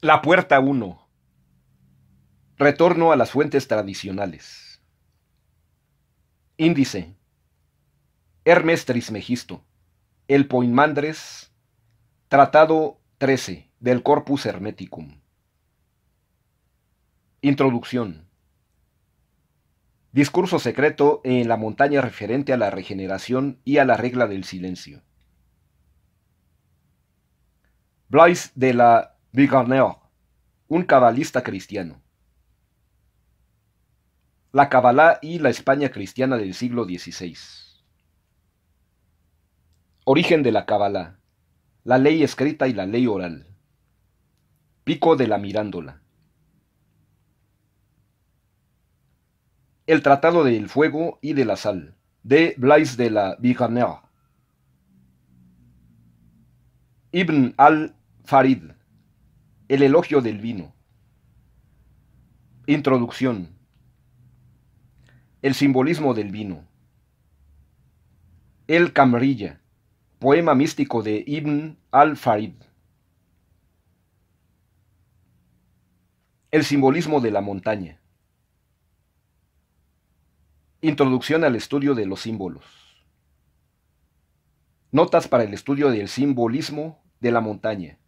La puerta 1. Retorno a las fuentes tradicionales. Índice. Hermes Trismegisto. El Poimandres. Tratado 13 del Corpus Hermeticum. Introducción. Discurso secreto en la montaña referente a la regeneración y a la regla del silencio. Blaise de la Vigarner, un cabalista cristiano. La Cabalá y la España cristiana del siglo XVI. Origen de la Cabalá. La ley escrita y la ley oral. Pico de la Mirándola. El Tratado del Fuego y de la Sal, de Blaise de la Vigarner. Ibn al-Farid. El elogio del vino. Introducción. El simbolismo del vino. El Camrilla, poema místico de Ibn al-Farid. El simbolismo de la montaña. Introducción al estudio de los símbolos. Notas para el estudio del simbolismo de la montaña.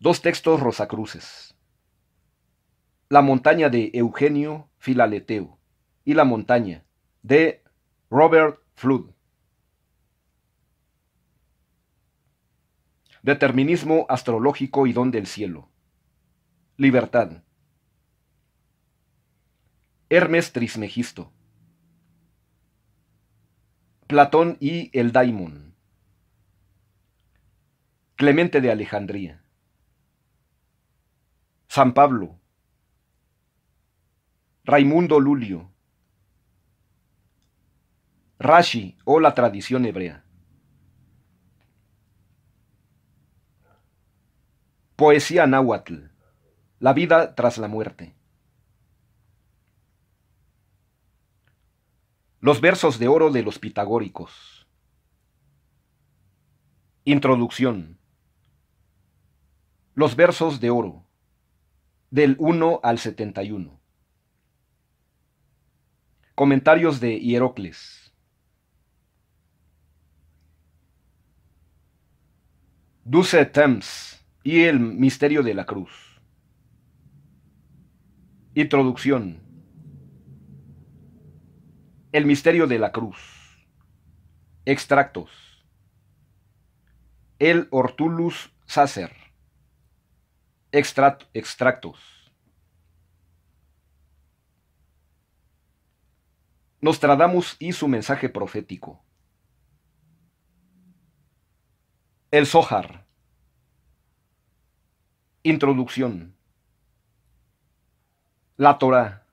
Dos textos rosacruces. La montaña de Eugenio Filaleteo y La montaña de Robert Flood. Determinismo astrológico y don del cielo. Libertad. Hermes Trismegisto. Platón y el Daimon. Clemente de Alejandría. San Pablo, Raimundo Lulio, Rashi o la tradición hebrea. Poesía náhuatl, la vida tras la muerte. Los versos de oro de los pitagóricos. Introducción. Los versos de oro del 1 al 71. Comentarios de Hierocles. Duce Thames y el misterio de la cruz. Introducción. El misterio de la cruz. Extractos. El Ortulus Sacer extractos. Nostradamus y su mensaje profético. El Zohar. Introducción. La Torah.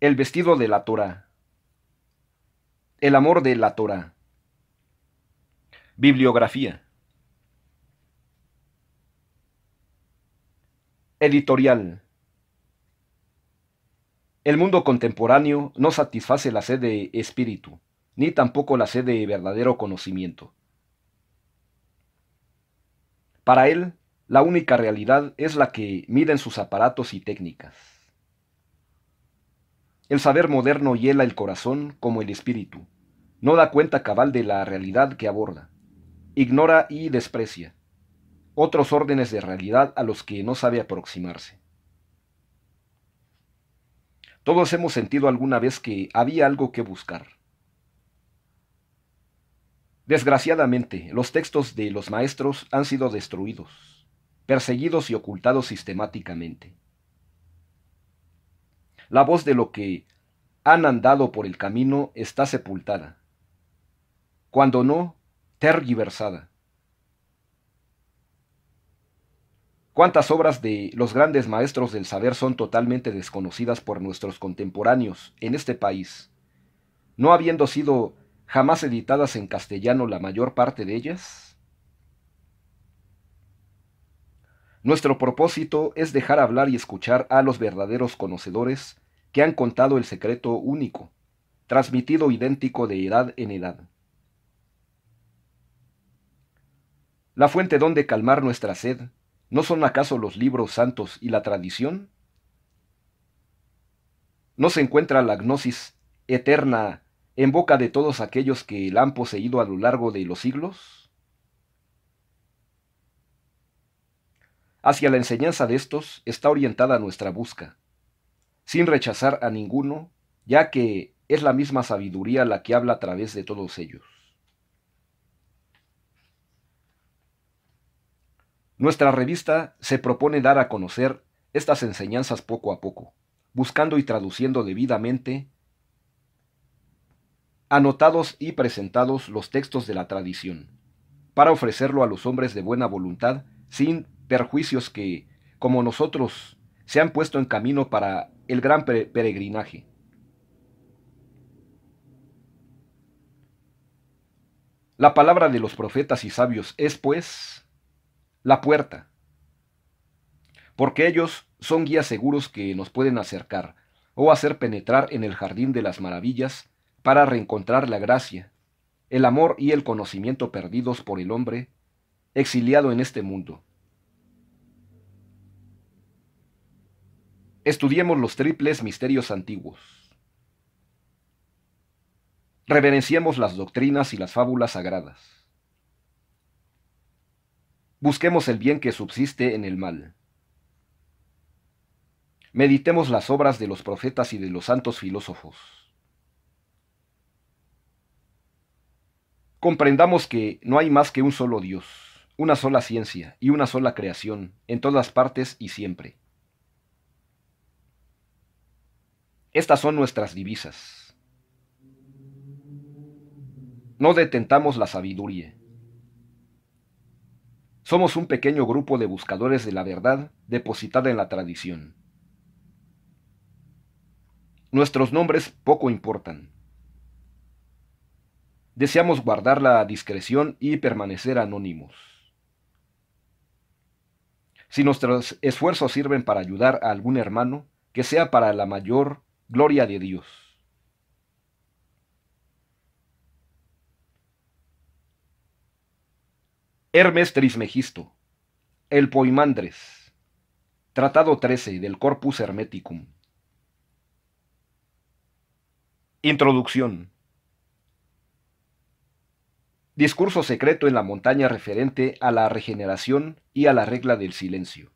El vestido de la Torah. El amor de la Torah. Bibliografía. Editorial. El mundo contemporáneo no satisface la sed de espíritu, ni tampoco la sed de verdadero conocimiento. Para él, la única realidad es la que miden sus aparatos y técnicas. El saber moderno hiela el corazón como el espíritu. No da cuenta cabal de la realidad que aborda. Ignora y desprecia otros órdenes de realidad a los que no sabe aproximarse. Todos hemos sentido alguna vez que había algo que buscar. Desgraciadamente, los textos de los maestros han sido destruidos, perseguidos y ocultados sistemáticamente. La voz de lo que han andado por el camino está sepultada, cuando no, tergiversada ¿Cuántas obras de los grandes maestros del saber son totalmente desconocidas por nuestros contemporáneos en este país? No habiendo sido jamás editadas en castellano la mayor parte de ellas? Nuestro propósito es dejar hablar y escuchar a los verdaderos conocedores que han contado el secreto único, transmitido idéntico de edad en edad. La fuente donde calmar nuestra sed ¿No son acaso los libros santos y la tradición? ¿No se encuentra la gnosis eterna en boca de todos aquellos que la han poseído a lo largo de los siglos? Hacia la enseñanza de estos está orientada nuestra busca, sin rechazar a ninguno, ya que es la misma sabiduría la que habla a través de todos ellos. Nuestra revista se propone dar a conocer estas enseñanzas poco a poco, buscando y traduciendo debidamente anotados y presentados los textos de la tradición, para ofrecerlo a los hombres de buena voluntad sin perjuicios que, como nosotros, se han puesto en camino para el gran peregrinaje. La palabra de los profetas y sabios es, pues, la puerta. Porque ellos son guías seguros que nos pueden acercar o hacer penetrar en el jardín de las maravillas para reencontrar la gracia, el amor y el conocimiento perdidos por el hombre, exiliado en este mundo. Estudiemos los triples misterios antiguos. Reverenciemos las doctrinas y las fábulas sagradas. Busquemos el bien que subsiste en el mal. Meditemos las obras de los profetas y de los santos filósofos. Comprendamos que no hay más que un solo Dios, una sola ciencia y una sola creación, en todas partes y siempre. Estas son nuestras divisas. No detentamos la sabiduría. Somos un pequeño grupo de buscadores de la verdad depositada en la tradición. Nuestros nombres poco importan. Deseamos guardar la discreción y permanecer anónimos. Si nuestros esfuerzos sirven para ayudar a algún hermano, que sea para la mayor gloria de Dios. Hermes Trismegisto, El Poimandres, Tratado 13 del Corpus Hermeticum. Introducción. Discurso secreto en la montaña referente a la regeneración y a la regla del silencio.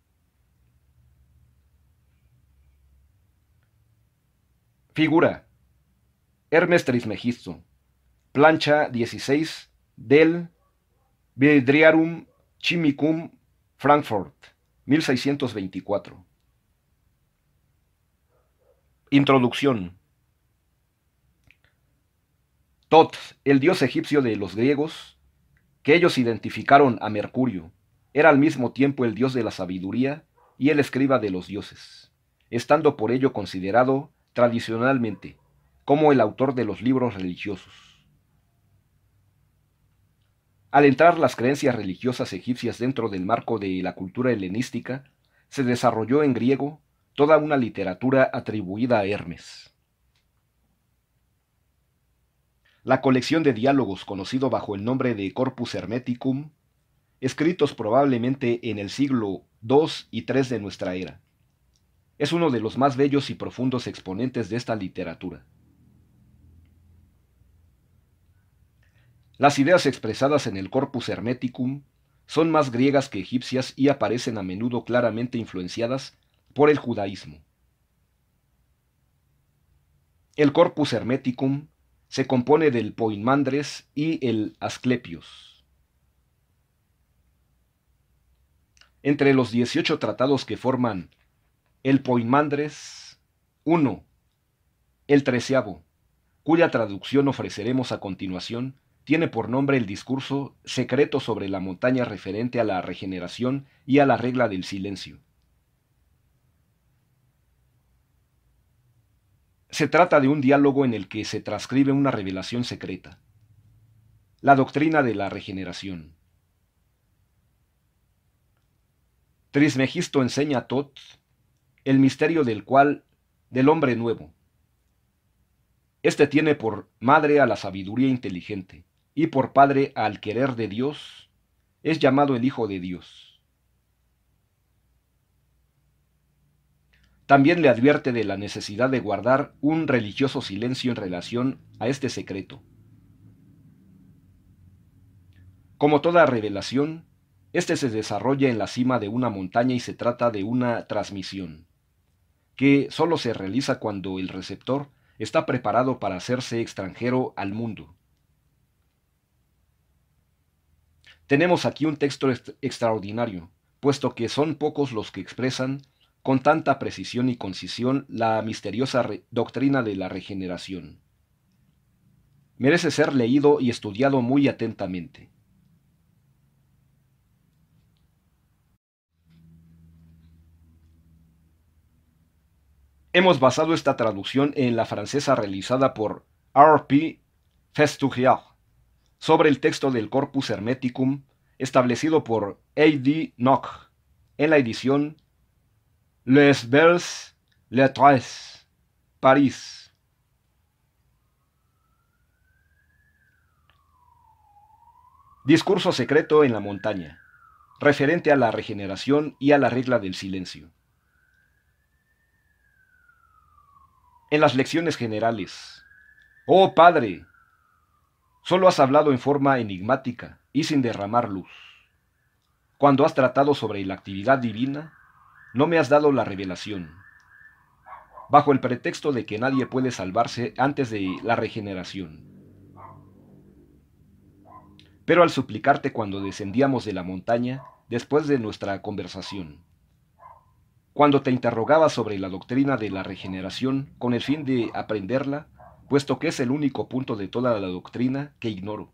Figura. Hermes Trismegisto. Plancha 16 del Bedriarum Chimicum, Frankfurt, 1624. Introducción. Tot, el dios egipcio de los griegos, que ellos identificaron a Mercurio, era al mismo tiempo el dios de la sabiduría y el escriba de los dioses, estando por ello considerado tradicionalmente como el autor de los libros religiosos. Al entrar las creencias religiosas egipcias dentro del marco de la cultura helenística, se desarrolló en griego toda una literatura atribuida a Hermes. La colección de diálogos conocido bajo el nombre de Corpus Hermeticum, escritos probablemente en el siglo II y III de nuestra era, es uno de los más bellos y profundos exponentes de esta literatura. Las ideas expresadas en el corpus hermeticum son más griegas que egipcias y aparecen a menudo claramente influenciadas por el judaísmo. El corpus hermeticum se compone del Poimandres y el Asclepios. Entre los 18 tratados que forman el Poimandres, uno, El treceavo, cuya traducción ofreceremos a continuación tiene por nombre el discurso Secreto sobre la montaña referente a la regeneración y a la regla del silencio. Se trata de un diálogo en el que se transcribe una revelación secreta, la doctrina de la regeneración. Trismegisto enseña a Tot el misterio del cual, del hombre nuevo. Este tiene por madre a la sabiduría inteligente y por Padre al querer de Dios, es llamado el Hijo de Dios. También le advierte de la necesidad de guardar un religioso silencio en relación a este secreto. Como toda revelación, este se desarrolla en la cima de una montaña y se trata de una transmisión, que solo se realiza cuando el receptor está preparado para hacerse extranjero al mundo. Tenemos aquí un texto extraordinario, puesto que son pocos los que expresan con tanta precisión y concisión la misteriosa doctrina de la regeneración. Merece ser leído y estudiado muy atentamente. Hemos basado esta traducción en la francesa realizada por R.P. Festourial sobre el texto del Corpus Hermeticum establecido por A.D. Nock en la edición Les Belles Lettres, París. Discurso secreto en la montaña, referente a la regeneración y a la regla del silencio. En las lecciones generales. Oh Padre, Solo has hablado en forma enigmática y sin derramar luz. Cuando has tratado sobre la actividad divina, no me has dado la revelación. Bajo el pretexto de que nadie puede salvarse antes de la regeneración. Pero al suplicarte cuando descendíamos de la montaña, después de nuestra conversación, cuando te interrogaba sobre la doctrina de la regeneración con el fin de aprenderla, puesto que es el único punto de toda la doctrina que ignoro.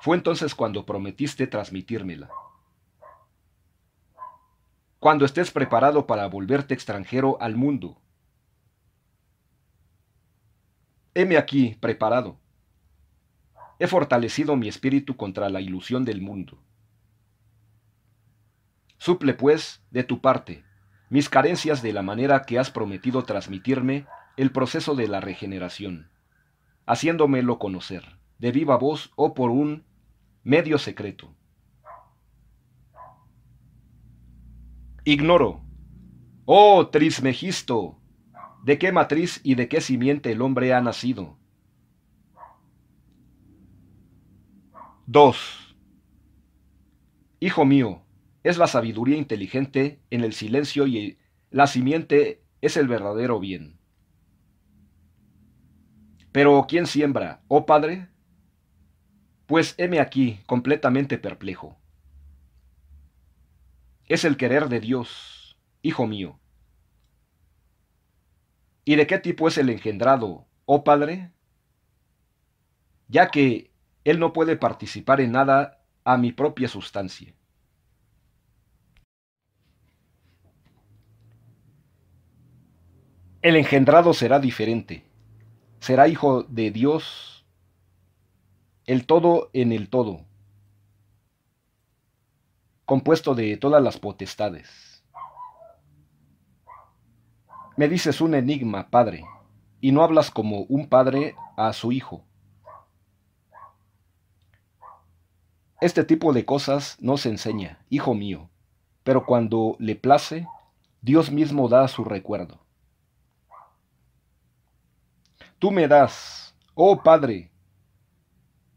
Fue entonces cuando prometiste transmitírmela. Cuando estés preparado para volverte extranjero al mundo. Heme aquí, preparado. He fortalecido mi espíritu contra la ilusión del mundo. Suple, pues, de tu parte, mis carencias de la manera que has prometido transmitirme el proceso de la regeneración, haciéndomelo conocer, de viva voz o por un medio secreto. Ignoro. Oh, Trismegisto, ¿de qué matriz y de qué simiente el hombre ha nacido? 2. Hijo mío, es la sabiduría inteligente en el silencio y la simiente es el verdadero bien. Pero ¿quién siembra, oh Padre? Pues heme aquí, completamente perplejo. Es el querer de Dios, hijo mío. ¿Y de qué tipo es el engendrado, oh Padre? Ya que Él no puede participar en nada a mi propia sustancia. El engendrado será diferente será hijo de Dios, el todo en el todo, compuesto de todas las potestades. Me dices un enigma, padre, y no hablas como un padre a su hijo. Este tipo de cosas no se enseña, hijo mío, pero cuando le place, Dios mismo da su recuerdo. Tú me das, oh Padre,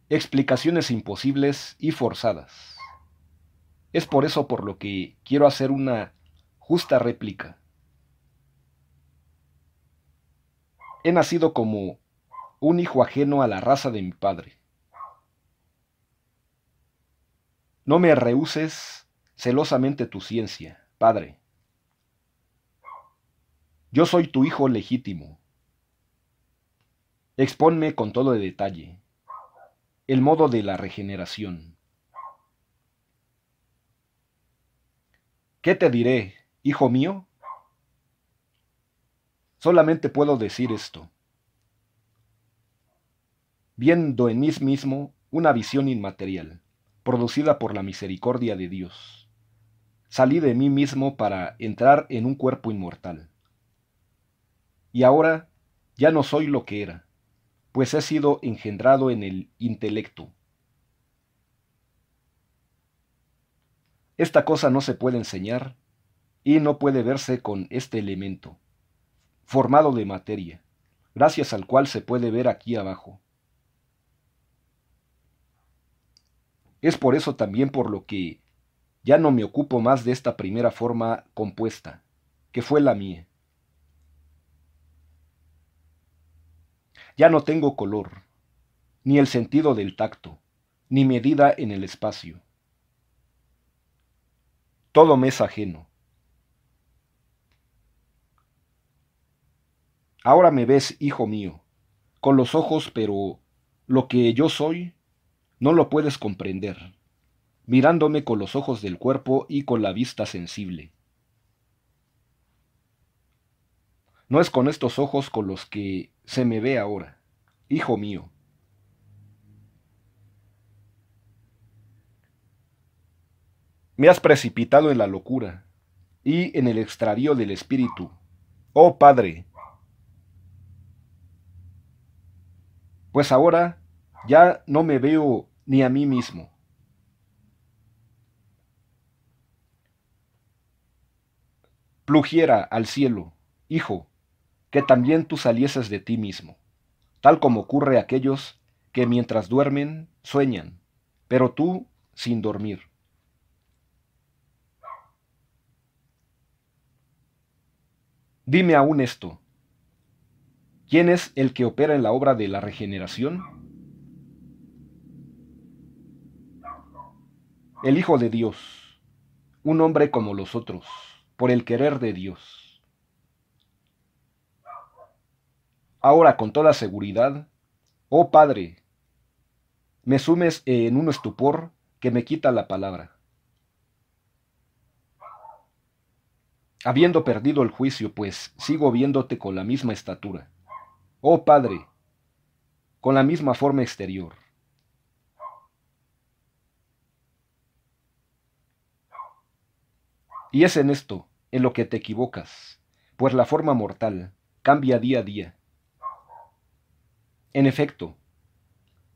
explicaciones imposibles y forzadas. Es por eso por lo que quiero hacer una justa réplica. He nacido como un hijo ajeno a la raza de mi padre. No me rehuses celosamente tu ciencia, Padre. Yo soy tu hijo legítimo, Exponme con todo detalle el modo de la regeneración. ¿Qué te diré, hijo mío? Solamente puedo decir esto. Viendo en mí mismo una visión inmaterial, producida por la misericordia de Dios, salí de mí mismo para entrar en un cuerpo inmortal. Y ahora ya no soy lo que era pues ha sido engendrado en el intelecto. Esta cosa no se puede enseñar y no puede verse con este elemento, formado de materia, gracias al cual se puede ver aquí abajo. Es por eso también por lo que ya no me ocupo más de esta primera forma compuesta, que fue la mía. Ya no tengo color, ni el sentido del tacto, ni medida en el espacio. Todo me es ajeno. Ahora me ves, hijo mío, con los ojos, pero lo que yo soy no lo puedes comprender, mirándome con los ojos del cuerpo y con la vista sensible. No es con estos ojos con los que se me ve ahora, hijo mío. Me has precipitado en la locura y en el extravío del espíritu. Oh Padre, pues ahora ya no me veo ni a mí mismo. Plugiera al cielo, hijo, que también tú salieses de ti mismo, tal como ocurre aquellos que mientras duermen sueñan, pero tú sin dormir. Dime aún esto, ¿quién es el que opera en la obra de la regeneración? El Hijo de Dios, un hombre como los otros, por el querer de Dios. ahora con toda seguridad, oh Padre, me sumes en un estupor que me quita la palabra. Habiendo perdido el juicio, pues sigo viéndote con la misma estatura, oh Padre, con la misma forma exterior. Y es en esto en lo que te equivocas, pues la forma mortal cambia día a día en efecto,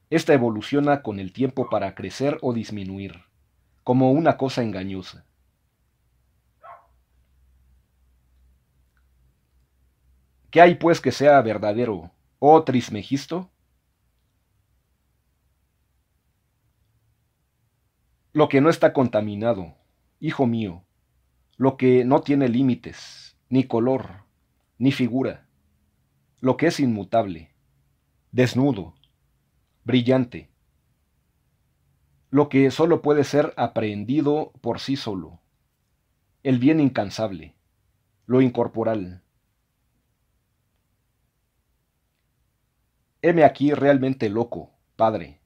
esta evoluciona con el tiempo para crecer o disminuir, como una cosa engañosa. ¿Qué hay pues que sea verdadero, oh Trismegisto? Lo que no está contaminado, hijo mío, lo que no tiene límites, ni color, ni figura, lo que es inmutable desnudo, brillante, lo que solo puede ser aprehendido por sí solo, el bien incansable, lo incorporal. Heme aquí realmente loco, padre.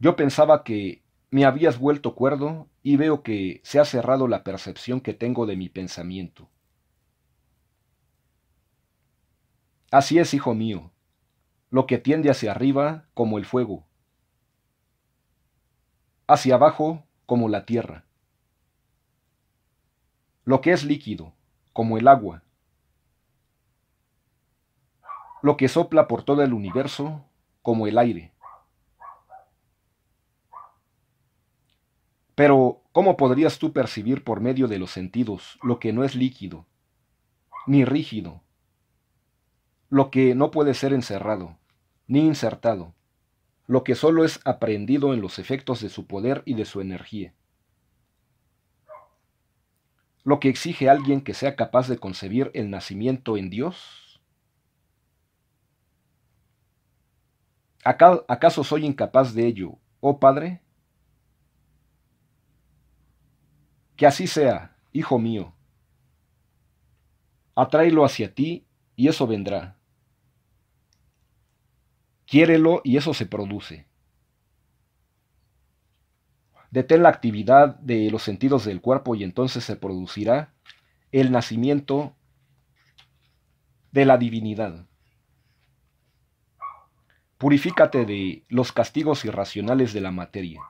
Yo pensaba que me habías vuelto cuerdo y veo que se ha cerrado la percepción que tengo de mi pensamiento. Así es, hijo mío, lo que tiende hacia arriba como el fuego, hacia abajo como la tierra, lo que es líquido como el agua, lo que sopla por todo el universo como el aire. Pero, ¿cómo podrías tú percibir por medio de los sentidos lo que no es líquido, ni rígido, lo que no puede ser encerrado, ni insertado, lo que solo es aprendido en los efectos de su poder y de su energía. Lo que exige alguien que sea capaz de concebir el nacimiento en Dios. ¿Acaso soy incapaz de ello, oh Padre? Que así sea, hijo mío. Atráelo hacia ti y eso vendrá. Quiérelo y eso se produce. Detén la actividad de los sentidos del cuerpo y entonces se producirá el nacimiento de la divinidad. Purifícate de los castigos irracionales de la materia.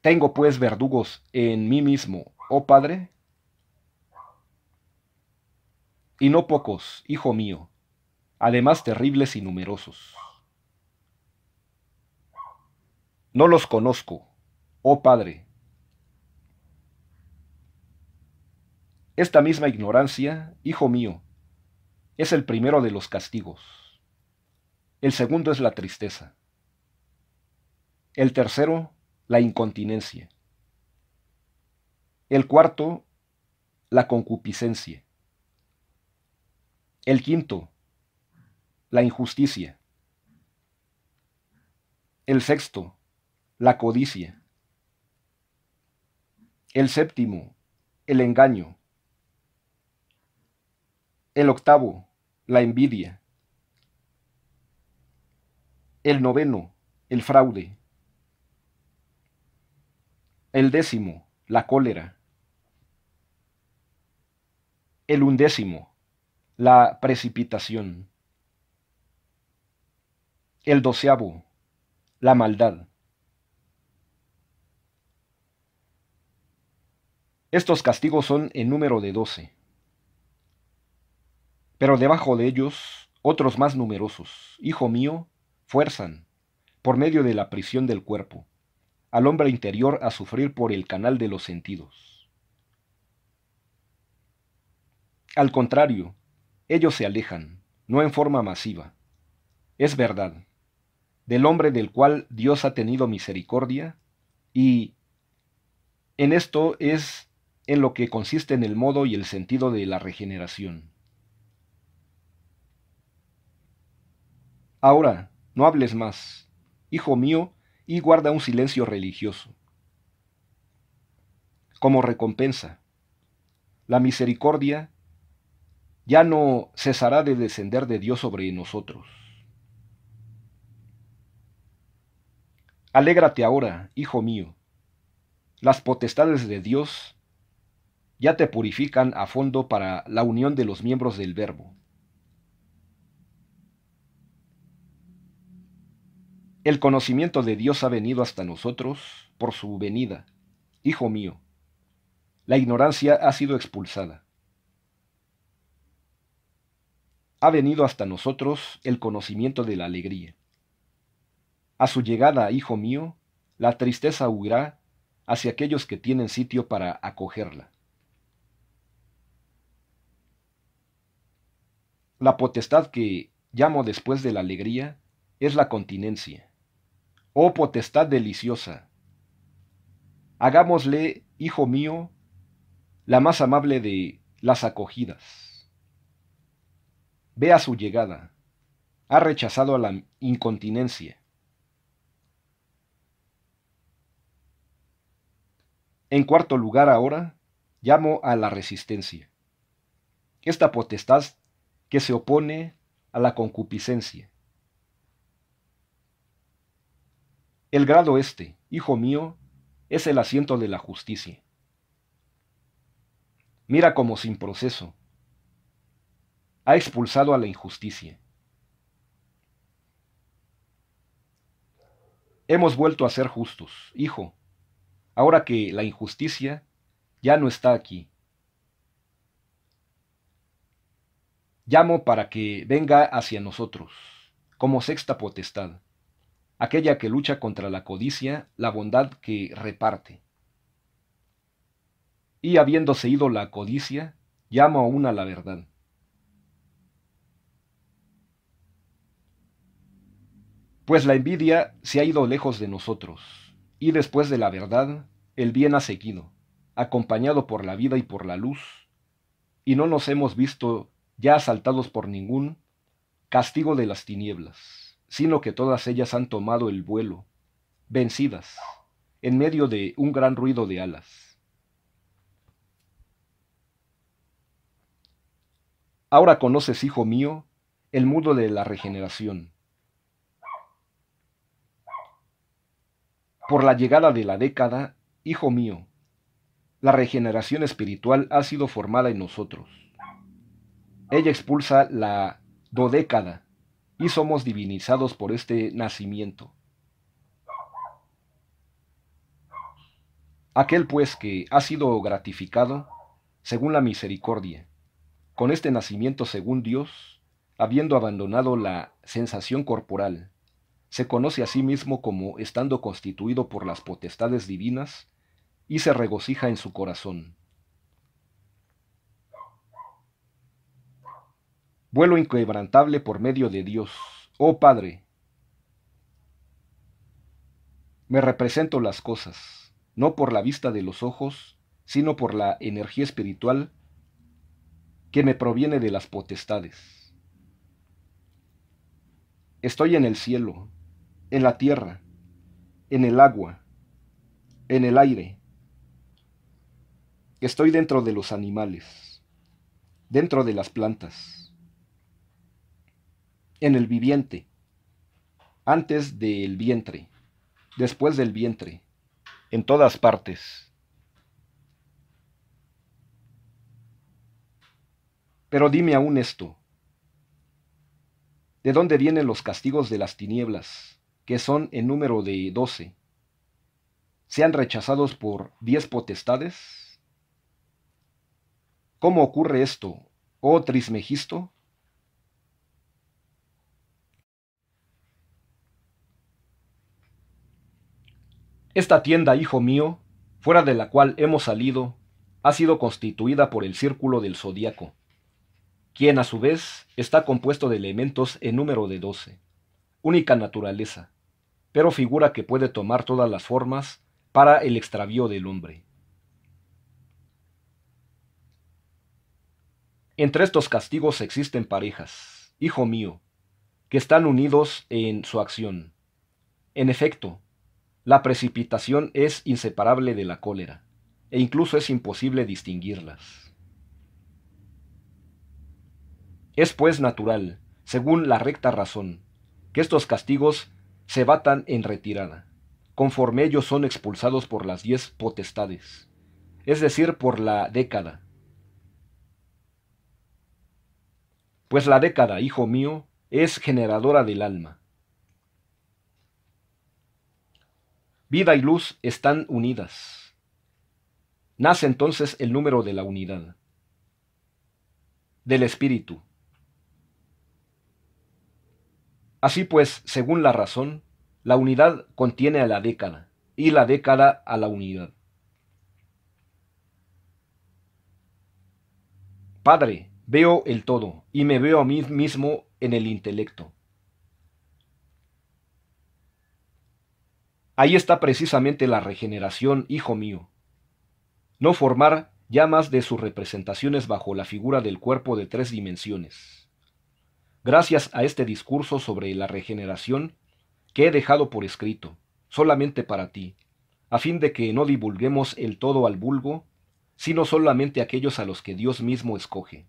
Tengo pues verdugos en mí mismo, oh Padre, y no pocos, hijo mío, además terribles y numerosos. No los conozco, oh Padre. Esta misma ignorancia, hijo mío, es el primero de los castigos. El segundo es la tristeza. El tercero, la incontinencia. El cuarto, la concupiscencia. El quinto, la injusticia. El sexto, la codicia. El séptimo, el engaño. El octavo, la envidia. El noveno, el fraude. El décimo, la cólera. El undécimo, la precipitación. El doceavo, la maldad. Estos castigos son en número de doce, pero debajo de ellos otros más numerosos, hijo mío, fuerzan, por medio de la prisión del cuerpo, al hombre interior a sufrir por el canal de los sentidos. Al contrario, ellos se alejan, no en forma masiva. Es verdad, del hombre del cual Dios ha tenido misericordia, y en esto es en lo que consiste en el modo y el sentido de la regeneración. Ahora, no hables más, hijo mío, y guarda un silencio religioso. Como recompensa, la misericordia ya no cesará de descender de Dios sobre nosotros. Alégrate ahora, hijo mío. Las potestades de Dios ya te purifican a fondo para la unión de los miembros del Verbo. El conocimiento de Dios ha venido hasta nosotros por su venida. Hijo mío, la ignorancia ha sido expulsada. ha venido hasta nosotros el conocimiento de la alegría. A su llegada, hijo mío, la tristeza huirá hacia aquellos que tienen sitio para acogerla. La potestad que llamo después de la alegría es la continencia. Oh potestad deliciosa. Hagámosle, hijo mío, la más amable de las acogidas. Ve a su llegada. Ha rechazado a la incontinencia. En cuarto lugar ahora, llamo a la resistencia. Esta potestad que se opone a la concupiscencia. El grado este, hijo mío, es el asiento de la justicia. Mira como sin proceso, ha expulsado a la injusticia. Hemos vuelto a ser justos, hijo, ahora que la injusticia ya no está aquí. Llamo para que venga hacia nosotros, como sexta potestad, aquella que lucha contra la codicia, la bondad que reparte. Y habiéndose ido la codicia, llamo aún a la verdad. Pues la envidia se ha ido lejos de nosotros, y después de la verdad, el bien ha seguido, acompañado por la vida y por la luz, y no nos hemos visto ya asaltados por ningún castigo de las tinieblas, sino que todas ellas han tomado el vuelo, vencidas, en medio de un gran ruido de alas. Ahora conoces, hijo mío, el mundo de la regeneración por la llegada de la década, hijo mío, la regeneración espiritual ha sido formada en nosotros. Ella expulsa la do-década y somos divinizados por este nacimiento. Aquel pues que ha sido gratificado, según la misericordia, con este nacimiento según Dios, habiendo abandonado la sensación corporal, se conoce a sí mismo como estando constituido por las potestades divinas y se regocija en su corazón. Vuelo inquebrantable por medio de Dios, oh Padre. Me represento las cosas, no por la vista de los ojos, sino por la energía espiritual que me proviene de las potestades. Estoy en el cielo, en la tierra, en el agua, en el aire. Estoy dentro de los animales, dentro de las plantas, en el viviente, antes del vientre, después del vientre, en todas partes. Pero dime aún esto, ¿de dónde vienen los castigos de las tinieblas? que son en número de doce, sean rechazados por diez potestades? ¿Cómo ocurre esto, oh Trismegisto? Esta tienda, hijo mío, fuera de la cual hemos salido, ha sido constituida por el círculo del zodíaco, quien a su vez está compuesto de elementos en número de doce, única naturaleza, pero figura que puede tomar todas las formas para el extravío del hombre. Entre estos castigos existen parejas, hijo mío, que están unidos en su acción. En efecto, la precipitación es inseparable de la cólera, e incluso es imposible distinguirlas. Es pues natural, según la recta razón, que estos castigos se batan en retirada, conforme ellos son expulsados por las diez potestades, es decir, por la década. Pues la década, hijo mío, es generadora del alma. Vida y luz están unidas. Nace entonces el número de la unidad, del espíritu, Así pues, según la razón, la unidad contiene a la década y la década a la unidad. Padre, veo el todo y me veo a mí mismo en el intelecto. Ahí está precisamente la regeneración, hijo mío. No formar llamas de sus representaciones bajo la figura del cuerpo de tres dimensiones gracias a este discurso sobre la regeneración que he dejado por escrito, solamente para ti, a fin de que no divulguemos el todo al vulgo, sino solamente aquellos a los que Dios mismo escoge.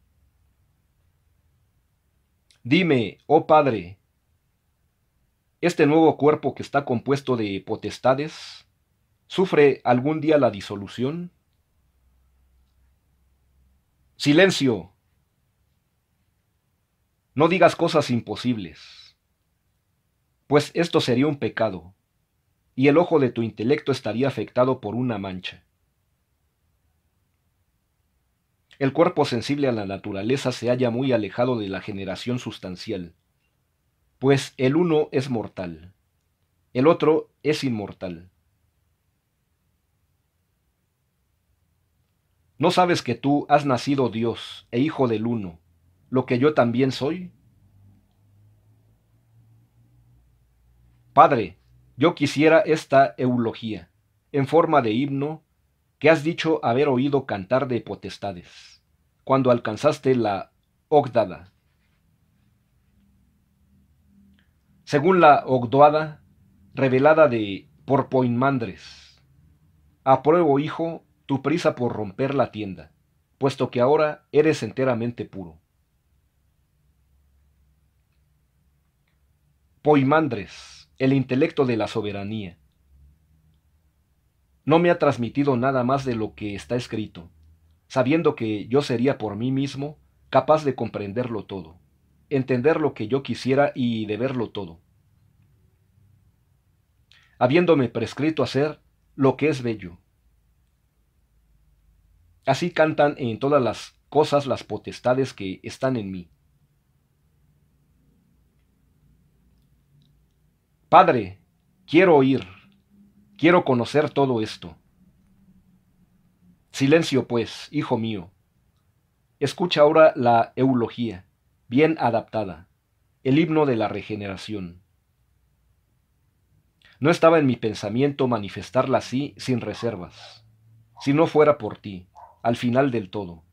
Dime, oh Padre, ¿este nuevo cuerpo que está compuesto de potestades sufre algún día la disolución? Silencio, no digas cosas imposibles, pues esto sería un pecado, y el ojo de tu intelecto estaría afectado por una mancha. El cuerpo sensible a la naturaleza se halla muy alejado de la generación sustancial, pues el uno es mortal, el otro es inmortal. ¿No sabes que tú has nacido Dios e Hijo del Uno, lo que yo también soy? Padre, yo quisiera esta eulogía, en forma de himno, que has dicho haber oído cantar de potestades, cuando alcanzaste la Ogdada. Según la Ogdoada, revelada de Porpoinmandres, apruebo, hijo, tu prisa por romper la tienda, puesto que ahora eres enteramente puro. Poimandres, el intelecto de la soberanía. No me ha transmitido nada más de lo que está escrito, sabiendo que yo sería por mí mismo capaz de comprenderlo todo, entender lo que yo quisiera y de verlo todo. Habiéndome prescrito hacer lo que es bello. Así cantan en todas las cosas las potestades que están en mí. Padre, quiero oír, quiero conocer todo esto. Silencio, pues, hijo mío. Escucha ahora la eulogía, bien adaptada, el himno de la regeneración. No estaba en mi pensamiento manifestarla así sin reservas, si no fuera por ti, al final del todo.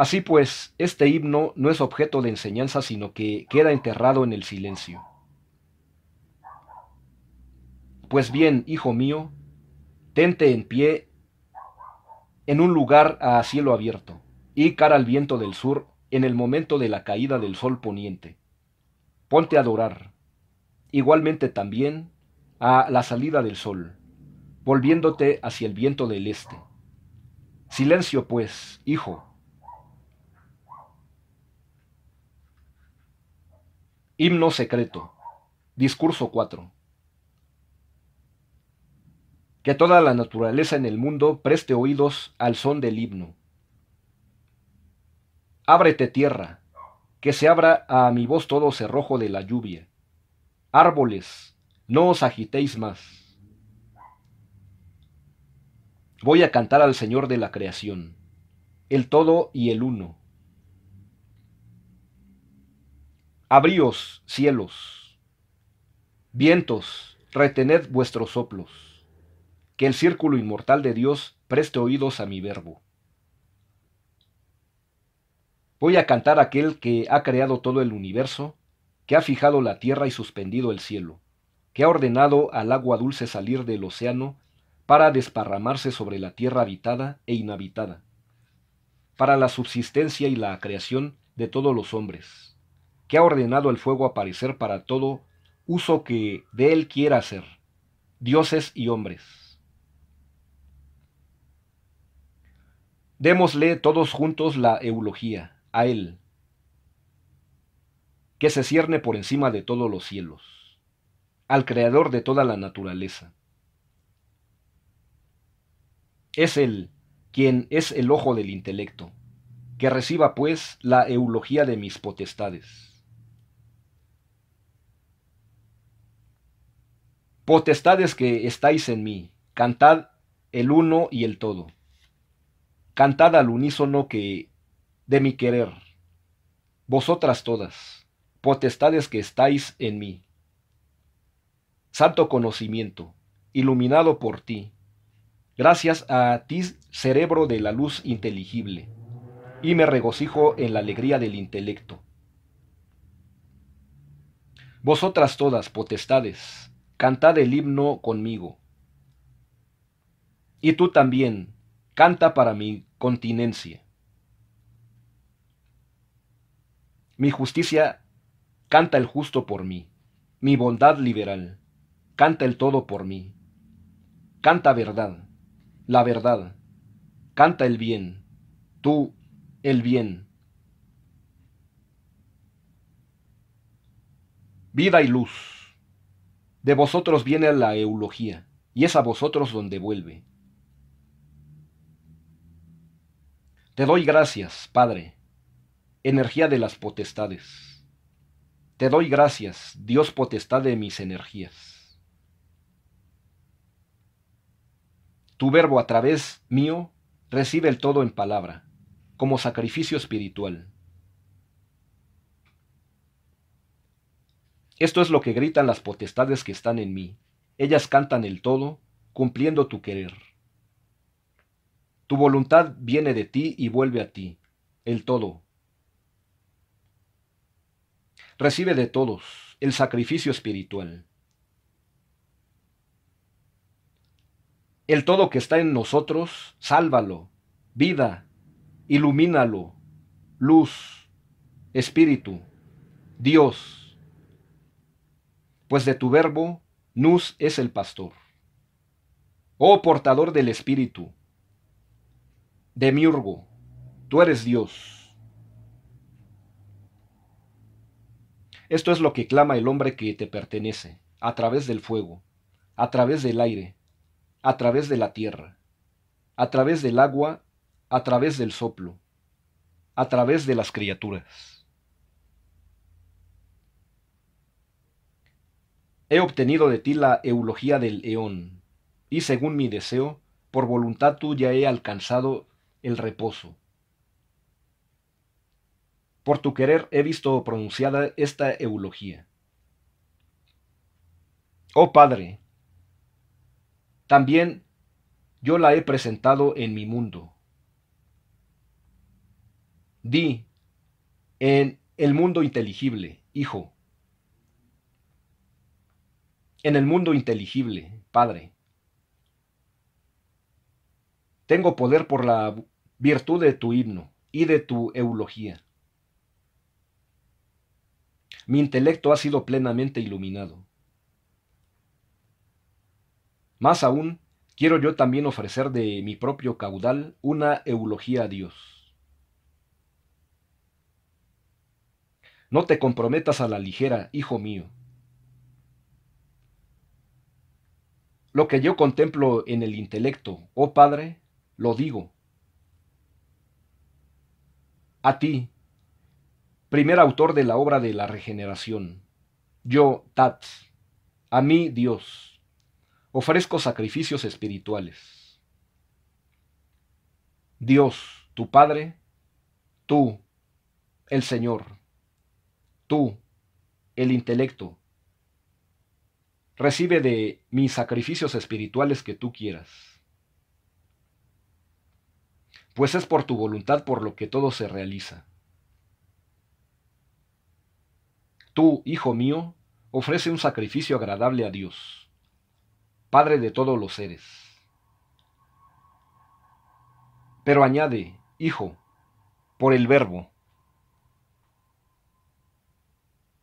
Así pues, este himno no es objeto de enseñanza, sino que queda enterrado en el silencio. Pues bien, hijo mío, tente en pie en un lugar a cielo abierto, y cara al viento del sur en el momento de la caída del sol poniente. Ponte a adorar, igualmente también a la salida del sol, volviéndote hacia el viento del este. Silencio, pues, hijo, Himno secreto. Discurso 4. Que toda la naturaleza en el mundo preste oídos al son del himno. Ábrete tierra, que se abra a mi voz todo cerrojo de la lluvia. Árboles, no os agitéis más. Voy a cantar al Señor de la creación, el todo y el uno Abríos cielos, vientos, retened vuestros soplos, que el círculo inmortal de Dios preste oídos a mi verbo. Voy a cantar aquel que ha creado todo el universo, que ha fijado la tierra y suspendido el cielo, que ha ordenado al agua dulce salir del océano para desparramarse sobre la tierra habitada e inhabitada, para la subsistencia y la creación de todos los hombres que ha ordenado el fuego aparecer para todo uso que de él quiera hacer, dioses y hombres. Démosle todos juntos la eulogía, a él, que se cierne por encima de todos los cielos, al creador de toda la naturaleza. Es él quien es el ojo del intelecto, que reciba pues la eulogía de mis potestades. Potestades que estáis en mí, cantad el uno y el todo. Cantad al unísono que de mi querer. Vosotras todas, potestades que estáis en mí. Santo conocimiento, iluminado por ti, gracias a ti cerebro de la luz inteligible, y me regocijo en la alegría del intelecto. Vosotras todas, potestades, cantad el himno conmigo. Y tú también, canta para mi continencia. Mi justicia canta el justo por mí, mi bondad liberal, canta el todo por mí. Canta verdad, la verdad, canta el bien, tú, el bien. Vida y luz. De vosotros viene la eulogía, y es a vosotros donde vuelve. Te doy gracias, Padre, energía de las potestades. Te doy gracias, Dios potestad de mis energías. Tu verbo a través mío recibe el todo en palabra, como sacrificio espiritual. Esto es lo que gritan las potestades que están en mí. Ellas cantan el todo, cumpliendo tu querer. Tu voluntad viene de ti y vuelve a ti, el todo. Recibe de todos el sacrificio espiritual. El todo que está en nosotros, sálvalo, vida, ilumínalo, luz, espíritu, Dios pues de tu verbo Nus es el pastor. Oh portador del Espíritu, demiurgo, tú eres Dios. Esto es lo que clama el hombre que te pertenece, a través del fuego, a través del aire, a través de la tierra, a través del agua, a través del soplo, a través de las criaturas. He obtenido de ti la eulogía del eón, y según mi deseo, por voluntad tuya he alcanzado el reposo. Por tu querer he visto pronunciada esta eulogía. Oh Padre, también yo la he presentado en mi mundo. Di, en el mundo inteligible, Hijo, en el mundo inteligible, Padre. Tengo poder por la virtud de tu himno y de tu eulogía. Mi intelecto ha sido plenamente iluminado. Más aún, quiero yo también ofrecer de mi propio caudal una eulogía a Dios. No te comprometas a la ligera, hijo mío, Lo que yo contemplo en el intelecto, oh Padre, lo digo. A ti, primer autor de la obra de la regeneración, yo, Tat, a mí, Dios, ofrezco sacrificios espirituales. Dios, tu Padre, tú, el Señor, tú, el intelecto, Recibe de mis sacrificios espirituales que tú quieras. Pues es por tu voluntad por lo que todo se realiza. Tú, hijo mío, ofrece un sacrificio agradable a Dios, Padre de todos los seres. Pero añade, hijo, por el verbo.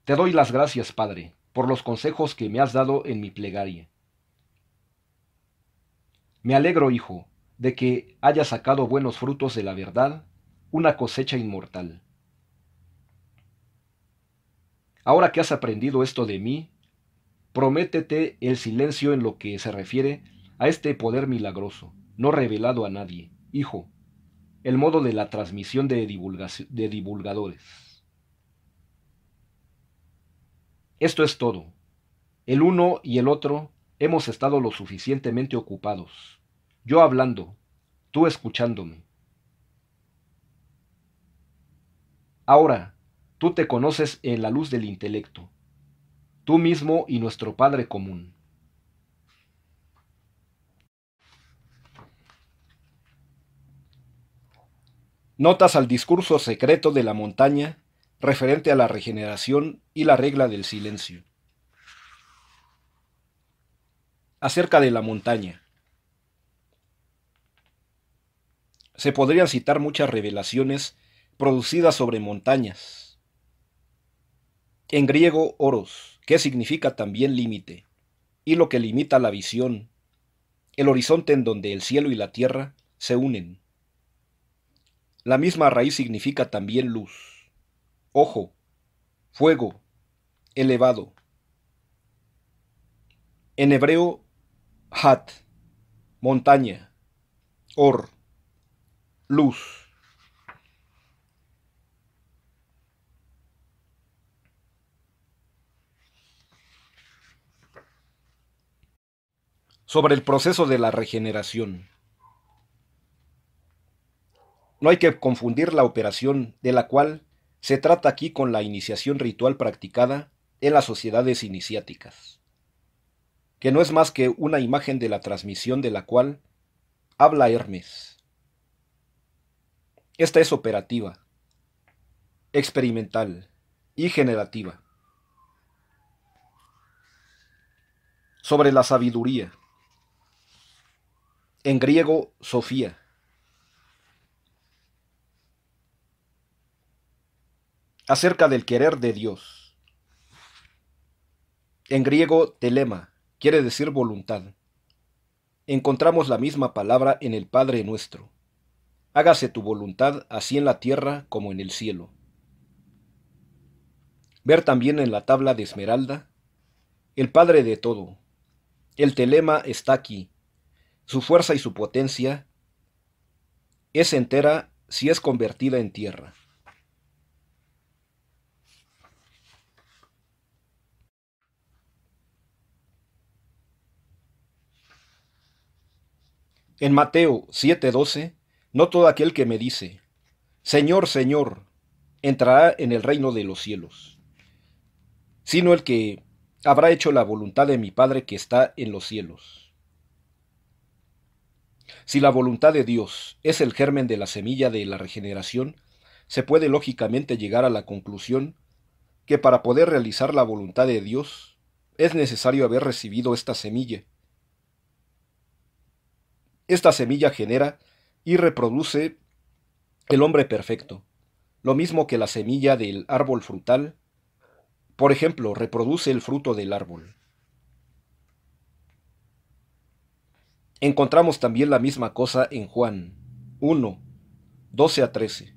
Te doy las gracias, Padre, por los consejos que me has dado en mi plegaria. Me alegro, hijo, de que hayas sacado buenos frutos de la verdad, una cosecha inmortal. Ahora que has aprendido esto de mí, prométete el silencio en lo que se refiere a este poder milagroso, no revelado a nadie, hijo, el modo de la transmisión de, de divulgadores. Esto es todo. El uno y el otro hemos estado lo suficientemente ocupados. Yo hablando, tú escuchándome. Ahora, tú te conoces en la luz del intelecto, tú mismo y nuestro Padre común. Notas al discurso secreto de la montaña referente a la regeneración y la regla del silencio. Acerca de la montaña. Se podrían citar muchas revelaciones producidas sobre montañas. En griego, oros, que significa también límite, y lo que limita la visión, el horizonte en donde el cielo y la tierra se unen. La misma raíz significa también luz ojo, fuego, elevado. En hebreo, hat, montaña, or, luz. sobre el proceso de la regeneración. No hay que confundir la operación de la cual se trata aquí con la iniciación ritual practicada en las sociedades iniciáticas, que no es más que una imagen de la transmisión de la cual habla Hermes. Esta es operativa, experimental y generativa. Sobre la sabiduría. En griego, Sofía acerca del querer de Dios. En griego, telema quiere decir voluntad. Encontramos la misma palabra en el Padre nuestro. Hágase tu voluntad así en la tierra como en el cielo. Ver también en la tabla de Esmeralda, el Padre de todo. El telema está aquí. Su fuerza y su potencia es entera si es convertida en tierra. En Mateo 7:12, no todo aquel que me dice, Señor, Señor, entrará en el reino de los cielos, sino el que habrá hecho la voluntad de mi Padre que está en los cielos. Si la voluntad de Dios es el germen de la semilla de la regeneración, se puede lógicamente llegar a la conclusión que para poder realizar la voluntad de Dios es necesario haber recibido esta semilla esta semilla genera y reproduce el hombre perfecto, lo mismo que la semilla del árbol frutal, por ejemplo, reproduce el fruto del árbol. Encontramos también la misma cosa en Juan 1, 12 a 13.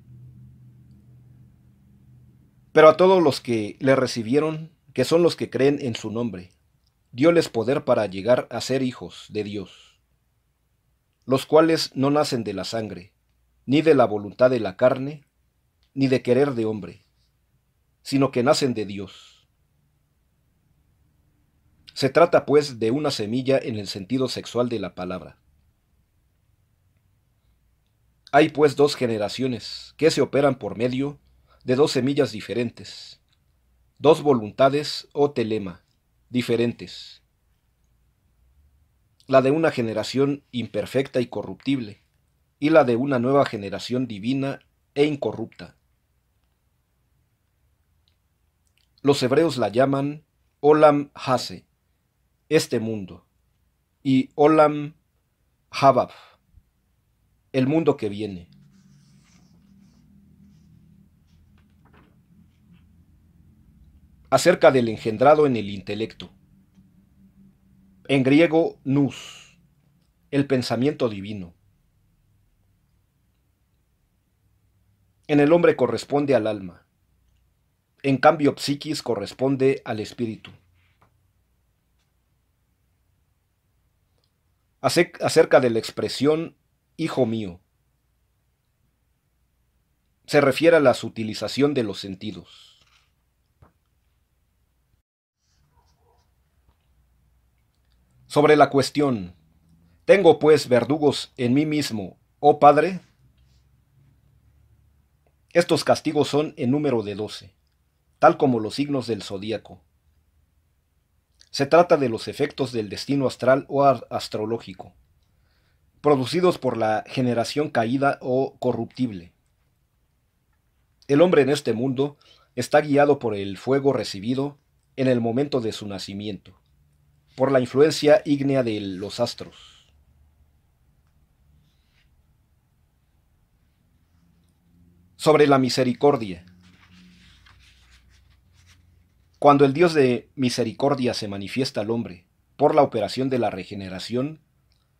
Pero a todos los que le recibieron, que son los que creen en su nombre, dioles poder para llegar a ser hijos de Dios los cuales no nacen de la sangre, ni de la voluntad de la carne, ni de querer de hombre, sino que nacen de Dios. Se trata pues de una semilla en el sentido sexual de la palabra. Hay pues dos generaciones que se operan por medio de dos semillas diferentes, dos voluntades o telema diferentes la de una generación imperfecta y corruptible, y la de una nueva generación divina e incorrupta. Los hebreos la llaman Olam Hase, este mundo, y Olam Habab, el mundo que viene. Acerca del engendrado en el intelecto en griego nous, el pensamiento divino. En el hombre corresponde al alma, en cambio psiquis corresponde al espíritu. Acerca de la expresión hijo mío, se refiere a la sutilización de los sentidos. sobre la cuestión. ¿Tengo pues verdugos en mí mismo, oh Padre? Estos castigos son en número de doce, tal como los signos del zodíaco. Se trata de los efectos del destino astral o astrológico, producidos por la generación caída o corruptible. El hombre en este mundo está guiado por el fuego recibido en el momento de su nacimiento por la influencia ígnea de los astros. sobre la misericordia. Cuando el Dios de misericordia se manifiesta al hombre por la operación de la regeneración,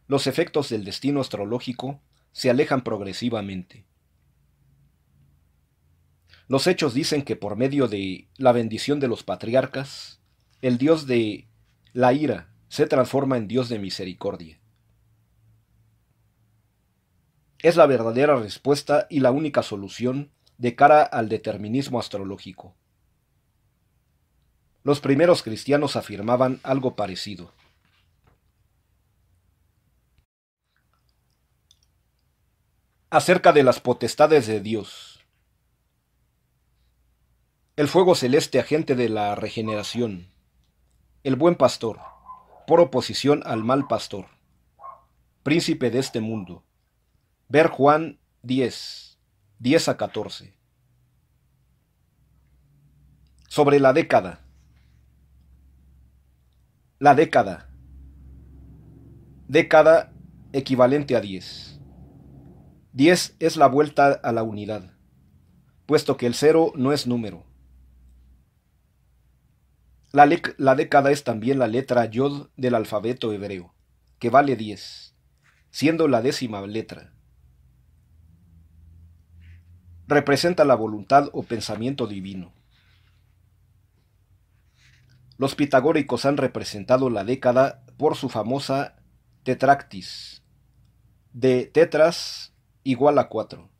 los efectos del destino astrológico se alejan progresivamente. Los hechos dicen que por medio de la bendición de los patriarcas, el Dios de la ira se transforma en Dios de misericordia. Es la verdadera respuesta y la única solución de cara al determinismo astrológico. Los primeros cristianos afirmaban algo parecido. Acerca de las potestades de Dios. El fuego celeste agente de la regeneración, el buen pastor, por oposición al mal pastor, príncipe de este mundo. Ver Juan 10, 10 a 14. Sobre la década. La década. Década equivalente a 10. 10 es la vuelta a la unidad, puesto que el cero no es número. La, década es también la letra Yod del alfabeto hebreo, que vale 10, siendo la décima letra. Representa la voluntad o pensamiento divino. Los pitagóricos han representado la década por su famosa tetractis, de tetras igual a 4.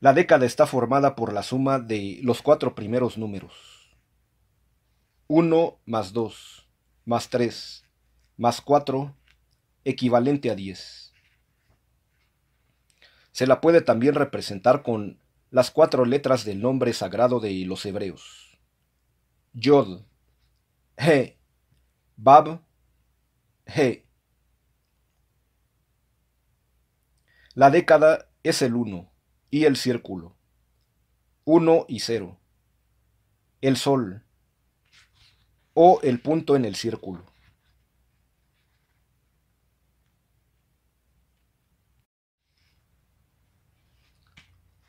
La década está formada por la suma de los cuatro primeros números. 1 más 2 más 3 más 4 equivalente a 10. Se la puede también representar con las cuatro letras del nombre sagrado de los hebreos. Yod, He, Bab, He. La década es el 1 y el círculo. 1 y 0. El sol, o el punto en el círculo.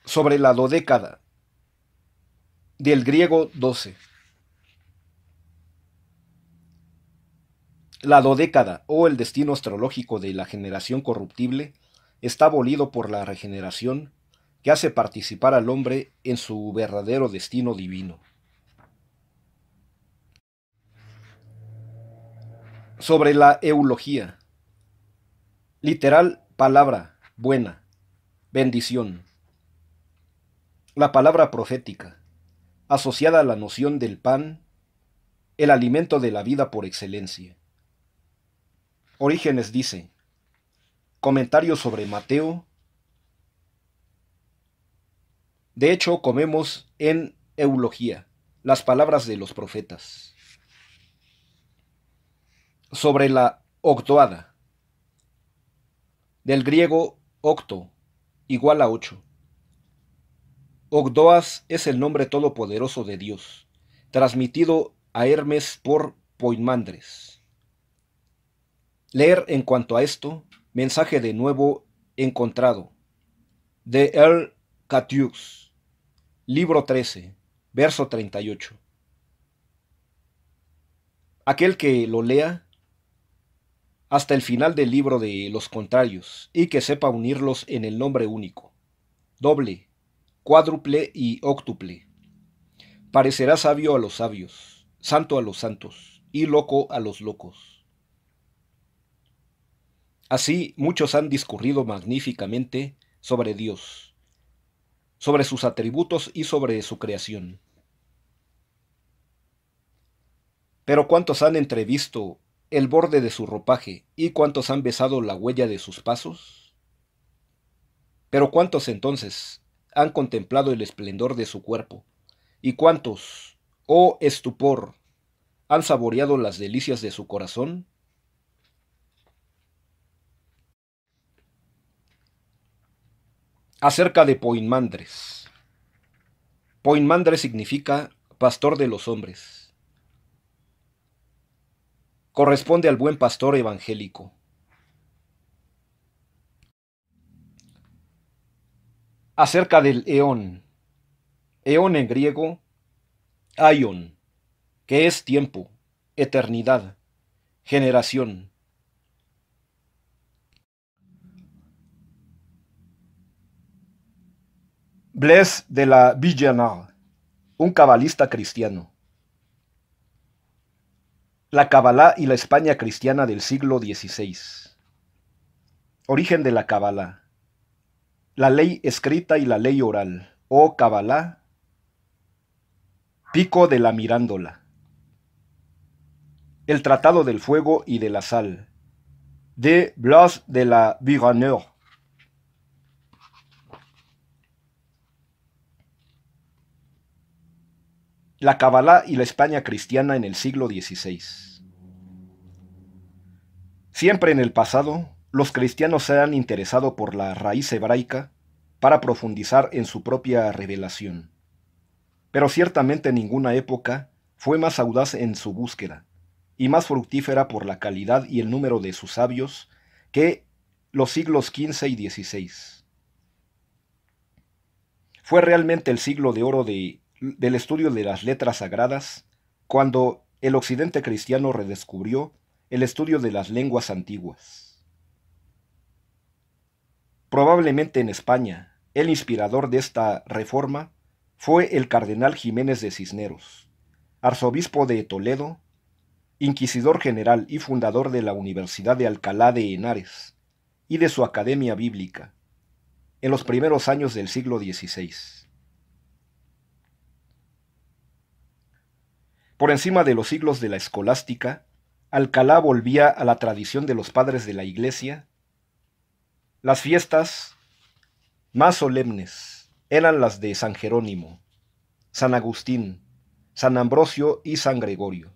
Sobre la dodécada, del griego 12. La dodécada, o el destino astrológico de la generación corruptible, está abolido por la regeneración que hace participar al hombre en su verdadero destino divino. sobre la eulogía. Literal, palabra buena, bendición. La palabra profética, asociada a la noción del pan, el alimento de la vida por excelencia. Orígenes dice, comentario sobre Mateo. De hecho, comemos en eulogía, las palabras de los profetas sobre la octoada, del griego octo, igual a 8 Octoas es el nombre todopoderoso de Dios, transmitido a Hermes por Poimandres. Leer en cuanto a esto, mensaje de nuevo encontrado, de el Catiux, libro 13, verso 38. Aquel que lo lea hasta el final del libro de los contrarios, y que sepa unirlos en el nombre único, doble, cuádruple y octuple. Parecerá sabio a los sabios, santo a los santos, y loco a los locos. Así muchos han discurrido magníficamente sobre Dios, sobre sus atributos y sobre su creación. Pero cuántos han entrevisto el borde de su ropaje y cuántos han besado la huella de sus pasos? Pero cuántos entonces han contemplado el esplendor de su cuerpo, y cuántos, oh estupor, han saboreado las delicias de su corazón? Acerca de Poinmandres. Poinmandres significa pastor de los hombres corresponde al buen pastor evangélico. Acerca del eón. Eón en griego, aion, que es tiempo, eternidad, generación. Bless de la Villanard, un cabalista cristiano. La Cabalá y la España cristiana del siglo XVI. Origen de la Cabalá. La ley escrita y la ley oral. O oh Cabalá. Pico de la Mirándola. El Tratado del Fuego y de la Sal. De Blas de la Viganeur. La Cabalá y la España cristiana en el siglo XVI. Siempre en el pasado, los cristianos se han interesado por la raíz hebraica para profundizar en su propia revelación. Pero ciertamente ninguna época fue más audaz en su búsqueda y más fructífera por la calidad y el número de sus sabios que los siglos XV y XVI. Fue realmente el siglo de oro de del estudio de las letras sagradas, cuando el occidente cristiano redescubrió el estudio de las lenguas antiguas. Probablemente en España, el inspirador de esta reforma fue el cardenal Jiménez de Cisneros, arzobispo de Toledo, inquisidor general y fundador de la Universidad de Alcalá de Henares y de su Academia Bíblica, en los primeros años del siglo XVI. Por encima de los siglos de la escolástica, Alcalá volvía a la tradición de los padres de la Iglesia. Las fiestas más solemnes eran las de San Jerónimo, San Agustín, San Ambrosio y San Gregorio.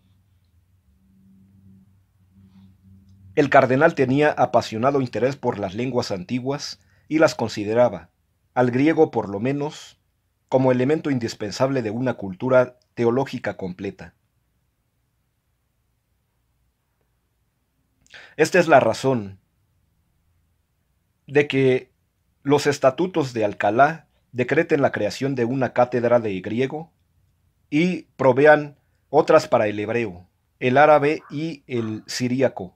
El cardenal tenía apasionado interés por las lenguas antiguas y las consideraba, al griego por lo menos, como elemento indispensable de una cultura teológica completa. Esta es la razón de que los estatutos de Alcalá decreten la creación de una cátedra de griego y provean otras para el hebreo, el árabe y el siríaco.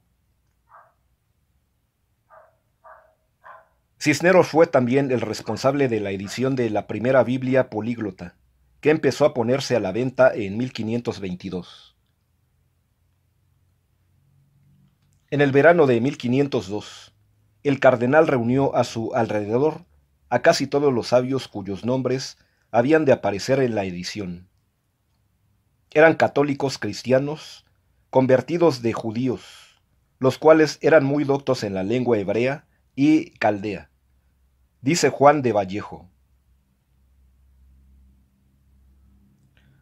Cisneros fue también el responsable de la edición de la primera Biblia políglota que empezó a ponerse a la venta en 1522. En el verano de 1502, el cardenal reunió a su alrededor a casi todos los sabios cuyos nombres habían de aparecer en la edición. Eran católicos cristianos, convertidos de judíos, los cuales eran muy doctos en la lengua hebrea y caldea, dice Juan de Vallejo.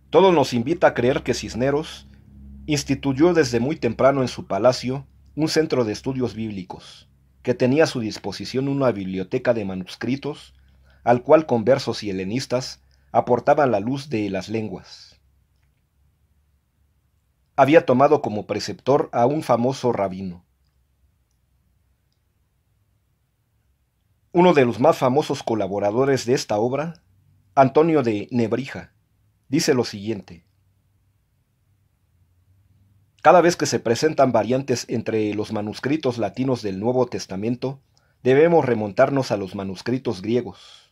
Todo nos invita a creer que Cisneros instituyó desde muy temprano en su palacio un centro de estudios bíblicos, que tenía a su disposición una biblioteca de manuscritos, al cual conversos y helenistas aportaban la luz de las lenguas. Había tomado como preceptor a un famoso rabino. Uno de los más famosos colaboradores de esta obra, Antonio de Nebrija, dice lo siguiente. Cada vez que se presentan variantes entre los manuscritos latinos del Nuevo Testamento, debemos remontarnos a los manuscritos griegos.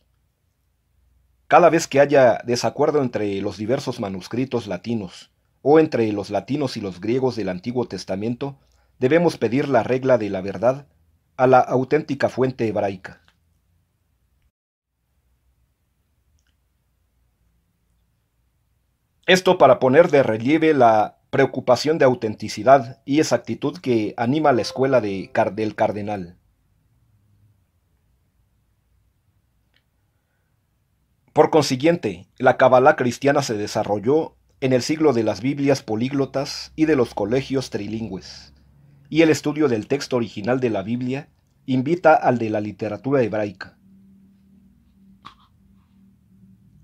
Cada vez que haya desacuerdo entre los diversos manuscritos latinos, o entre los latinos y los griegos del Antiguo Testamento, debemos pedir la regla de la verdad a la auténtica fuente hebraica. Esto para poner de relieve la preocupación de autenticidad y exactitud que anima la escuela de, del cardenal. Por consiguiente, la Kabbalah cristiana se desarrolló en el siglo de las Biblias políglotas y de los colegios trilingües, y el estudio del texto original de la Biblia invita al de la literatura hebraica.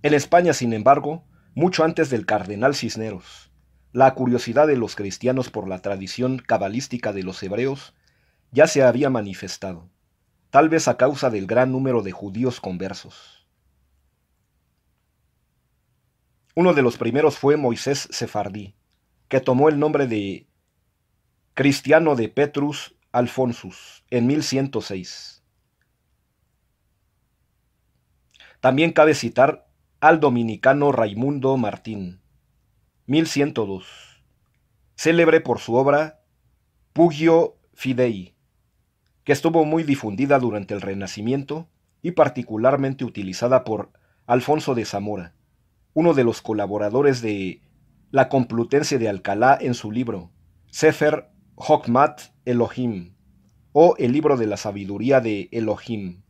En España, sin embargo, mucho antes del cardenal Cisneros. La curiosidad de los cristianos por la tradición cabalística de los hebreos ya se había manifestado, tal vez a causa del gran número de judíos conversos. Uno de los primeros fue Moisés Sefardí, que tomó el nombre de Cristiano de Petrus Alfonsus en 1106. También cabe citar al dominicano Raimundo Martín. 1102. Célebre por su obra Pugio Fidei, que estuvo muy difundida durante el Renacimiento y particularmente utilizada por Alfonso de Zamora, uno de los colaboradores de la Complutense de Alcalá en su libro Sefer Hokmat Elohim o el libro de la sabiduría de Elohim.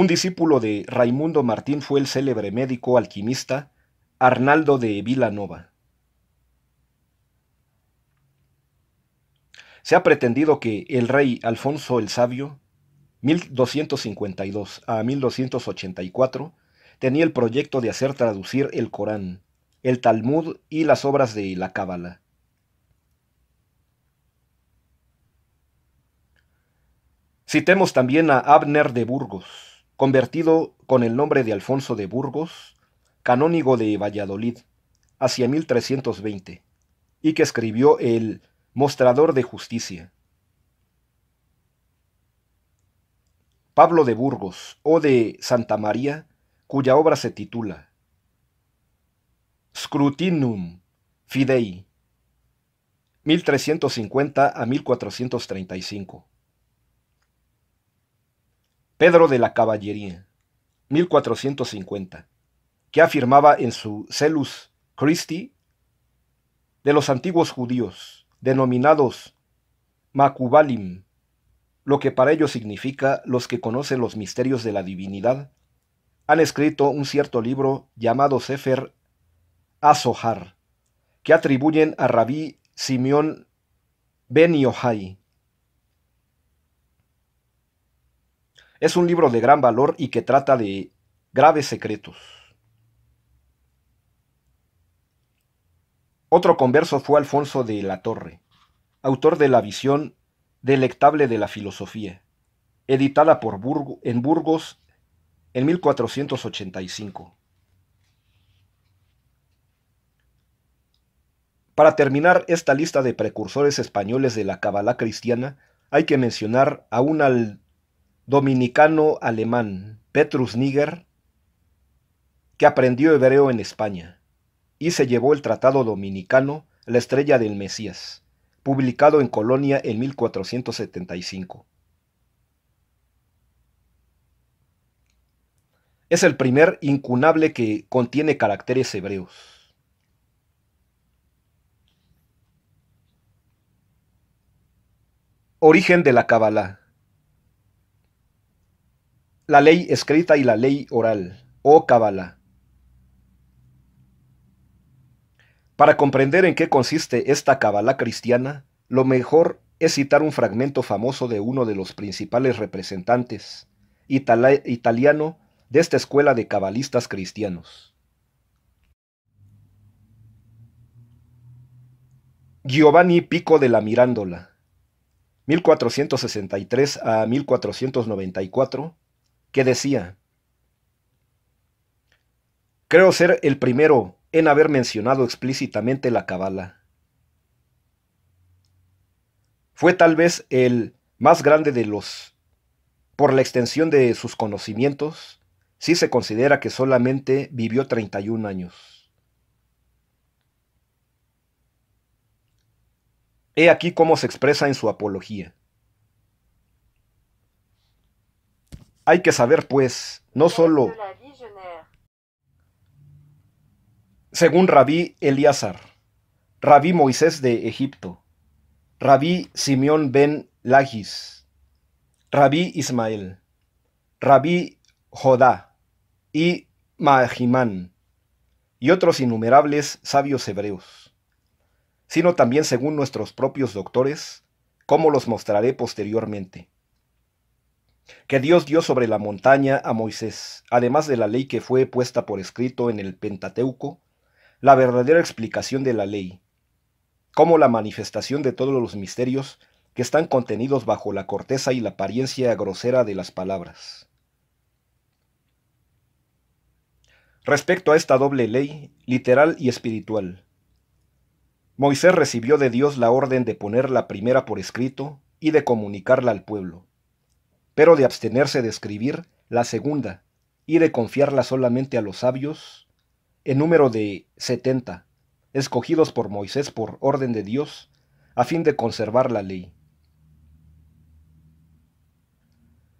Un discípulo de Raimundo Martín fue el célebre médico alquimista Arnaldo de Vilanova. Se ha pretendido que el rey Alfonso el Sabio, 1252 a 1284, tenía el proyecto de hacer traducir el Corán, el Talmud y las obras de la Cábala. Citemos también a Abner de Burgos, convertido con el nombre de Alfonso de Burgos, canónigo de Valladolid, hacia 1320, y que escribió el Mostrador de Justicia. Pablo de Burgos o de Santa María, cuya obra se titula Scrutinum Fidei 1350 a 1435. Pedro de la Caballería, 1450, que afirmaba en su Celus Christi de los antiguos judíos, denominados Macubalim, lo que para ellos significa los que conocen los misterios de la divinidad, han escrito un cierto libro llamado Sefer Azohar, que atribuyen a Rabí Simeón Ben Es un libro de gran valor y que trata de graves secretos. Otro converso fue Alfonso de la Torre, autor de la visión delectable de la filosofía, editada por en Burgos en 1485. Para terminar esta lista de precursores españoles de la Cabalá cristiana, hay que mencionar a un dominicano-alemán Petrus Niger, que aprendió hebreo en España, y se llevó el Tratado Dominicano La Estrella del Mesías, publicado en Colonia en 1475. Es el primer incunable que contiene caracteres hebreos. Origen de la Kabbalah la ley escrita y la ley oral, o oh, CABALA Para comprender en qué consiste esta Kabbalah cristiana, lo mejor es citar un fragmento famoso de uno de los principales representantes, italiano, de esta escuela de cabalistas cristianos. Giovanni Pico de la Mirándola, 1463 a 1494, que decía, Creo ser el primero en haber mencionado explícitamente la cabala. Fue tal vez el más grande de los, por la extensión de sus conocimientos, si se considera que solamente vivió 31 años. He aquí cómo se expresa en su apología. Hay que saber, pues, no solo... Según Rabí Elíasar, Rabí Moisés de Egipto, Rabí Simeón ben Lagis, Rabí Ismael, Rabí Jodá y Mahimán, y otros innumerables sabios hebreos, sino también según nuestros propios doctores, como los mostraré posteriormente que Dios dio sobre la montaña a Moisés, además de la ley que fue puesta por escrito en el Pentateuco, la verdadera explicación de la ley, como la manifestación de todos los misterios que están contenidos bajo la corteza y la apariencia grosera de las palabras. Respecto a esta doble ley, literal y espiritual, Moisés recibió de Dios la orden de poner la primera por escrito y de comunicarla al pueblo pero de abstenerse de escribir la segunda y de confiarla solamente a los sabios, en número de setenta, escogidos por Moisés por orden de Dios, a fin de conservar la ley.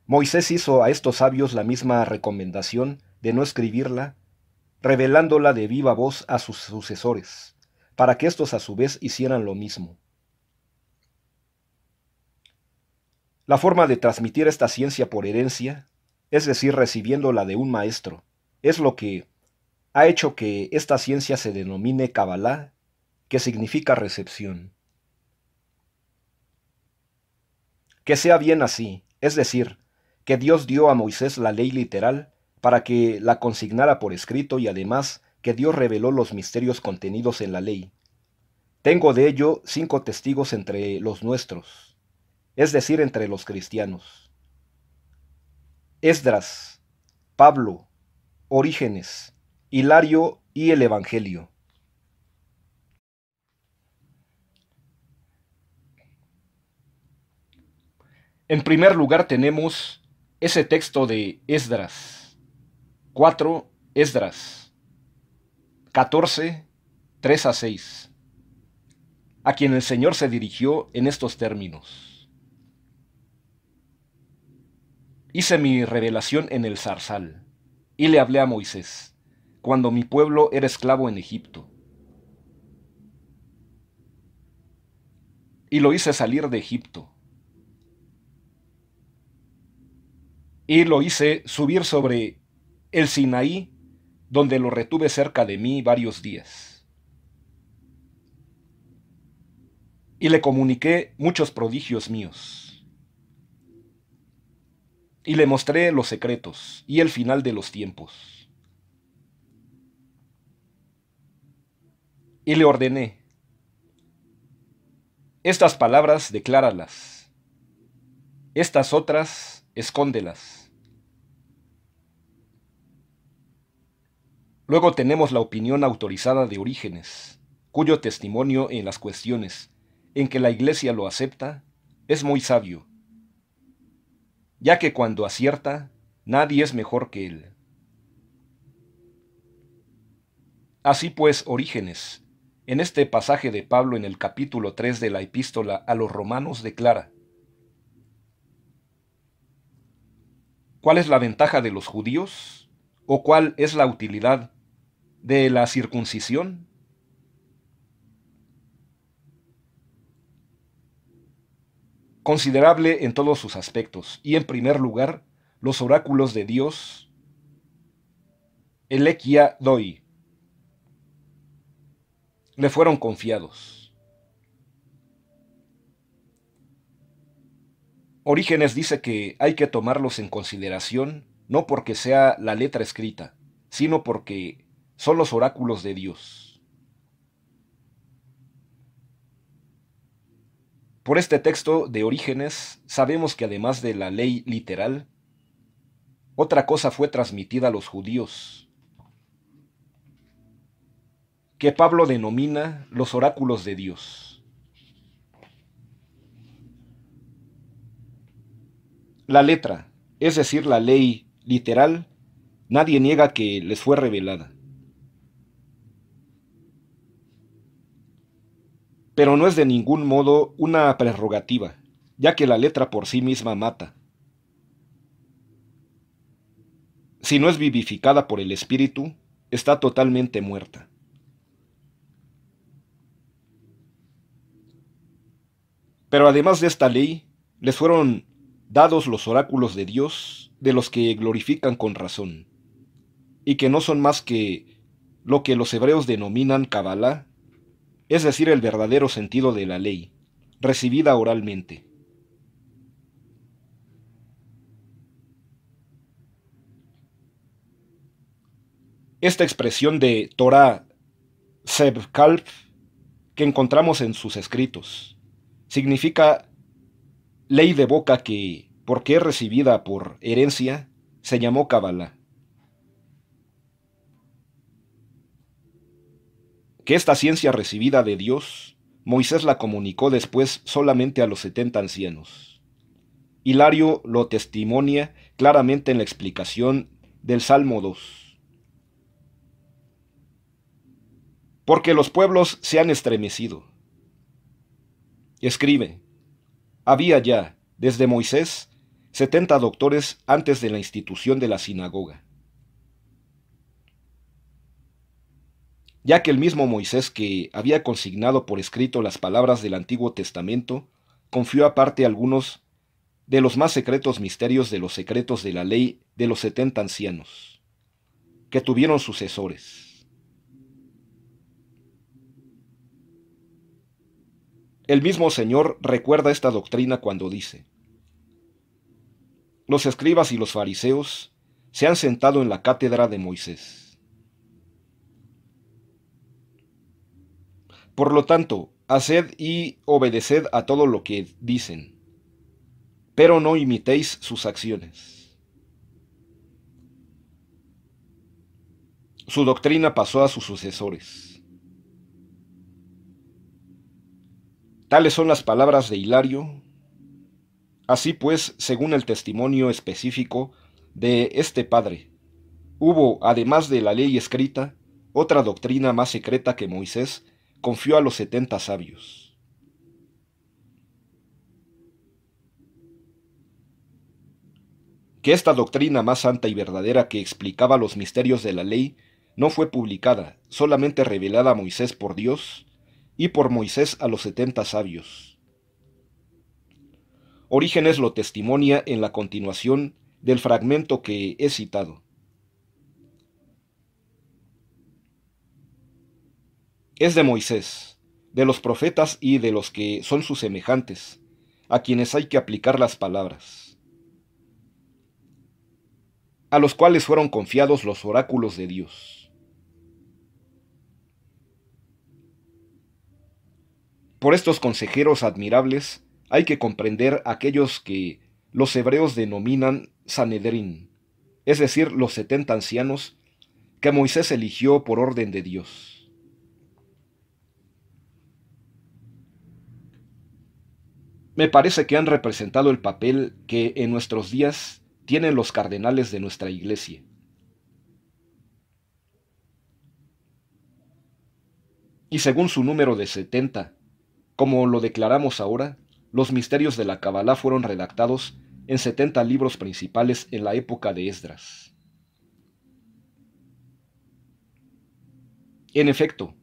Moisés hizo a estos sabios la misma recomendación de no escribirla, revelándola de viva voz a sus sucesores, para que éstos a su vez hicieran lo mismo. La forma de transmitir esta ciencia por herencia, es decir, recibiéndola de un maestro, es lo que ha hecho que esta ciencia se denomine Kabbalah, que significa recepción. Que sea bien así, es decir, que Dios dio a Moisés la ley literal para que la consignara por escrito y además que Dios reveló los misterios contenidos en la ley. Tengo de ello cinco testigos entre los nuestros es decir, entre los cristianos. Esdras, Pablo, Orígenes, Hilario y el Evangelio. En primer lugar tenemos ese texto de Esdras. 4 Esdras 14 3 a 6. A quien el Señor se dirigió en estos términos. Hice mi revelación en el zarzal, y le hablé a Moisés, cuando mi pueblo era esclavo en Egipto. Y lo hice salir de Egipto. Y lo hice subir sobre el Sinaí, donde lo retuve cerca de mí varios días. Y le comuniqué muchos prodigios míos y le mostré los secretos y el final de los tiempos. Y le ordené, estas palabras decláralas, estas otras escóndelas. Luego tenemos la opinión autorizada de Orígenes, cuyo testimonio en las cuestiones en que la Iglesia lo acepta es muy sabio ya que cuando acierta, nadie es mejor que él. Así pues, Orígenes, en este pasaje de Pablo en el capítulo 3 de la epístola a los romanos declara, ¿Cuál es la ventaja de los judíos? ¿O cuál es la utilidad de la circuncisión? considerable en todos sus aspectos. Y en primer lugar, los oráculos de Dios, Elequia Doi, le fueron confiados. Orígenes dice que hay que tomarlos en consideración no porque sea la letra escrita, sino porque son los oráculos de Dios. Por este texto de Orígenes sabemos que además de la ley literal, otra cosa fue transmitida a los judíos, que Pablo denomina los oráculos de Dios. La letra, es decir, la ley literal, nadie niega que les fue revelada. pero no es de ningún modo una prerrogativa, ya que la letra por sí misma mata. Si no es vivificada por el espíritu, está totalmente muerta. Pero además de esta ley, les fueron dados los oráculos de Dios, de los que glorifican con razón, y que no son más que lo que los hebreos denominan Kabbalah es decir, el verdadero sentido de la ley, recibida oralmente. Esta expresión de Torah Sebkalp que encontramos en sus escritos significa ley de boca que, porque es recibida por herencia, se llamó Kabbalah. esta ciencia recibida de Dios, Moisés la comunicó después solamente a los setenta ancianos. Hilario lo testimonia claramente en la explicación del Salmo 2. Porque los pueblos se han estremecido. Escribe, había ya, desde Moisés, setenta doctores antes de la institución de la sinagoga. ya que el mismo Moisés que había consignado por escrito las palabras del Antiguo Testamento, confió aparte algunos de los más secretos misterios de los secretos de la ley de los setenta ancianos, que tuvieron sucesores. El mismo Señor recuerda esta doctrina cuando dice, Los escribas y los fariseos se han sentado en la cátedra de Moisés. Por lo tanto, haced y obedeced a todo lo que dicen, pero no imitéis sus acciones. Su doctrina pasó a sus sucesores. Tales son las palabras de Hilario. Así pues, según el testimonio específico de este padre, hubo, además de la ley escrita, otra doctrina más secreta que Moisés confió a los setenta sabios. Que esta doctrina más santa y verdadera que explicaba los misterios de la ley no fue publicada, solamente revelada a Moisés por Dios y por Moisés a los setenta sabios. Orígenes lo testimonia en la continuación del fragmento que he citado. es de Moisés, de los profetas y de los que son sus semejantes, a quienes hay que aplicar las palabras, a los cuales fueron confiados los oráculos de Dios. Por estos consejeros admirables hay que comprender aquellos que los hebreos denominan Sanedrín, es decir, los setenta ancianos que Moisés eligió por orden de Dios. Me parece que han representado el papel que en nuestros días tienen los cardenales de nuestra iglesia. Y según su número de 70, como lo declaramos ahora, los misterios de la Kabbalah fueron redactados en 70 libros principales en la época de Esdras. En efecto,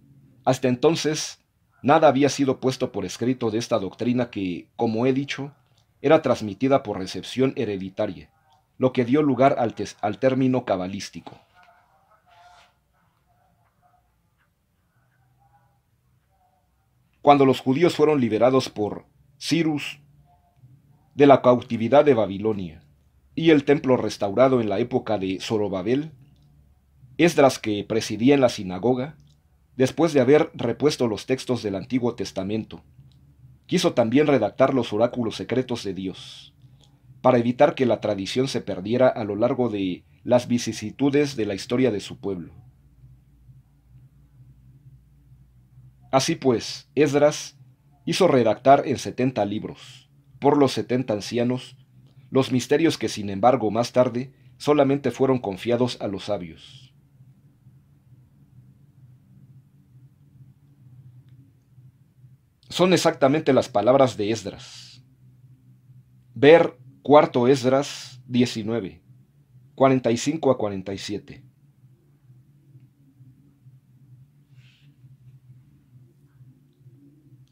hasta entonces Nada había sido puesto por escrito de esta doctrina que, como he dicho, era transmitida por recepción hereditaria, lo que dio lugar al, término cabalístico. Cuando los judíos fueron liberados por Cyrus de la cautividad de Babilonia y el templo restaurado en la época de Zorobabel, Esdras que presidía en la sinagoga, después de haber repuesto los textos del Antiguo Testamento. Quiso también redactar los oráculos secretos de Dios, para evitar que la tradición se perdiera a lo largo de las vicisitudes de la historia de su pueblo. Así pues, Esdras hizo redactar en setenta libros, por los setenta ancianos, los misterios que sin embargo más tarde solamente fueron confiados a los sabios. son exactamente las palabras de Esdras. Ver cuarto Esdras 19, 45 a 47.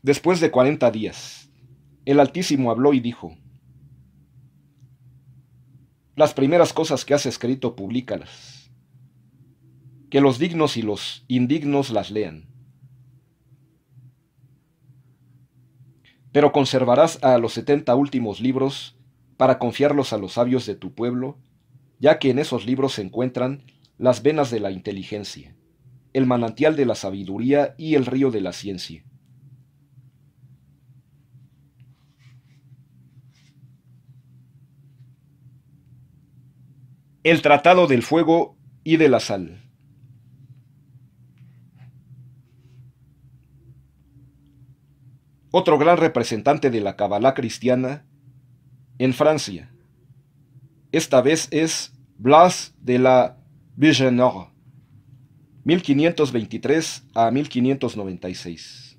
Después de 40 días, el Altísimo habló y dijo, Las primeras cosas que has escrito, públicalas, que los dignos y los indignos las lean pero conservarás a los setenta últimos libros para confiarlos a los sabios de tu pueblo, ya que en esos libros se encuentran las venas de la inteligencia, el manantial de la sabiduría y el río de la ciencia. El Tratado del Fuego y de la Sal. otro gran representante de la Kabbalah cristiana en Francia. Esta vez es Blas de la Vigenor, 1523 a 1596.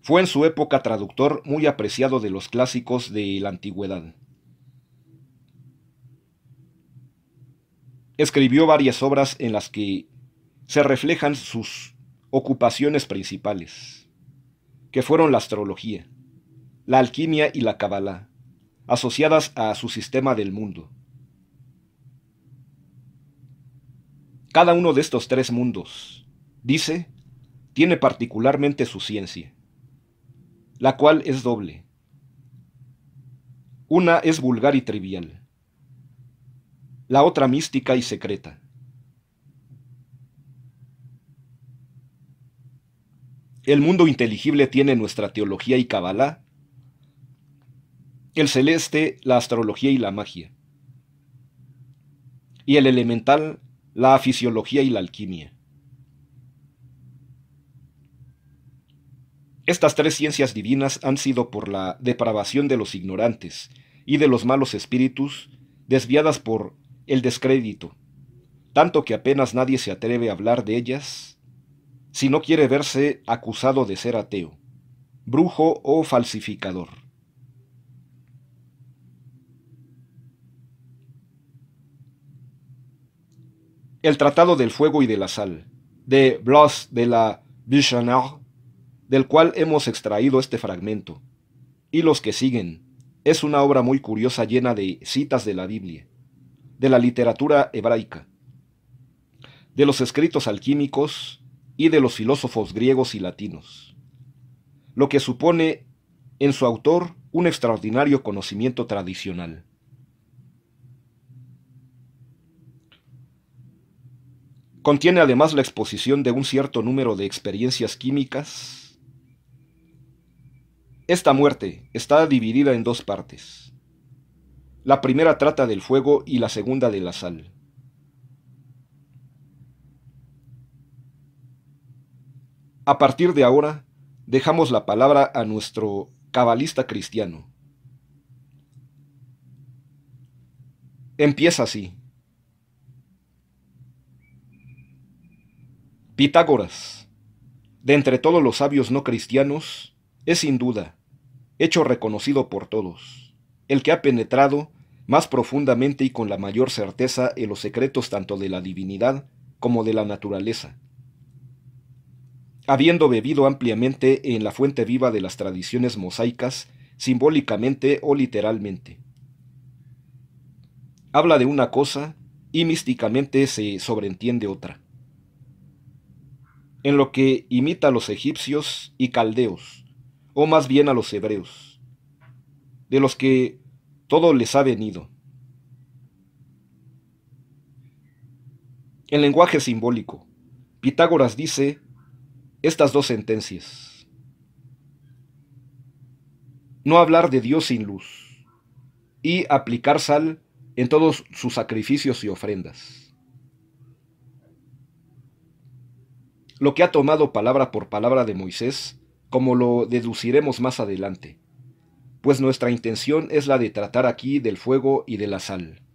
Fue en su época traductor muy apreciado de los clásicos de la antigüedad. Escribió varias obras en las que se reflejan sus ocupaciones principales, que fueron la astrología, la alquimia y la cabalá, asociadas a su sistema del mundo. Cada uno de estos tres mundos, dice, tiene particularmente su ciencia, la cual es doble. Una es vulgar y trivial, la otra mística y secreta. El mundo inteligible tiene nuestra teología y cabalá. El celeste, la astrología y la magia. Y el elemental, la fisiología y la alquimia. Estas tres ciencias divinas han sido por la depravación de los ignorantes y de los malos espíritus desviadas por el descrédito, tanto que apenas nadie se atreve a hablar de ellas si no quiere verse acusado de ser ateo, brujo o falsificador. El Tratado del Fuego y de la Sal, de Blas de la Bichanard, del cual hemos extraído este fragmento, y los que siguen, es una obra muy curiosa llena de citas de la Biblia, de la literatura hebraica, de los escritos alquímicos y de los filósofos griegos y latinos, lo que supone en su autor un extraordinario conocimiento tradicional. Contiene además la exposición de un cierto número de experiencias químicas. Esta muerte está dividida en dos partes. La primera trata del fuego y la segunda de la sal. A partir de ahora, dejamos la palabra a nuestro cabalista cristiano. Empieza así. Pitágoras, de entre todos los sabios no cristianos, es sin duda, hecho reconocido por todos, el que ha penetrado más profundamente y con la mayor certeza en los secretos tanto de la divinidad como de la naturaleza, habiendo bebido ampliamente en la fuente viva de las tradiciones mosaicas, simbólicamente o literalmente. Habla de una cosa y místicamente se sobreentiende otra. En lo que imita a los egipcios y caldeos, o más bien a los hebreos, de los que todo les ha venido. En lenguaje simbólico, Pitágoras dice estas dos sentencias. No hablar de Dios sin luz y aplicar sal en todos sus sacrificios y ofrendas. Lo que ha tomado palabra por palabra de Moisés, como lo deduciremos más adelante, pues nuestra intención es la de tratar aquí del fuego y de la sal.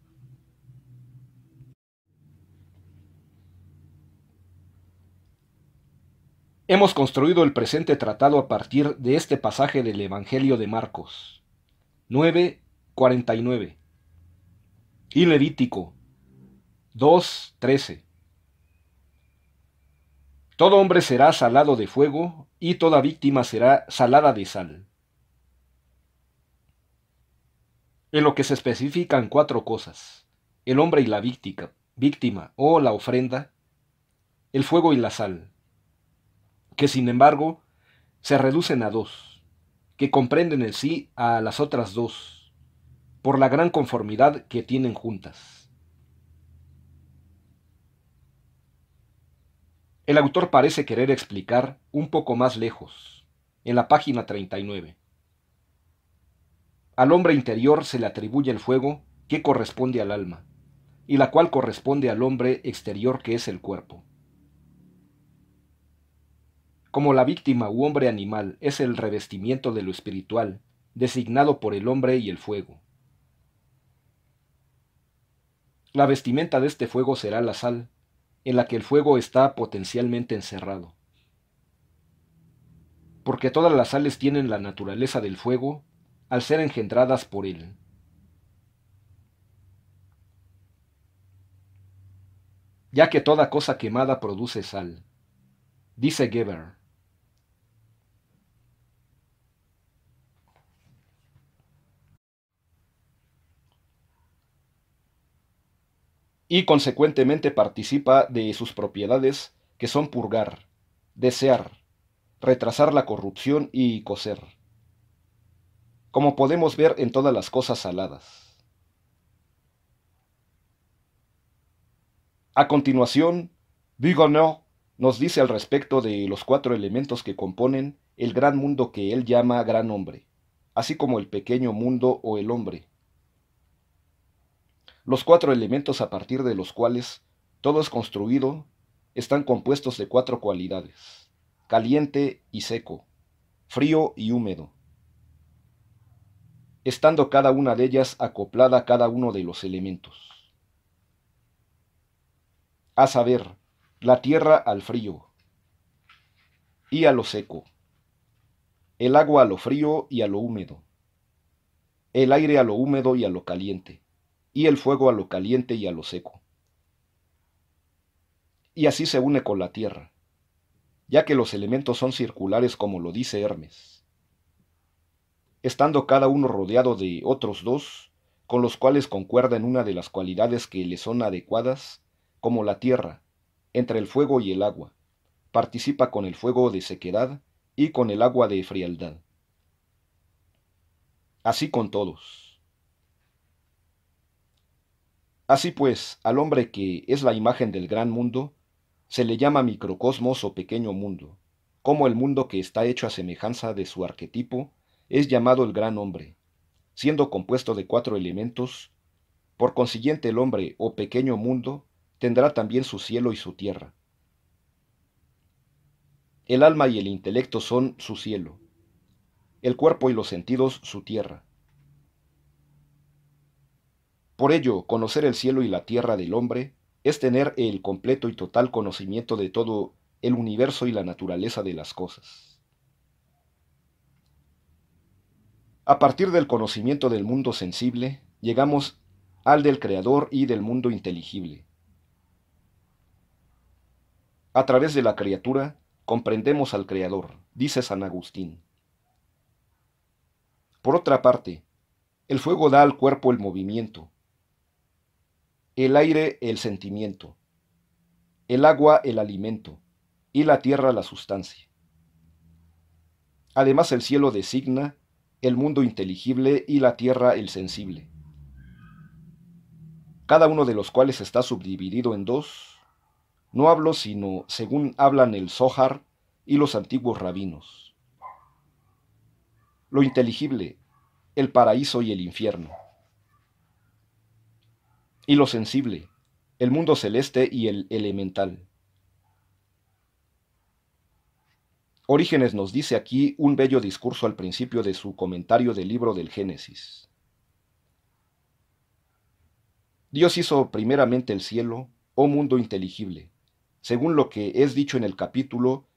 Hemos construido el presente tratado a partir de este pasaje del Evangelio de Marcos 49, y Levítico 2:13. Todo hombre será salado de fuego y toda víctima será salada de sal. En lo que se especifican cuatro cosas, el hombre y la víctima, víctima o la ofrenda, el fuego y la sal que sin embargo se reducen a dos, que comprenden en sí a las otras dos, por la gran conformidad que tienen juntas. El autor parece querer explicar un poco más lejos, en la página 39. Al hombre interior se le atribuye el fuego que corresponde al alma, y la cual corresponde al hombre exterior que es el cuerpo. Como la víctima u hombre animal es el revestimiento de lo espiritual, designado por el hombre y el fuego. La vestimenta de este fuego será la sal, en la que el fuego está potencialmente encerrado. Porque todas las sales tienen la naturaleza del fuego al ser engendradas por él. Ya que toda cosa quemada produce sal, dice Geber. y consecuentemente participa de sus propiedades que son purgar, desear, retrasar la corrupción y coser, como podemos ver en todas las cosas saladas. A continuación, Vigonneau nos dice al respecto de los cuatro elementos que componen el gran mundo que él llama gran hombre, así como el pequeño mundo o el hombre, los cuatro elementos a partir de los cuales todo es construido están compuestos de cuatro cualidades, caliente y seco, frío y húmedo, estando cada una de ellas acoplada a cada uno de los elementos. A saber, la tierra al frío y a lo seco, el agua a lo frío y a lo húmedo, el aire a lo húmedo y a lo caliente, y el fuego a lo caliente y a lo seco. Y así se une con la tierra, ya que los elementos son circulares como lo dice Hermes, estando cada uno rodeado de otros dos, con los cuales concuerda en una de las cualidades que le son adecuadas, como la tierra, entre el fuego y el agua, participa con el fuego de sequedad y con el agua de frialdad. Así con todos Así pues, al hombre que es la imagen del gran mundo, se le llama microcosmos o pequeño mundo, como el mundo que está hecho a semejanza de su arquetipo es llamado el gran hombre, siendo compuesto de cuatro elementos, por consiguiente el hombre o pequeño mundo tendrá también su cielo y su tierra. El alma y el intelecto son su cielo, el cuerpo y los sentidos su tierra, por ello, conocer el cielo y la tierra del hombre es tener el completo y total conocimiento de todo el universo y la naturaleza de las cosas. A partir del conocimiento del mundo sensible, llegamos al del creador y del mundo inteligible. A través de la criatura, comprendemos al creador, dice San Agustín. Por otra parte, el fuego da al cuerpo el movimiento, el aire el sentimiento, el agua el alimento y la tierra la sustancia. Además el cielo designa el mundo inteligible y la tierra el sensible, cada uno de los cuales está subdividido en dos. No hablo sino según hablan el Zohar y los antiguos rabinos. Lo inteligible, el paraíso y el infierno y lo sensible, el mundo celeste y el elemental. Orígenes nos dice aquí un bello discurso al principio de su comentario del libro del Génesis. Dios hizo primeramente el cielo, oh mundo inteligible, según lo que es dicho en el capítulo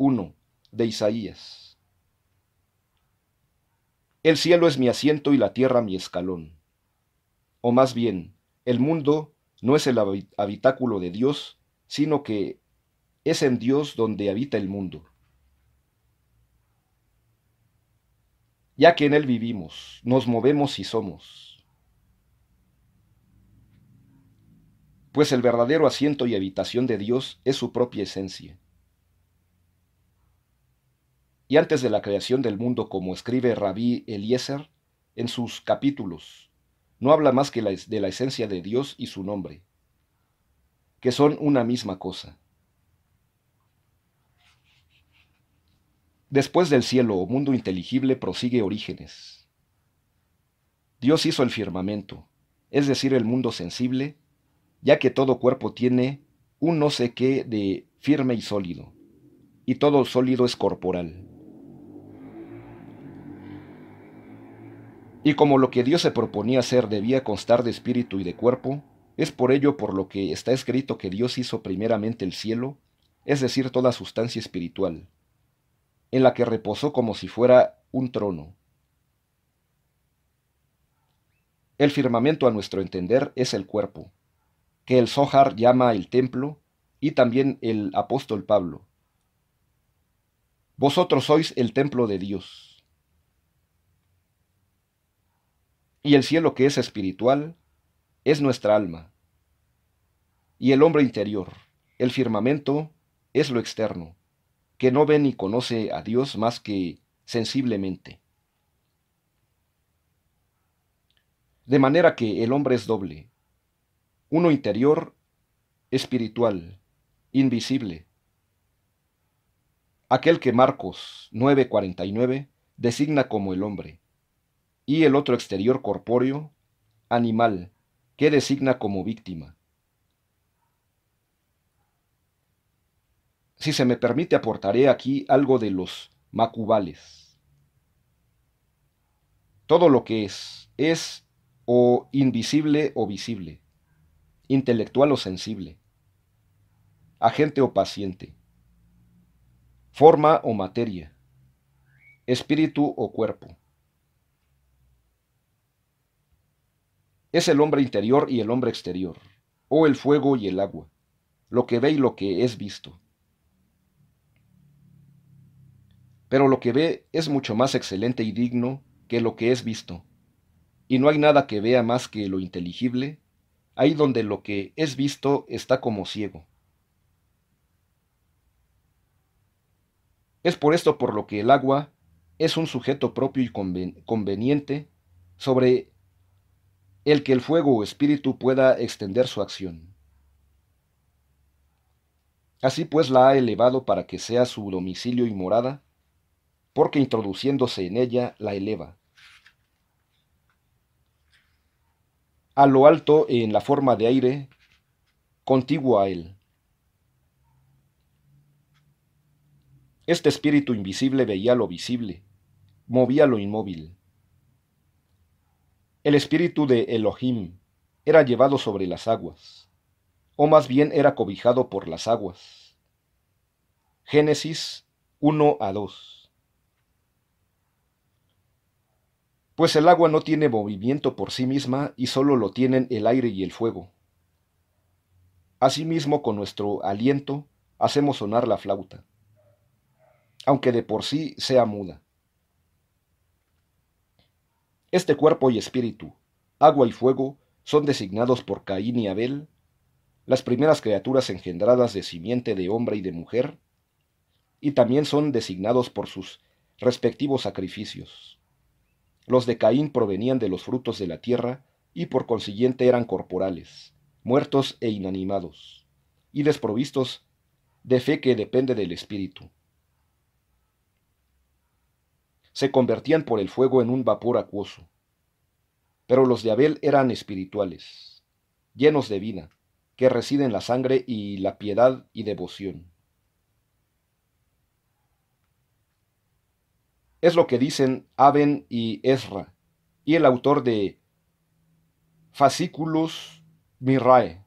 1, de Isaías. El cielo es mi asiento y la tierra mi escalón. O más bien, el mundo no es el habitáculo de Dios, sino que es en Dios donde habita el mundo. ya que en Él vivimos, nos movemos y somos. Pues el verdadero asiento y habitación de Dios es su propia esencia. Y antes de la creación del mundo, como escribe Rabí Eliezer en sus capítulos no habla más que de la esencia de Dios y su nombre, que son una misma cosa. Después del cielo o oh mundo inteligible prosigue Orígenes. Dios hizo el firmamento, es decir, el mundo sensible, ya que todo cuerpo tiene un no sé qué de firme y sólido, y todo sólido es corporal. Y como lo que Dios se proponía hacer debía constar de espíritu y de cuerpo, es por ello por lo que está escrito que Dios hizo primeramente el cielo, es decir, toda sustancia espiritual, en la que reposó como si fuera un trono. El firmamento a nuestro entender es el cuerpo, que el Zohar llama el templo y también el apóstol Pablo. Vosotros sois el templo de Dios. Y el cielo que es espiritual es nuestra alma. Y el hombre interior, el firmamento, es lo externo, que no ve ni conoce a Dios más que sensiblemente. De manera que el hombre es doble, uno interior, espiritual, invisible, aquel que Marcos 9:49 designa como el hombre, y el otro exterior corpóreo, animal, que designa como víctima. Si se me permite, aportaré aquí algo de los macubales. Todo lo que es, es o invisible o visible, intelectual o sensible, agente o paciente, forma o materia, espíritu o cuerpo, Es el hombre interior y el hombre exterior, o el fuego y el agua, lo que ve y lo que es visto. Pero lo que ve es mucho más excelente y digno que lo que es visto, y no hay nada que vea más que lo inteligible, ahí donde lo que es visto está como ciego. Es por esto por lo que el agua es un sujeto propio y conveniente sobre el que el fuego o espíritu pueda extender su acción. Así pues la ha elevado para que sea su domicilio y morada, porque introduciéndose en ella la eleva. A lo alto en la forma de aire, contiguo a él. Este espíritu invisible veía lo visible, movía lo inmóvil el espíritu de Elohim era llevado sobre las aguas, o más bien era cobijado por las aguas. Génesis 1 a 2. Pues el agua no tiene movimiento por sí misma y solo lo tienen el aire y el fuego. Asimismo, con nuestro aliento hacemos sonar la flauta, aunque de por sí sea muda. Este cuerpo y espíritu, agua y fuego, son designados por Caín y Abel, las primeras criaturas engendradas de simiente de hombre y de mujer, y también son designados por sus respectivos sacrificios. Los de Caín provenían de los frutos de la tierra y por consiguiente eran corporales, muertos e inanimados, y desprovistos de fe que depende del espíritu se convertían por el fuego en un vapor acuoso. Pero los de Abel eran espirituales, llenos de vida, que residen la sangre y la piedad y devoción. Es lo que dicen Aben y Ezra, y el autor de Fascículos Mirae.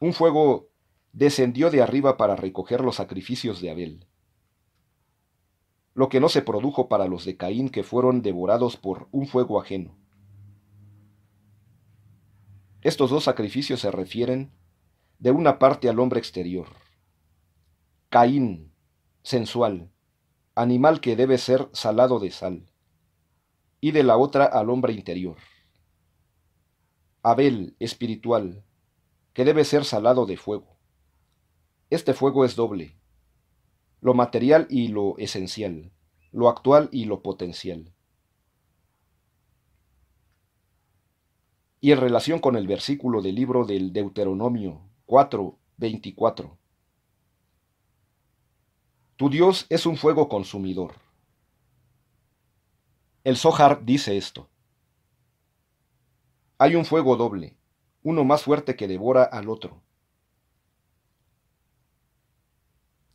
Un fuego descendió de arriba para recoger los sacrificios de Abel lo que no se produjo para los de Caín que fueron devorados por un fuego ajeno. Estos dos sacrificios se refieren de una parte al hombre exterior. Caín, sensual, animal que debe ser salado de sal, y de la otra al hombre interior. Abel, espiritual, que debe ser salado de fuego. Este fuego es doble, lo material y lo esencial, lo actual y lo potencial. Y en relación con el versículo del libro del Deuteronomio 4, 24. Tu Dios es un fuego consumidor. El Sohar dice esto. Hay un fuego doble, uno más fuerte que devora al otro.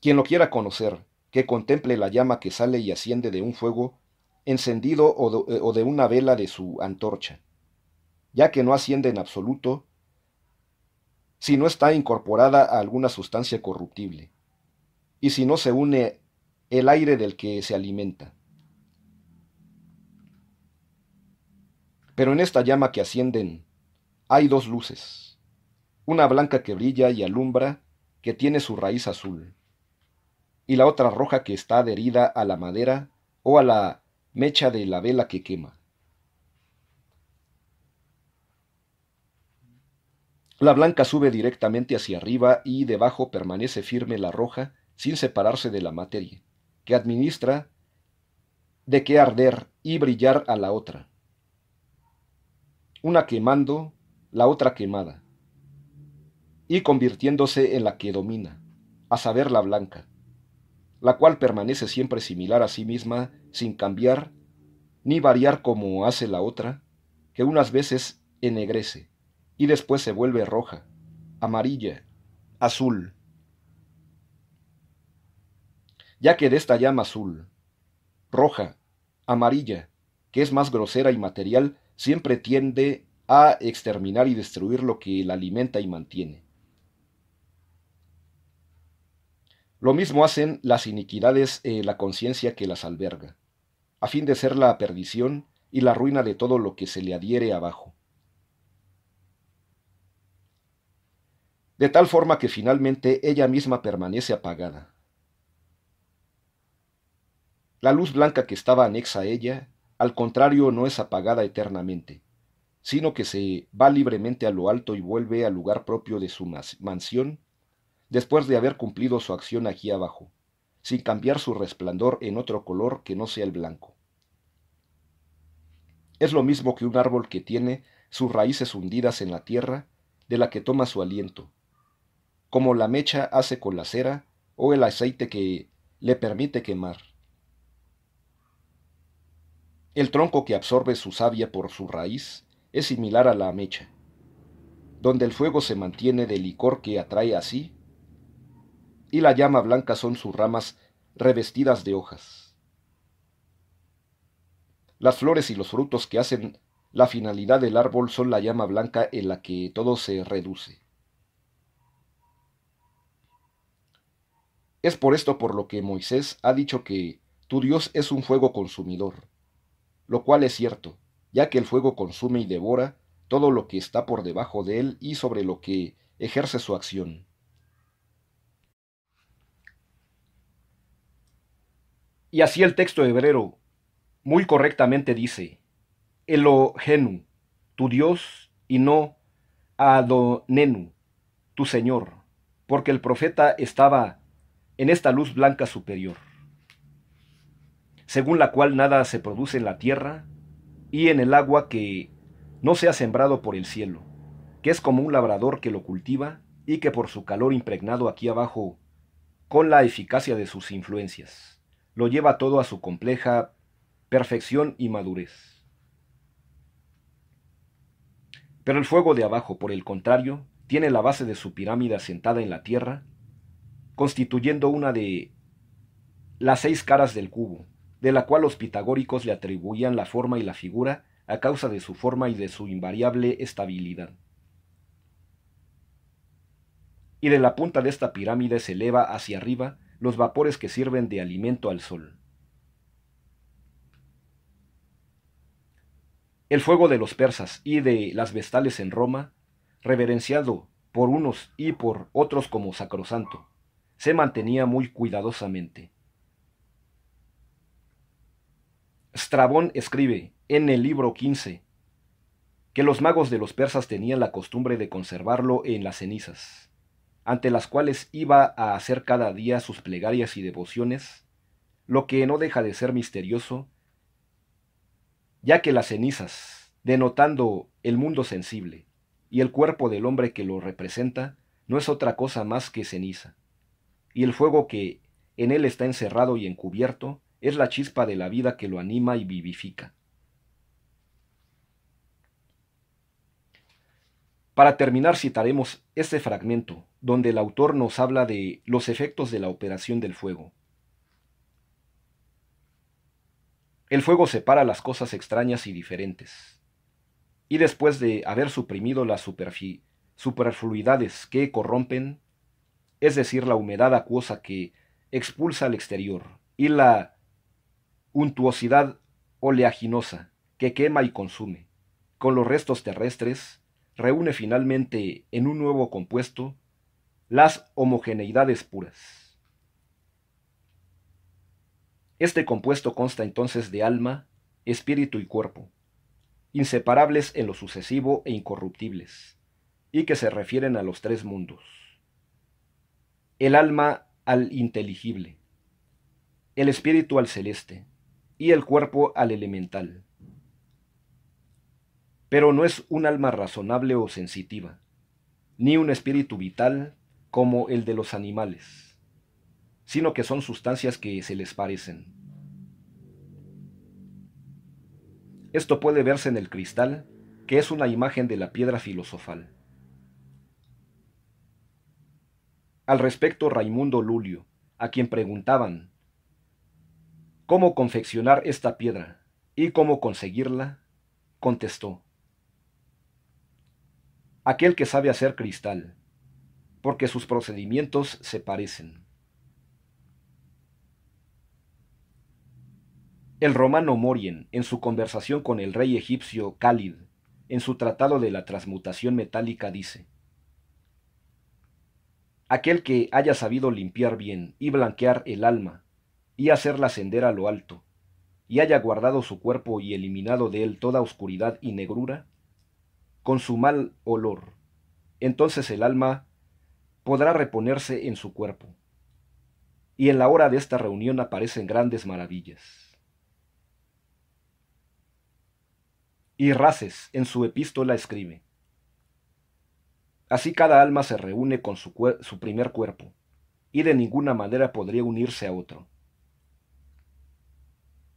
Quien lo quiera conocer, que contemple la llama que sale y asciende de un fuego encendido eh, o de, una vela de su antorcha, ya que no asciende en absoluto si no está incorporada a alguna sustancia corruptible, y si no se une el aire del que se alimenta. Pero en esta llama que ascienden hay dos luces, una blanca que brilla y alumbra, que tiene su raíz azul, y la otra roja que está adherida a la madera o a la mecha de la vela que quema. La blanca sube directamente hacia arriba y debajo permanece firme la roja sin separarse de la materia, que administra de qué arder y brillar a la otra. Una quemando, la otra quemada, y convirtiéndose en la que domina, a saber la blanca la cual permanece siempre similar a sí misma, sin cambiar, ni variar como hace la otra, que unas veces ennegrece, y después se vuelve roja, amarilla, azul. Ya que de esta llama azul, roja, amarilla, que es más grosera y material, siempre tiende a exterminar y destruir lo que la alimenta y mantiene Lo mismo hacen las iniquidades eh, la conciencia que las alberga, a fin de ser la perdición y la ruina de todo lo que se le adhiere abajo. De tal forma que finalmente ella misma permanece apagada. La luz blanca que estaba anexa a ella, al contrario, no es apagada eternamente, sino que se va libremente a lo alto y vuelve al lugar propio de su mansión después de haber cumplido su acción aquí abajo, sin cambiar su resplandor en otro color que no sea el blanco. Es lo mismo que un árbol que tiene sus raíces hundidas en la tierra, de la que toma su aliento, como la mecha hace con la cera o el aceite que le permite quemar. El tronco que absorbe su savia por su raíz es similar a la mecha, donde el fuego se mantiene del licor que atrae así y la llama blanca son sus ramas revestidas de hojas. Las flores y los frutos que hacen la finalidad del árbol son la llama blanca en la que todo se reduce. Es por esto por lo que Moisés ha dicho que tu Dios es un fuego consumidor, lo cual es cierto, ya que el fuego consume y devora todo lo que está por debajo de él y sobre lo que ejerce su acción. Y así el texto hebreo muy correctamente dice, Elohenu, tu Dios, y no Adonenu, tu Señor, porque el profeta estaba en esta luz blanca superior, según la cual nada se produce en la tierra y en el agua que no sea sembrado por el cielo, que es como un labrador que lo cultiva y que por su calor impregnado aquí abajo, con la eficacia de sus influencias, lo lleva todo a su compleja perfección y madurez. Pero el fuego de abajo, por el contrario, tiene la base de su pirámide asentada en la tierra, constituyendo una de las seis caras del cubo, de la cual los pitagóricos le atribuían la forma y la figura a causa de su forma y de su invariable estabilidad. Y de la punta de esta pirámide se eleva hacia arriba los vapores que sirven de alimento al sol. El fuego de los persas y de las vestales en Roma, reverenciado por unos y por otros como sacrosanto, se mantenía muy cuidadosamente. Estrabón escribe en el libro 15 que los magos de los persas tenían la costumbre de conservarlo en las cenizas ante las cuales iba a hacer cada día sus plegarias y devociones, lo que no deja de ser misterioso, ya que las cenizas, denotando el mundo sensible y el cuerpo del hombre que lo representa, no es otra cosa más que ceniza, y el fuego que en él está encerrado y encubierto es la chispa de la vida que lo anima y vivifica. Para terminar citaremos este fragmento, donde el autor nos habla de los efectos de la operación del fuego. El fuego separa las cosas extrañas y diferentes. Y después de haber suprimido las superfluidades que corrompen, es decir, la humedad acuosa que expulsa al exterior y la untuosidad oleaginosa que quema y consume, con los restos terrestres, reúne finalmente en un nuevo compuesto las homogeneidades puras. Este compuesto consta entonces de alma, espíritu y cuerpo, inseparables en lo sucesivo e incorruptibles, y que se refieren a los tres mundos. El alma al inteligible, el espíritu al celeste y el cuerpo al elemental pero no es un alma razonable o sensitiva, ni un espíritu vital como el de los animales, sino que son sustancias que se les parecen. Esto puede verse en el cristal, que es una imagen de la piedra filosofal. Al respecto, Raimundo Lulio, a quien preguntaban cómo confeccionar esta piedra y cómo conseguirla, contestó, aquel que sabe hacer cristal, porque sus procedimientos se parecen. El romano Morien, en su conversación con el rey egipcio Cálid, en su tratado de la transmutación metálica, dice, Aquel que haya sabido limpiar bien y blanquear el alma, y hacerla ascender a lo alto, y haya guardado su cuerpo y eliminado de él toda oscuridad y negrura, con su mal olor. Entonces el alma podrá reponerse en su cuerpo. Y en la hora de esta reunión aparecen grandes maravillas. Y Races en su epístola escribe, Así cada alma se reúne con su, primer cuerpo, y de ninguna manera podría unirse a otro.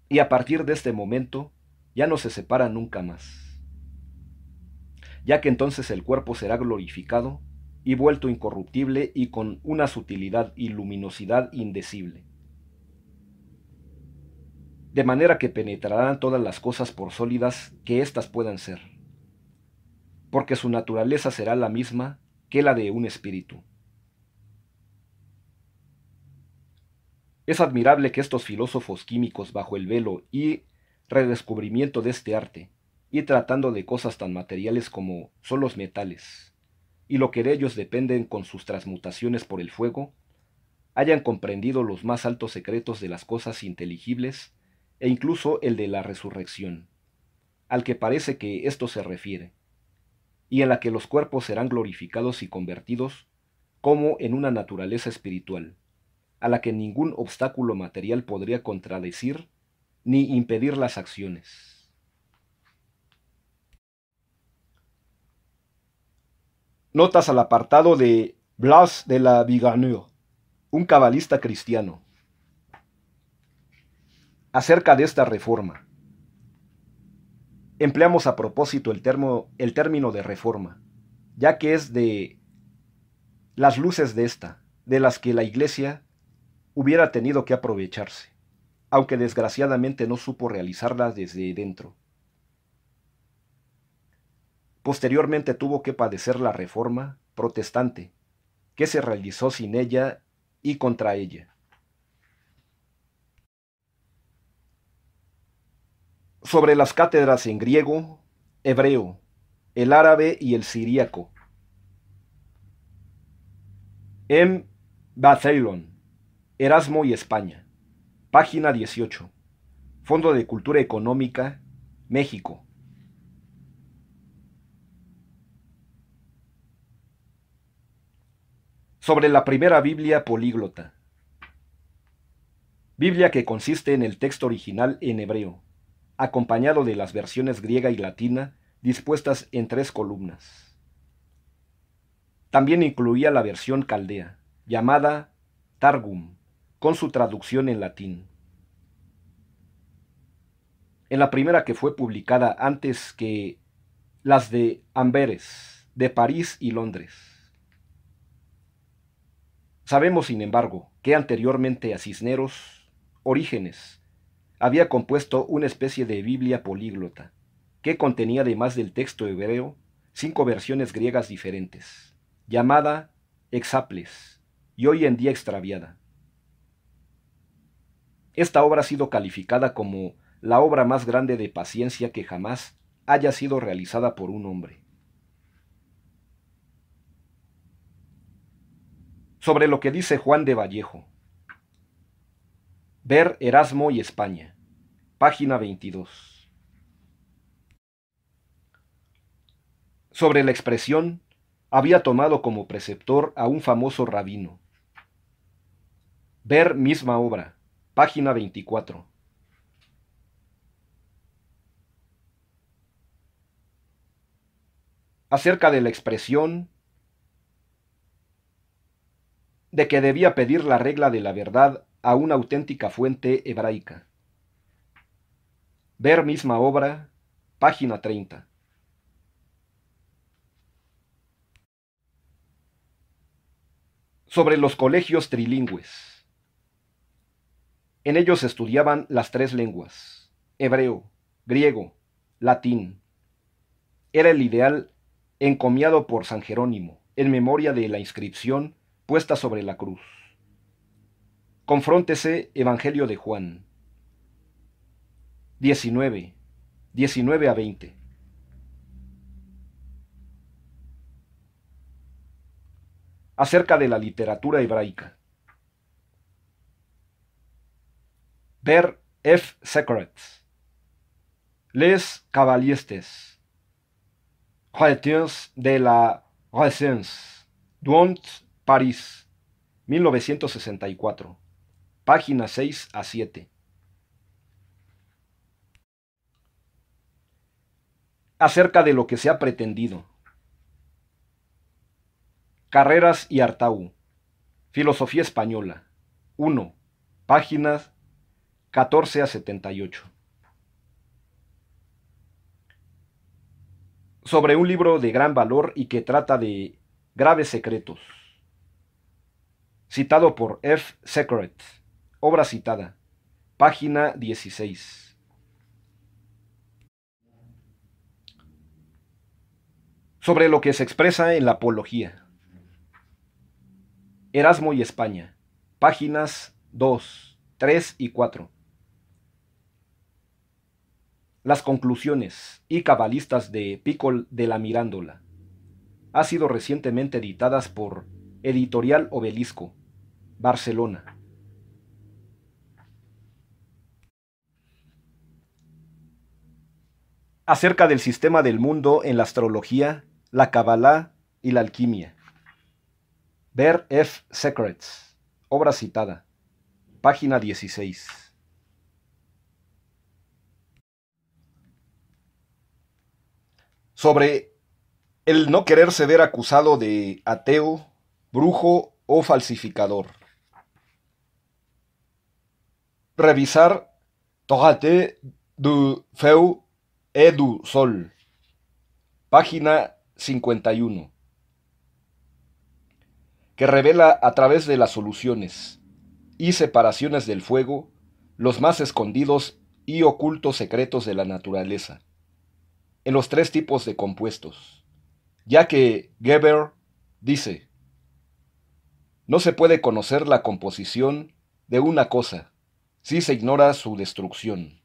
Y a partir de este momento ya no se separa nunca más ya que entonces el cuerpo será glorificado y vuelto incorruptible y con una sutilidad y luminosidad indecible. De manera que penetrarán todas las cosas por sólidas que éstas puedan ser, porque su naturaleza será la misma que la de un espíritu. Es admirable que estos filósofos químicos bajo el velo y redescubrimiento de este arte, y tratando de cosas tan materiales como son los metales, y lo que de ellos dependen con sus transmutaciones por el fuego, hayan comprendido los más altos secretos de las cosas inteligibles e incluso el de la resurrección, al que parece que esto se refiere, y en la que los cuerpos serán glorificados y convertidos como en una naturaleza espiritual, a la que ningún obstáculo material podría contradecir ni impedir las acciones. Notas al apartado de Blas de la Viganure, un cabalista cristiano, acerca de esta reforma. Empleamos a propósito el, el término de reforma, ya que es de las luces de esta, de las que la Iglesia hubiera tenido que aprovecharse, aunque desgraciadamente no supo realizarlas desde dentro. Posteriormente tuvo que padecer la reforma protestante, que se realizó sin ella y contra ella. Sobre las cátedras en griego, hebreo, el árabe y el siríaco. M. Bathelon, Erasmo y España. Página 18. Fondo de Cultura Económica, México. sobre la primera Biblia políglota. Biblia que consiste en el texto original en hebreo, acompañado de las versiones griega y latina dispuestas en tres columnas. También incluía la versión caldea, llamada Targum, con su traducción en latín. En la primera que fue publicada antes que las de Amberes, de París y Londres. Sabemos, sin embargo, que anteriormente a Cisneros, Orígenes, había compuesto una especie de Biblia políglota, que contenía además del texto hebreo cinco versiones griegas diferentes, llamada Exaples, y hoy en día extraviada. Esta obra ha sido calificada como la obra más grande de paciencia que jamás haya sido realizada por un hombre. sobre lo que dice Juan de Vallejo. Ver Erasmo y España, página 22. Sobre la expresión, había tomado como preceptor a un famoso rabino. Ver misma obra, página 24. Acerca de la expresión, de que debía pedir la regla de la verdad a una auténtica fuente hebraica. Ver misma obra, página 30. Sobre los colegios trilingües. En ellos estudiaban las tres lenguas, hebreo, griego, latín. Era el ideal encomiado por San Jerónimo, en memoria de la inscripción puesta sobre la cruz. Confróntese Evangelio de Juan 19, 19 a 20. Acerca de la literatura hebraica. Ver F. Secrets. Les Cavaliestes. Retiens de la recense Duont París, 1964, páginas 6 a 7. Acerca de lo que se ha pretendido. Carreras y Artau. Filosofía española. 1. Páginas 14 a 78. Sobre un libro de gran valor y que trata de graves secretos. Citado por F. Secret. Obra citada. Página 16. Sobre lo que se expresa en la apología. Erasmo y España. Páginas 2, 3 y 4. Las conclusiones y cabalistas de Pícol de la Mirándola. Ha sido recientemente editadas por Editorial Obelisco Barcelona. Acerca del sistema del mundo en la astrología, la cabalá y la alquimia. Ver F. Secrets, obra citada, página 16. Sobre el no quererse ver acusado de ateo, brujo o falsificador revisar Torate du Feu et du Sol, página 51, que revela a través de las soluciones y separaciones del fuego los más escondidos y ocultos secretos de la naturaleza, en los tres tipos de compuestos, ya que Geber dice, no se puede conocer la composición de una cosa si se ignora su destrucción.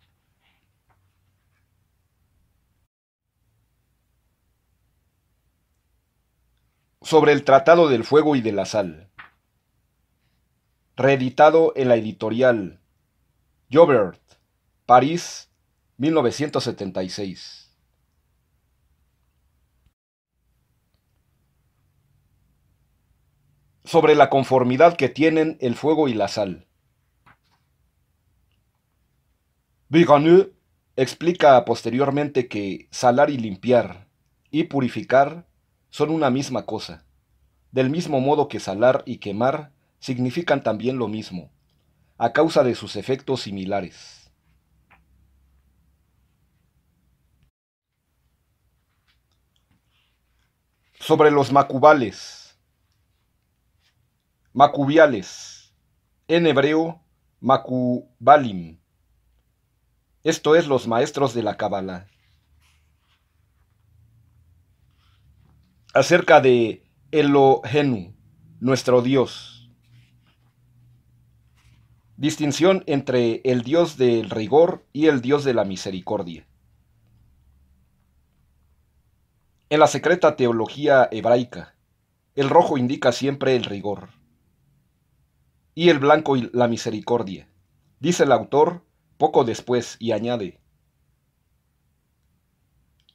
Sobre el Tratado del Fuego y de la Sal. Reeditado en la editorial Jobert, París, 1976. sobre la conformidad que tienen el fuego y la sal. explica posteriormente que salar y limpiar y purificar son una misma cosa, del mismo modo que salar y quemar significan también lo mismo, a causa de sus efectos similares. Sobre los macubales, macubiales, en hebreo macubalim esto es los maestros de la Kabbalah. Acerca de Elohenu, nuestro Dios. Distinción entre el Dios del rigor y el Dios de la misericordia. En la secreta teología hebraica, el rojo indica siempre el rigor y el blanco la misericordia. Dice el autor poco después y añade,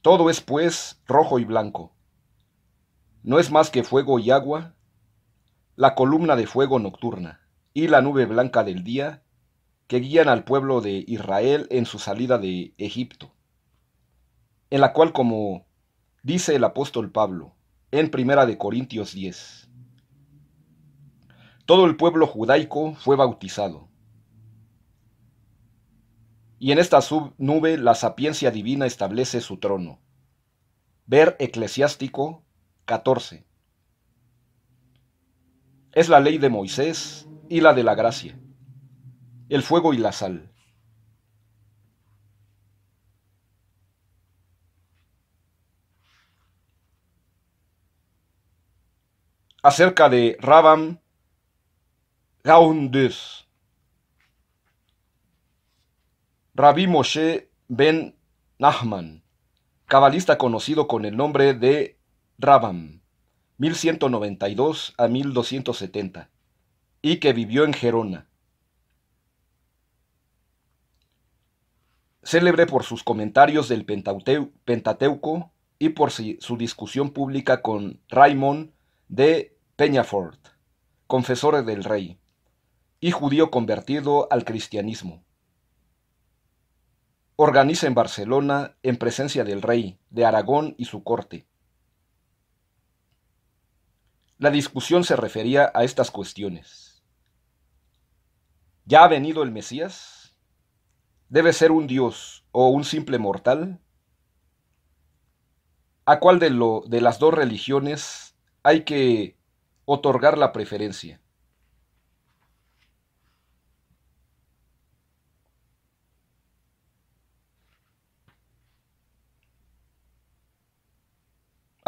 Todo es pues rojo y blanco. No es más que fuego y agua, la columna de fuego nocturna y la nube blanca del día que guían al pueblo de Israel en su salida de Egipto, en la cual, como dice el apóstol Pablo en Primera de Corintios 10, todo el pueblo judaico fue bautizado y en esta subnube la sapiencia divina establece su trono. Ver Eclesiástico 14. Es la ley de Moisés y la de la gracia, el fuego y la sal. Acerca de Rabam Gaundus. Rabbi Moshe ben Nahman, cabalista conocido con el nombre de Rabam, 1192 a 1270, y que vivió en Gerona. Célebre por sus comentarios del Pentateuco y por su discusión pública con Raimon de Peñafort, confesor del rey, y judío convertido al cristianismo organiza en Barcelona, en presencia del rey, de Aragón y su corte. La discusión se refería a estas cuestiones. ¿Ya ha venido el Mesías? ¿Debe ser un dios o un simple mortal? ¿A cuál de, lo, de las dos religiones hay que otorgar la preferencia?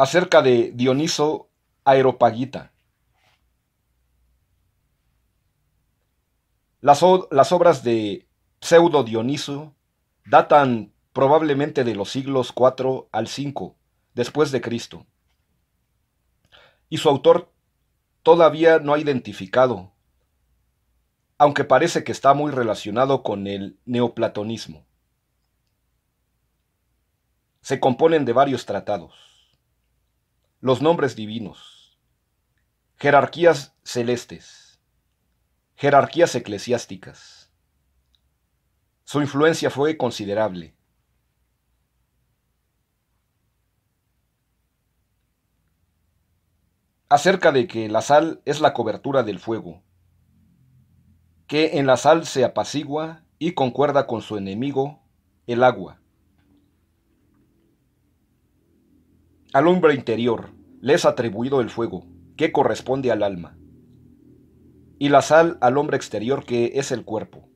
acerca de Dioniso Aeropagita. Las, obras de Pseudo Dioniso datan probablemente de los siglos 4 al 5 después de Cristo. Y su autor todavía no ha identificado, aunque parece que está muy relacionado con el neoplatonismo. Se componen de varios tratados los nombres divinos, jerarquías celestes, jerarquías eclesiásticas. Su influencia fue considerable. Acerca de que la sal es la cobertura del fuego, que en la sal se apacigua y concuerda con su enemigo, el agua. Al hombre interior le es atribuido el fuego, que corresponde al alma, y la sal al hombre exterior, que es el cuerpo.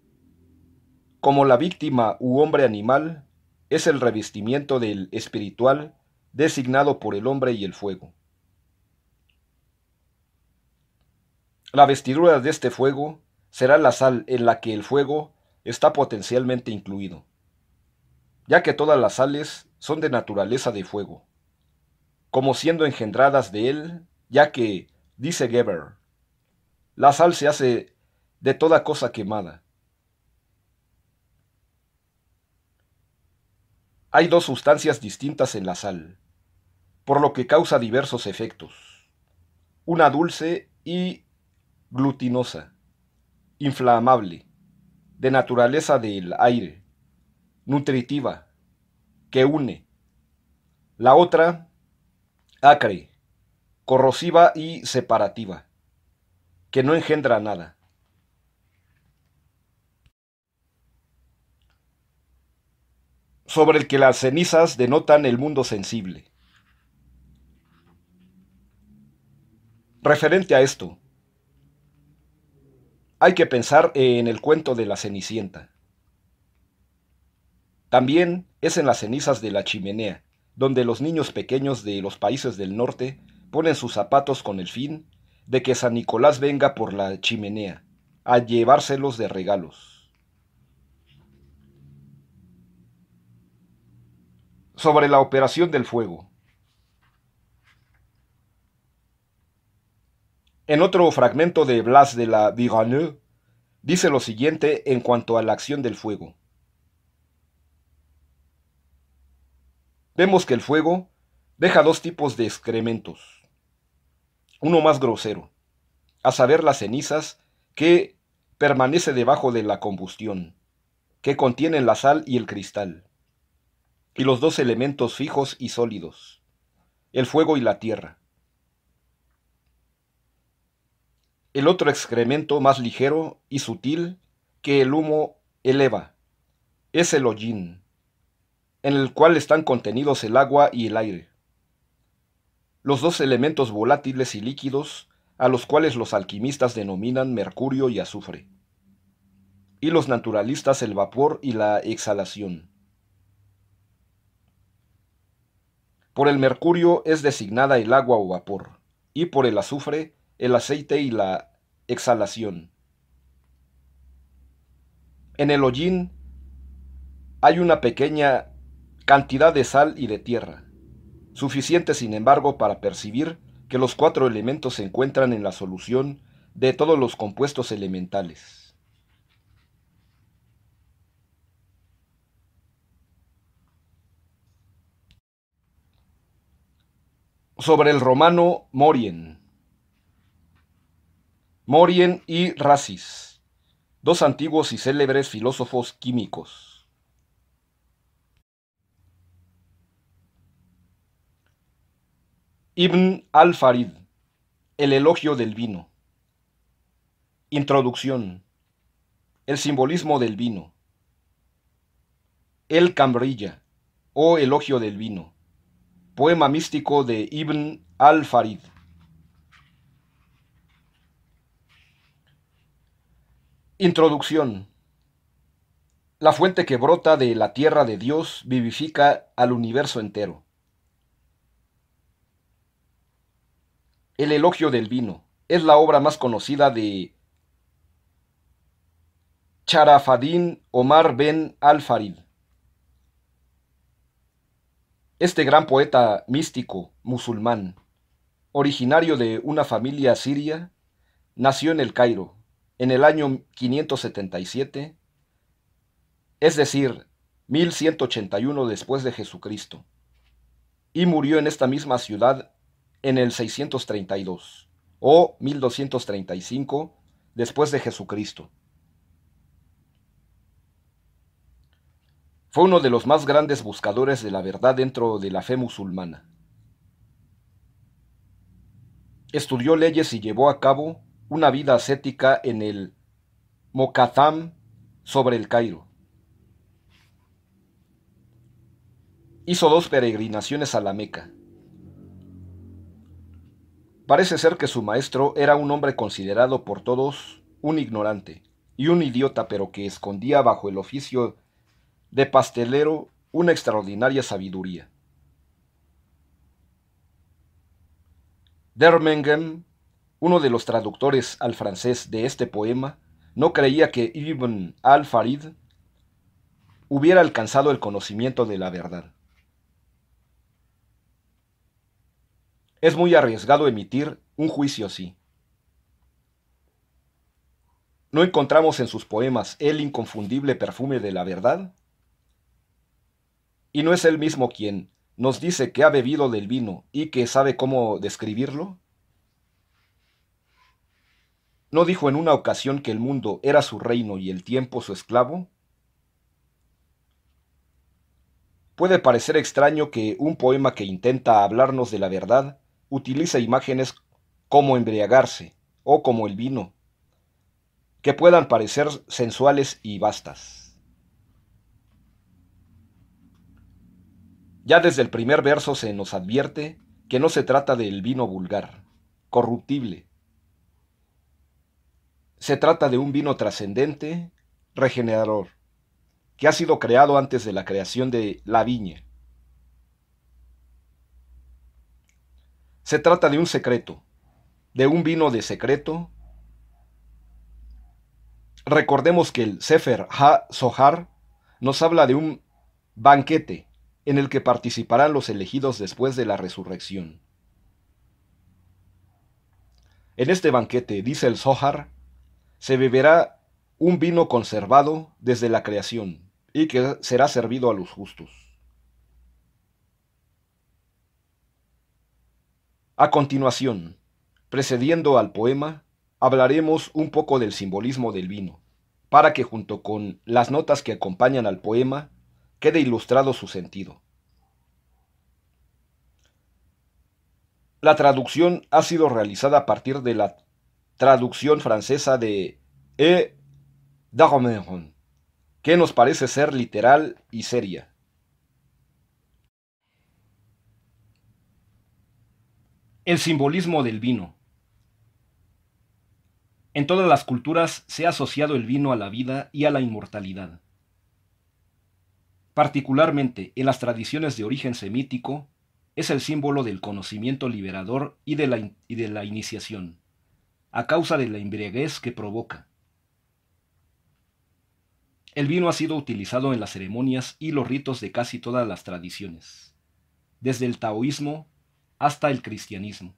Como la víctima u hombre animal, es el revestimiento del espiritual designado por el hombre y el fuego. La vestidura de este fuego será la sal en la que el fuego está potencialmente incluido, ya que todas las sales son de naturaleza de fuego como siendo engendradas de él, ya que, dice Geber, la sal se hace de toda cosa quemada. Hay dos sustancias distintas en la sal, por lo que causa diversos efectos. Una dulce y glutinosa, inflamable, de naturaleza del aire, nutritiva, que une. La otra, acre, corrosiva y separativa, que no engendra nada. sobre el que las cenizas denotan el mundo sensible. Referente a esto, hay que pensar en el cuento de la Cenicienta. También es en las cenizas de la chimenea, donde los niños pequeños de los países del norte ponen sus zapatos con el fin de que San Nicolás venga por la chimenea a llevárselos de regalos. Sobre la operación del fuego. En otro fragmento de Blas de la Viraneux, dice lo siguiente en cuanto a la acción del fuego. vemos que el fuego deja dos tipos de excrementos. Uno más grosero, a saber las cenizas que permanece debajo de la combustión, que contienen la sal y el cristal, y los dos elementos fijos y sólidos, el fuego y la tierra. El otro excremento más ligero y sutil que el humo eleva es el hollín en el cual están contenidos el agua y el aire, los dos elementos volátiles y líquidos a los cuales los alquimistas denominan mercurio y azufre, y los naturalistas el vapor y la exhalación. Por el mercurio es designada el agua o vapor, y por el azufre el aceite y la exhalación. En el hollín hay una pequeña cantidad de sal y de tierra, suficiente sin embargo para percibir que los cuatro elementos se encuentran en la solución de todos los compuestos elementales. Sobre el romano Morien. Morien y Rasis, dos antiguos y célebres filósofos químicos. Ibn al-Farid, El elogio del vino. Introducción. El simbolismo del vino. El Cambrilla, o elogio del vino. Poema místico de Ibn al-Farid. Introducción. La fuente que brota de la tierra de Dios vivifica al universo entero. El elogio del vino es la obra más conocida de Charafadín Omar Ben Al-Farid. Este gran poeta místico musulmán, originario de una familia siria, nació en el Cairo en el año 577, es decir, 1181 después de Jesucristo, y murió en esta misma ciudad en el 632 o 1235 después de Jesucristo. Fue uno de los más grandes buscadores de la verdad dentro de la fe musulmana. Estudió leyes y llevó a cabo una vida ascética en el Mokatam sobre el Cairo. Hizo dos peregrinaciones a la Meca. Parece ser que su maestro era un hombre considerado por todos un ignorante y un idiota, pero que escondía bajo el oficio de pastelero una extraordinaria sabiduría. Dermengen, uno de los traductores al francés de este poema, no creía que Ibn al-Farid hubiera alcanzado el conocimiento de la verdad. Es muy arriesgado emitir un juicio así. ¿No encontramos en sus poemas el inconfundible perfume de la verdad? ¿Y no es él mismo quien nos dice que ha bebido del vino y que sabe cómo describirlo? ¿No dijo en una ocasión que el mundo era su reino y el tiempo su esclavo? Puede parecer extraño que un poema que intenta hablarnos de la verdad utiliza imágenes como embriagarse o como el vino, que puedan parecer sensuales y vastas. Ya desde el primer verso se nos advierte que no se trata del vino vulgar, corruptible. Se trata de un vino trascendente, regenerador, que ha sido creado antes de la creación de la viña Se trata de un secreto, de un vino de secreto. Recordemos que el Sefer Ha-Sohar nos habla de un banquete en el que participarán los elegidos después de la resurrección. En este banquete, dice el Zohar, se beberá un vino conservado desde la creación y que será servido a los justos. A continuación, precediendo al poema, hablaremos un poco del simbolismo del vino, para que junto con las notas que acompañan al poema quede ilustrado su sentido. La traducción ha sido realizada a partir de la traducción francesa de E. d'Armenon, que nos parece ser literal y seria. El simbolismo del vino. En todas las culturas se ha asociado el vino a la vida y a la inmortalidad. Particularmente en las tradiciones de origen semítico, es el símbolo del conocimiento liberador y de la, iniciación, a causa de la embriaguez que provoca. El vino ha sido utilizado en las ceremonias y los ritos de casi todas las tradiciones, desde el taoísmo hasta el cristianismo.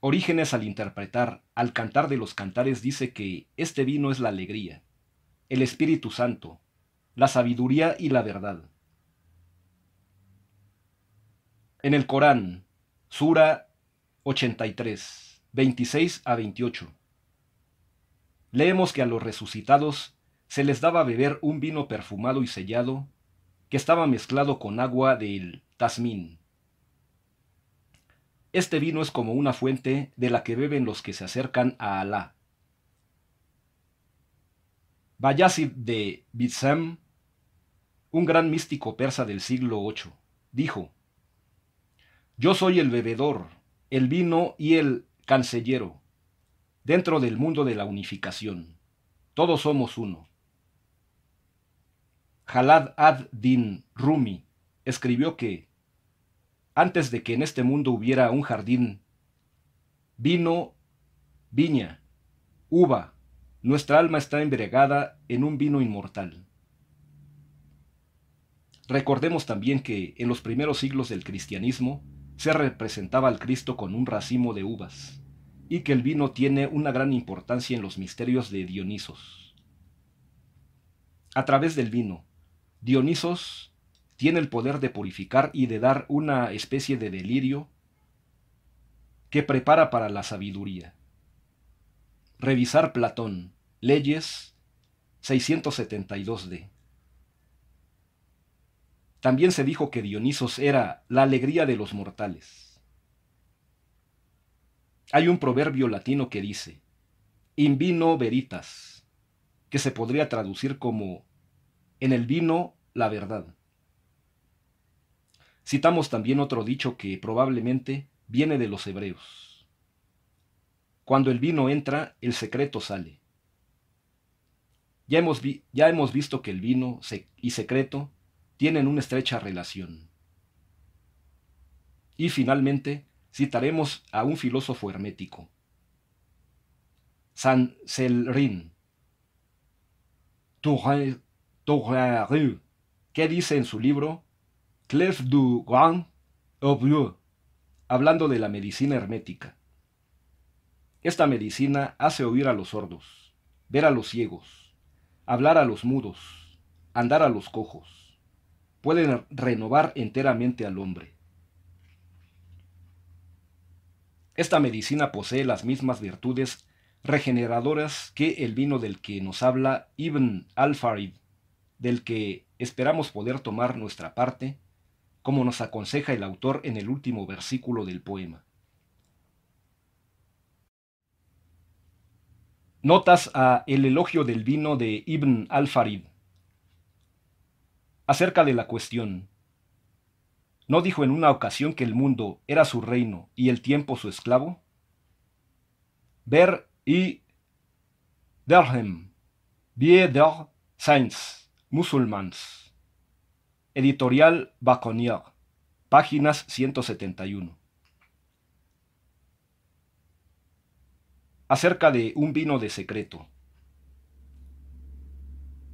Orígenes al interpretar, al cantar de los cantares dice que este vino es la alegría, el Espíritu Santo, la sabiduría y la verdad. En el Corán, Sura 83, 26 a 28, leemos que a los resucitados se les daba beber un vino perfumado y sellado que estaba mezclado con agua del Tasmin. Este vino es como una fuente de la que beben los que se acercan a Alá. Bayazid de Bitsam, un gran místico persa del siglo VIII, dijo, Yo soy el bebedor, el vino y el cancellero, dentro del mundo de la unificación. Todos somos uno. Jalad ad-Din Rumi escribió que antes de que en este mundo hubiera un jardín, vino, viña, uva, nuestra alma está embriagada en un vino inmortal. Recordemos también que en los primeros siglos del cristianismo se representaba al Cristo con un racimo de uvas, y que el vino tiene una gran importancia en los misterios de Dionisos. A través del vino, Dionisos tiene el poder de purificar y de dar una especie de delirio que prepara para la sabiduría. Revisar Platón, Leyes 672d. También se dijo que Dionisos era la alegría de los mortales. Hay un proverbio latino que dice, in vino veritas, que se podría traducir como en el vino la verdad. Citamos también otro dicho que probablemente viene de los hebreos. Cuando el vino entra, el secreto sale. Ya hemos, ya hemos visto que el vino y secreto tienen una estrecha relación. Y finalmente, citaremos a un filósofo hermético, San Selrin. Tourer, que dice en su libro Clef du Grand hablando de la medicina hermética. Esta medicina hace oír a los sordos, ver a los ciegos, hablar a los mudos, andar a los cojos. Pueden renovar enteramente al hombre. Esta medicina posee las mismas virtudes regeneradoras que el vino del que nos habla Ibn al-Farid, del que esperamos poder tomar nuestra parte como nos aconseja el autor en el último versículo del poema. Notas a El elogio del vino de Ibn al-Farid. Acerca de la cuestión. ¿No dijo en una ocasión que el mundo era su reino y el tiempo su esclavo? Ver y Derhem, Bieder Saints, musulmans. Editorial Baconier, páginas 171. Acerca de un vino de secreto.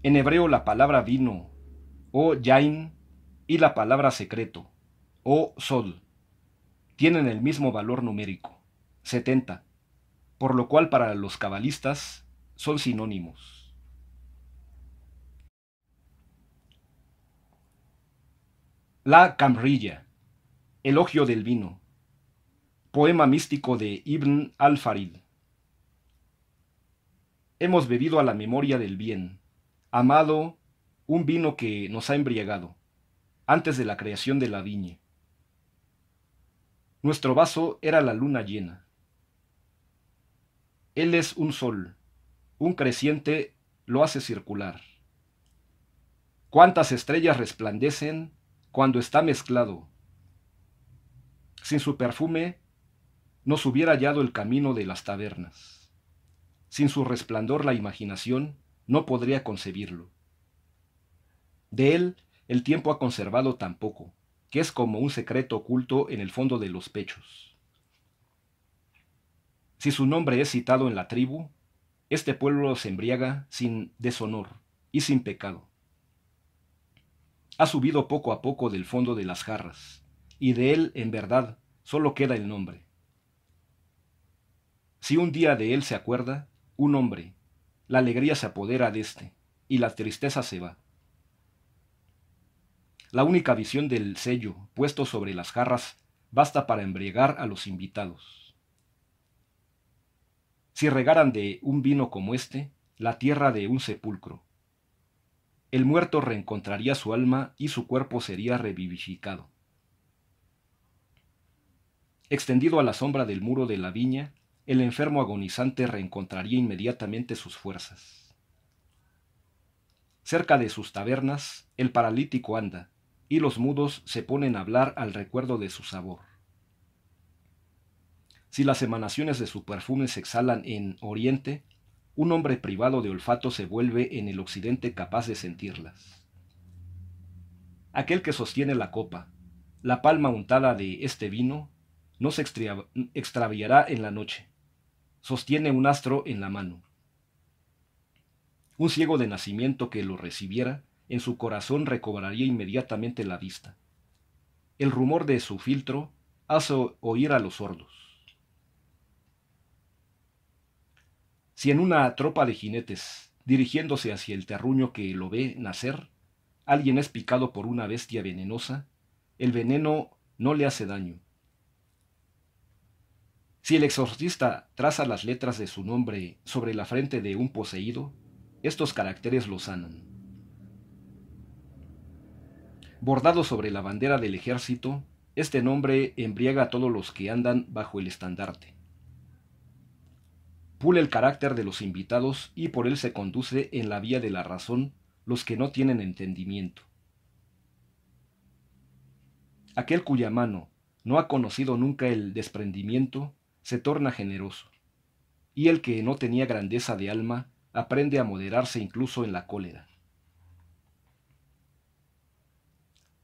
En hebreo la palabra vino, o yain, y la palabra secreto, o sol, tienen el mismo valor numérico, 70, por lo cual para los cabalistas son sinónimos. La Camrilla, Elogio del Vino, poema místico de Ibn al-Farid. Hemos bebido a la memoria del bien, amado, un vino que nos ha embriagado, antes de la creación de la viña. Nuestro vaso era la luna llena. Él es un sol, un creciente lo hace circular. Cuántas estrellas resplandecen cuando está mezclado. Sin su perfume, se hubiera hallado el camino de las tabernas. Sin su resplandor la imaginación no podría concebirlo. De él el tiempo ha conservado tan poco, que es como un secreto oculto en el fondo de los pechos. Si su nombre es citado en la tribu, este pueblo se embriaga sin deshonor y sin pecado ha subido poco a poco del fondo de las jarras, y de él, en verdad, solo queda el nombre. Si un día de él se acuerda, un hombre, la alegría se apodera de éste, y la tristeza se va. La única visión del sello puesto sobre las jarras basta para embriagar a los invitados. Si regaran de un vino como este, la tierra de un sepulcro, el muerto reencontraría su alma y su cuerpo sería revivificado. Extendido a la sombra del muro de la viña, el enfermo agonizante reencontraría inmediatamente sus fuerzas. Cerca de sus tabernas, el paralítico anda, y los mudos se ponen a hablar al recuerdo de su sabor. Si las emanaciones de su perfume se exhalan en Oriente, un hombre privado de olfato se vuelve en el occidente capaz de sentirlas. Aquel que sostiene la copa, la palma untada de este vino, no se extraviará en la noche. Sostiene un astro en la mano. Un ciego de nacimiento que lo recibiera, en su corazón recobraría inmediatamente la vista. El rumor de su filtro hace oír a los sordos. Si en una tropa de jinetes, dirigiéndose hacia el terruño que lo ve nacer, alguien es picado por una bestia venenosa, el veneno no le hace daño. Si el exorcista traza las letras de su nombre sobre la frente de un poseído, estos caracteres lo sanan. Bordado sobre la bandera del ejército, este nombre embriaga a todos los que andan bajo el estandarte pule el carácter de los invitados y por él se conduce en la vía de la razón los que no tienen entendimiento. Aquel cuya mano no ha conocido nunca el desprendimiento se torna generoso, y el que no tenía grandeza de alma aprende a moderarse incluso en la cólera.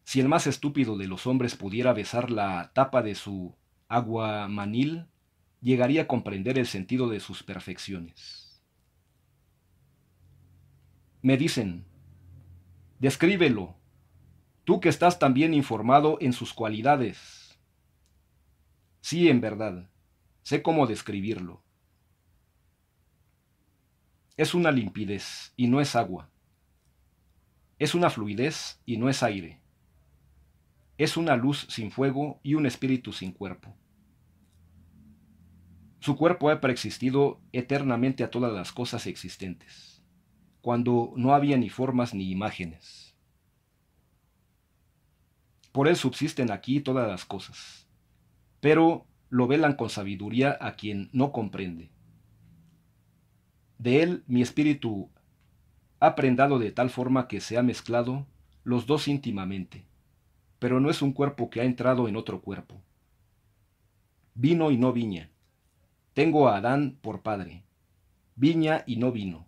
Si el más estúpido de los hombres pudiera besar la tapa de su agua manil, llegaría a comprender el sentido de sus perfecciones. Me dicen, descríbelo, tú que estás también informado en sus cualidades. Sí, en verdad, sé cómo describirlo. Es una limpidez y no es agua. Es una fluidez y no es aire. Es una luz sin fuego y un espíritu sin cuerpo. Su cuerpo ha preexistido eternamente a todas las cosas existentes, cuando no había ni formas ni imágenes. Por él subsisten aquí todas las cosas, pero lo velan con sabiduría a quien no comprende. De él mi espíritu ha prendado de tal forma que se ha mezclado los dos íntimamente, pero no es un cuerpo que ha entrado en otro cuerpo. Vino y no viña, tengo a Adán por padre, viña y no vino.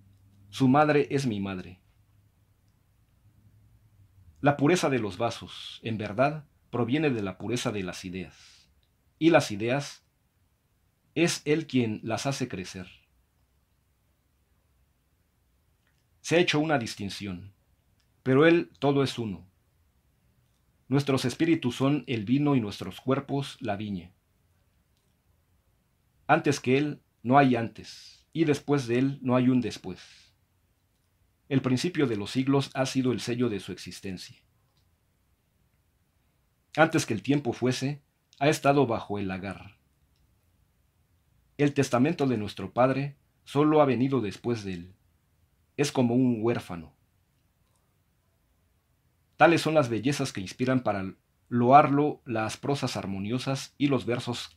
Su madre es mi madre. La pureza de los vasos, en verdad, proviene de la pureza de las ideas. Y las ideas es Él quien las hace crecer. Se ha hecho una distinción, pero Él todo es uno. Nuestros espíritus son el vino y nuestros cuerpos la viña. Antes que Él no hay antes, y después de Él no hay un después. El principio de los siglos ha sido el sello de su existencia. Antes que el tiempo fuese, ha estado bajo el lagar. El testamento de nuestro Padre solo ha venido después de él. Es como un huérfano. Tales son las bellezas que inspiran para loarlo las prosas armoniosas y los versos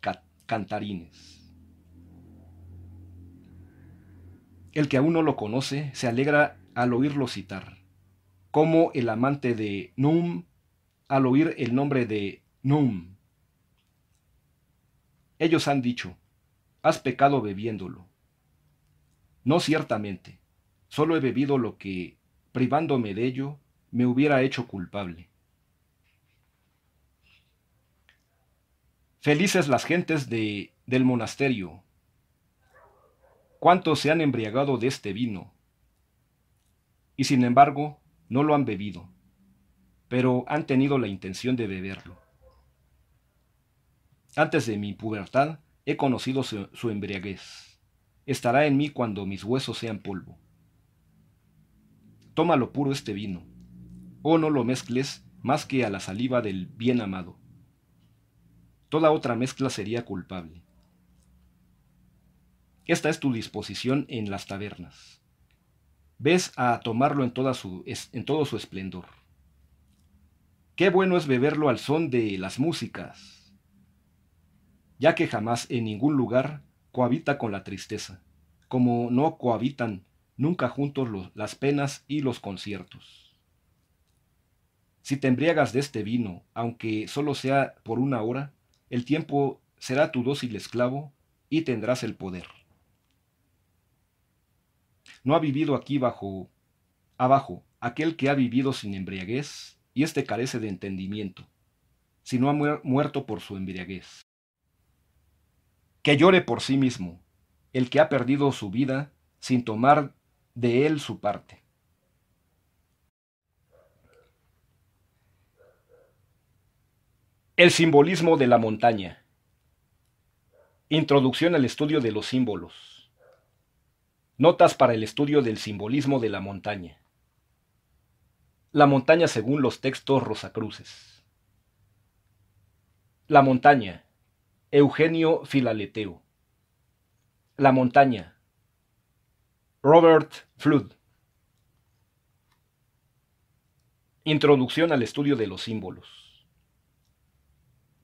cantarines. El que aún no lo conoce se alegra al oírlo citar, como el amante de num al oír el nombre de Num. Ellos han dicho, has pecado bebiéndolo. No ciertamente, solo he bebido lo que, privándome de ello, me hubiera hecho culpable. Felices las gentes de, del monasterio, ¿Cuántos se han embriagado de este vino? Y sin embargo, no lo han bebido, pero han tenido la intención de beberlo. Antes de mi pubertad he conocido su, embriaguez. Estará en mí cuando mis huesos sean polvo. Tómalo puro este vino, o oh, no lo mezcles más que a la saliva del bien amado. Toda otra mezcla sería culpable. Esta es tu disposición en las tabernas. Ves a tomarlo en, todo su esplendor. Qué bueno es beberlo al son de las músicas, ya que jamás en ningún lugar cohabita con la tristeza, como no cohabitan nunca juntos las penas y los conciertos. Si te embriagas de este vino, aunque solo sea por una hora, el tiempo será tu dócil esclavo y tendrás el poder. ¿No ha vivido aquí bajo abajo aquel que ha vivido sin embriaguez y éste carece de entendimiento, sino ha muerto por su embriaguez? Que llore por sí mismo, el que ha perdido su vida sin tomar de él su parte. El simbolismo de la montaña. Introducción al estudio de los símbolos. Notas para el estudio del simbolismo de la montaña. La montaña según los textos Rosacruces. La montaña. Eugenio Filaleteo. La montaña. Robert Flood. Introducción al estudio de los símbolos.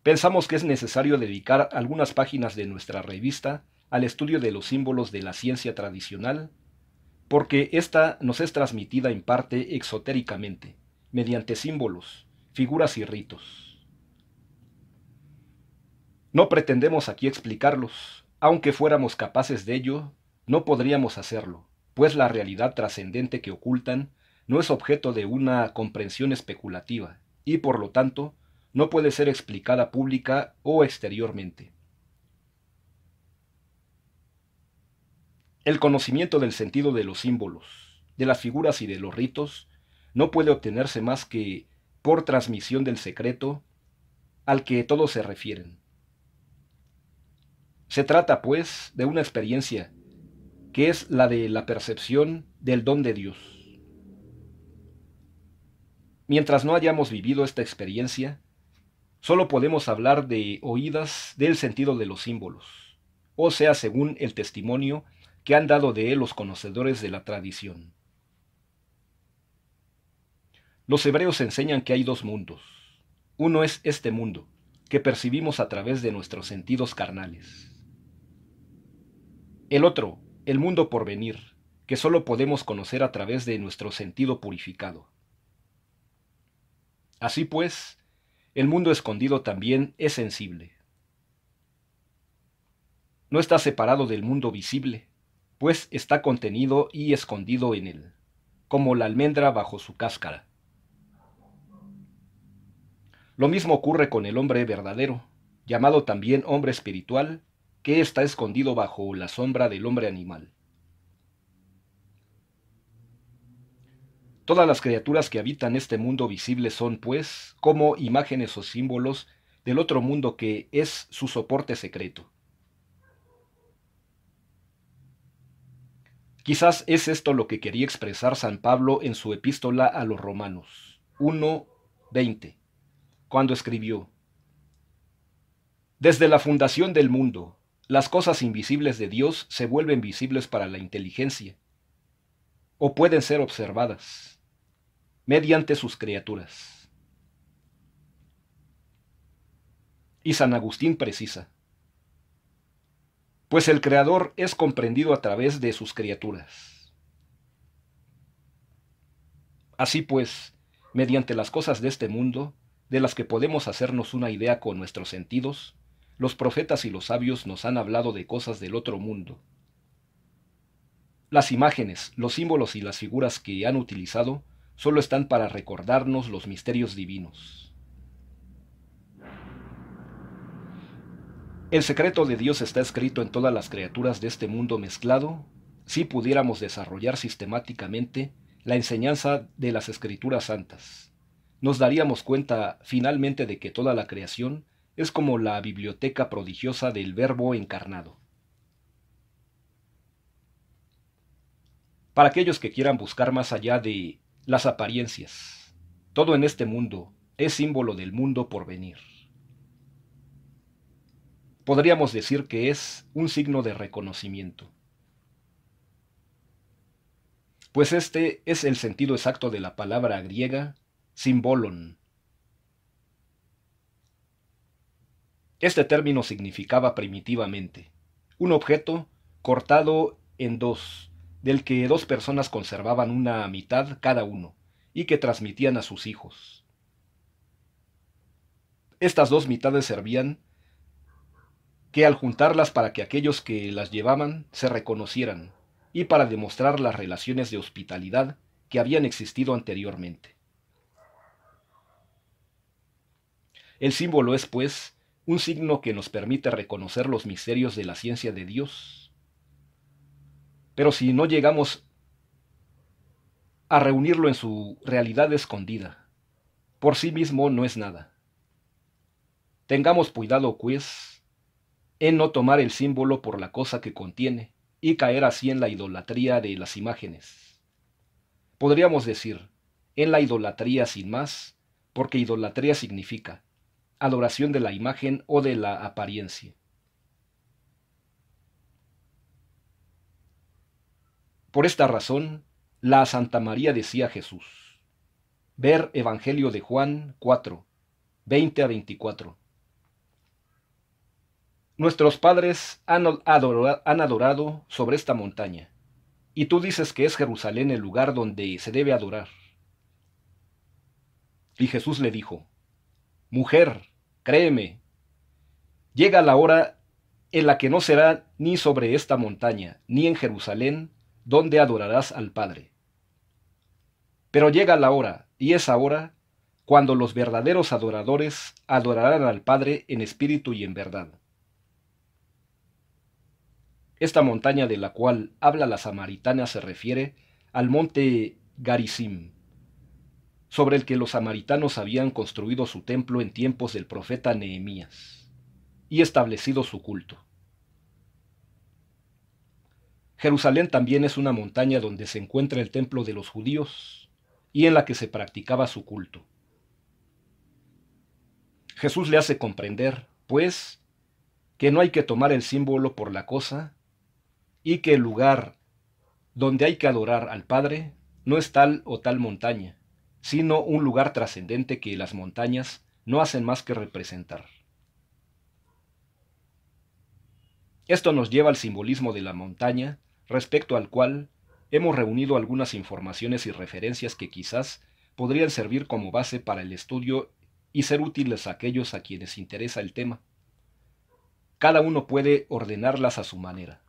Pensamos que es necesario dedicar algunas páginas de nuestra revista al estudio de los símbolos de la ciencia tradicional, porque ésta nos es transmitida en parte exotéricamente, mediante símbolos, figuras y ritos. No pretendemos aquí explicarlos, aunque fuéramos capaces de ello, no podríamos hacerlo, pues la realidad trascendente que ocultan no es objeto de una comprensión especulativa, y por lo tanto, no puede ser explicada pública o exteriormente. El conocimiento del sentido de los símbolos, de las figuras y de los ritos no puede obtenerse más que por transmisión del secreto al que todos se refieren. Se trata, pues, de una experiencia que es la de la percepción del don de Dios. Mientras no hayamos vivido esta experiencia, solo podemos hablar de oídas del sentido de los símbolos, o sea, según el testimonio que han dado de él los conocedores de la tradición. Los hebreos enseñan que hay dos mundos. Uno es este mundo, que percibimos a través de nuestros sentidos carnales. El otro, el mundo por venir, que solo podemos conocer a través de nuestro sentido purificado. Así pues, el mundo escondido también es sensible. No está separado del mundo visible, pues está contenido y escondido en él, como la almendra bajo su cáscara. Lo mismo ocurre con el hombre verdadero, llamado también hombre espiritual, que está escondido bajo la sombra del hombre animal. Todas las criaturas que habitan este mundo visible son, pues, como imágenes o símbolos del otro mundo que es su soporte secreto. Quizás es esto lo que quería expresar San Pablo en su epístola a los romanos 1.20, cuando escribió, Desde la fundación del mundo, las cosas invisibles de Dios se vuelven visibles para la inteligencia, o pueden ser observadas, mediante sus criaturas. Y San Agustín precisa, pues el Creador es comprendido a través de sus criaturas. Así pues, mediante las cosas de este mundo, de las que podemos hacernos una idea con nuestros sentidos, los profetas y los sabios nos han hablado de cosas del otro mundo. Las imágenes, los símbolos y las figuras que han utilizado solo están para recordarnos los misterios divinos. El secreto de Dios está escrito en todas las criaturas de este mundo mezclado. Si pudiéramos desarrollar sistemáticamente la enseñanza de las escrituras santas, nos daríamos cuenta finalmente de que toda la creación es como la biblioteca prodigiosa del Verbo encarnado. Para aquellos que quieran buscar más allá de las apariencias, todo en este mundo es símbolo del mundo por venir podríamos decir que es un signo de reconocimiento. Pues este es el sentido exacto de la palabra griega simbolon. Este término significaba primitivamente un objeto cortado en dos, del que dos personas conservaban una mitad cada uno, y que transmitían a sus hijos. Estas dos mitades servían que al juntarlas para que aquellos que las llevaban se reconocieran, y para demostrar las relaciones de hospitalidad que habían existido anteriormente. El símbolo es, pues, un signo que nos permite reconocer los misterios de la ciencia de Dios. Pero si no llegamos a reunirlo en su realidad escondida, por sí mismo no es nada. Tengamos cuidado, pues, en no tomar el símbolo por la cosa que contiene y caer así en la idolatría de las imágenes. Podríamos decir, en la idolatría sin más, porque idolatría significa adoración de la imagen o de la apariencia. Por esta razón, la Santa María decía a Jesús, ver Evangelio de Juan 4, 20 a 24. Nuestros padres han adorado, sobre esta montaña, y tú dices que es Jerusalén el lugar donde se debe adorar. Y Jesús le dijo, Mujer, créeme, llega la hora en la que no será ni sobre esta montaña, ni en Jerusalén, donde adorarás al Padre. Pero llega la hora, y es ahora, cuando los verdaderos adoradores adorarán al Padre en espíritu y en verdad esta montaña de la cual habla la samaritana se refiere al monte Garizim, sobre el que los samaritanos habían construido su templo en tiempos del profeta Nehemías y establecido su culto. Jerusalén también es una montaña donde se encuentra el templo de los judíos y en la que se practicaba su culto. Jesús le hace comprender, pues, que no hay que tomar el símbolo por la cosa, y que el lugar donde hay que adorar al Padre no es tal o tal montaña, sino un lugar trascendente que las montañas no hacen más que representar. Esto nos lleva al simbolismo de la montaña, respecto al cual hemos reunido algunas informaciones y referencias que quizás podrían servir como base para el estudio y ser útiles a aquellos a quienes interesa el tema. Cada uno puede ordenarlas a su manera.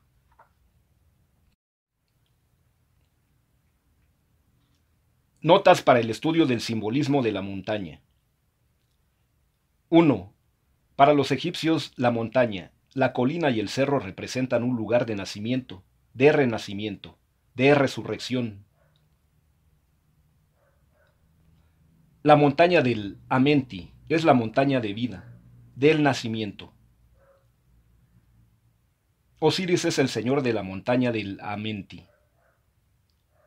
Notas para el estudio del simbolismo de la montaña. 1. Para los egipcios, la montaña, la colina y el cerro representan un lugar de nacimiento, de renacimiento, de resurrección. La montaña del Amenti es la montaña de vida, del nacimiento. Osiris es el señor de la montaña del Amenti.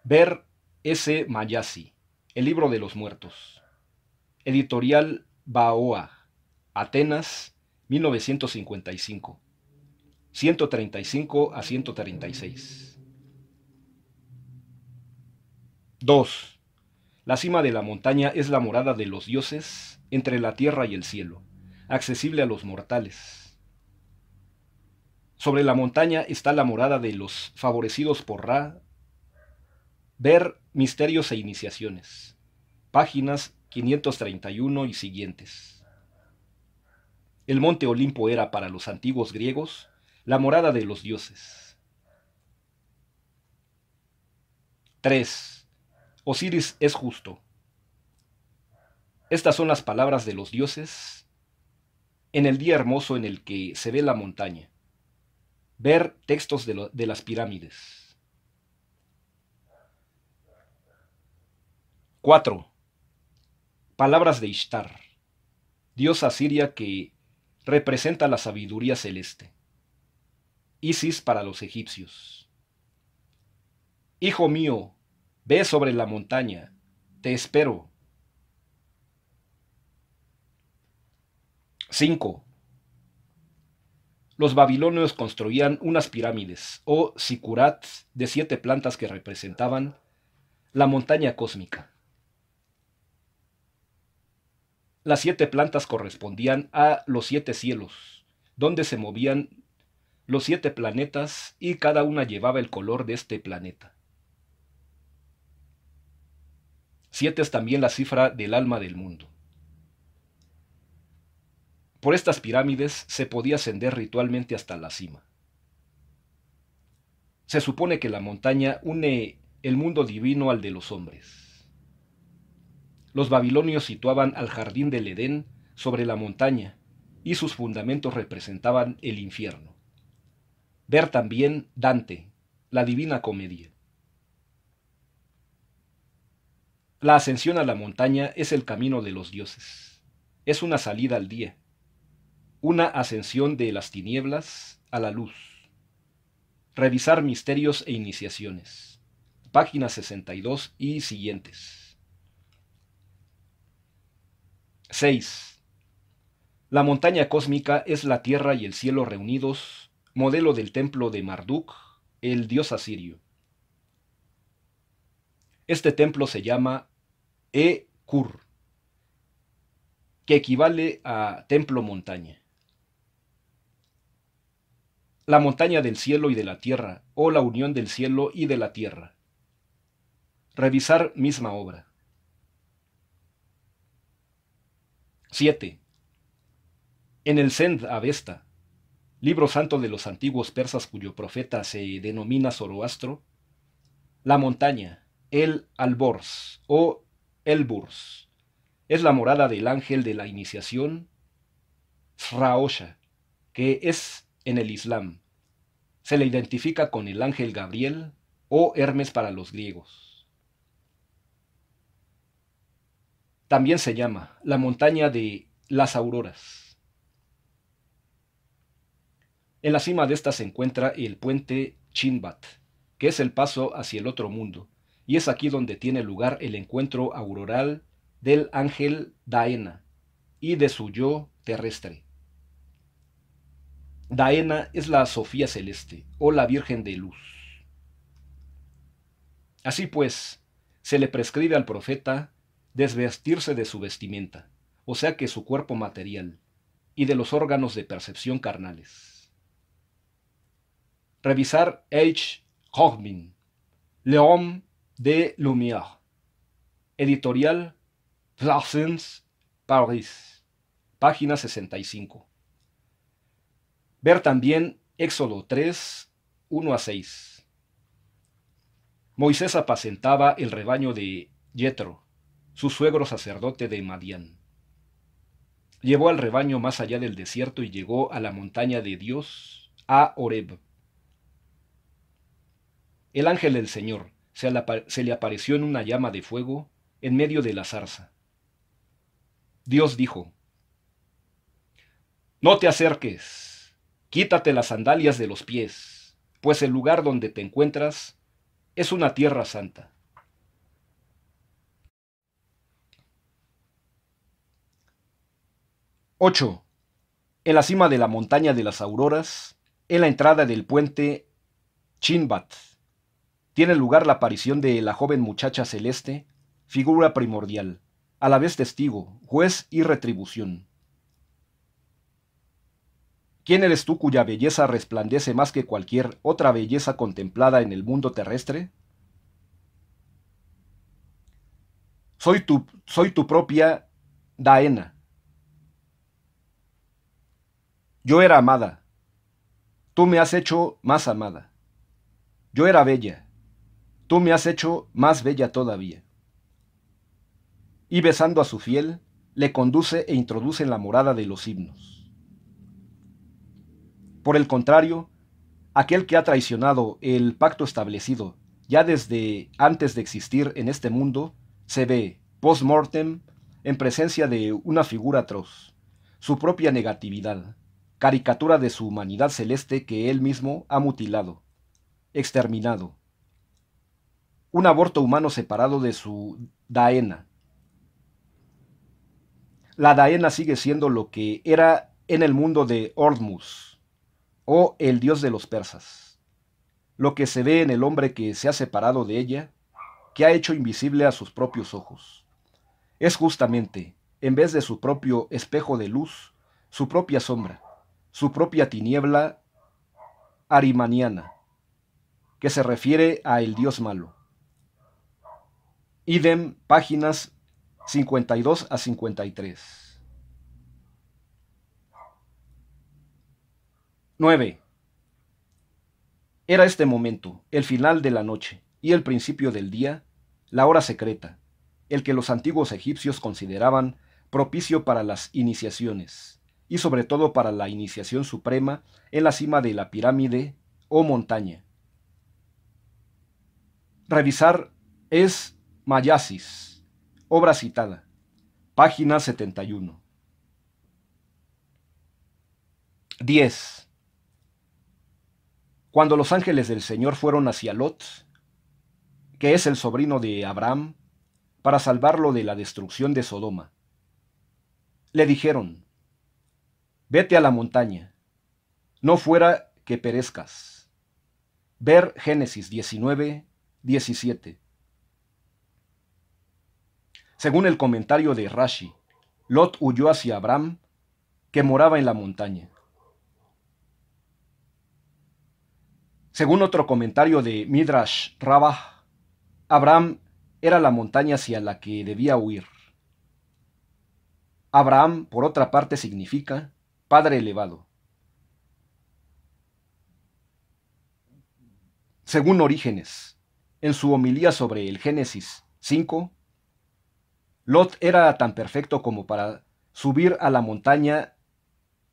Ver S. Mayasi, El libro de los muertos. Editorial Baoa, Atenas, 1955. 135 a 136. 2. La cima de la montaña es la morada de los dioses entre la tierra y el cielo, accesible a los mortales. Sobre la montaña está la morada de los favorecidos por Ra, Ver Misterios e Iniciaciones, páginas 531 y siguientes. El monte Olimpo era para los antiguos griegos la morada de los dioses. 3. Osiris es justo. Estas son las palabras de los dioses en el día hermoso en el que se ve la montaña. Ver textos de, de las pirámides. 4. Palabras de Ishtar, diosa asiria que representa la sabiduría celeste. Isis para los egipcios. Hijo mío, ve sobre la montaña, te espero. 5. Los babilonios construían unas pirámides o sicurat de siete plantas que representaban la montaña cósmica. Las siete plantas correspondían a los siete cielos, donde se movían los siete planetas y cada una llevaba el color de este planeta. Siete es también la cifra del alma del mundo. Por estas pirámides se podía ascender ritualmente hasta la cima. Se supone que la montaña une el mundo divino al de los hombres los babilonios situaban al jardín del Edén sobre la montaña, y sus fundamentos representaban el infierno. Ver también Dante, la Divina Comedia. La ascensión a la montaña es el camino de los dioses. Es una salida al día, una ascensión de las tinieblas a la luz. Revisar misterios e iniciaciones. Páginas 62 y siguientes. 6. La montaña cósmica es la tierra y el cielo reunidos, modelo del templo de Marduk, el dios asirio. Este templo se llama E-Kur, que equivale a templo montaña. La montaña del cielo y de la tierra, o la unión del cielo y de la tierra. Revisar misma obra. 7. En el Send Avesta, libro santo de los antiguos persas cuyo profeta se denomina Zoroastro, la montaña, el Alborz o Burs, es la morada del ángel de la iniciación, Sraosha, que es en el Islam. Se le identifica con el ángel Gabriel o Hermes para los griegos. También se llama la montaña de las auroras. En la cima de esta se encuentra el puente Chinbat, que es el paso hacia el otro mundo, y es aquí donde tiene lugar el encuentro auroral del ángel Daena y de su yo terrestre. Daena es la Sofía Celeste o la Virgen de Luz. Así pues, se le prescribe al profeta desvestirse de su vestimenta, o sea que su cuerpo material, y de los órganos de percepción carnales. Revisar H. Hochmin, L'Homme de Lumière, editorial Plassens, Paris, página 65. Ver también Éxodo 3, 1 a 6. Moisés apacentaba el rebaño de Jetro, su suegro sacerdote de Madián. Llevó al rebaño más allá del desierto y llegó a la montaña de Dios, a Horeb. El ángel del Señor se le apareció en una llama de fuego en medio de la zarza. Dios dijo, No te acerques, quítate las sandalias de los pies, pues el lugar donde te encuentras es una tierra santa. 8. En la cima de la montaña de las auroras, en la entrada del puente Chinbat, tiene lugar la aparición de la joven muchacha celeste, figura primordial, a la vez testigo, juez y retribución. ¿Quién eres tú cuya belleza resplandece más que cualquier otra belleza contemplada en el mundo terrestre? Soy tu, soy tu propia Daena Yo era amada. Tú me has hecho más amada. Yo era bella. Tú me has hecho más bella todavía. Y besando a su fiel, le conduce e introduce en la morada de los himnos. Por el contrario, aquel que ha traicionado el pacto establecido ya desde antes de existir en este mundo, se ve, post-mortem, en presencia de una figura atroz, su propia negatividad, caricatura de su humanidad celeste que él mismo ha mutilado, exterminado. Un aborto humano separado de su Daena. La Daena sigue siendo lo que era en el mundo de Ormus, o el dios de los persas. Lo que se ve en el hombre que se ha separado de ella, que ha hecho invisible a sus propios ojos. Es justamente, en vez de su propio espejo de luz, su propia sombra su propia tiniebla arimaniana, que se refiere a el dios malo. Idem, páginas 52 a 53. 9. Era este momento, el final de la noche y el principio del día, la hora secreta, el que los antiguos egipcios consideraban propicio para las iniciaciones y sobre todo para la iniciación suprema en la cima de la pirámide o montaña. Revisar es Mayasis, obra citada, página 71. 10. Cuando los ángeles del Señor fueron hacia Lot, que es el sobrino de Abraham, para salvarlo de la destrucción de Sodoma, le dijeron, Vete a la montaña, no fuera que perezcas. Ver Génesis 19, 17. Según el comentario de Rashi, Lot huyó hacia Abraham, que moraba en la montaña. Según otro comentario de Midrash Rabah, Abraham era la montaña hacia la que debía huir. Abraham, por otra parte, significa Padre elevado. Según Orígenes, en su homilía sobre el Génesis 5, Lot era tan perfecto como para subir a la montaña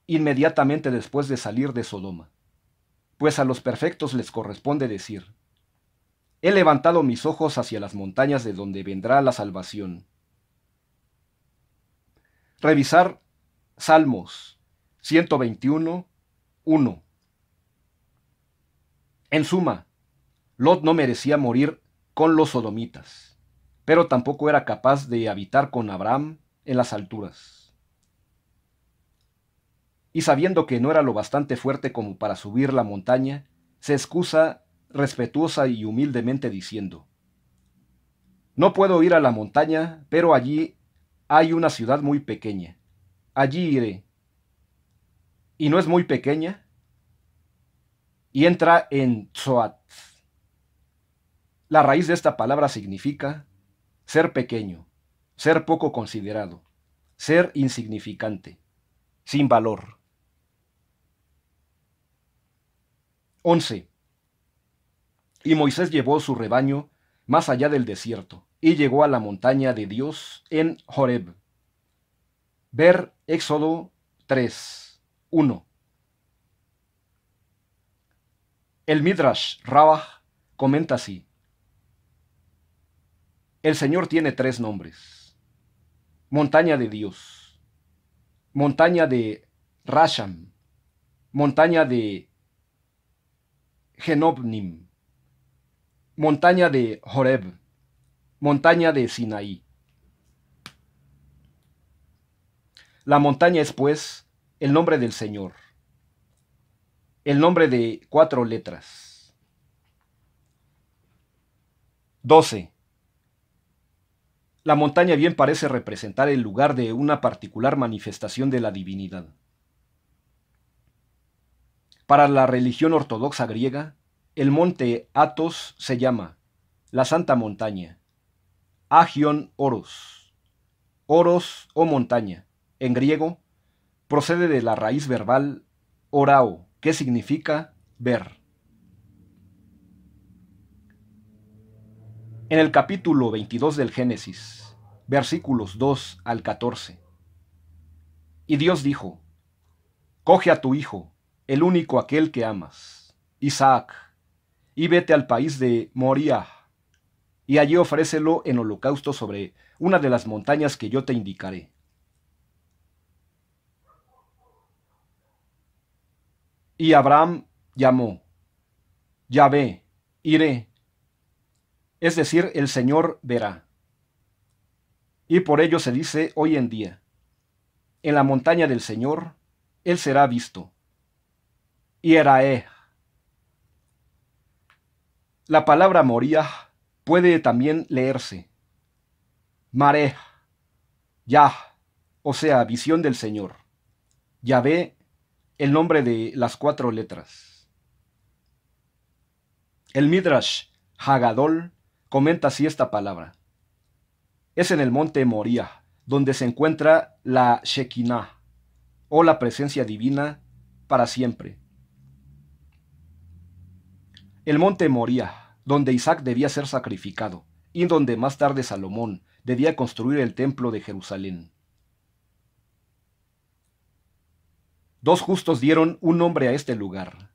inmediatamente después de salir de Sodoma, pues a los perfectos les corresponde decir, He levantado mis ojos hacia las montañas de donde vendrá la salvación. Revisar Salmos 121, En suma, Lot no merecía morir con los sodomitas, pero tampoco era capaz de habitar con Abraham en las alturas. Y sabiendo que no era lo bastante fuerte como para subir la montaña, se excusa respetuosa y humildemente diciendo, No puedo ir a la montaña, pero allí hay una ciudad muy pequeña. Allí iré, y no es muy pequeña, y entra en Tzoat. La raíz de esta palabra significa ser pequeño, ser poco considerado, ser insignificante, sin valor. 11. Y Moisés llevó su rebaño más allá del desierto, y llegó a la montaña de Dios en Horeb. Ver Éxodo 3. 1. El Midrash Rabah comenta así. El Señor tiene tres nombres. Montaña de Dios, montaña de Rasham, montaña de Genobnim, montaña de Horeb, montaña de Sinaí. La montaña es pues el nombre del Señor. El nombre de cuatro letras. 12. La montaña bien parece representar el lugar de una particular manifestación de la divinidad. Para la religión ortodoxa griega, el monte Atos se llama la Santa Montaña, Agion Oros, Oros o montaña, en griego procede de la raíz verbal orao, que significa ver. En el capítulo 22 del Génesis, versículos 2 al 14, y Dios dijo, Coge a tu hijo, el único aquel que amas, Isaac, y vete al país de Moriah, y allí ofrécelo en holocausto sobre una de las montañas que yo te indicaré. Y Abraham llamó, Yahvé, iré, es decir, el Señor verá. Y por ello se dice hoy en día, en la montaña del Señor, Él será visto. Y eraé. La palabra moría puede también leerse. Mare, ya, o sea, visión del Señor. Yahvé el nombre de las cuatro letras. El Midrash Hagadol comenta así esta palabra. Es en el monte Moría, donde se encuentra la Shekinah, o la presencia divina para siempre. El monte Moría, donde Isaac debía ser sacrificado, y donde más tarde Salomón debía construir el templo de Jerusalén. Dos justos dieron un nombre a este lugar.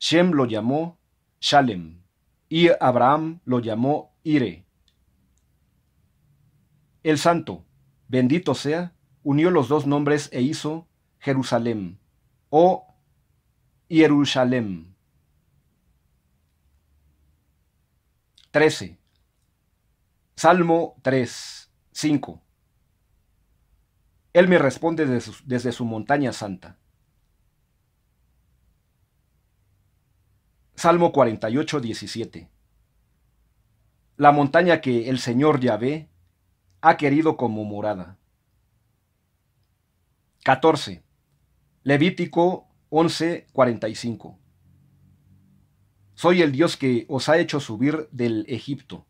Shem lo llamó Shalem y Abraham lo llamó Ire. El santo, bendito sea, unió los dos nombres e hizo Jerusalén o Yerushalem. 13. Salmo 3, 5. Él me responde desde su, montaña santa. Salmo 48, 17. La montaña que el Señor Yahvé ha querido como morada. 14. Levítico 11, 45. Soy el Dios que os ha hecho subir del Egipto.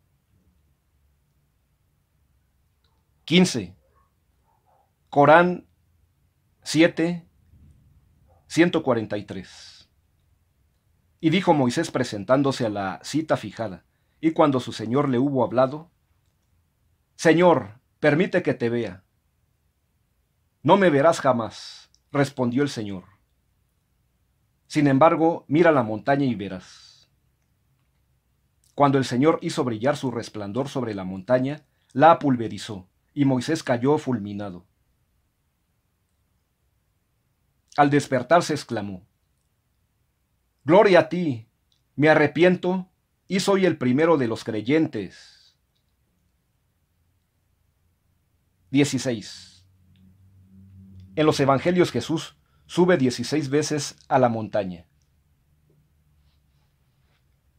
15. Corán 7, 143. Y dijo Moisés presentándose a la cita fijada, y cuando su Señor le hubo hablado, Señor, permite que te vea. No me verás jamás, respondió el Señor. Sin embargo, mira la montaña y verás. Cuando el Señor hizo brillar su resplandor sobre la montaña, la pulverizó, y Moisés cayó fulminado. Al despertarse exclamó, Gloria a ti, me arrepiento y soy el primero de los creyentes. 16. En los Evangelios Jesús sube 16 veces a la montaña.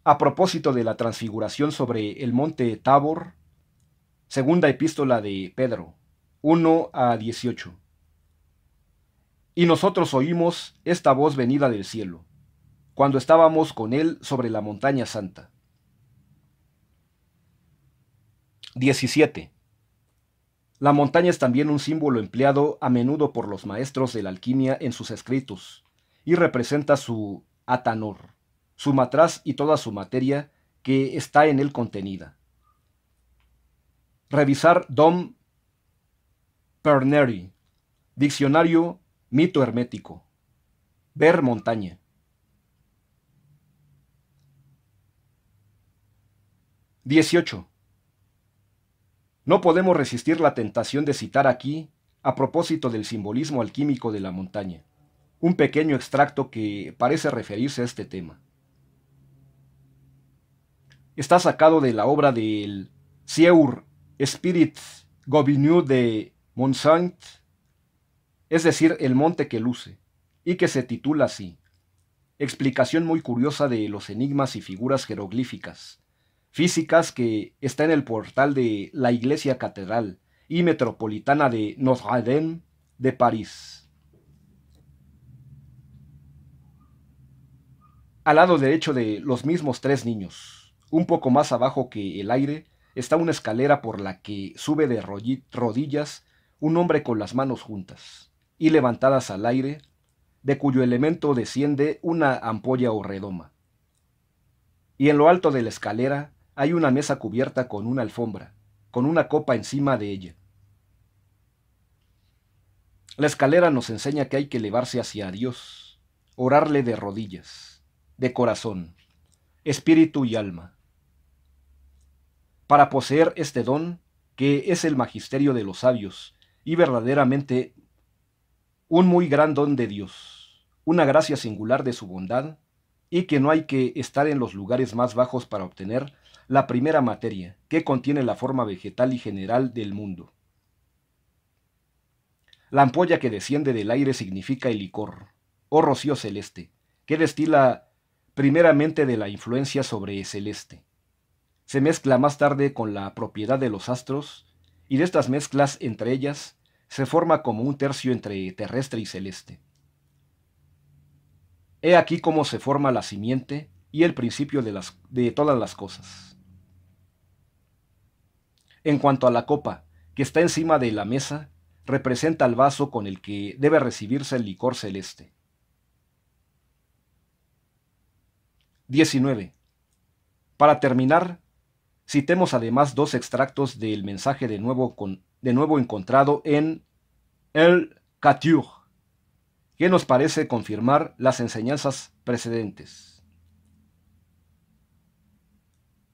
A propósito de la transfiguración sobre el monte Tabor, segunda epístola de Pedro, 1 a 18. Y nosotros oímos esta voz venida del cielo, cuando estábamos con él sobre la montaña santa. 17. La montaña es también un símbolo empleado a menudo por los maestros de la alquimia en sus escritos, y representa su atanor, su matraz y toda su materia que está en él contenida. Revisar Dom Perneri, Diccionario Mito hermético. Ver montaña. 18. No podemos resistir la tentación de citar aquí, a propósito del simbolismo alquímico de la montaña, un pequeño extracto que parece referirse a este tema. Está sacado de la obra del Sieur Spirit Gobineau de Monsant es decir, el monte que luce, y que se titula así. Explicación muy curiosa de los enigmas y figuras jeroglíficas, físicas que está en el portal de la Iglesia Catedral y Metropolitana de Notre-Dame de París. Al lado derecho de los mismos tres niños, un poco más abajo que el aire, está una escalera por la que sube de rodillas un hombre con las manos juntas y levantadas al aire, de cuyo elemento desciende una ampolla o redoma. Y en lo alto de la escalera hay una mesa cubierta con una alfombra, con una copa encima de ella. La escalera nos enseña que hay que elevarse hacia Dios, orarle de rodillas, de corazón, espíritu y alma. Para poseer este don, que es el magisterio de los sabios y verdaderamente un muy gran don de Dios, una gracia singular de su bondad, y que no hay que estar en los lugares más bajos para obtener la primera materia, que contiene la forma vegetal y general del mundo. La ampolla que desciende del aire significa el licor, o oh rocío celeste, que destila primeramente de la influencia sobre celeste. Se mezcla más tarde con la propiedad de los astros, y de estas mezclas entre ellas se forma como un tercio entre terrestre y celeste. He aquí cómo se forma la simiente y el principio de, las, de todas las cosas. En cuanto a la copa, que está encima de la mesa, representa el vaso con el que debe recibirse el licor celeste. 19. Para terminar, Citemos además dos extractos del mensaje de nuevo, con, de nuevo encontrado en El Catur, que nos parece confirmar las enseñanzas precedentes.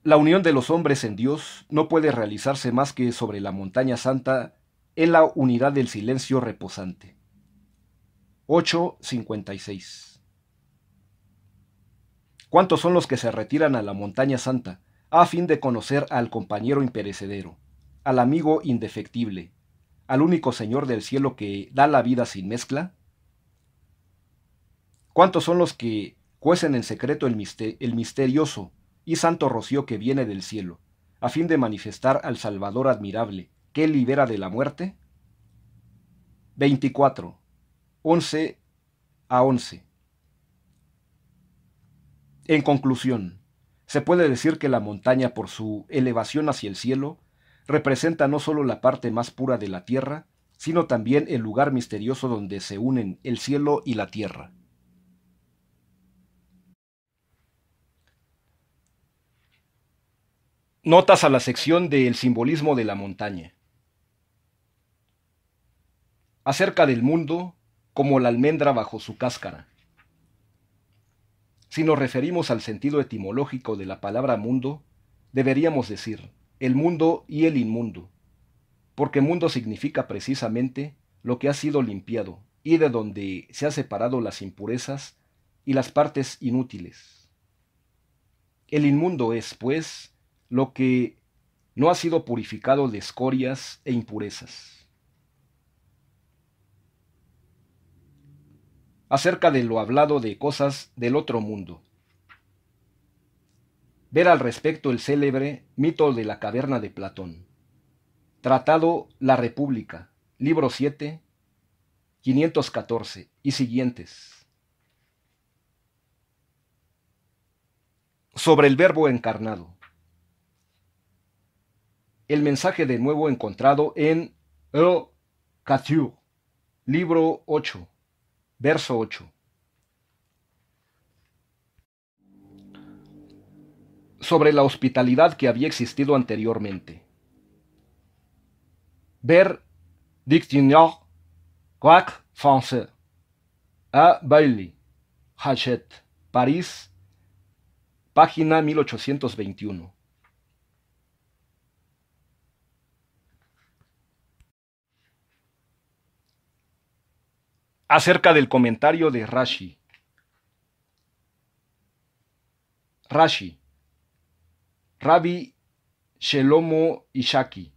La unión de los hombres en Dios no puede realizarse más que sobre la montaña santa en la unidad del silencio reposante. 8.56 ¿Cuántos son los que se retiran a la montaña santa? a fin de conocer al compañero imperecedero, al amigo indefectible, al único Señor del cielo que da la vida sin mezcla? ¿Cuántos son los que cuecen en secreto el, misterioso y santo rocío que viene del cielo, a fin de manifestar al Salvador admirable, que libera de la muerte? 24. 11 a 11. En conclusión, se puede decir que la montaña, por su elevación hacia el cielo, representa no solo la parte más pura de la tierra, sino también el lugar misterioso donde se unen el cielo y la tierra. Notas a la sección de El simbolismo de la montaña. Acerca del mundo como la almendra bajo su cáscara. Si nos referimos al sentido etimológico de la palabra mundo, deberíamos decir el mundo y el inmundo, porque mundo significa precisamente lo que ha sido limpiado y de donde se han separado las impurezas y las partes inútiles. El inmundo es, pues, lo que no ha sido purificado de escorias e impurezas. acerca de lo hablado de cosas del otro mundo. Ver al respecto el célebre mito de la caverna de Platón. Tratado La República, libro 7, 514 y siguientes. Sobre el verbo encarnado. El mensaje de nuevo encontrado en El libro 8, verso 8. Sobre la hospitalidad que había existido anteriormente. Ver Dictionnaire Quack Français A. Bailey, Hachette, París, página 1821. acerca del comentario de Rashi. Rashi, Rabbi Shelomo Ishaki,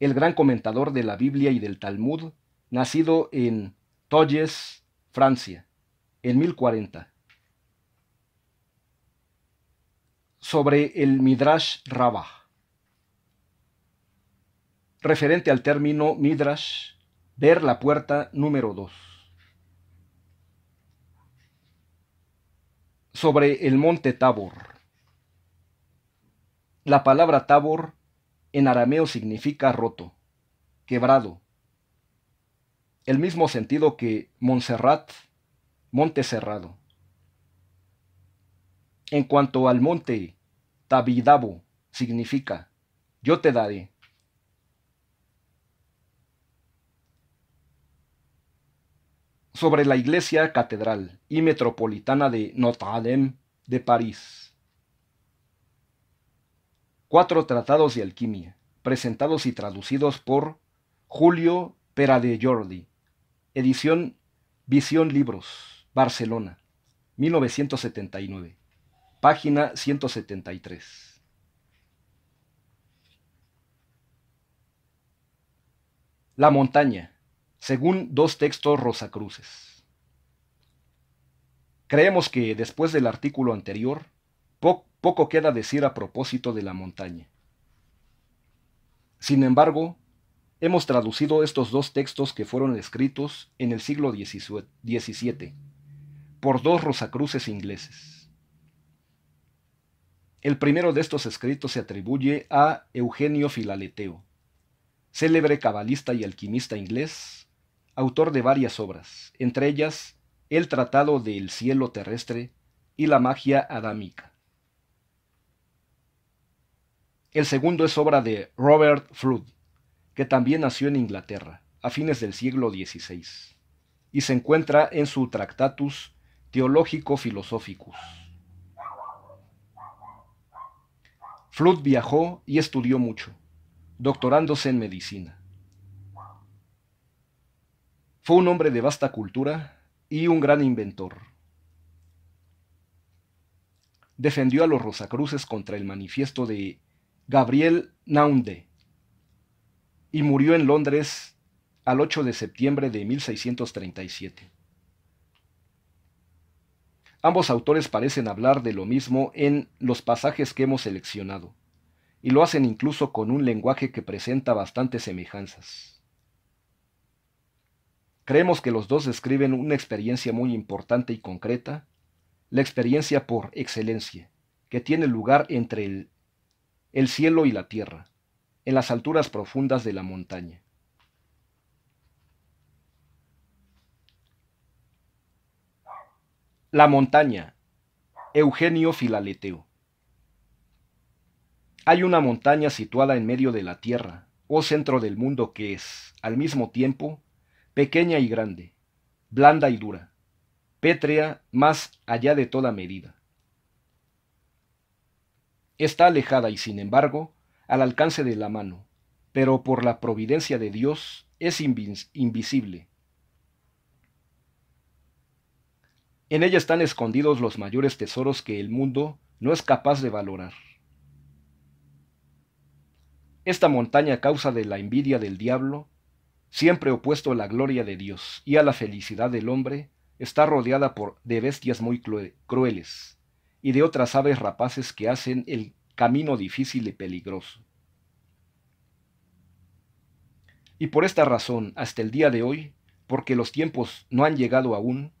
el gran comentador de la Biblia y del Talmud, nacido en Toyes, Francia, en 1040. Sobre el Midrash Rabbah. Referente al término Midrash, ver la puerta número 2. sobre el monte Tabor. La palabra Tabor en arameo significa roto, quebrado. El mismo sentido que Montserrat, monte cerrado. En cuanto al monte, Tabidabo significa yo te daré. sobre la iglesia catedral y metropolitana de Notre Dame de París. Cuatro tratados de alquimia, presentados y traducidos por Julio Peradejordi, edición Visión Libros, Barcelona, 1979, página 173. La montaña, según dos textos rosacruces. Creemos que después del artículo anterior, poco queda decir a propósito de la montaña. Sin embargo, hemos traducido estos dos textos que fueron escritos en el siglo XVII por dos rosacruces ingleses. El primero de estos escritos se atribuye a Eugenio Filaleteo, célebre cabalista y alquimista inglés, autor de varias obras, entre ellas El Tratado del Cielo Terrestre y La Magia Adámica. El segundo es obra de Robert Flood, que también nació en Inglaterra a fines del siglo XVI y se encuentra en su Tractatus theologico philosophicus Flood viajó y estudió mucho, doctorándose en medicina. Fue un hombre de vasta cultura y un gran inventor. Defendió a los Rosacruces contra el manifiesto de Gabriel Naunde y murió en Londres al 8 de septiembre de 1637. Ambos autores parecen hablar de lo mismo en los pasajes que hemos seleccionado, y lo hacen incluso con un lenguaje que presenta bastantes semejanzas. Creemos que los dos describen una experiencia muy importante y concreta, la experiencia por excelencia, que tiene lugar entre el, cielo y la tierra, en las alturas profundas de la montaña. La montaña, Eugenio Filaleteo. Hay una montaña situada en medio de la tierra, o centro del mundo que es, al mismo tiempo, pequeña y grande, blanda y dura, pétrea más allá de toda medida. Está alejada y sin embargo al alcance de la mano, pero por la providencia de Dios es invisible. En ella están escondidos los mayores tesoros que el mundo no es capaz de valorar. Esta montaña causa de la envidia del diablo siempre opuesto a la gloria de Dios y a la felicidad del hombre, está rodeada por, de bestias muy crueles y de otras aves rapaces que hacen el camino difícil y peligroso. Y por esta razón, hasta el día de hoy, porque los tiempos no han llegado aún,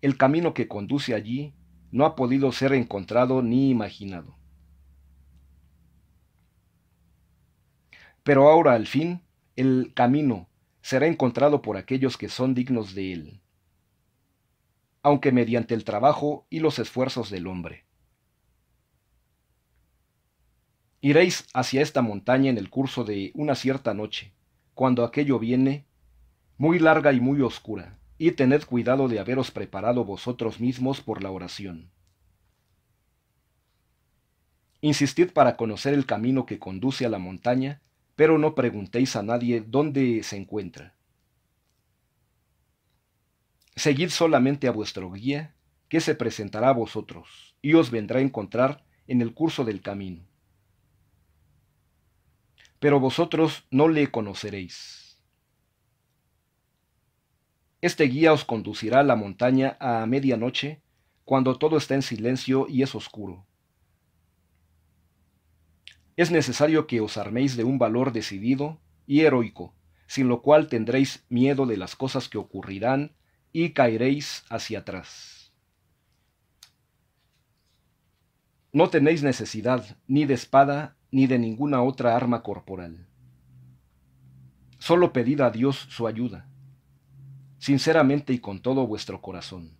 el camino que conduce allí no ha podido ser encontrado ni imaginado. Pero ahora al fin, el camino será encontrado por aquellos que son dignos de él, aunque mediante el trabajo y los esfuerzos del hombre. Iréis hacia esta montaña en el curso de una cierta noche, cuando aquello viene, muy larga y muy oscura, y tened cuidado de haberos preparado vosotros mismos por la oración. Insistid para conocer el camino que conduce a la montaña pero no preguntéis a nadie dónde se encuentra. Seguid solamente a vuestro guía, que se presentará a vosotros, y os vendrá a encontrar en el curso del camino. Pero vosotros no le conoceréis. Este guía os conducirá a la montaña a medianoche, cuando todo está en silencio y es oscuro. Es necesario que os arméis de un valor decidido y heroico, sin lo cual tendréis miedo de las cosas que ocurrirán y caeréis hacia atrás. No tenéis necesidad ni de espada ni de ninguna otra arma corporal. Solo pedid a Dios su ayuda, sinceramente y con todo vuestro corazón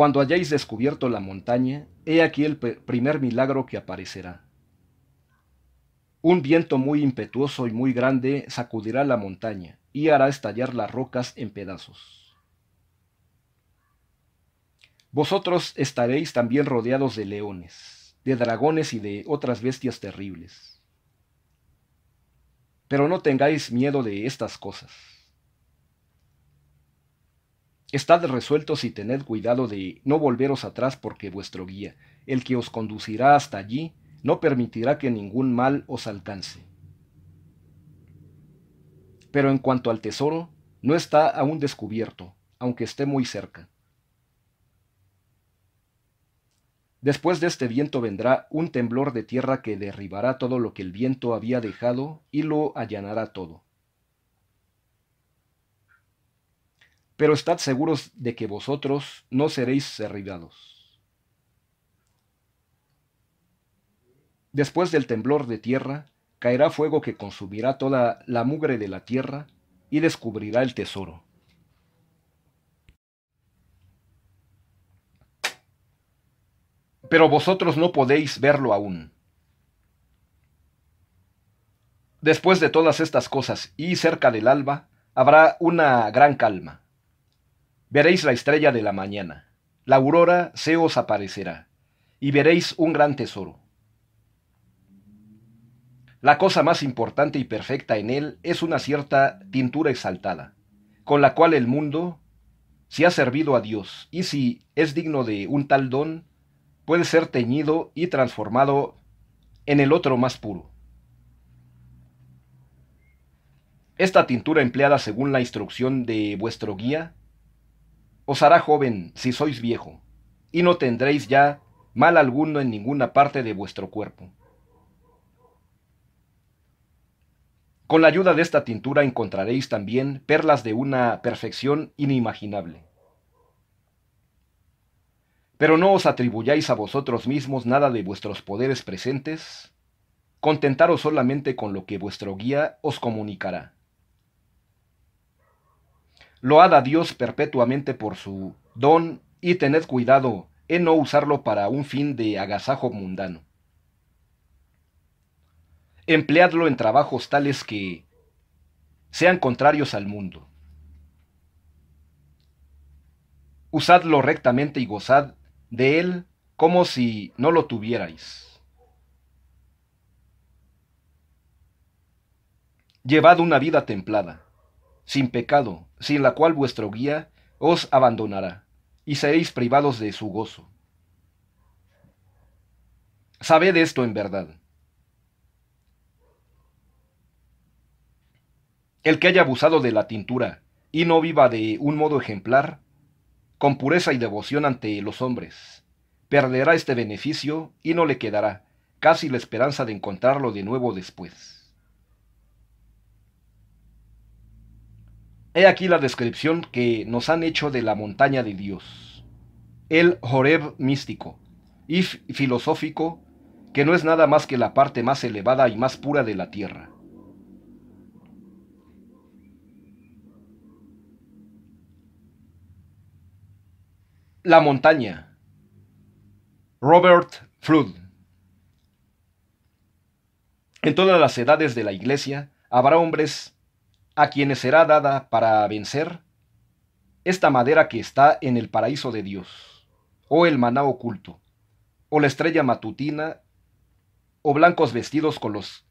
Cuando hayáis descubierto la montaña, he aquí el primer milagro que aparecerá. Un viento muy impetuoso y muy grande sacudirá la montaña y hará estallar las rocas en pedazos. Vosotros estaréis también rodeados de leones, de dragones y de otras bestias terribles. Pero no tengáis miedo de estas cosas Estad resueltos y tened cuidado de no volveros atrás porque vuestro guía, el que os conducirá hasta allí, no permitirá que ningún mal os alcance. Pero en cuanto al tesoro, no está aún descubierto, aunque esté muy cerca. Después de este viento vendrá un temblor de tierra que derribará todo lo que el viento había dejado y lo allanará todo. pero estad seguros de que vosotros no seréis derribados. Después del temblor de tierra, caerá fuego que consumirá toda la mugre de la tierra y descubrirá el tesoro. Pero vosotros no podéis verlo aún. Después de todas estas cosas y cerca del alba, habrá una gran calma. Veréis la estrella de la mañana, la aurora se os aparecerá, y veréis un gran tesoro. La cosa más importante y perfecta en él es una cierta tintura exaltada, con la cual el mundo, si ha servido a Dios y si es digno de un tal don, puede ser teñido y transformado en el otro más puro. Esta tintura empleada según la instrucción de vuestro guía os hará joven si sois viejo, y no tendréis ya mal alguno en ninguna parte de vuestro cuerpo. Con la ayuda de esta tintura encontraréis también perlas de una perfección inimaginable. Pero no os atribuyáis a vosotros mismos nada de vuestros poderes presentes, contentaros solamente con lo que vuestro guía os comunicará a Dios perpetuamente por su don y tened cuidado en no usarlo para un fin de agasajo mundano. Empleadlo en trabajos tales que sean contrarios al mundo. Usadlo rectamente y gozad de él como si no lo tuvierais. Llevad una vida templada sin pecado, sin la cual vuestro guía os abandonará, y seréis privados de su gozo. Sabed esto en verdad. El que haya abusado de la tintura y no viva de un modo ejemplar, con pureza y devoción ante los hombres, perderá este beneficio y no le quedará casi la esperanza de encontrarlo de nuevo después. He aquí la descripción que nos han hecho de la montaña de Dios. El Joreb místico y filosófico, que no es nada más que la parte más elevada y más pura de la tierra. La montaña. Robert Flood. En todas las edades de la iglesia habrá hombres a quienes será dada para vencer esta madera que está en el paraíso de Dios, o el maná oculto, o la estrella matutina, o blancos vestidos con los,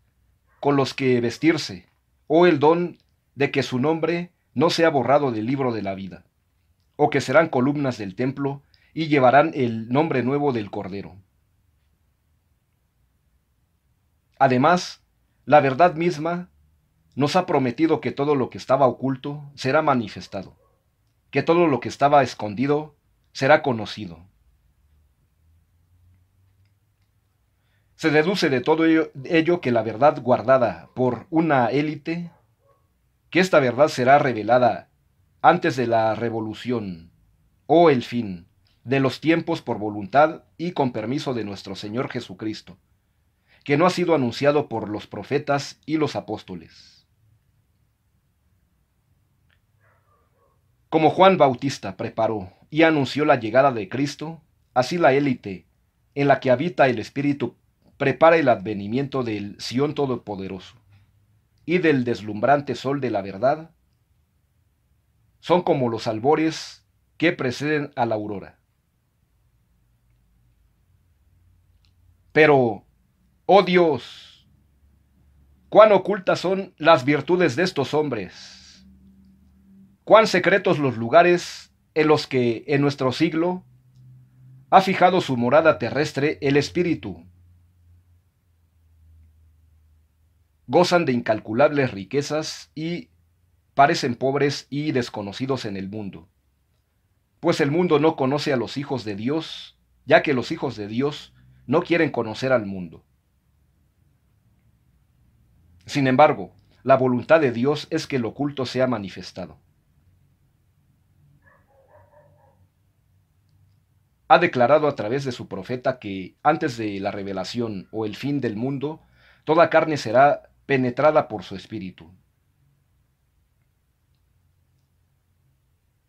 con los que vestirse, o el don de que su nombre no sea borrado del libro de la vida, o que serán columnas del templo y llevarán el nombre nuevo del Cordero. Además, la verdad misma nos ha prometido que todo lo que estaba oculto será manifestado, que todo lo que estaba escondido será conocido. Se deduce de todo ello, que la verdad guardada por una élite, que esta verdad será revelada antes de la revolución o el fin de los tiempos por voluntad y con permiso de nuestro Señor Jesucristo, que no ha sido anunciado por los profetas y los apóstoles. Como Juan Bautista preparó y anunció la llegada de Cristo, así la élite en la que habita el Espíritu prepara el advenimiento del Sión Todopoderoso y del deslumbrante sol de la verdad, son como los albores que preceden a la aurora. Pero, oh Dios, cuán ocultas son las virtudes de estos hombres Cuán secretos los lugares en los que en nuestro siglo ha fijado su morada terrestre el espíritu. Gozan de incalculables riquezas y parecen pobres y desconocidos en el mundo. Pues el mundo no conoce a los hijos de Dios, ya que los hijos de Dios no quieren conocer al mundo. Sin embargo, la voluntad de Dios es que lo oculto sea manifestado. ha declarado a través de su profeta que antes de la revelación o el fin del mundo, toda carne será penetrada por su espíritu.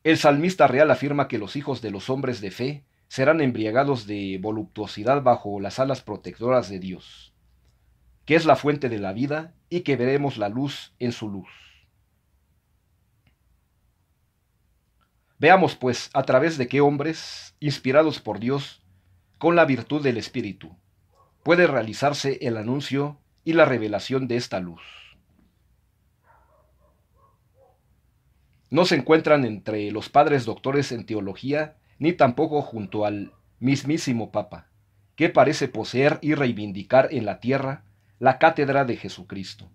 El salmista real afirma que los hijos de los hombres de fe serán embriagados de voluptuosidad bajo las alas protectoras de Dios, que es la fuente de la vida y que veremos la luz en su luz. Veamos pues a través de qué hombres, inspirados por Dios, con la virtud del Espíritu, puede realizarse el anuncio y la revelación de esta luz. No se encuentran entre los padres doctores en teología, ni tampoco junto al mismísimo Papa, que parece poseer y reivindicar en la tierra la cátedra de Jesucristo.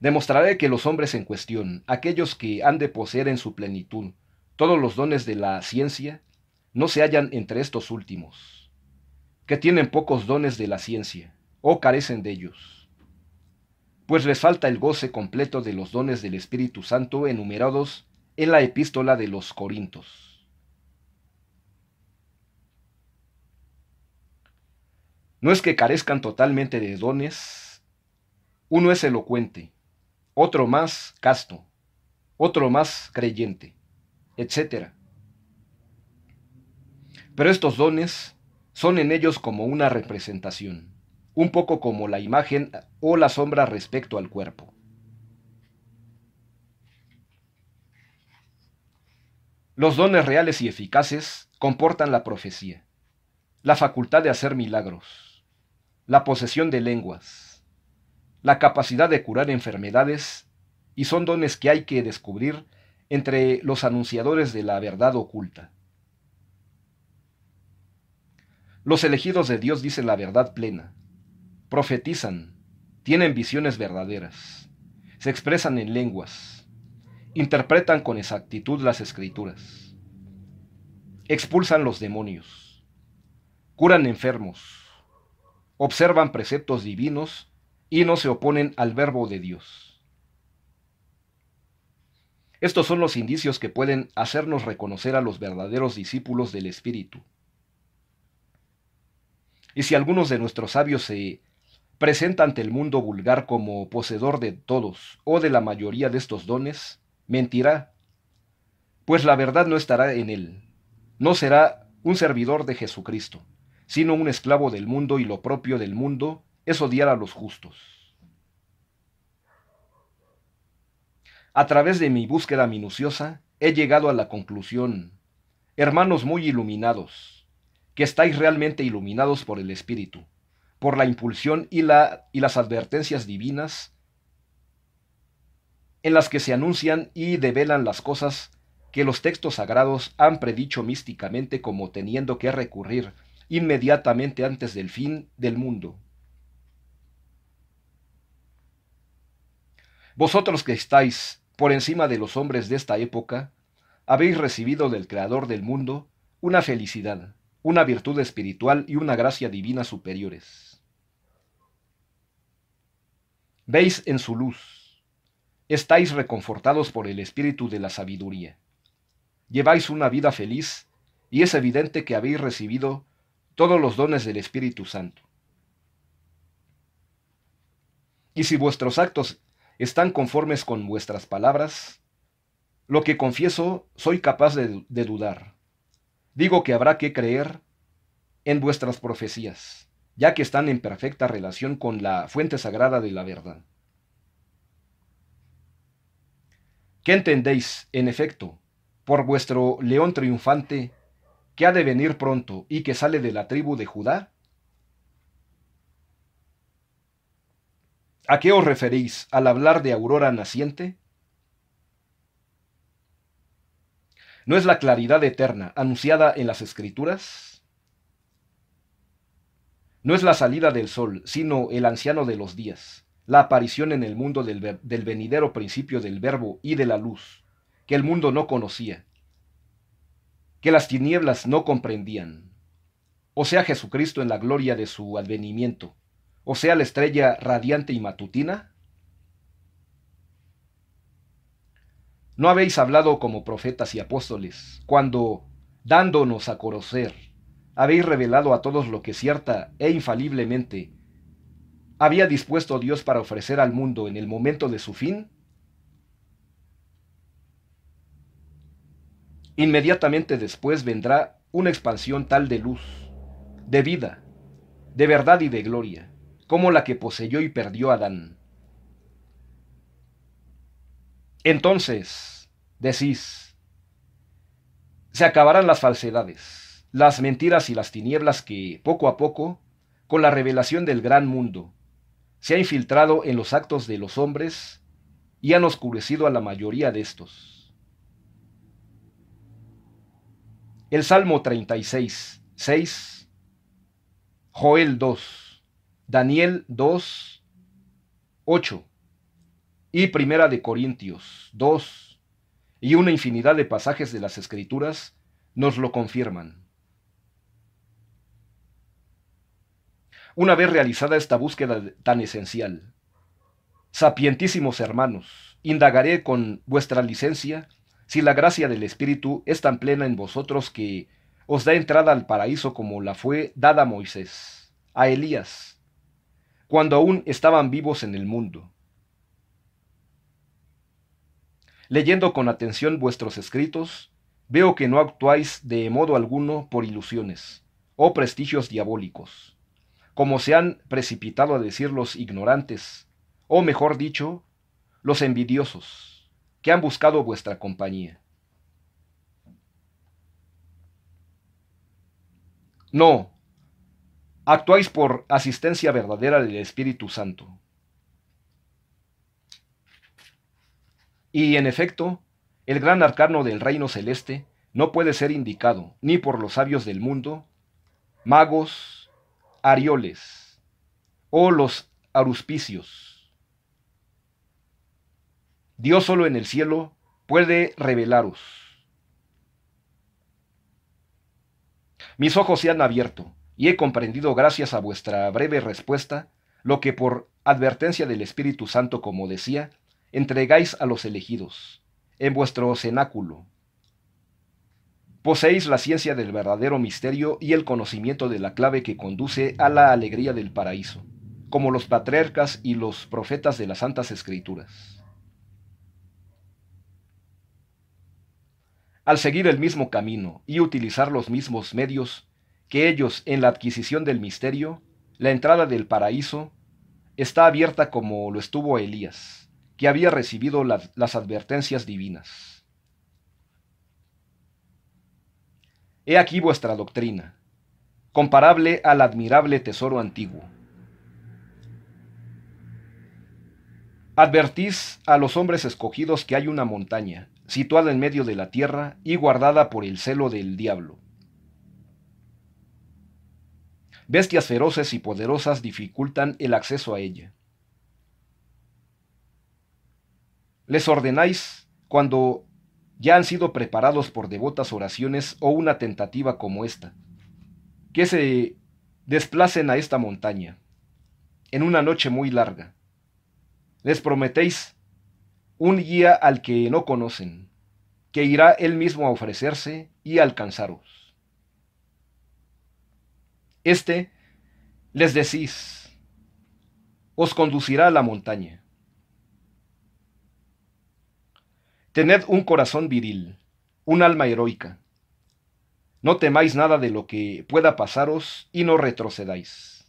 Demostraré que los hombres en cuestión, aquellos que han de poseer en su plenitud todos los dones de la ciencia, no se hallan entre estos últimos, que tienen pocos dones de la ciencia, o carecen de ellos, pues les falta el goce completo de los dones del Espíritu Santo enumerados en la epístola de los Corintos. No es que carezcan totalmente de dones, uno es elocuente, otro más casto, otro más creyente, etc. Pero estos dones son en ellos como una representación, un poco como la imagen o la sombra respecto al cuerpo. Los dones reales y eficaces comportan la profecía, la facultad de hacer milagros, la posesión de lenguas, la capacidad de curar enfermedades y son dones que hay que descubrir entre los anunciadores de la verdad oculta. Los elegidos de Dios dicen la verdad plena, profetizan, tienen visiones verdaderas, se expresan en lenguas, interpretan con exactitud las escrituras, expulsan los demonios, curan enfermos, observan preceptos divinos y no se oponen al verbo de Dios. Estos son los indicios que pueden hacernos reconocer a los verdaderos discípulos del Espíritu. Y si algunos de nuestros sabios se presentan ante el mundo vulgar como poseedor de todos o de la mayoría de estos dones, mentirá, pues la verdad no estará en él. No será un servidor de Jesucristo, sino un esclavo del mundo y lo propio del mundo es odiar a los justos. A través de mi búsqueda minuciosa, he llegado a la conclusión, hermanos muy iluminados, que estáis realmente iluminados por el Espíritu, por la impulsión y, y las advertencias divinas en las que se anuncian y develan las cosas que los textos sagrados han predicho místicamente como teniendo que recurrir inmediatamente antes del fin del mundo. Vosotros que estáis por encima de los hombres de esta época, habéis recibido del Creador del mundo una felicidad, una virtud espiritual y una gracia divina superiores. Veis en su luz, estáis reconfortados por el espíritu de la sabiduría. Lleváis una vida feliz y es evidente que habéis recibido todos los dones del Espíritu Santo. Y si vuestros actos están conformes con vuestras palabras? Lo que confieso soy capaz de, dudar. Digo que habrá que creer en vuestras profecías, ya que están en perfecta relación con la fuente sagrada de la verdad. ¿Qué entendéis, en efecto, por vuestro león triunfante que ha de venir pronto y que sale de la tribu de Judá? ¿A qué os referís al hablar de aurora naciente? ¿No es la claridad eterna anunciada en las escrituras? No es la salida del sol, sino el anciano de los días, la aparición en el mundo del, del venidero principio del verbo y de la luz, que el mundo no conocía, que las tinieblas no comprendían, o sea Jesucristo en la gloria de su advenimiento o sea la estrella radiante y matutina? ¿No habéis hablado como profetas y apóstoles, cuando, dándonos a conocer, habéis revelado a todos lo que cierta e infaliblemente había dispuesto Dios para ofrecer al mundo en el momento de su fin? Inmediatamente después vendrá una expansión tal de luz, de vida, de verdad y de gloria, como la que poseyó y perdió Adán. Entonces, decís, se acabarán las falsedades, las mentiras y las tinieblas que, poco a poco, con la revelación del gran mundo, se ha infiltrado en los actos de los hombres y han oscurecido a la mayoría de estos. El Salmo 36, 6, Joel 2. Daniel 2, 8 y Primera de Corintios 2 y una infinidad de pasajes de las Escrituras nos lo confirman. Una vez realizada esta búsqueda tan esencial, sapientísimos hermanos, indagaré con vuestra licencia si la gracia del Espíritu es tan plena en vosotros que os da entrada al paraíso como la fue dada a Moisés, a Elías, cuando aún estaban vivos en el mundo. Leyendo con atención vuestros escritos, veo que no actuáis de modo alguno por ilusiones o oh prestigios diabólicos, como se han precipitado a decir los ignorantes, o mejor dicho, los envidiosos, que han buscado vuestra compañía. No, actuáis por asistencia verdadera del Espíritu Santo. Y en efecto, el gran arcano del reino celeste no puede ser indicado ni por los sabios del mundo, magos, arioles o los aruspicios. Dios solo en el cielo puede revelaros. Mis ojos se han abierto y he comprendido gracias a vuestra breve respuesta lo que por advertencia del Espíritu Santo, como decía, entregáis a los elegidos, en vuestro cenáculo. Poseéis la ciencia del verdadero misterio y el conocimiento de la clave que conduce a la alegría del paraíso, como los patriarcas y los profetas de las Santas Escrituras. Al seguir el mismo camino y utilizar los mismos medios, que ellos en la adquisición del misterio, la entrada del paraíso, está abierta como lo estuvo Elías, que había recibido las, advertencias divinas. He aquí vuestra doctrina, comparable al admirable tesoro antiguo. Advertís a los hombres escogidos que hay una montaña, situada en medio de la tierra y guardada por el celo del diablo, Bestias feroces y poderosas dificultan el acceso a ella. Les ordenáis, cuando ya han sido preparados por devotas oraciones o una tentativa como esta, que se desplacen a esta montaña, en una noche muy larga. Les prometéis un guía al que no conocen, que irá él mismo a ofrecerse y alcanzaros. Este les decís, os conducirá a la montaña. Tened un corazón viril, un alma heroica. No temáis nada de lo que pueda pasaros y no retrocedáis.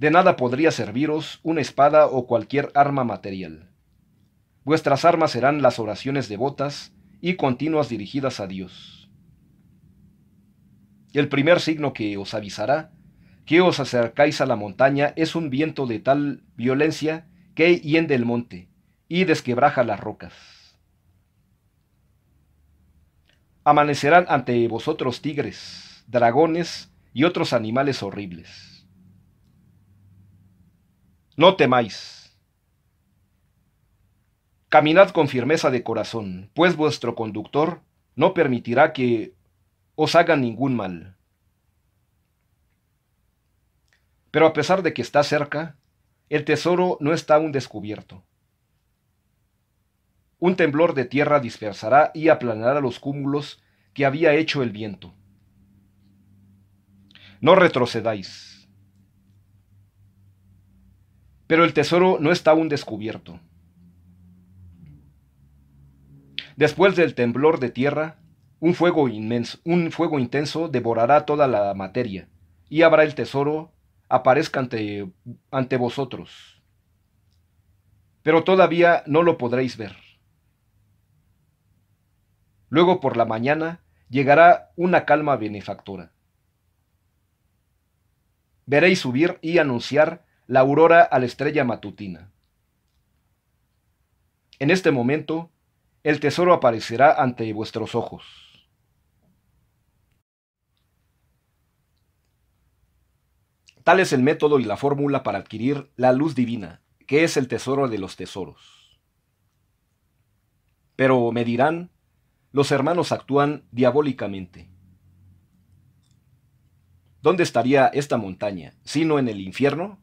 De nada podría serviros una espada o cualquier arma material. Vuestras armas serán las oraciones devotas y continuas dirigidas a Dios. El primer signo que os avisará que os acercáis a la montaña es un viento de tal violencia que hiende el monte y desquebraja las rocas. Amanecerán ante vosotros tigres, dragones y otros animales horribles. No temáis. Caminad con firmeza de corazón, pues vuestro conductor no permitirá que os hagan ningún mal. Pero a pesar de que está cerca, el tesoro no está aún descubierto. Un temblor de tierra dispersará y aplanará los cúmulos que había hecho el viento. No retrocedáis. Pero el tesoro no está aún descubierto. Después del temblor de tierra, un fuego inmenso, un fuego intenso devorará toda la materia, y habrá el tesoro aparezca ante, ante vosotros. Pero todavía no lo podréis ver. Luego por la mañana llegará una calma benefactora. Veréis subir y anunciar la aurora a la estrella matutina. En este momento, el tesoro aparecerá ante vuestros ojos. Tal es el método y la fórmula para adquirir la luz divina, que es el tesoro de los tesoros. Pero me dirán, los hermanos actúan diabólicamente. ¿Dónde estaría esta montaña, sino en el infierno?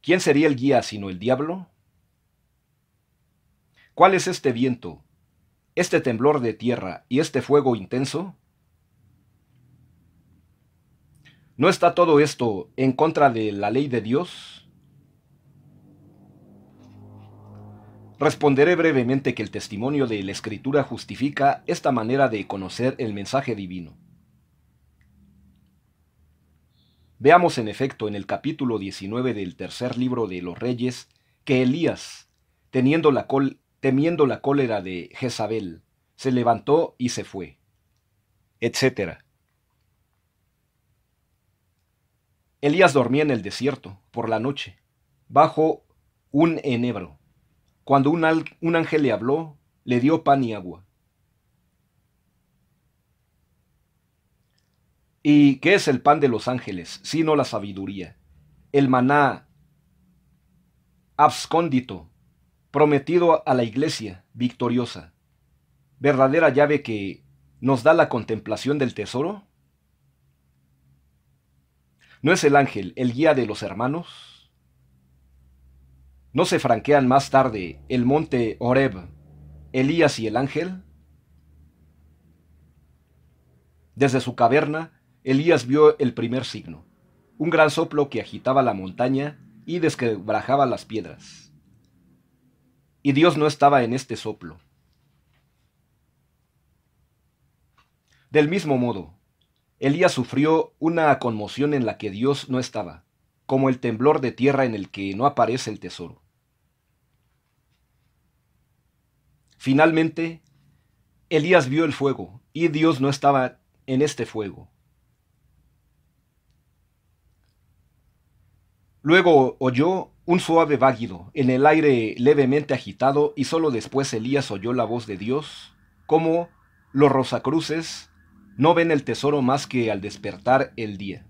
¿Quién sería el guía sino el diablo? ¿Cuál es este viento, este temblor de tierra y este fuego intenso? ¿No está todo esto en contra de la ley de Dios? Responderé brevemente que el testimonio de la Escritura justifica esta manera de conocer el mensaje divino. Veamos en efecto en el capítulo 19 del tercer libro de los Reyes que Elías, temiendo la cólera de Jezabel, se levantó y se fue, etc. Elías dormía en el desierto, por la noche, bajo un enebro. Cuando un, un ángel le habló, le dio pan y agua. ¿Y qué es el pan de los ángeles, sino la sabiduría? El maná abscóndito, prometido a la iglesia victoriosa, verdadera llave que nos da la contemplación del tesoro ¿No es el ángel el guía de los hermanos? ¿No se franquean más tarde el monte Horeb, Elías y el ángel? Desde su caverna, Elías vio el primer signo, un gran soplo que agitaba la montaña y desquebrajaba las piedras. Y Dios no estaba en este soplo. Del mismo modo, Elías sufrió una conmoción en la que Dios no estaba, como el temblor de tierra en el que no aparece el tesoro. Finalmente, Elías vio el fuego y Dios no estaba en este fuego. Luego oyó un suave váguido en el aire levemente agitado y solo después Elías oyó la voz de Dios, como los rosacruces no ven el tesoro más que al despertar el día.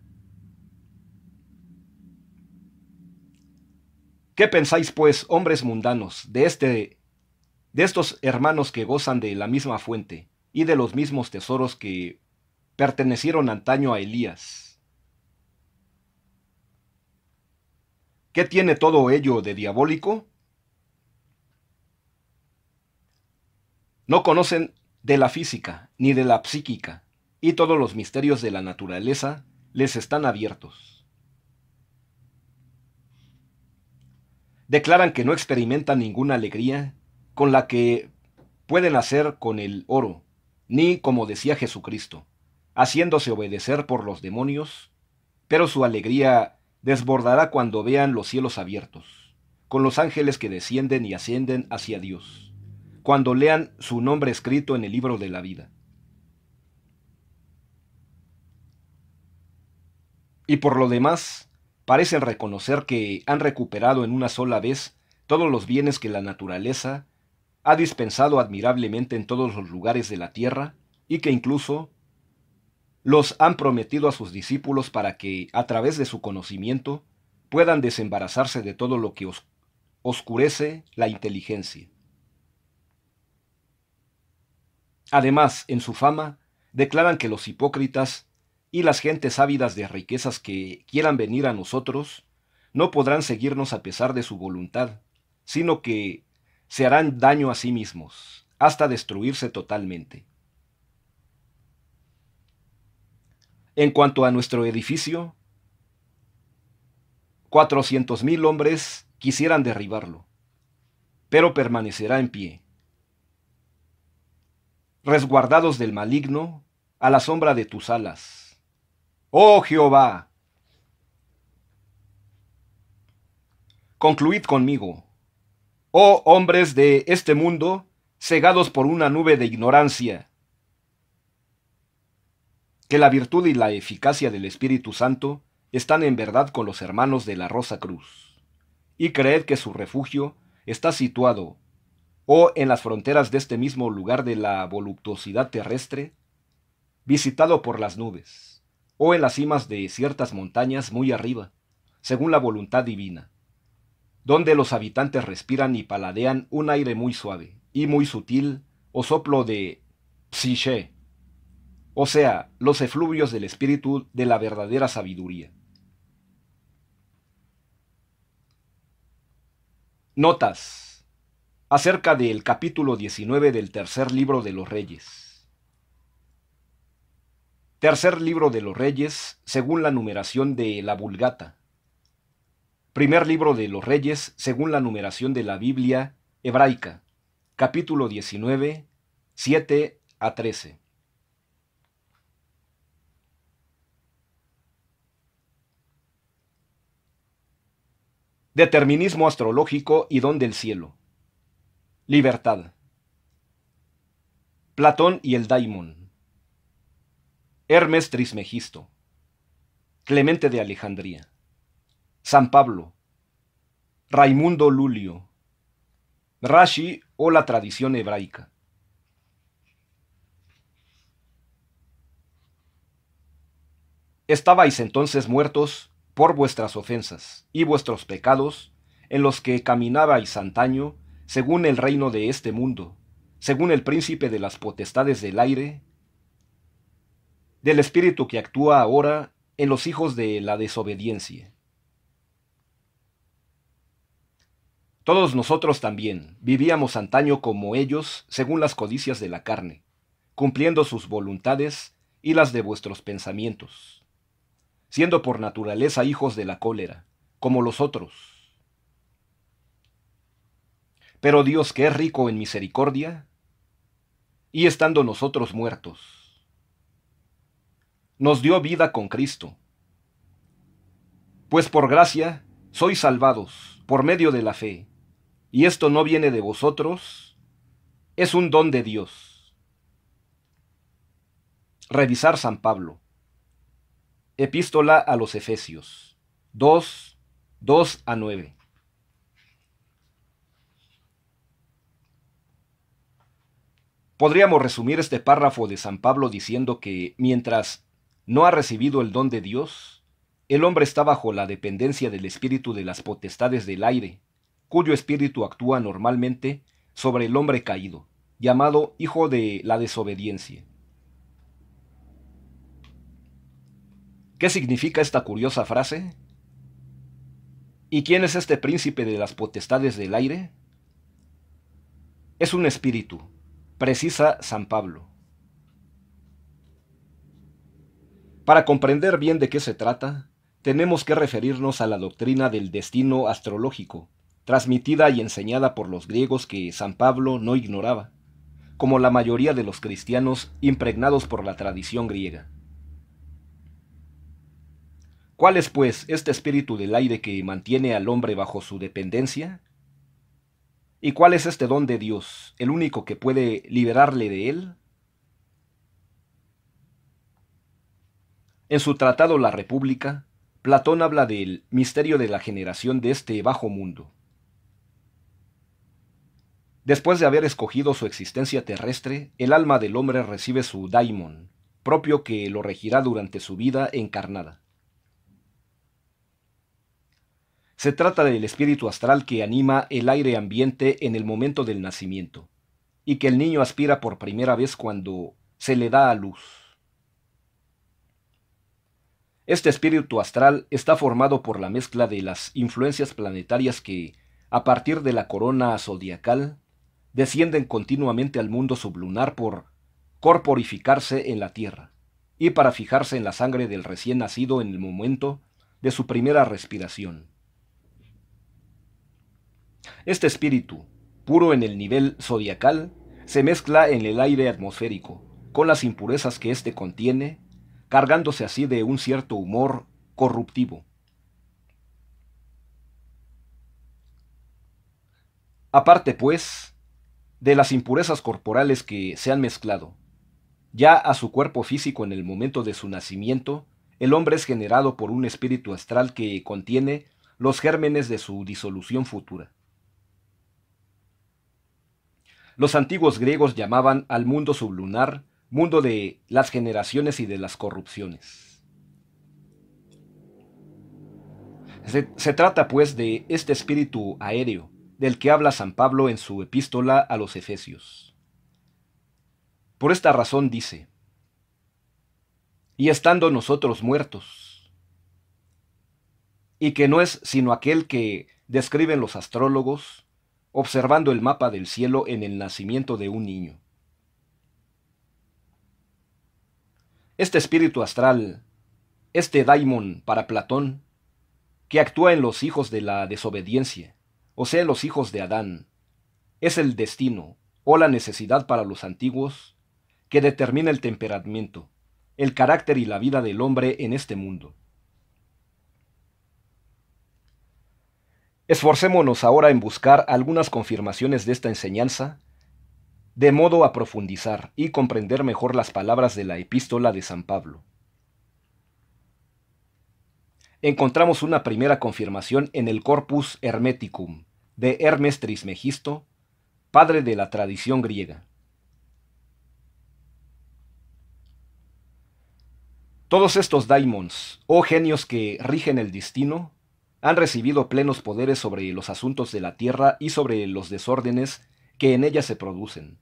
¿Qué pensáis, pues, hombres mundanos, de este de estos hermanos que gozan de la misma fuente y de los mismos tesoros que pertenecieron antaño a Elías? ¿Qué tiene todo ello de diabólico? No conocen de la física ni de la psíquica, y todos los misterios de la naturaleza les están abiertos. Declaran que no experimentan ninguna alegría con la que pueden hacer con el oro, ni como decía Jesucristo, haciéndose obedecer por los demonios, pero su alegría desbordará cuando vean los cielos abiertos, con los ángeles que descienden y ascienden hacia Dios, cuando lean su nombre escrito en el libro de la vida. y por lo demás, parecen reconocer que han recuperado en una sola vez todos los bienes que la naturaleza ha dispensado admirablemente en todos los lugares de la tierra y que incluso los han prometido a sus discípulos para que, a través de su conocimiento, puedan desembarazarse de todo lo que oscurece la inteligencia. Además, en su fama, declaran que los hipócritas y las gentes ávidas de riquezas que quieran venir a nosotros, no podrán seguirnos a pesar de su voluntad, sino que se harán daño a sí mismos, hasta destruirse totalmente. En cuanto a nuestro edificio, 400.000 hombres quisieran derribarlo, pero permanecerá en pie. Resguardados del maligno, a la sombra de tus alas, Oh Jehová, concluid conmigo. Oh hombres de este mundo, cegados por una nube de ignorancia, que la virtud y la eficacia del Espíritu Santo están en verdad con los hermanos de la Rosa Cruz, y creed que su refugio está situado o oh, en las fronteras de este mismo lugar de la voluptuosidad terrestre, visitado por las nubes o en las cimas de ciertas montañas muy arriba, según la voluntad divina, donde los habitantes respiran y paladean un aire muy suave y muy sutil o soplo de psiche, o sea, los efluvios del espíritu de la verdadera sabiduría. Notas acerca del capítulo 19 del tercer libro de los reyes. Tercer libro de los Reyes, según la numeración de la Vulgata. Primer libro de los Reyes, según la numeración de la Biblia hebraica. Capítulo 19, 7 a 13. Determinismo astrológico y don del cielo. Libertad. Platón y el Daimon. Hermes Trismegisto, Clemente de Alejandría, San Pablo, Raimundo Lulio, Rashi o la tradición hebraica. Estabais entonces muertos por vuestras ofensas y vuestros pecados, en los que caminabais antaño, según el reino de este mundo, según el príncipe de las potestades del aire, del espíritu que actúa ahora en los hijos de la desobediencia. Todos nosotros también vivíamos antaño como ellos, según las codicias de la carne, cumpliendo sus voluntades y las de vuestros pensamientos, siendo por naturaleza hijos de la cólera, como los otros. Pero Dios, que es rico en misericordia, y estando nosotros muertos, nos dio vida con Cristo. Pues por gracia sois salvados por medio de la fe, y esto no viene de vosotros, es un don de Dios. Revisar San Pablo. Epístola a los Efesios 2, 2 a 9. Podríamos resumir este párrafo de San Pablo diciendo que mientras no ha recibido el don de Dios, el hombre está bajo la dependencia del espíritu de las potestades del aire, cuyo espíritu actúa normalmente sobre el hombre caído, llamado hijo de la desobediencia. ¿Qué significa esta curiosa frase? ¿Y quién es este príncipe de las potestades del aire? Es un espíritu, precisa San Pablo. Para comprender bien de qué se trata, tenemos que referirnos a la doctrina del destino astrológico, transmitida y enseñada por los griegos que San Pablo no ignoraba, como la mayoría de los cristianos impregnados por la tradición griega. ¿Cuál es, pues, este espíritu del aire que mantiene al hombre bajo su dependencia? ¿Y cuál es este don de Dios, el único que puede liberarle de él? En su tratado La República, Platón habla del misterio de la generación de este bajo mundo. Después de haber escogido su existencia terrestre, el alma del hombre recibe su daimon, propio que lo regirá durante su vida encarnada. Se trata del espíritu astral que anima el aire ambiente en el momento del nacimiento, y que el niño aspira por primera vez cuando se le da a luz. Este espíritu astral está formado por la mezcla de las influencias planetarias que, a partir de la corona zodiacal, descienden continuamente al mundo sublunar por corporificarse en la Tierra y para fijarse en la sangre del recién nacido en el momento de su primera respiración. Este espíritu, puro en el nivel zodiacal, se mezcla en el aire atmosférico, con las impurezas que éste contiene cargándose así de un cierto humor corruptivo. Aparte, pues, de las impurezas corporales que se han mezclado, ya a su cuerpo físico en el momento de su nacimiento, el hombre es generado por un espíritu astral que contiene los gérmenes de su disolución futura. Los antiguos griegos llamaban al mundo sublunar mundo de las generaciones y de las corrupciones. Se, trata pues de este espíritu aéreo del que habla San Pablo en su epístola a los Efesios. Por esta razón dice, y estando nosotros muertos, y que no es sino aquel que describen los astrólogos, observando el mapa del cielo en el nacimiento de un niño Este espíritu astral, este daimon para Platón, que actúa en los hijos de la desobediencia, o sea, en los hijos de Adán, es el destino o la necesidad para los antiguos que determina el temperamento, el carácter y la vida del hombre en este mundo. Esforcémonos ahora en buscar algunas confirmaciones de esta enseñanza de modo a profundizar y comprender mejor las palabras de la epístola de San Pablo. Encontramos una primera confirmación en el Corpus Hermeticum de Hermes Trismegisto, padre de la tradición griega. Todos estos daimons, o oh genios que rigen el destino, han recibido plenos poderes sobre los asuntos de la tierra y sobre los desórdenes en ellas se producen,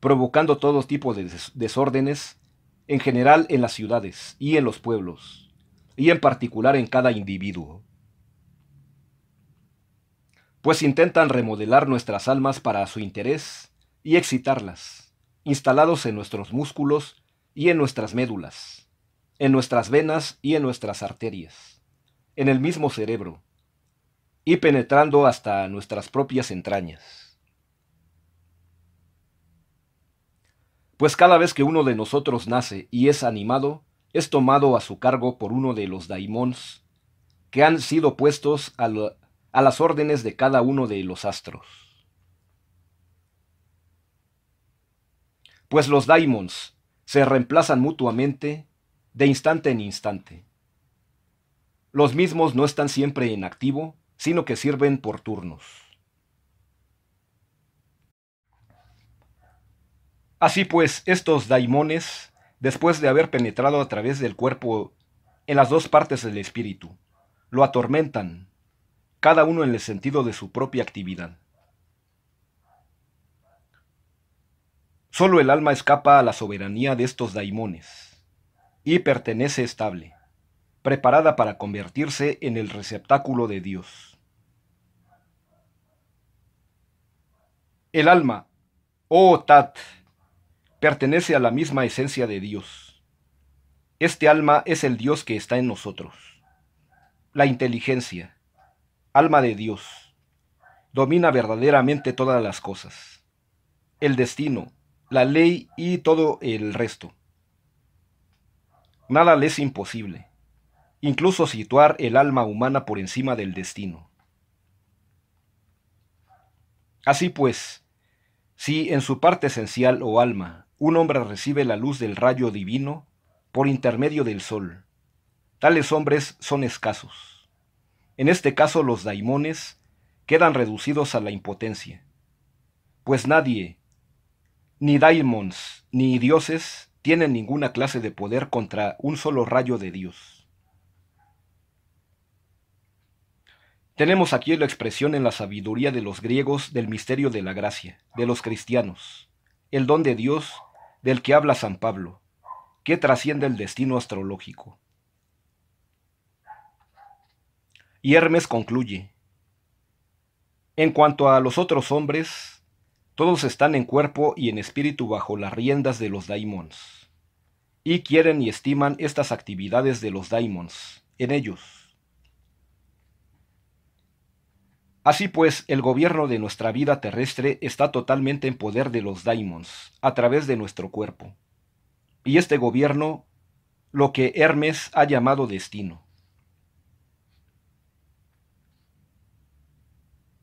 provocando todo tipo de desórdenes, en general en las ciudades y en los pueblos, y en particular en cada individuo. Pues intentan remodelar nuestras almas para su interés y excitarlas, instalados en nuestros músculos y en nuestras médulas, en nuestras venas y en nuestras arterias, en el mismo cerebro, y penetrando hasta nuestras propias entrañas. pues cada vez que uno de nosotros nace y es animado, es tomado a su cargo por uno de los daimons, que han sido puestos a, las órdenes de cada uno de los astros. Pues los daimons se reemplazan mutuamente de instante en instante. Los mismos no están siempre en activo, sino que sirven por turnos. Así pues, estos daimones, después de haber penetrado a través del cuerpo en las dos partes del espíritu, lo atormentan, cada uno en el sentido de su propia actividad. Solo el alma escapa a la soberanía de estos daimones y pertenece estable, preparada para convertirse en el receptáculo de Dios. El alma, oh Tat, pertenece a la misma esencia de Dios. Este alma es el Dios que está en nosotros. La inteligencia, alma de Dios, domina verdaderamente todas las cosas. El destino, la ley y todo el resto. Nada le es imposible, incluso situar el alma humana por encima del destino. Así pues, si en su parte esencial o oh alma un hombre recibe la luz del rayo divino por intermedio del sol. Tales hombres son escasos. En este caso los daimones quedan reducidos a la impotencia. Pues nadie, ni daimons, ni dioses, tienen ninguna clase de poder contra un solo rayo de Dios. Tenemos aquí la expresión en la sabiduría de los griegos del misterio de la gracia, de los cristianos, el don de Dios del que habla San Pablo, que trasciende el destino astrológico. Y Hermes concluye, en cuanto a los otros hombres, todos están en cuerpo y en espíritu bajo las riendas de los daimons, y quieren y estiman estas actividades de los daimons en ellos Así pues, el gobierno de nuestra vida terrestre está totalmente en poder de los daimons, a través de nuestro cuerpo. Y este gobierno, lo que Hermes ha llamado destino.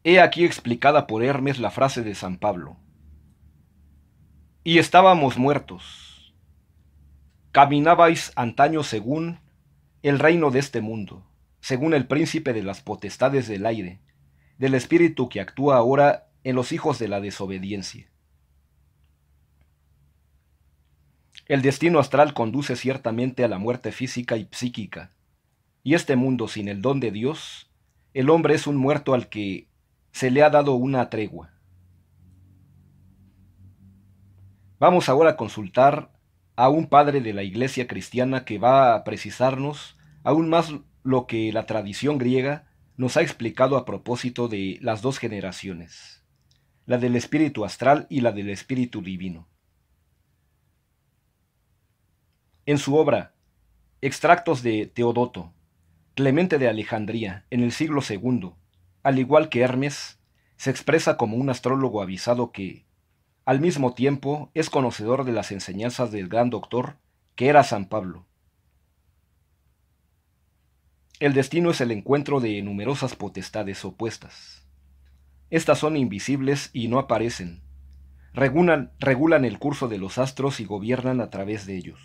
He aquí explicada por Hermes la frase de San Pablo. Y estábamos muertos. Caminabais antaño según el reino de este mundo, según el príncipe de las potestades del aire del espíritu que actúa ahora en los hijos de la desobediencia. El destino astral conduce ciertamente a la muerte física y psíquica, y este mundo sin el don de Dios, el hombre es un muerto al que se le ha dado una tregua. Vamos ahora a consultar a un padre de la iglesia cristiana que va a precisarnos aún más lo que la tradición griega nos ha explicado a propósito de las dos generaciones, la del espíritu astral y la del espíritu divino. En su obra, Extractos de Teodoto, Clemente de Alejandría, en el siglo II, al igual que Hermes, se expresa como un astrólogo avisado que, al mismo tiempo, es conocedor de las enseñanzas del gran doctor que era San Pablo, el destino es el encuentro de numerosas potestades opuestas. Estas son invisibles y no aparecen. Regulan, regulan el curso de los astros y gobiernan a través de ellos.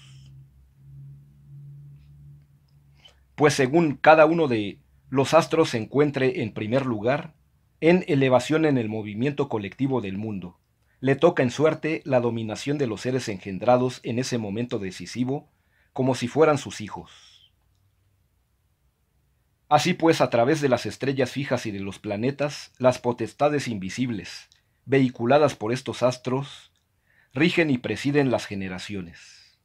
Pues según cada uno de los astros se encuentre en primer lugar, en elevación en el movimiento colectivo del mundo, le toca en suerte la dominación de los seres engendrados en ese momento decisivo, como si fueran sus hijos. Así pues, a través de las estrellas fijas y de los planetas, las potestades invisibles, vehiculadas por estos astros, rigen y presiden las generaciones.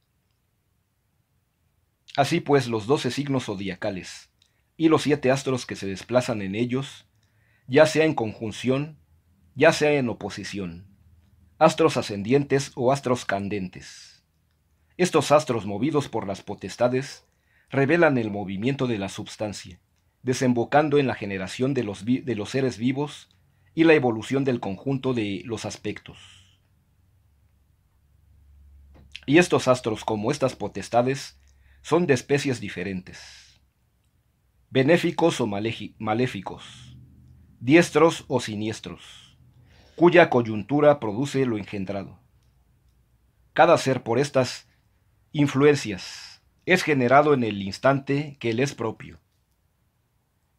Así pues, los doce signos zodiacales y los siete astros que se desplazan en ellos, ya sea en conjunción, ya sea en oposición, astros ascendientes o astros candentes. Estos astros movidos por las potestades revelan el movimiento de la substancia desembocando en la generación de los, seres vivos y la evolución del conjunto de los aspectos. Y estos astros como estas potestades son de especies diferentes, benéficos o maléficos, diestros o siniestros, cuya coyuntura produce lo engendrado. Cada ser por estas influencias es generado en el instante que él es propio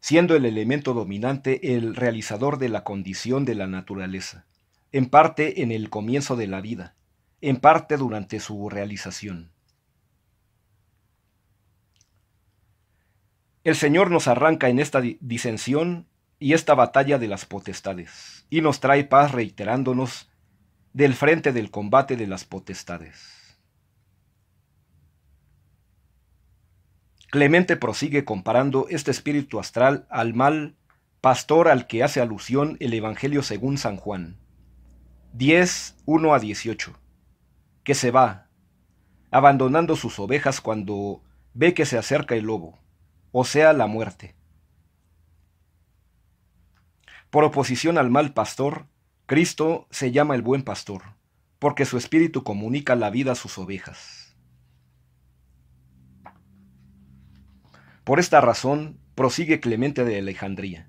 siendo el elemento dominante el realizador de la condición de la naturaleza, en parte en el comienzo de la vida, en parte durante su realización. El Señor nos arranca en esta disensión y esta batalla de las potestades, y nos trae paz reiterándonos del frente del combate de las potestades. Clemente prosigue comparando este espíritu astral al mal pastor al que hace alusión el Evangelio según San Juan. 10, 1 a 18. Que se va, abandonando sus ovejas cuando ve que se acerca el lobo, o sea, la muerte. Por oposición al mal pastor, Cristo se llama el buen pastor, porque su espíritu comunica la vida a sus ovejas. Por esta razón, prosigue Clemente de Alejandría,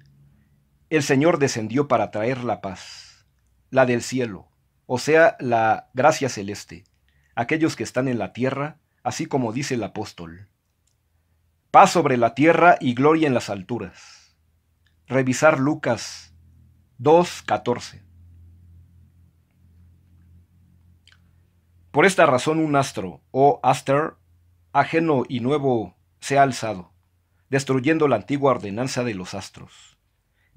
el Señor descendió para traer la paz, la del cielo, o sea, la gracia celeste, aquellos que están en la tierra, así como dice el apóstol. Paz sobre la tierra y gloria en las alturas. Revisar Lucas 2.14. Por esta razón un astro, o oh aster, ajeno y nuevo, se ha alzado destruyendo la antigua ordenanza de los astros,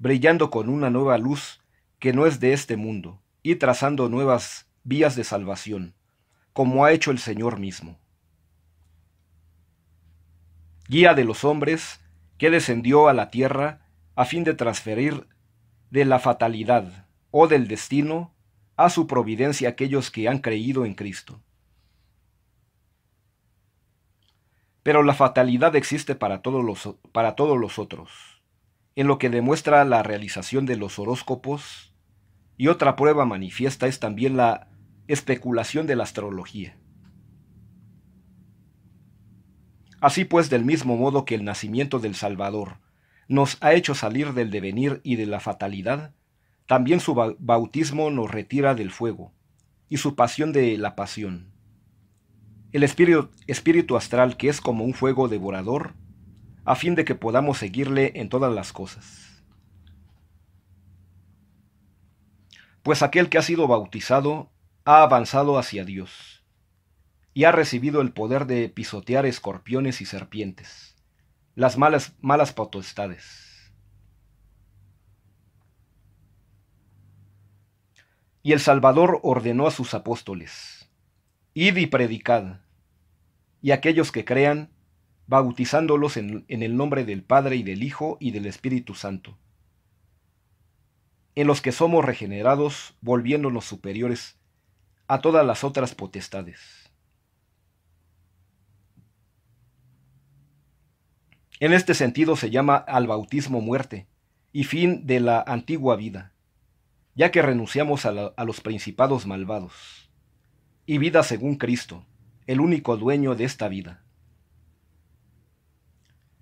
brillando con una nueva luz que no es de este mundo, y trazando nuevas vías de salvación, como ha hecho el Señor mismo. Guía de los hombres, que descendió a la tierra a fin de transferir de la fatalidad o del destino a su providencia aquellos que han creído en Cristo. Pero la fatalidad existe para todos los, para todos los otros, en lo que demuestra la realización de los horóscopos, y otra prueba manifiesta es también la especulación de la astrología. Así pues, del mismo modo que el nacimiento del Salvador nos ha hecho salir del devenir y de la fatalidad, también su bautismo nos retira del fuego y su pasión de la pasión el espíritu, astral que es como un fuego devorador, a fin de que podamos seguirle en todas las cosas. Pues aquel que ha sido bautizado ha avanzado hacia Dios, y ha recibido el poder de pisotear escorpiones y serpientes, las malas, malas potestades. Y el Salvador ordenó a sus apóstoles, Id y predicad. Y aquellos que crean, bautizándolos en, en, el nombre del Padre y del Hijo y del Espíritu Santo, en los que somos regenerados, volviéndonos superiores a todas las otras potestades. En este sentido se llama al bautismo muerte y fin de la antigua vida, ya que renunciamos a los principados malvados y vida según Cristo, el único dueño de esta vida.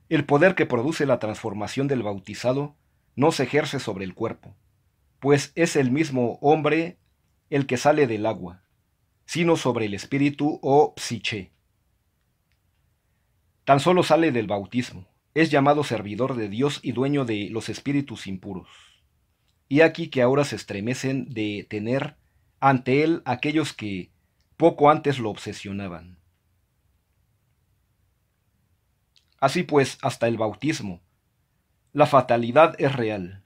El poder que produce la transformación del bautizado no se ejerce sobre el cuerpo, pues es el mismo hombre el que sale del agua, sino sobre el espíritu o psiche. Tan solo sale del bautismo, es llamado servidor de Dios y dueño de los espíritus impuros. Y aquí que ahora se estremecen de tener ante él aquellos que poco antes lo obsesionaban. Así pues, hasta el bautismo, la fatalidad es real.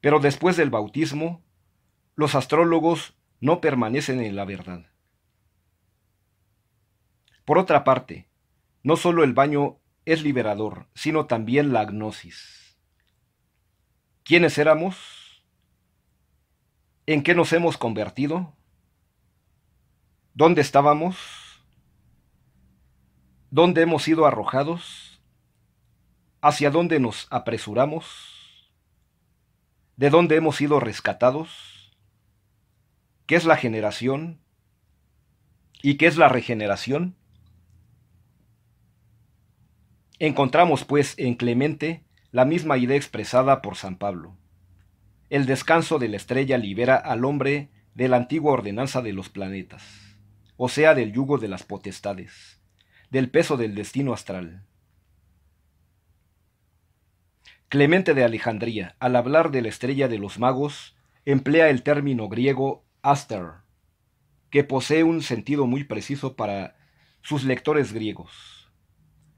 Pero después del bautismo, los astrólogos no permanecen en la verdad. Por otra parte, no solo el baño es liberador, sino también la gnosis. ¿Quiénes éramos? ¿En qué nos hemos convertido? dónde estábamos, dónde hemos sido arrojados, hacia dónde nos apresuramos, de dónde hemos sido rescatados, qué es la generación y qué es la regeneración. Encontramos pues en Clemente la misma idea expresada por San Pablo. El descanso de la estrella libera al hombre de la antigua ordenanza de los planetas o sea del yugo de las potestades, del peso del destino astral. Clemente de Alejandría, al hablar de la estrella de los magos, emplea el término griego aster, que posee un sentido muy preciso para sus lectores griegos.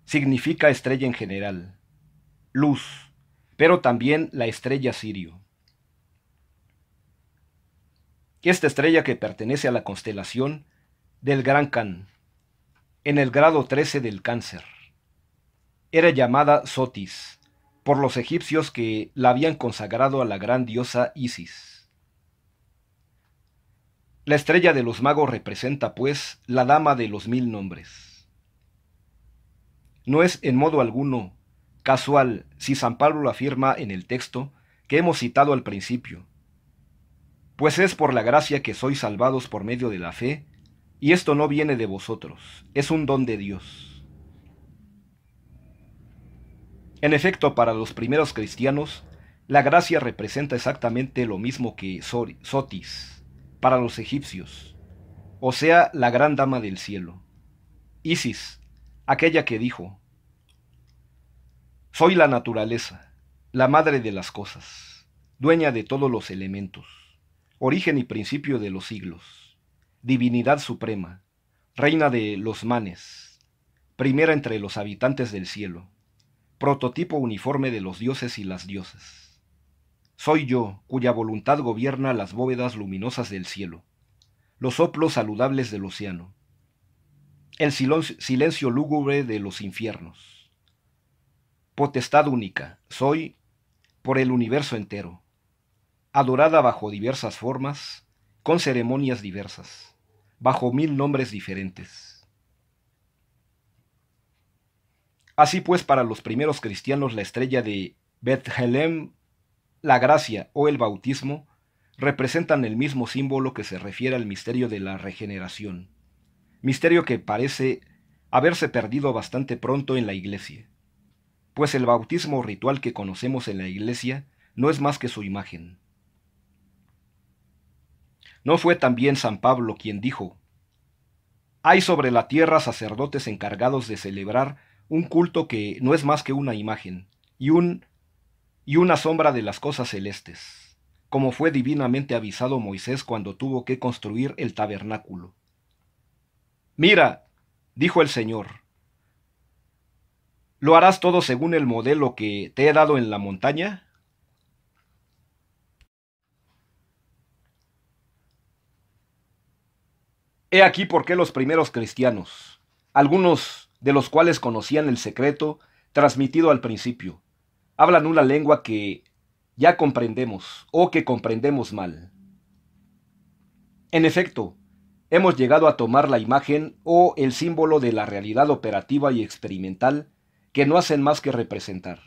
Significa estrella en general, luz, pero también la estrella Sirio. Esta estrella que pertenece a la constelación del Gran Can, en el grado 13 del cáncer. Era llamada Sotis por los egipcios que la habían consagrado a la gran diosa Isis. La estrella de los magos representa, pues, la dama de los mil nombres. No es en modo alguno casual si San Pablo afirma en el texto que hemos citado al principio, pues es por la gracia que sois salvados por medio de la fe, y esto no viene de vosotros, es un don de Dios. En efecto, para los primeros cristianos, la gracia representa exactamente lo mismo que Sotis para los egipcios, o sea, la gran dama del cielo. Isis, aquella que dijo, Soy la naturaleza, la madre de las cosas, dueña de todos los elementos, origen y principio de los siglos divinidad suprema, reina de los manes, primera entre los habitantes del cielo, prototipo uniforme de los dioses y las diosas. Soy yo, cuya voluntad gobierna las bóvedas luminosas del cielo, los soplos saludables del océano, el silencio lúgubre de los infiernos. Potestad única, soy por el universo entero, adorada bajo diversas formas, con ceremonias diversas bajo mil nombres diferentes. Así pues, para los primeros cristianos la estrella de Bethlehem, la gracia o el bautismo representan el mismo símbolo que se refiere al misterio de la regeneración, misterio que parece haberse perdido bastante pronto en la iglesia, pues el bautismo ritual que conocemos en la iglesia no es más que su imagen ¿No fue también San Pablo quien dijo, Hay sobre la tierra sacerdotes encargados de celebrar un culto que no es más que una imagen y, un, y una sombra de las cosas celestes, como fue divinamente avisado Moisés cuando tuvo que construir el tabernáculo? Mira, dijo el Señor, lo harás todo según el modelo que te he dado en la montaña? He aquí por qué los primeros cristianos, algunos de los cuales conocían el secreto transmitido al principio, hablan una lengua que ya comprendemos o que comprendemos mal. En efecto, hemos llegado a tomar la imagen o el símbolo de la realidad operativa y experimental que no hacen más que representar.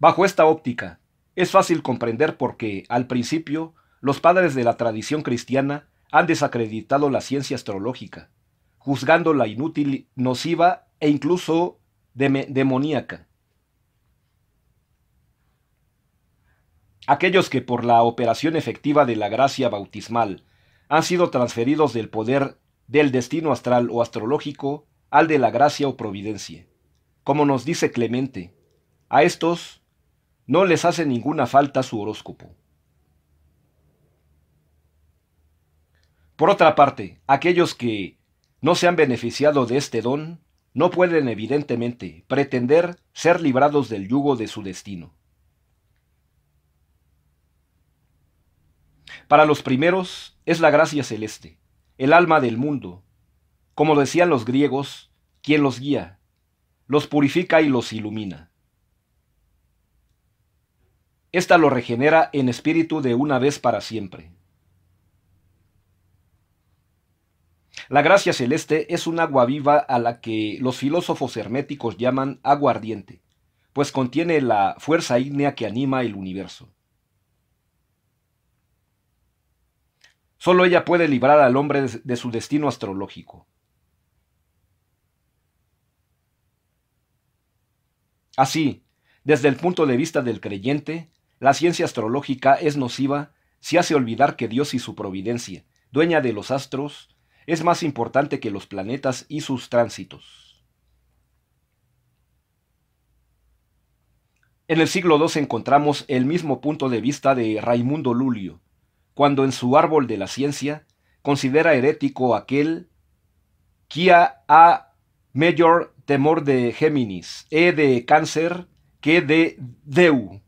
Bajo esta óptica, es fácil comprender por qué, al principio, los padres de la tradición cristiana han desacreditado la ciencia astrológica, juzgándola inútil, nociva e incluso demoníaca. Aquellos que por la operación efectiva de la gracia bautismal han sido transferidos del poder del destino astral o astrológico al de la gracia o providencia. Como nos dice Clemente, a estos no les hace ninguna falta su horóscopo. Por otra parte, aquellos que no se han beneficiado de este don no pueden evidentemente pretender ser librados del yugo de su destino. Para los primeros es la gracia celeste, el alma del mundo, como decían los griegos, quien los guía, los purifica y los ilumina. Esta lo regenera en espíritu de una vez para siempre. La gracia celeste es un agua viva a la que los filósofos herméticos llaman agua ardiente, pues contiene la fuerza ígnea que anima el universo. Solo ella puede librar al hombre de su destino astrológico. Así, desde el punto de vista del creyente, la ciencia astrológica es nociva si hace olvidar que Dios y su providencia, dueña de los astros, es más importante que los planetas y sus tránsitos. En el siglo II encontramos el mismo punto de vista de Raimundo Lulio, cuando en su Árbol de la Ciencia considera herético aquel quia a mayor temor de Géminis, e de cáncer, que de Deu.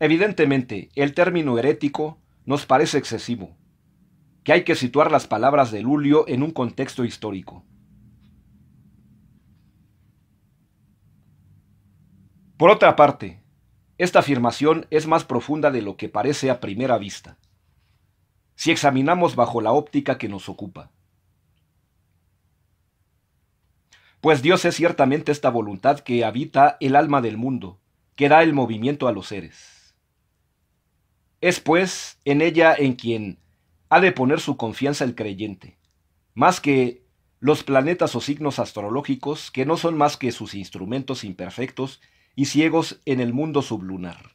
Evidentemente, el término herético nos parece excesivo, que hay que situar las palabras de Lulio en un contexto histórico. Por otra parte, esta afirmación es más profunda de lo que parece a primera vista, si examinamos bajo la óptica que nos ocupa. Pues Dios es ciertamente esta voluntad que habita el alma del mundo, que da el movimiento a los seres. Es pues en ella en quien ha de poner su confianza el creyente, más que los planetas o signos astrológicos que no son más que sus instrumentos imperfectos y ciegos en el mundo sublunar.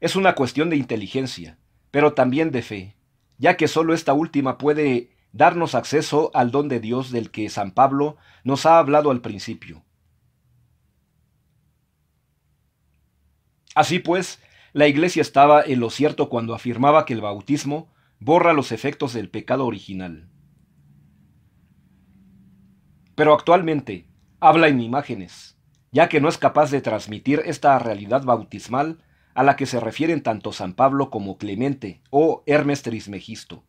Es una cuestión de inteligencia, pero también de fe, ya que sólo esta última puede darnos acceso al don de Dios del que San Pablo nos ha hablado al principio. Así pues, la Iglesia estaba en lo cierto cuando afirmaba que el bautismo borra los efectos del pecado original. Pero actualmente habla en imágenes, ya que no es capaz de transmitir esta realidad bautismal a la que se refieren tanto San Pablo como Clemente o Hermes Trismegisto.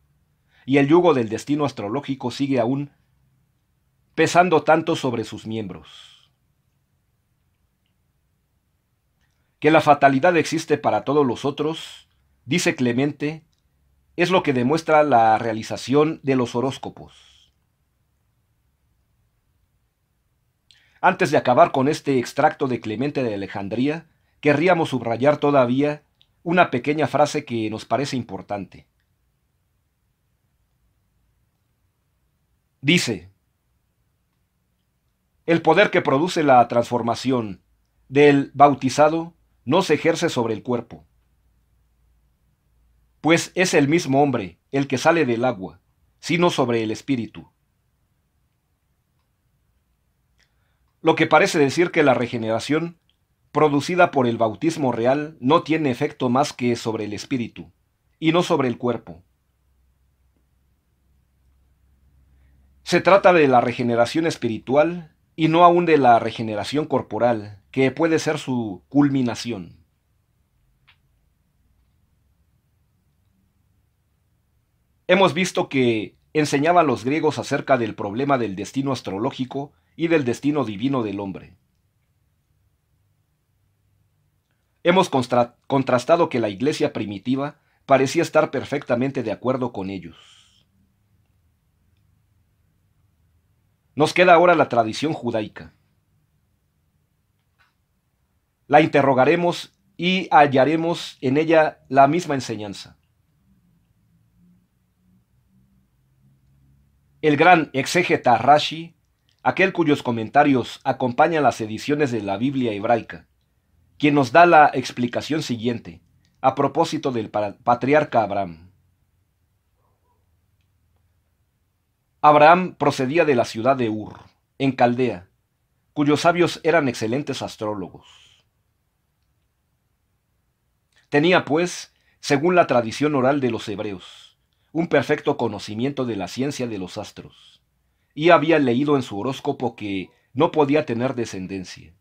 Y el yugo del destino astrológico sigue aún pesando tanto sobre sus miembros. Que la fatalidad existe para todos los otros, dice Clemente, es lo que demuestra la realización de los horóscopos. Antes de acabar con este extracto de Clemente de Alejandría, querríamos subrayar todavía una pequeña frase que nos parece importante. Dice, el poder que produce la transformación del bautizado no se ejerce sobre el cuerpo. Pues es el mismo hombre el que sale del agua, sino sobre el espíritu. Lo que parece decir que la regeneración, producida por el bautismo real, no tiene efecto más que sobre el espíritu, y no sobre el cuerpo. Se trata de la regeneración espiritual y no aún de la regeneración corporal, que puede ser su culminación. Hemos visto que enseñaban los griegos acerca del problema del destino astrológico y del destino divino del hombre. Hemos contrastado que la iglesia primitiva parecía estar perfectamente de acuerdo con ellos. Nos queda ahora la tradición judaica la interrogaremos y hallaremos en ella la misma enseñanza. El gran exegeta Rashi, aquel cuyos comentarios acompañan las ediciones de la Biblia hebraica, quien nos da la explicación siguiente a propósito del patriarca Abraham. Abraham procedía de la ciudad de Ur, en Caldea, cuyos sabios eran excelentes astrólogos. Tenía, pues, según la tradición oral de los hebreos, un perfecto conocimiento de la ciencia de los astros, y había leído en su horóscopo que no podía tener descendencia.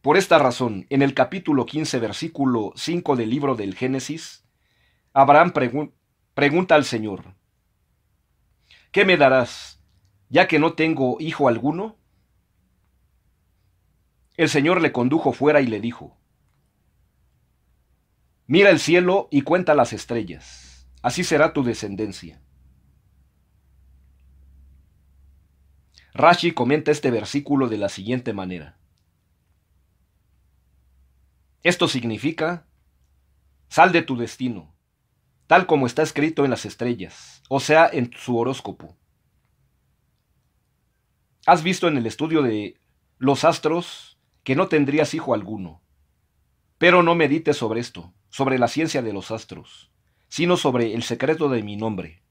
Por esta razón, en el capítulo 15, versículo 5 del libro del Génesis, Abraham pregunta al Señor, ¿qué me darás, ya que no tengo hijo alguno? El Señor le condujo fuera y le dijo, Mira el cielo y cuenta las estrellas, así será tu descendencia. Rashi comenta este versículo de la siguiente manera. Esto significa, sal de tu destino, tal como está escrito en las estrellas, o sea, en su horóscopo. ¿Has visto en el estudio de los astros que no tendrías hijo alguno. Pero no medites sobre esto, sobre la ciencia de los astros, sino sobre el secreto de mi nombre.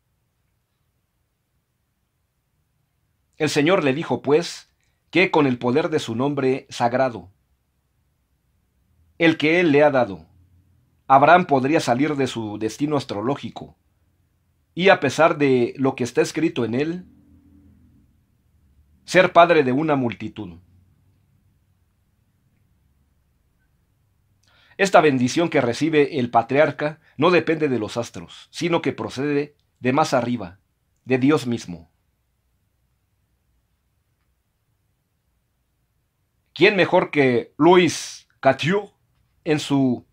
El Señor le dijo, pues, que con el poder de su nombre sagrado, el que él le ha dado, Abraham podría salir de su destino astrológico, y a pesar de lo que está escrito en él, ser padre de una multitud. Esta bendición que recibe el patriarca no depende de los astros, sino que procede de más arriba, de Dios mismo. ¿Quién mejor que Luis catió en su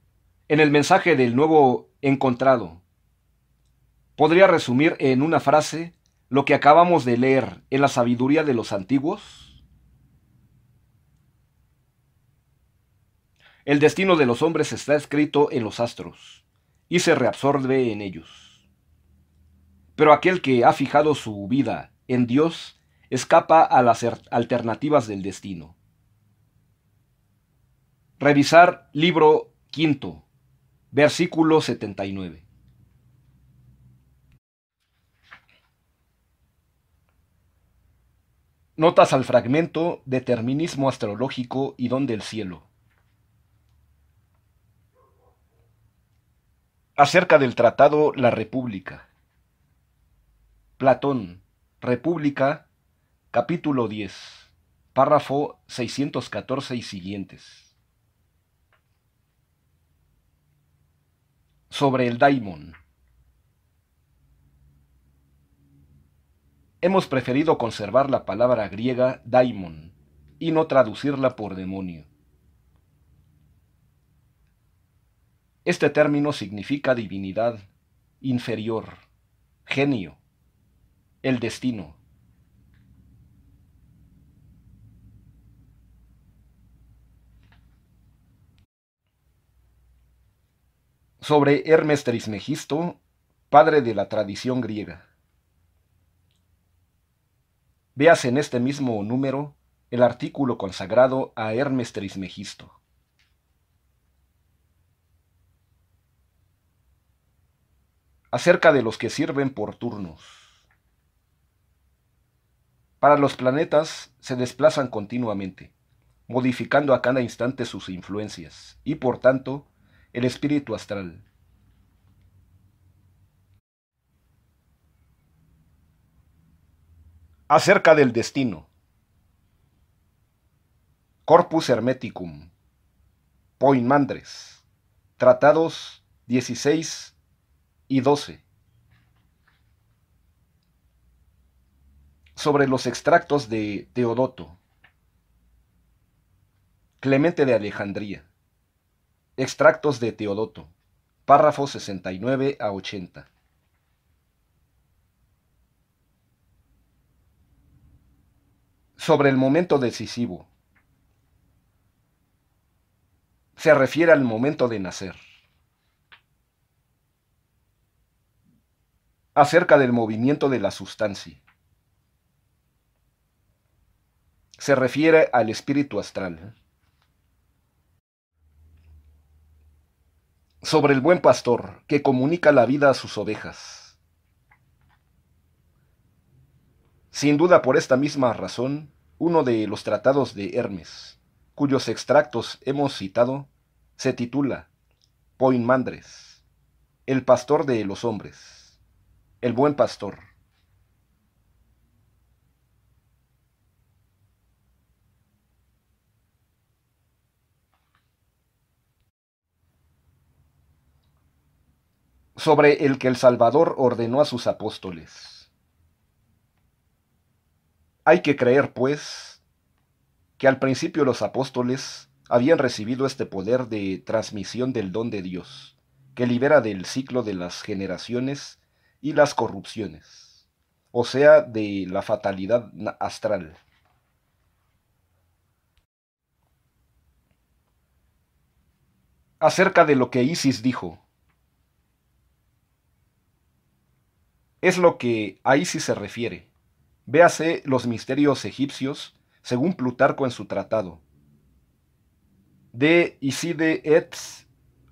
en el mensaje del nuevo encontrado? Podría resumir en una frase lo que acabamos de leer en la sabiduría de los antiguos. El destino de los hombres está escrito en los astros, y se reabsorbe en ellos. Pero aquel que ha fijado su vida en Dios escapa a las er-, alternativas del destino. Revisar libro quinto, versículo 79. Notas al fragmento Determinismo astrológico y don del cielo. Acerca del tratado La República. Platón, República, capítulo 10, párrafo 614 y siguientes. Sobre el daimon. Hemos preferido conservar la palabra griega daimon y no traducirla por demonio. Este término significa divinidad, inferior, genio, el destino. Sobre Hermes Trismegisto, padre de la tradición griega. Veas en este mismo número el artículo consagrado a Hermes Trismegisto. acerca de los que sirven por turnos. Para los planetas se desplazan continuamente, modificando a cada instante sus influencias y por tanto el espíritu astral. Acerca del destino. Corpus Hermeticum. Poinmandres. Tratados 16 y 12. Sobre los extractos de Teodoto. Clemente de Alejandría. Extractos de Teodoto. Párrafos 69 a 80. Sobre el momento decisivo. Se refiere al momento de nacer. acerca del movimiento de la sustancia. Se refiere al espíritu astral. Sobre el buen pastor que comunica la vida a sus ovejas. Sin duda por esta misma razón, uno de los tratados de Hermes, cuyos extractos hemos citado, se titula Poinmandres, el pastor de los hombres. El buen pastor. sobre el que el Salvador ordenó a sus apóstoles. Hay que creer, pues, que al principio los apóstoles habían recibido este poder de transmisión del don de Dios, que libera del ciclo de las generaciones y las corrupciones, o sea, de la fatalidad astral. Acerca de lo que Isis dijo. Es lo que a Isis se refiere. Véase los misterios egipcios, según Plutarco en su tratado. De Iside et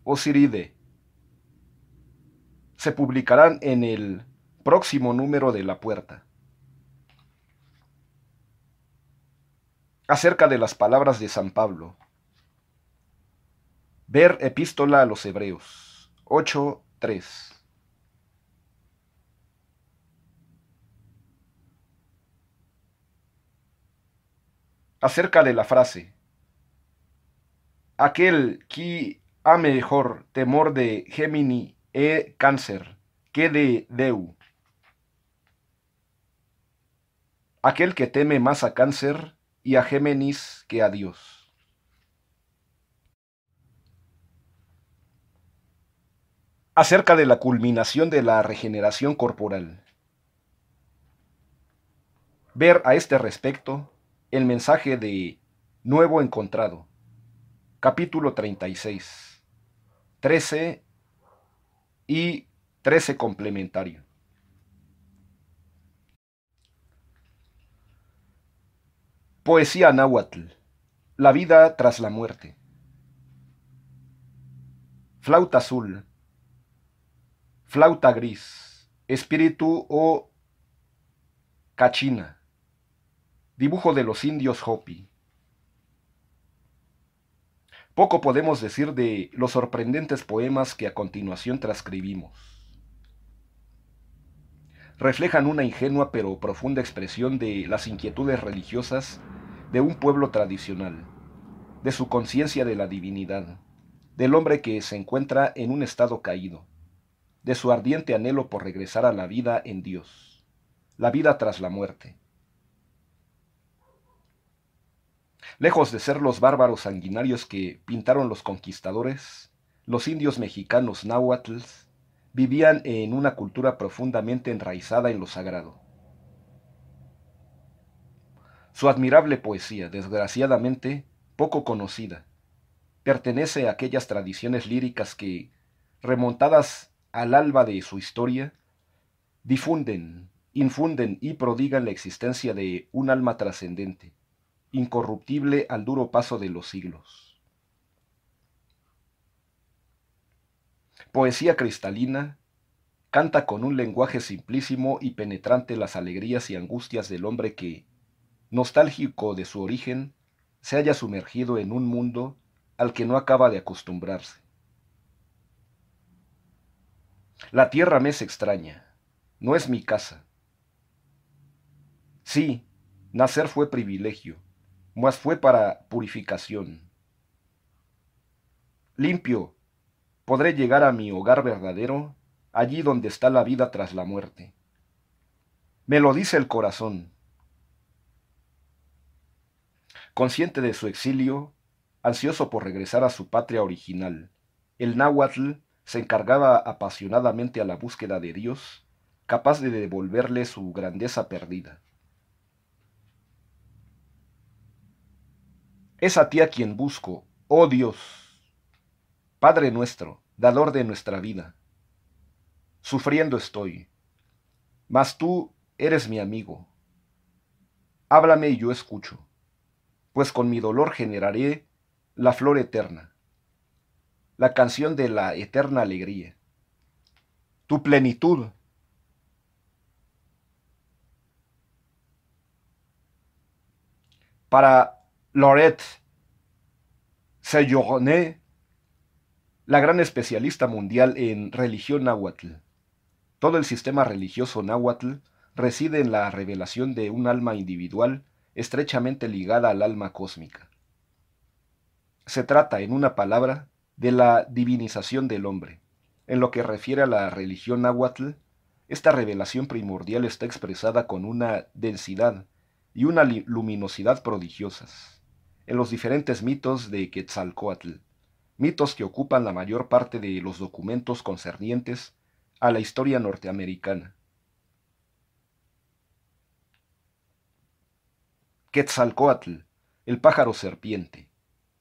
Osiride se publicarán en el próximo número de La Puerta. Acerca de las palabras de San Pablo. Ver Epístola a los Hebreos 8.3. acerca de la frase, aquel que a mejor temor de Gemini e Cáncer, que de Deu, Aquel que teme más a cáncer y a Géminis que a Dios. Acerca de la culminación de la regeneración corporal. Ver a este respecto el mensaje de Nuevo Encontrado, capítulo 36, 13 y 13 complementario. Poesía náhuatl. La vida tras la muerte. Flauta azul. Flauta gris. Espíritu o cachina. Dibujo de los indios Hopi. Poco podemos decir de los sorprendentes poemas que a continuación transcribimos. Reflejan una ingenua pero profunda expresión de las inquietudes religiosas de un pueblo tradicional, de su conciencia de la divinidad, del hombre que se encuentra en un estado caído, de su ardiente anhelo por regresar a la vida en Dios, la vida tras la muerte. Lejos de ser los bárbaros sanguinarios que pintaron los conquistadores, los indios mexicanos náhuatl vivían en una cultura profundamente enraizada en lo sagrado. Su admirable poesía, desgraciadamente poco conocida, pertenece a aquellas tradiciones líricas que, remontadas al alba de su historia, difunden, infunden y prodigan la existencia de un alma trascendente, incorruptible al duro paso de los siglos. Poesía cristalina, canta con un lenguaje simplísimo y penetrante las alegrías y angustias del hombre que, nostálgico de su origen, se haya sumergido en un mundo al que no acaba de acostumbrarse. La tierra me es extraña, no es mi casa. Sí, nacer fue privilegio, mas fue para purificación. Limpio, podré llegar a mi hogar verdadero, allí donde está la vida tras la muerte. Me lo dice el corazón. Consciente de su exilio, ansioso por regresar a su patria original, el náhuatl se encargaba apasionadamente a la búsqueda de Dios, capaz de devolverle su grandeza perdida. Es a ti a quien busco, oh Dios, Padre nuestro, dador de nuestra vida. Sufriendo estoy, mas tú eres mi amigo. Háblame y yo escucho, pues con mi dolor generaré la flor eterna, la canción de la eterna alegría. Tu plenitud, para Laurette Sejourné, la gran especialista mundial en religión náhuatl. Todo el sistema religioso náhuatl reside en la revelación de un alma individual estrechamente ligada al alma cósmica. Se trata, en una palabra, de la divinización del hombre. En lo que refiere a la religión náhuatl, esta revelación primordial está expresada con una densidad y una luminosidad prodigiosas en los diferentes mitos de Quetzalcoatl, mitos que ocupan la mayor parte de los documentos concernientes a la historia norteamericana. Quetzalcoatl, el pájaro serpiente,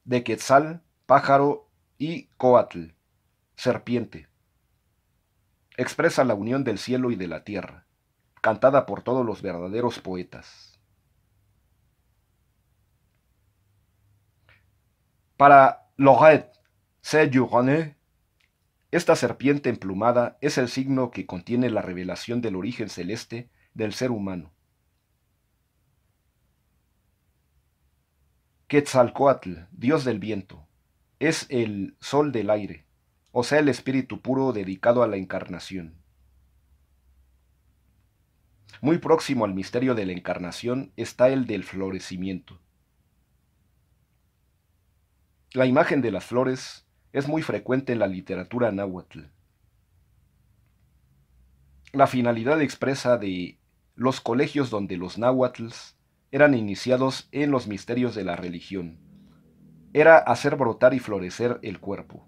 de Quetzal, pájaro y Coatl, serpiente. Expresa la unión del cielo y de la tierra, cantada por todos los verdaderos poetas. Para Loret Sejourné, esta serpiente emplumada es el signo que contiene la revelación del origen celeste del ser humano. Quetzalcoatl, dios del viento, es el sol del aire, o sea, el espíritu puro dedicado a la encarnación. Muy próximo al misterio de la encarnación está el del florecimiento. La imagen de las flores es muy frecuente en la literatura náhuatl. La finalidad expresa de los colegios donde los náhuatls eran iniciados en los misterios de la religión era hacer brotar y florecer el cuerpo.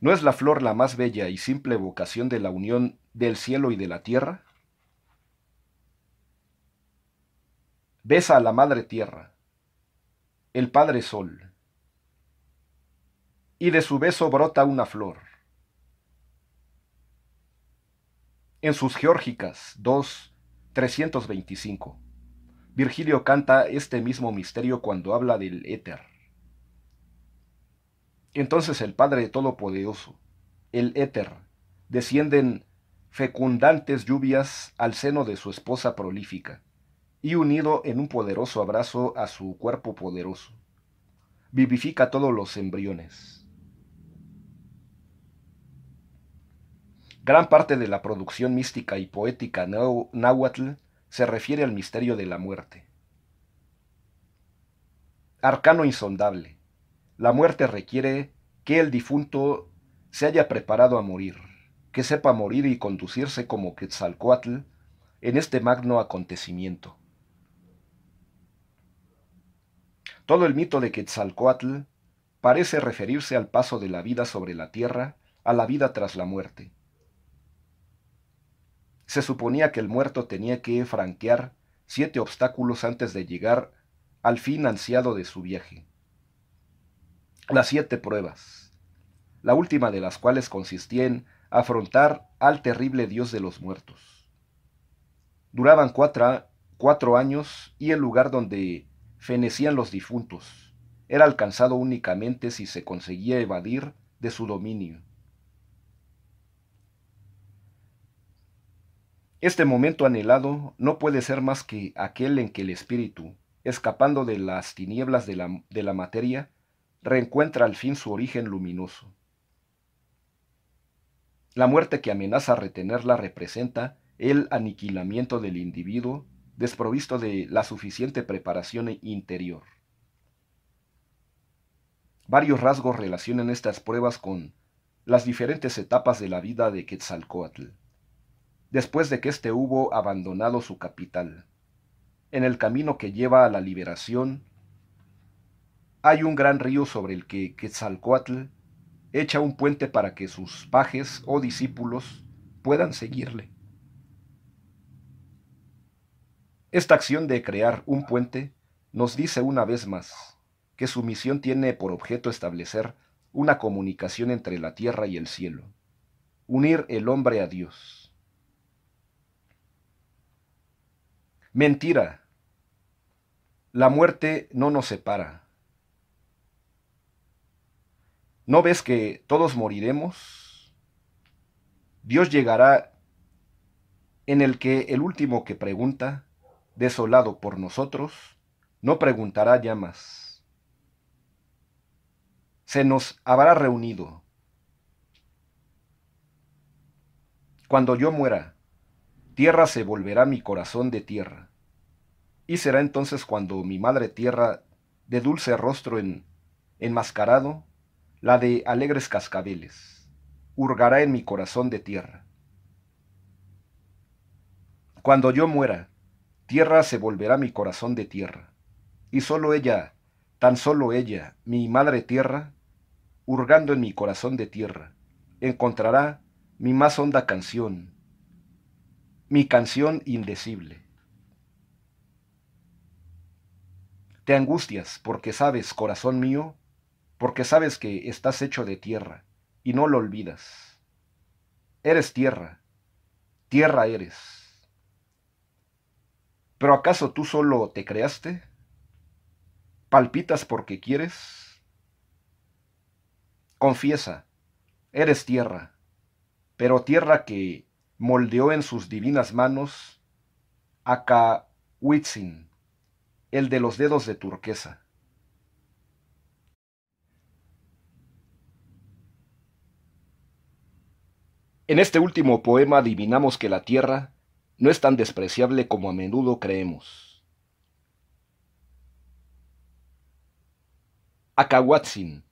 ¿No es la flor la más bella y simple vocación de la unión del cielo y de la tierra? Besa a la madre tierra, el padre sol, y de su beso brota una flor. En sus Geórgicas 2, 325, Virgilio canta este mismo misterio cuando habla del éter. Entonces el Padre Todopoderoso, el éter, descienden fecundantes lluvias al seno de su esposa prolífica y unido en un poderoso abrazo a su cuerpo poderoso. Vivifica todos los embriones. Gran parte de la producción mística y poética náhuatl se refiere al misterio de la muerte. Arcano insondable. La muerte requiere que el difunto se haya preparado a morir, que sepa morir y conducirse como Quetzalcoatl en este magno acontecimiento. Todo el mito de Quetzalcoatl parece referirse al paso de la vida sobre la tierra a la vida tras la muerte. Se suponía que el muerto tenía que franquear siete obstáculos antes de llegar al fin ansiado de su viaje. Las siete pruebas, la última de las cuales consistía en afrontar al terrible dios de los muertos. Duraban cuatro, cuatro años y el lugar donde fenecían los difuntos. Era alcanzado únicamente si se conseguía evadir de su dominio. Este momento anhelado no puede ser más que aquel en que el espíritu, escapando de las tinieblas de la, materia, reencuentra al fin su origen luminoso. La muerte que amenaza retenerla representa el aniquilamiento del individuo desprovisto de la suficiente preparación e interior. Varios rasgos relacionan estas pruebas con las diferentes etapas de la vida de Quetzalcoatl, después de que éste hubo abandonado su capital. En el camino que lleva a la liberación, hay un gran río sobre el que Quetzalcoatl echa un puente para que sus pajes o discípulos puedan seguirle. Esta acción de crear un puente nos dice una vez más que su misión tiene por objeto establecer una comunicación entre la tierra y el cielo, unir el hombre a Dios. Mentira. La muerte no nos separa. ¿No ves que todos moriremos? Dios llegará en el que el último que pregunta desolado por nosotros, no preguntará ya más. Se nos habrá reunido. Cuando yo muera, tierra se volverá mi corazón de tierra. Y será entonces cuando mi madre tierra, de dulce rostro en, enmascarado, la de alegres cascabeles, hurgará en mi corazón de tierra. Cuando yo muera, Tierra se volverá mi corazón de tierra. Y solo ella, tan solo ella, mi madre tierra, hurgando en mi corazón de tierra, encontrará mi más honda canción, mi canción indecible. Te angustias porque sabes, corazón mío, porque sabes que estás hecho de tierra, y no lo olvidas. Eres tierra, tierra eres. ¿Pero acaso tú solo te creaste? ¿Palpitas porque quieres? Confiesa, eres tierra, pero tierra que moldeó en sus divinas manos a Kawitzin, el de los dedos de turquesa. En este último poema adivinamos que la tierra no es tan despreciable como a menudo creemos. Akawatzin,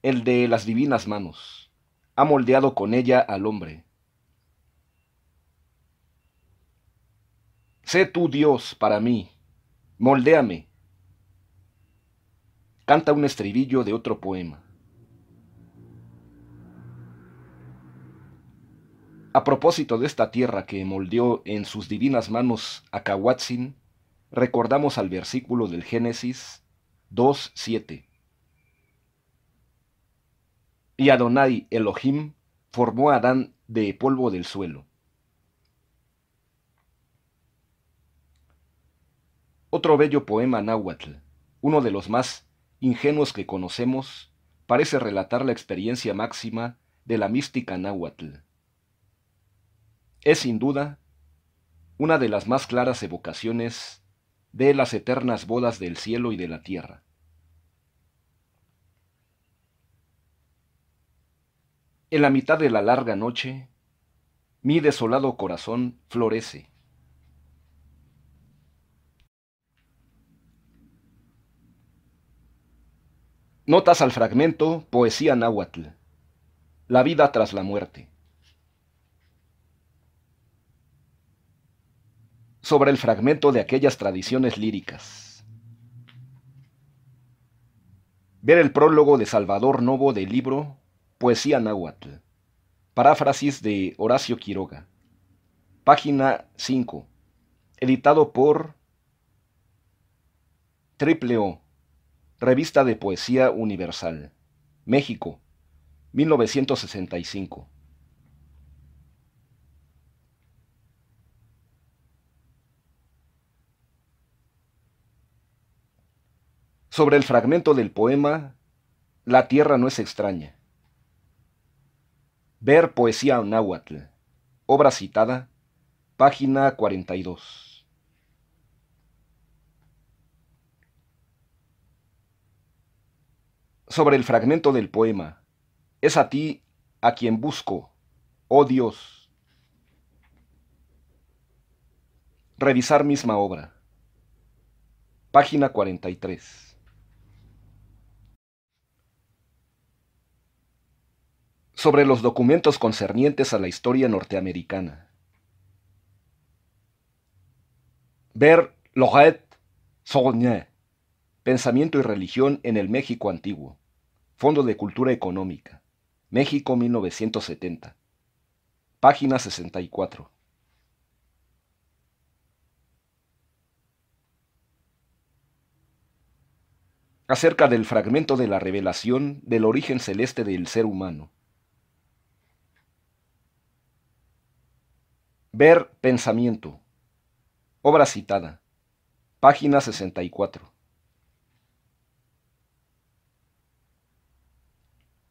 el de las divinas manos, ha moldeado con ella al hombre. Sé tú Dios para mí, moldéame. Canta un estribillo de otro poema. A propósito de esta tierra que moldeó en sus divinas manos a Kawatzin, recordamos al versículo del Génesis 2.7. Y Adonai Elohim formó a Adán de polvo del suelo. Otro bello poema náhuatl, uno de los más ingenuos que conocemos, parece relatar la experiencia máxima de la mística náhuatl es sin duda una de las más claras evocaciones de las eternas bodas del cielo y de la tierra. En la mitad de la larga noche, mi desolado corazón florece. Notas al fragmento Poesía náhuatl. La vida tras la muerte. sobre el fragmento de aquellas tradiciones líricas. Ver el prólogo de Salvador Novo del libro Poesía Náhuatl, paráfrasis de Horacio Quiroga, página 5, editado por Triple O, Revista de Poesía Universal, México, 1965. sobre el fragmento del poema La tierra no es extraña. Ver poesía náhuatl, obra citada, página 42. Sobre el fragmento del poema, es a ti a quien busco, oh Dios. Revisar misma obra. Página 43. sobre los documentos concernientes a la historia norteamericana. Ver LORETTE SORGNE Pensamiento y Religión en el México Antiguo, Fondo de Cultura Económica, México 1970, página 64. acerca del fragmento de la revelación del origen celeste del ser humano, Ver Pensamiento. Obra citada. Página 64.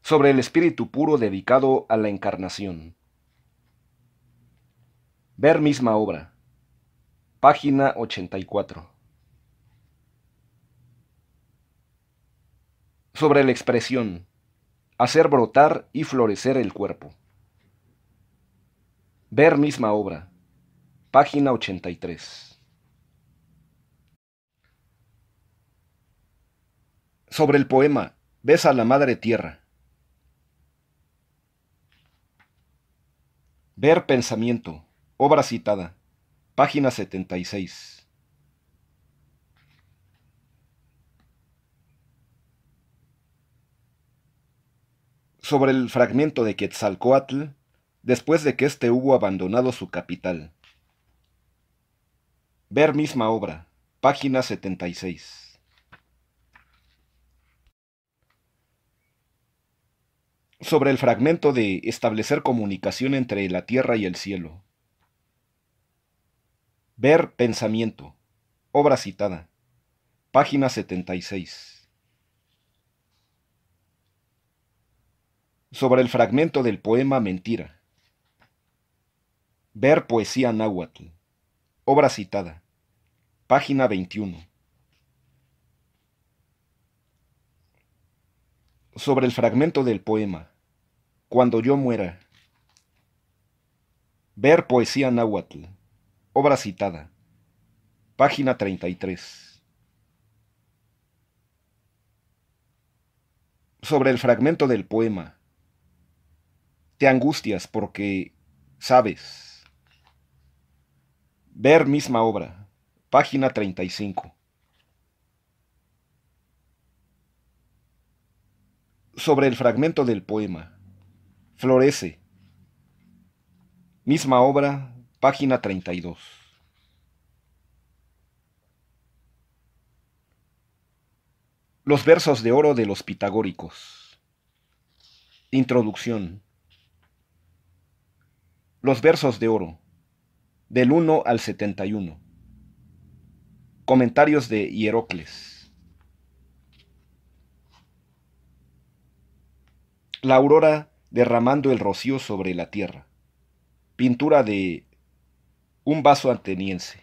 Sobre el espíritu puro dedicado a la encarnación. Ver misma obra. Página 84. Sobre la expresión. Hacer brotar y florecer el cuerpo. Ver misma obra. Página 83. Sobre el poema Besa a la Madre Tierra. Ver Pensamiento. Obra citada. Página 76. Sobre el fragmento de Quetzalcoatl, después de que éste hubo abandonado su capital. Ver misma obra, página 76. Sobre el fragmento de establecer comunicación entre la tierra y el cielo. Ver pensamiento, obra citada, página 76. Sobre el fragmento del poema Mentira. Ver Poesía Náhuatl. Obra citada. Página 21. Sobre el fragmento del poema. Cuando yo muera. Ver Poesía Náhuatl. Obra citada. Página 33. Sobre el fragmento del poema. Te angustias porque sabes Ver misma obra, página 35. Sobre el fragmento del poema. Florece. Misma obra, página 32. Los versos de oro de los pitagóricos. Introducción. Los versos de oro del 1 al 71. Comentarios de Hierocles. La aurora derramando el rocío sobre la tierra. Pintura de un vaso ateniense.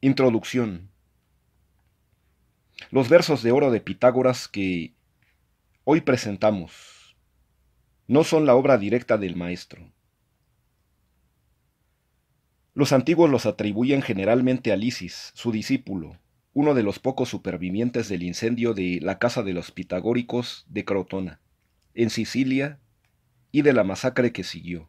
Introducción. Los versos de oro de Pitágoras que hoy presentamos no son la obra directa del maestro. Los antiguos los atribuyen generalmente a Lisis, su discípulo, uno de los pocos supervivientes del incendio de la casa de los Pitagóricos de Crotona, en Sicilia, y de la masacre que siguió.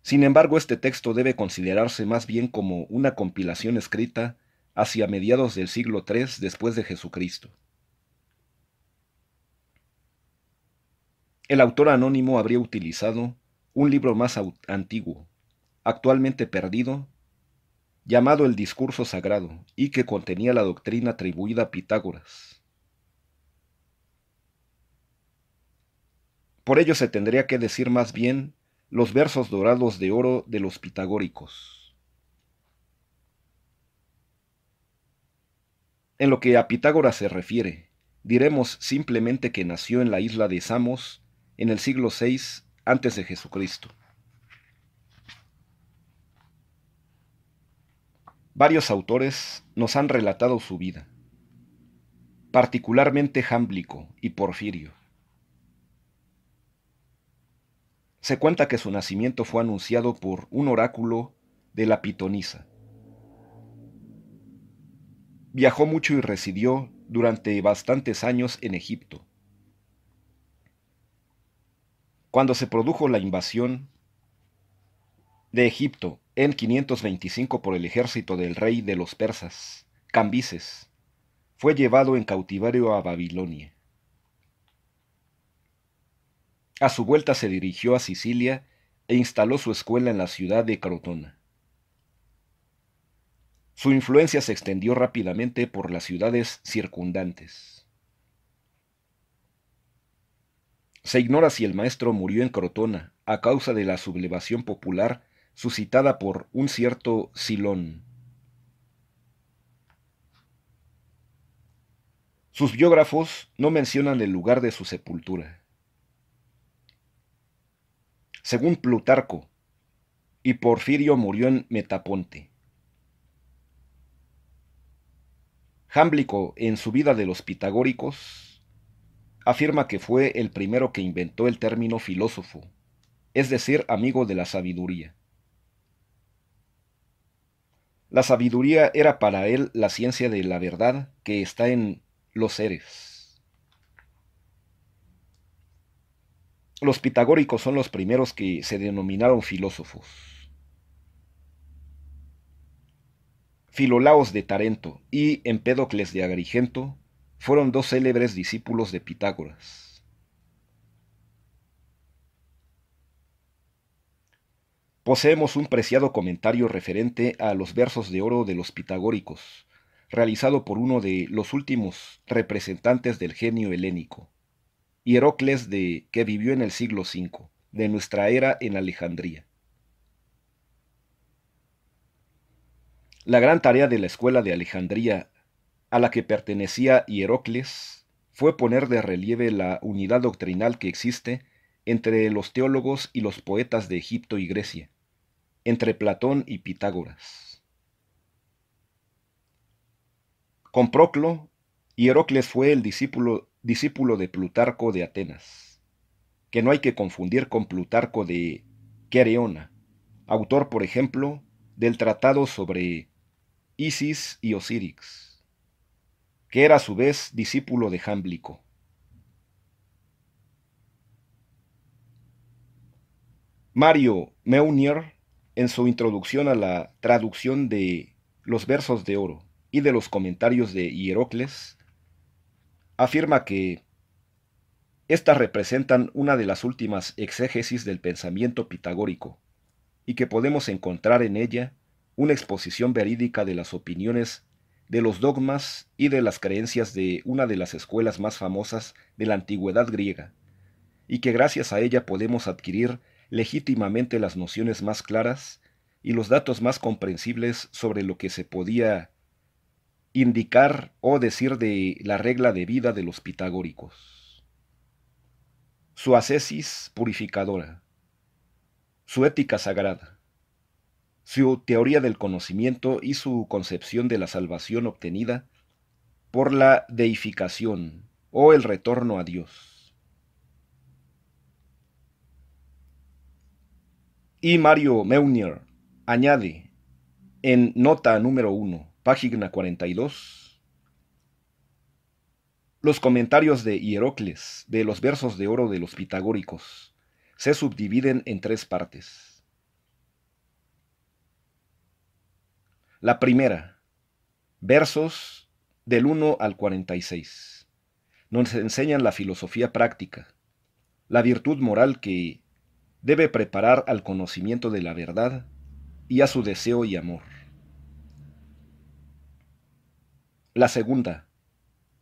Sin embargo, este texto debe considerarse más bien como una compilación escrita hacia mediados del siglo III después de Jesucristo. El autor anónimo habría utilizado un libro más antiguo, actualmente perdido, llamado el Discurso Sagrado, y que contenía la doctrina atribuida a Pitágoras. Por ello se tendría que decir más bien los versos dorados de oro de los pitagóricos. En lo que a Pitágoras se refiere, diremos simplemente que nació en la isla de Samos en el siglo VI antes de Jesucristo. Varios autores nos han relatado su vida, particularmente Jámblico y Porfirio. Se cuenta que su nacimiento fue anunciado por un oráculo de la Pitonisa. Viajó mucho y residió durante bastantes años en Egipto. Cuando se produjo la invasión de Egipto en 525 por el ejército del rey de los persas, Cambises, fue llevado en cautiverio a Babilonia. A su vuelta se dirigió a Sicilia e instaló su escuela en la ciudad de Crotona. Su influencia se extendió rápidamente por las ciudades circundantes. Se ignora si el maestro murió en Crotona a causa de la sublevación popular suscitada por un cierto Silón. Sus biógrafos no mencionan el lugar de su sepultura. Según Plutarco, y Porfirio murió en Metaponte. Jámblico, en su vida de los Pitagóricos, afirma que fue el primero que inventó el término filósofo, es decir, amigo de la sabiduría. La sabiduría era para él la ciencia de la verdad que está en los seres. Los pitagóricos son los primeros que se denominaron filósofos. Filolaos de Tarento y Empédocles de Agrigento fueron dos célebres discípulos de Pitágoras. Poseemos un preciado comentario referente a los versos de oro de los pitagóricos, realizado por uno de los últimos representantes del genio helénico, Hierocles de que vivió en el siglo V, de nuestra era en Alejandría. La gran tarea de la escuela de Alejandría a la que pertenecía Hierocles fue poner de relieve la unidad doctrinal que existe entre los teólogos y los poetas de Egipto y Grecia, entre Platón y Pitágoras. Con Proclo, Hierocles fue el discípulo, discípulo de Plutarco de Atenas, que no hay que confundir con Plutarco de Quereona, autor, por ejemplo, del tratado sobre Isis y Osiris que era a su vez discípulo de Jámblico. Mario Meunier, en su introducción a la traducción de los versos de oro y de los comentarios de Hierocles, afirma que estas representan una de las últimas exégesis del pensamiento pitagórico y que podemos encontrar en ella una exposición verídica de las opiniones de los dogmas y de las creencias de una de las escuelas más famosas de la antigüedad griega, y que gracias a ella podemos adquirir legítimamente las nociones más claras y los datos más comprensibles sobre lo que se podía indicar o decir de la regla de vida de los pitagóricos. Su ascesis purificadora, su ética sagrada, su teoría del conocimiento y su concepción de la salvación obtenida por la deificación o el retorno a Dios. Y Mario Meunier añade en nota número 1, página 42, los comentarios de Hierocles de los versos de oro de los pitagóricos se subdividen en tres partes. La primera, versos del 1 al 46. Nos enseñan la filosofía práctica, la virtud moral que debe preparar al conocimiento de la verdad y a su deseo y amor. La segunda,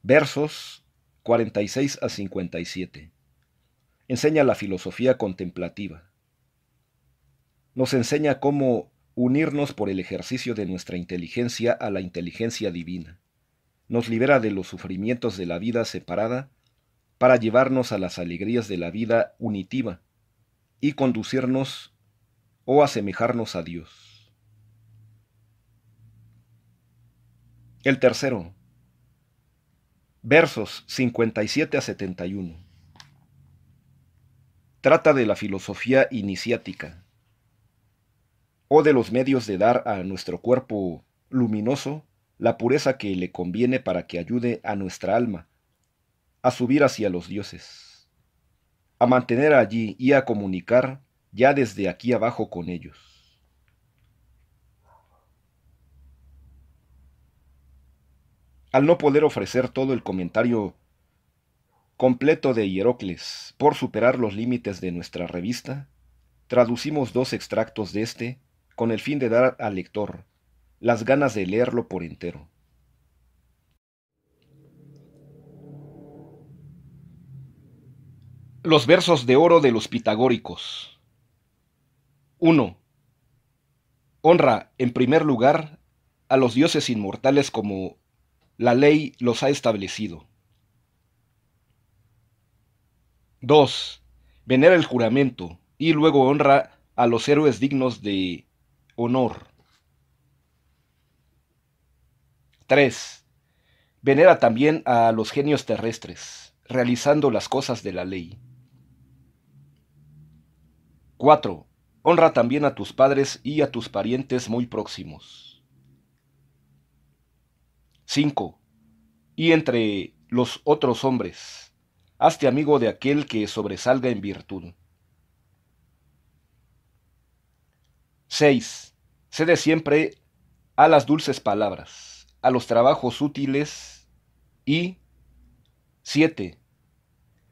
versos 46 a 57. Enseña la filosofía contemplativa. Nos enseña cómo unirnos por el ejercicio de nuestra inteligencia a la inteligencia divina. Nos libera de los sufrimientos de la vida separada para llevarnos a las alegrías de la vida unitiva y conducirnos o asemejarnos a Dios. El tercero, versos 57 a 71, trata de la filosofía iniciática o de los medios de dar a nuestro cuerpo luminoso la pureza que le conviene para que ayude a nuestra alma a subir hacia los dioses, a mantener allí y a comunicar ya desde aquí abajo con ellos. Al no poder ofrecer todo el comentario completo de Hierocles por superar los límites de nuestra revista, traducimos dos extractos de este con el fin de dar al lector las ganas de leerlo por entero. Los versos de oro de los pitagóricos. 1. Honra, en primer lugar, a los dioses inmortales como la ley los ha establecido. 2. Venera el juramento y luego honra a los héroes dignos de honor. 3. Venera también a los genios terrestres, realizando las cosas de la ley. 4. Honra también a tus padres y a tus parientes muy próximos. 5. Y entre los otros hombres, hazte amigo de aquel que sobresalga en virtud. 6. Cede siempre a las dulces palabras, a los trabajos útiles y 7.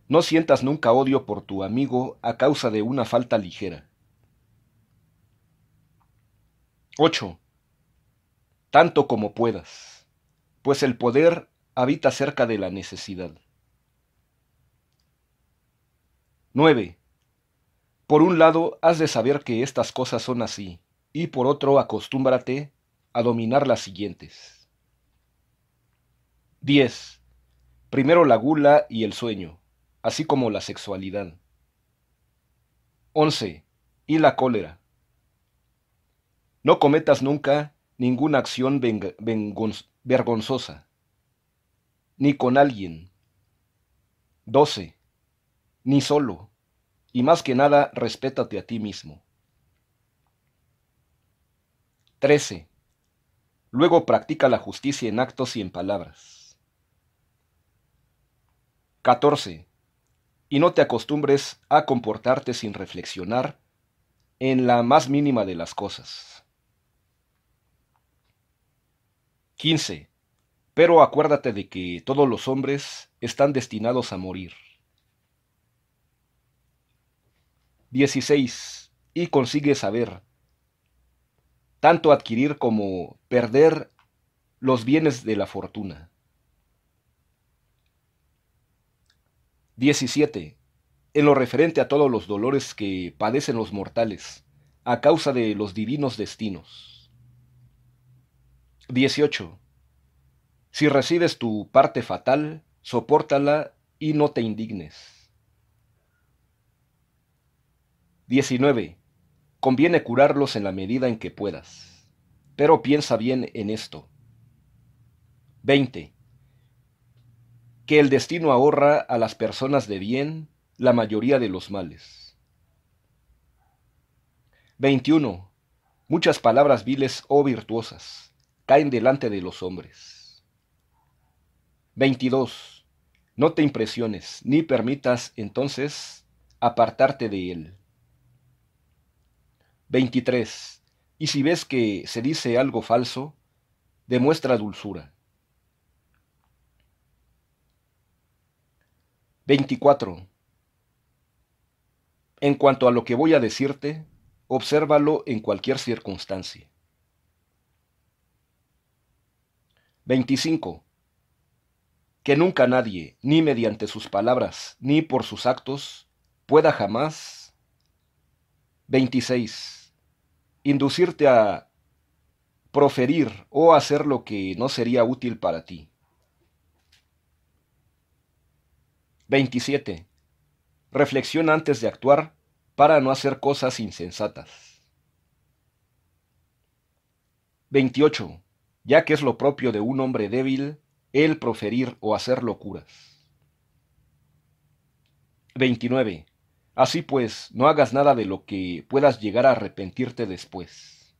No sientas nunca odio por tu amigo a causa de una falta ligera. 8. Tanto como puedas, pues el poder habita cerca de la necesidad. 9. Por un lado, has de saber que estas cosas son así, y por otro, acostúmbrate a dominar las siguientes. 10. Primero la gula y el sueño, así como la sexualidad. 11. Y la cólera. No cometas nunca ninguna acción vergonzosa, ni con alguien. 12. Ni solo y más que nada, respétate a ti mismo. 13. Luego practica la justicia en actos y en palabras. 14. Y no te acostumbres a comportarte sin reflexionar en la más mínima de las cosas. 15. Pero acuérdate de que todos los hombres están destinados a morir. 16 y consigue saber, tanto adquirir como perder los bienes de la fortuna. 17. En lo referente a todos los dolores que padecen los mortales a causa de los divinos destinos. 18. Si recibes tu parte fatal, sopórtala y no te indignes. 19. Conviene curarlos en la medida en que puedas. Pero piensa bien en esto. 20. Que el destino ahorra a las personas de bien la mayoría de los males. 21. Muchas palabras viles o virtuosas caen delante de los hombres. 22. No te impresiones, ni permitas entonces apartarte de él. 23. Y si ves que se dice algo falso, demuestra dulzura. 24. En cuanto a lo que voy a decirte, obsérvalo en cualquier circunstancia. 25. Que nunca nadie, ni mediante sus palabras, ni por sus actos, pueda jamás 26. Inducirte a proferir o hacer lo que no sería útil para ti. 27. Reflexión antes de actuar para no hacer cosas insensatas. 28. Ya que es lo propio de un hombre débil el proferir o hacer locuras. 29. Así pues, no hagas nada de lo que puedas llegar a arrepentirte después.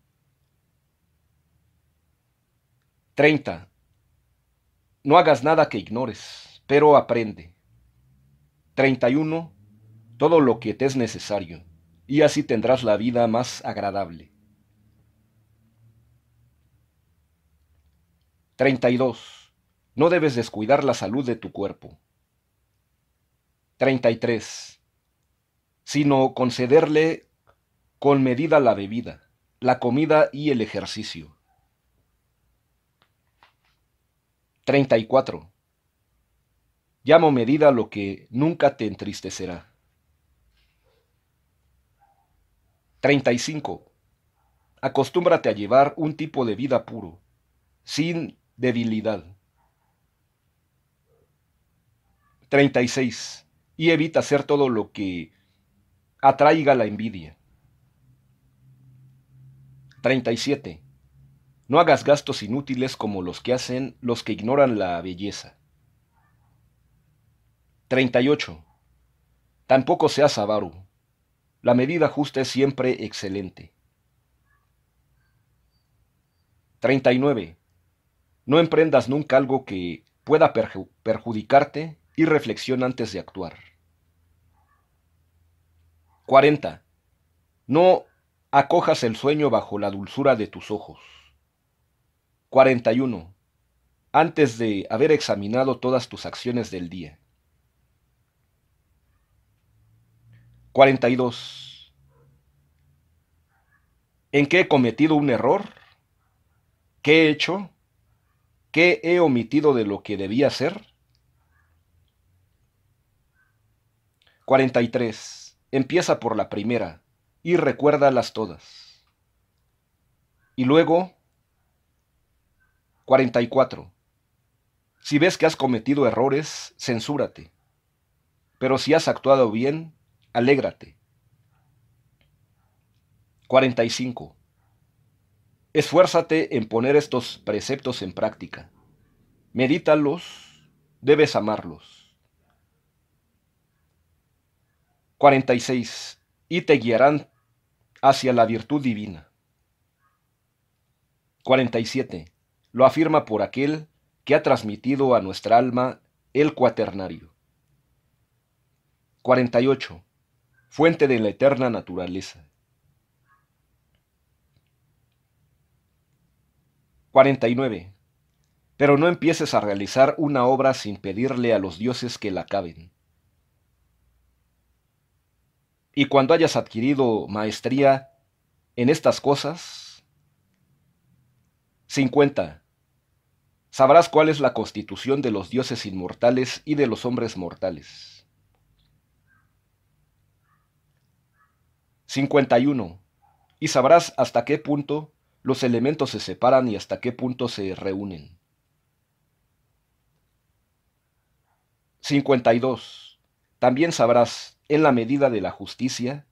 30. No hagas nada que ignores, pero aprende. 31. Todo lo que te es necesario, y así tendrás la vida más agradable. 32. No debes descuidar la salud de tu cuerpo. 33 sino concederle con medida la bebida, la comida y el ejercicio. 34. Llamo medida lo que nunca te entristecerá. 35. Acostúmbrate a llevar un tipo de vida puro, sin debilidad. 36. Y evita hacer todo lo que atraiga la envidia. 37. No hagas gastos inútiles como los que hacen los que ignoran la belleza. 38. Tampoco seas avaro. La medida justa es siempre excelente. 39. No emprendas nunca algo que pueda perjudicarte y reflexiona antes de actuar. 40. No acojas el sueño bajo la dulzura de tus ojos. 41. Antes de haber examinado todas tus acciones del día. 42. ¿En qué he cometido un error? ¿Qué he hecho? ¿Qué he omitido de lo que debía hacer? 43. Empieza por la primera y recuérdalas todas. Y luego, 44. Si ves que has cometido errores, censúrate. Pero si has actuado bien, alégrate. 45. Esfuérzate en poner estos preceptos en práctica. Medítalos, debes amarlos. 46. Y te guiarán hacia la virtud divina. 47. Lo afirma por aquel que ha transmitido a nuestra alma el cuaternario. 48. Fuente de la eterna naturaleza. 49. Pero no empieces a realizar una obra sin pedirle a los dioses que la acaben. Y cuando hayas adquirido maestría en estas cosas, 50. Sabrás cuál es la constitución de los dioses inmortales y de los hombres mortales. 51. Y sabrás hasta qué punto los elementos se separan y hasta qué punto se reúnen. 52. También sabrás en la medida de la justicia,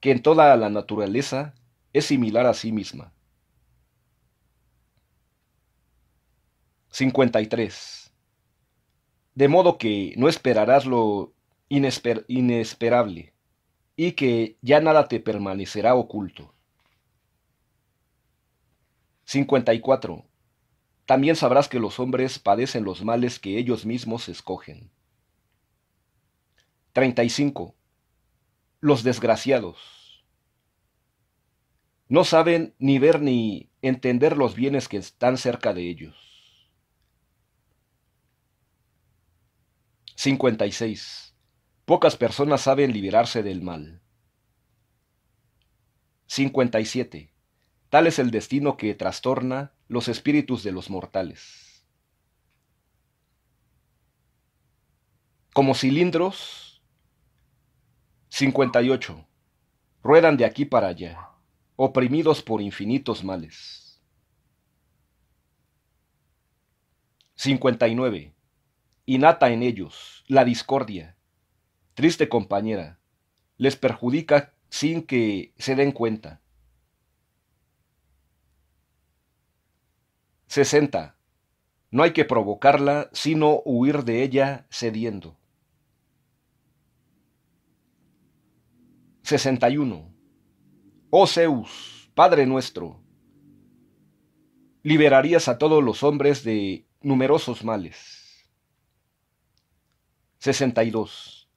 que en toda la naturaleza es similar a sí misma. 53. De modo que no esperarás lo inesperable, y que ya nada te permanecerá oculto. 54. También sabrás que los hombres padecen los males que ellos mismos escogen. 35. Los desgraciados. No saben ni ver ni entender los bienes que están cerca de ellos. 56. Pocas personas saben liberarse del mal. 57. Tal es el destino que trastorna los espíritus de los mortales. Como cilindros, 58. Ruedan de aquí para allá, oprimidos por infinitos males. 59. Inata en ellos la discordia. Triste compañera, les perjudica sin que se den cuenta. 60. No hay que provocarla, sino huir de ella cediendo. 61. Oh Zeus, Padre nuestro, liberarías a todos los hombres de numerosos males. 62.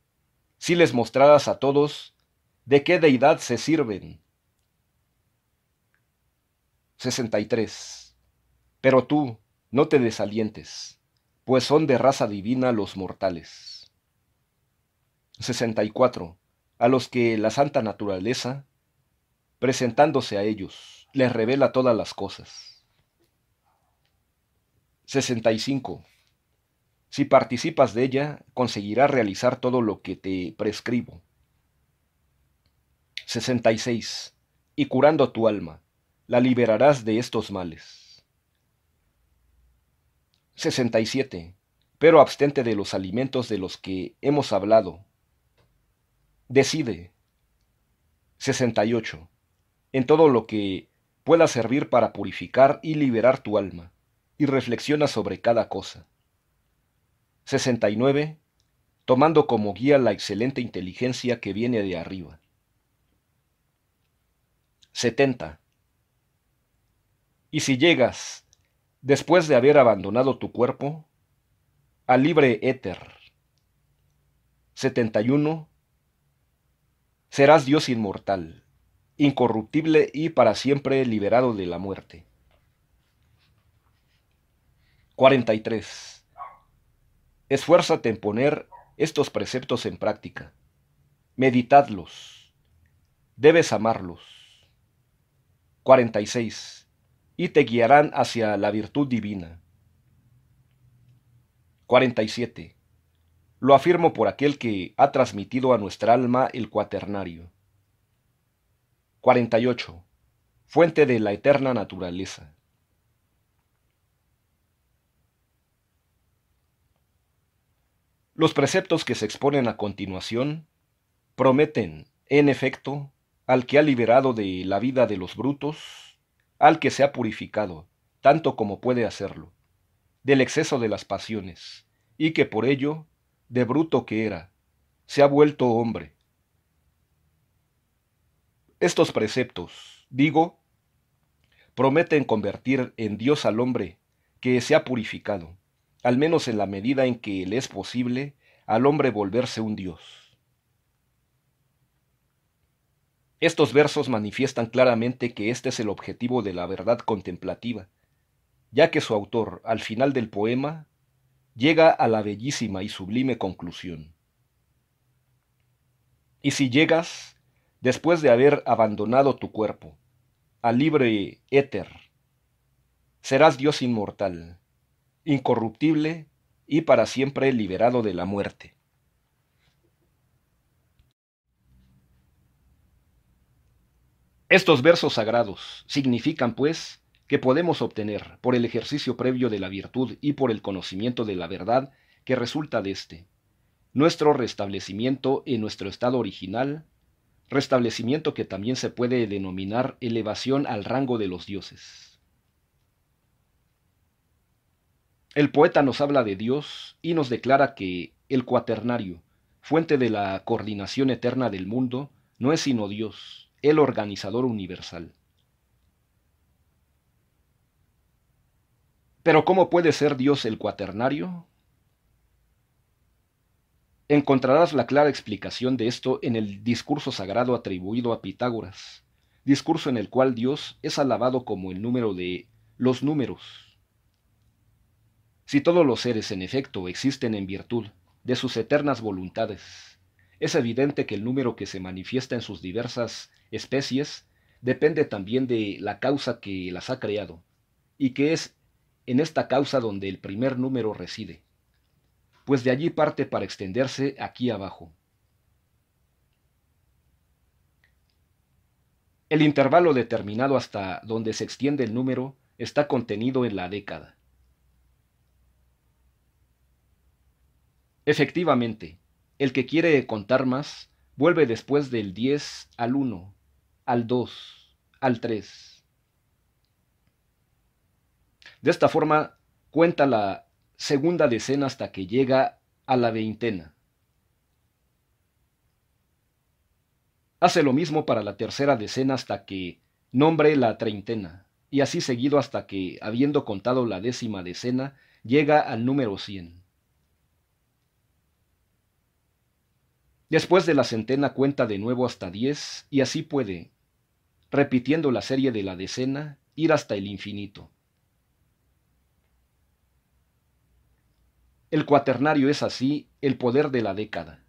Si les mostraras a todos de qué deidad se sirven. 63. Pero tú, no te desalientes, pues son de raza divina los mortales. 64 a los que la santa naturaleza, presentándose a ellos, les revela todas las cosas. 65. Si participas de ella, conseguirás realizar todo lo que te prescribo. 66. Y curando tu alma, la liberarás de estos males. 67. Pero abstente de los alimentos de los que hemos hablado, Decide. 68. En todo lo que pueda servir para purificar y liberar tu alma, y reflexiona sobre cada cosa. 69. Tomando como guía la excelente inteligencia que viene de arriba. 70. Y si llegas, después de haber abandonado tu cuerpo, al libre éter. 71 serás Dios inmortal, incorruptible y para siempre liberado de la muerte. 43. Esfuérzate en poner estos preceptos en práctica. Meditadlos. Debes amarlos. 46. Y te guiarán hacia la virtud divina. 47. Lo afirmo por aquel que ha transmitido a nuestra alma el cuaternario. 48. Fuente de la eterna naturaleza. Los preceptos que se exponen a continuación prometen, en efecto, al que ha liberado de la vida de los brutos, al que se ha purificado, tanto como puede hacerlo, del exceso de las pasiones, y que por ello de bruto que era, se ha vuelto hombre. Estos preceptos, digo, prometen convertir en Dios al hombre que se ha purificado, al menos en la medida en que le es posible al hombre volverse un Dios. Estos versos manifiestan claramente que este es el objetivo de la verdad contemplativa, ya que su autor, al final del poema, llega a la bellísima y sublime conclusión. Y si llegas, después de haber abandonado tu cuerpo, al libre éter, serás Dios inmortal, incorruptible y para siempre liberado de la muerte. Estos versos sagrados significan, pues, que podemos obtener por el ejercicio previo de la virtud y por el conocimiento de la verdad que resulta de éste. Nuestro restablecimiento en nuestro estado original, restablecimiento que también se puede denominar elevación al rango de los dioses. El poeta nos habla de Dios y nos declara que el cuaternario, fuente de la coordinación eterna del mundo, no es sino Dios, el organizador universal. Pero ¿cómo puede ser Dios el cuaternario? Encontrarás la clara explicación de esto en el discurso sagrado atribuido a Pitágoras, discurso en el cual Dios es alabado como el número de los números. Si todos los seres en efecto existen en virtud de sus eternas voluntades, es evidente que el número que se manifiesta en sus diversas especies depende también de la causa que las ha creado, y que es en esta causa donde el primer número reside, pues de allí parte para extenderse aquí abajo. El intervalo determinado hasta donde se extiende el número está contenido en la década. Efectivamente, el que quiere contar más vuelve después del 10 al 1, al 2, al 3 de esta forma, cuenta la segunda decena hasta que llega a la veintena. Hace lo mismo para la tercera decena hasta que nombre la treintena, y así seguido hasta que, habiendo contado la décima decena, llega al número cien. Después de la centena cuenta de nuevo hasta diez, y así puede, repitiendo la serie de la decena, ir hasta el infinito. El cuaternario es así el poder de la década.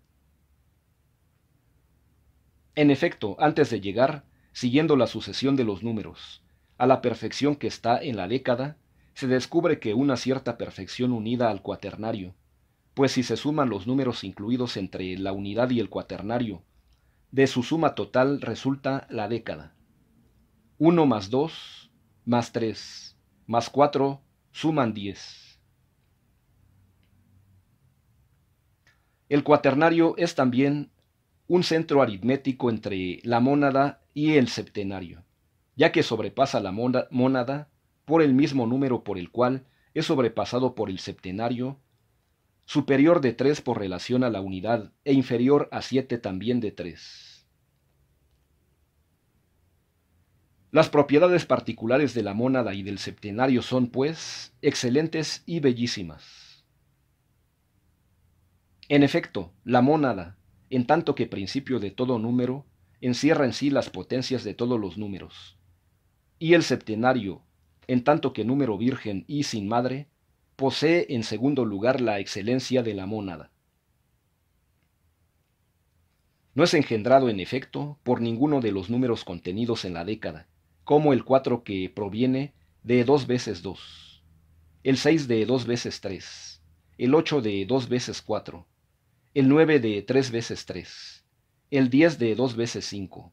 En efecto, antes de llegar, siguiendo la sucesión de los números, a la perfección que está en la década, se descubre que una cierta perfección unida al cuaternario, pues si se suman los números incluidos entre la unidad y el cuaternario, de su suma total resulta la década. 1 más 2 más 3 más 4 suman diez. El cuaternario es también un centro aritmético entre la mónada y el septenario, ya que sobrepasa la mónada por el mismo número por el cual es sobrepasado por el septenario, superior de 3 por relación a la unidad e inferior a 7 también de 3. Las propiedades particulares de la mónada y del septenario son, pues, excelentes y bellísimas. En efecto, la mónada, en tanto que principio de todo número, encierra en sí las potencias de todos los números. Y el septenario, en tanto que número virgen y sin madre, posee en segundo lugar la excelencia de la mónada. No es engendrado, en efecto, por ninguno de los números contenidos en la década, como el 4 que proviene de dos veces dos, el seis de dos veces tres, el ocho de dos veces cuatro, el 9 de 3 veces 3, el 10 de 2 veces 5.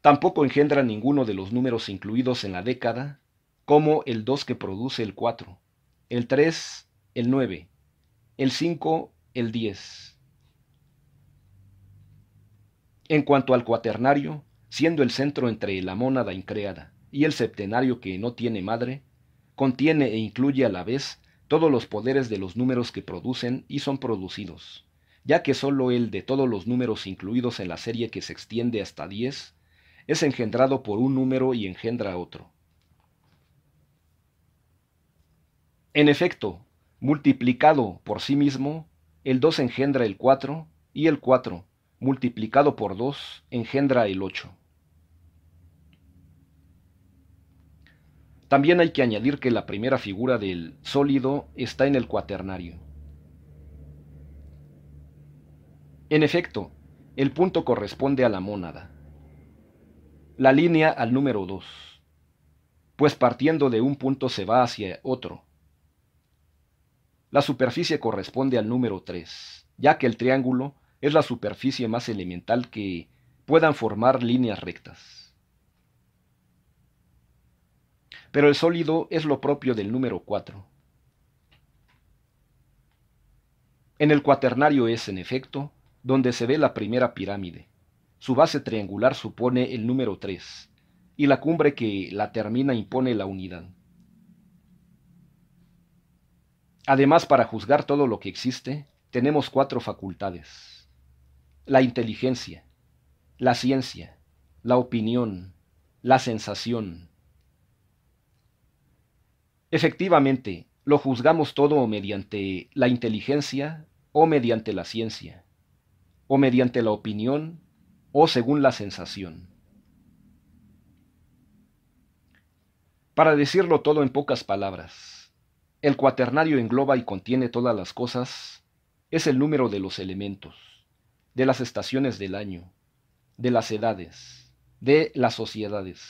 Tampoco engendra ninguno de los números incluidos en la década, como el 2 que produce el 4, el 3, el 9, el 5, el 10. En cuanto al cuaternario, siendo el centro entre la mónada increada y el septenario que no tiene madre, contiene e incluye a la vez todos los poderes de los números que producen y son producidos, ya que sólo el de todos los números incluidos en la serie que se extiende hasta 10 es engendrado por un número y engendra otro. En efecto, multiplicado por sí mismo, el 2 engendra el 4 y el 4, multiplicado por 2, engendra el 8. También hay que añadir que la primera figura del sólido está en el cuaternario. En efecto, el punto corresponde a la mónada. La línea al número 2, pues partiendo de un punto se va hacia otro. La superficie corresponde al número 3, ya que el triángulo es la superficie más elemental que puedan formar líneas rectas. pero el sólido es lo propio del número 4. En el cuaternario es, en efecto, donde se ve la primera pirámide. Su base triangular supone el número 3, y la cumbre que la termina impone la unidad. Además, para juzgar todo lo que existe, tenemos cuatro facultades. La inteligencia, la ciencia, la opinión, la sensación Efectivamente, lo juzgamos todo mediante la inteligencia o mediante la ciencia, o mediante la opinión o según la sensación. Para decirlo todo en pocas palabras, el cuaternario engloba y contiene todas las cosas, es el número de los elementos, de las estaciones del año, de las edades, de las sociedades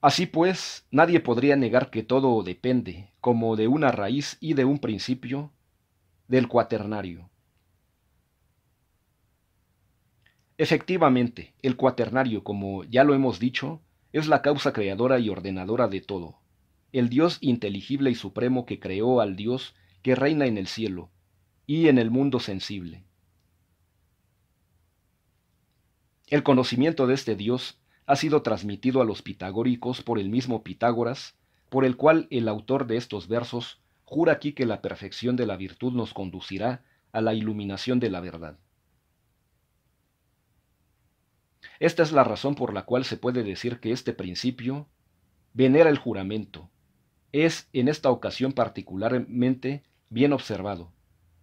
Así pues, nadie podría negar que todo depende, como de una raíz y de un principio, del cuaternario. Efectivamente, el cuaternario, como ya lo hemos dicho, es la causa creadora y ordenadora de todo, el Dios inteligible y supremo que creó al Dios que reina en el cielo y en el mundo sensible. El conocimiento de este Dios ha sido transmitido a los pitagóricos por el mismo Pitágoras, por el cual el autor de estos versos jura aquí que la perfección de la virtud nos conducirá a la iluminación de la verdad. Esta es la razón por la cual se puede decir que este principio venera el juramento. Es en esta ocasión particularmente bien observado,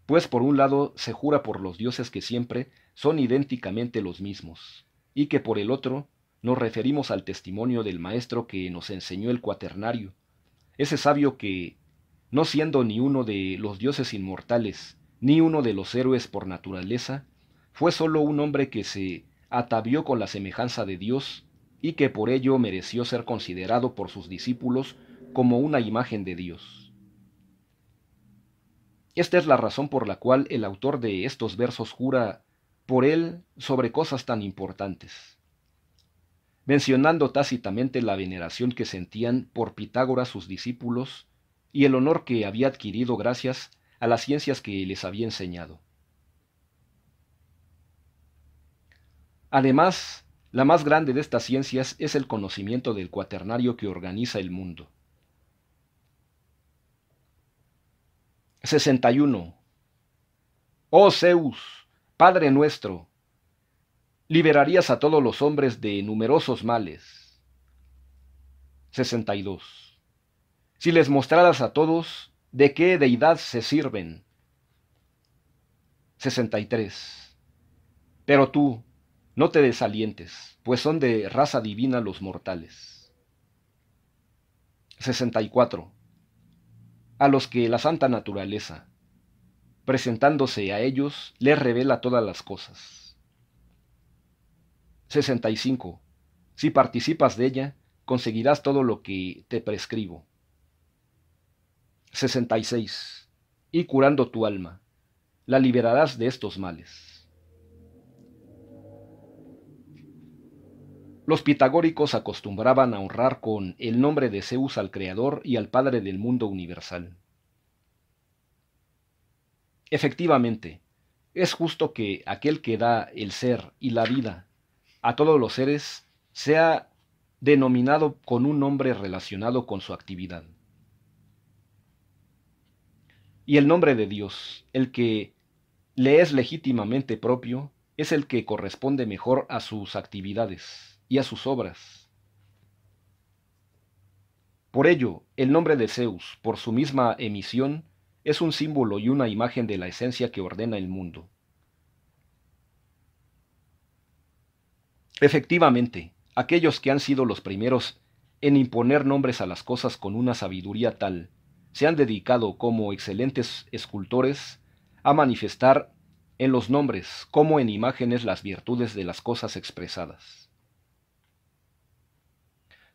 pues por un lado se jura por los dioses que siempre son idénticamente los mismos, y que por el otro nos referimos al testimonio del maestro que nos enseñó el cuaternario, ese sabio que, no siendo ni uno de los dioses inmortales, ni uno de los héroes por naturaleza, fue sólo un hombre que se atavió con la semejanza de Dios y que por ello mereció ser considerado por sus discípulos como una imagen de Dios. Esta es la razón por la cual el autor de estos versos jura por él sobre cosas tan importantes mencionando tácitamente la veneración que sentían por Pitágoras sus discípulos y el honor que había adquirido gracias a las ciencias que les había enseñado. Además, la más grande de estas ciencias es el conocimiento del cuaternario que organiza el mundo. 61. Oh Zeus, Padre nuestro, liberarías a todos los hombres de numerosos males. 62. Si les mostraras a todos de qué deidad se sirven. 63. Pero tú, no te desalientes, pues son de raza divina los mortales. 64. A los que la santa naturaleza, presentándose a ellos, les revela todas las cosas. 65. Si participas de ella, conseguirás todo lo que te prescribo. 66. Y curando tu alma, la liberarás de estos males. Los pitagóricos acostumbraban a honrar con el nombre de Zeus al Creador y al Padre del mundo universal. Efectivamente, es justo que aquel que da el ser y la vida a todos los seres sea denominado con un nombre relacionado con su actividad. Y el nombre de Dios, el que le es legítimamente propio, es el que corresponde mejor a sus actividades y a sus obras. Por ello, el nombre de Zeus, por su misma emisión, es un símbolo y una imagen de la esencia que ordena el mundo. Efectivamente, aquellos que han sido los primeros en imponer nombres a las cosas con una sabiduría tal, se han dedicado como excelentes escultores a manifestar en los nombres como en imágenes las virtudes de las cosas expresadas.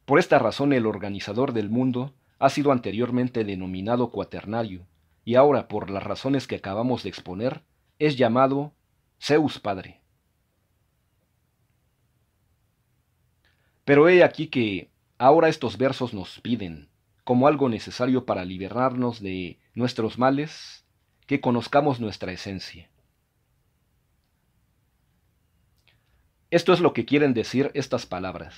Por esta razón el organizador del mundo ha sido anteriormente denominado cuaternario, y ahora por las razones que acabamos de exponer, es llamado Zeus Padre. Pero he aquí que ahora estos versos nos piden, como algo necesario para liberarnos de nuestros males, que conozcamos nuestra esencia. Esto es lo que quieren decir estas palabras.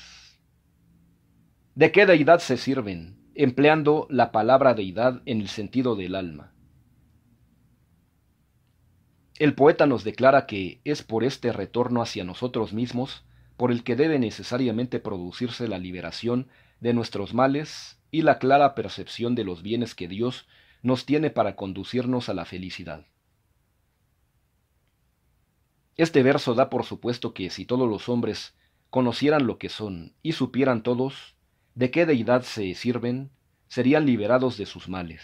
¿De qué deidad se sirven, empleando la palabra deidad en el sentido del alma? El poeta nos declara que es por este retorno hacia nosotros mismos por el que debe necesariamente producirse la liberación de nuestros males y la clara percepción de los bienes que Dios nos tiene para conducirnos a la felicidad. Este verso da por supuesto que si todos los hombres conocieran lo que son y supieran todos de qué deidad se sirven, serían liberados de sus males.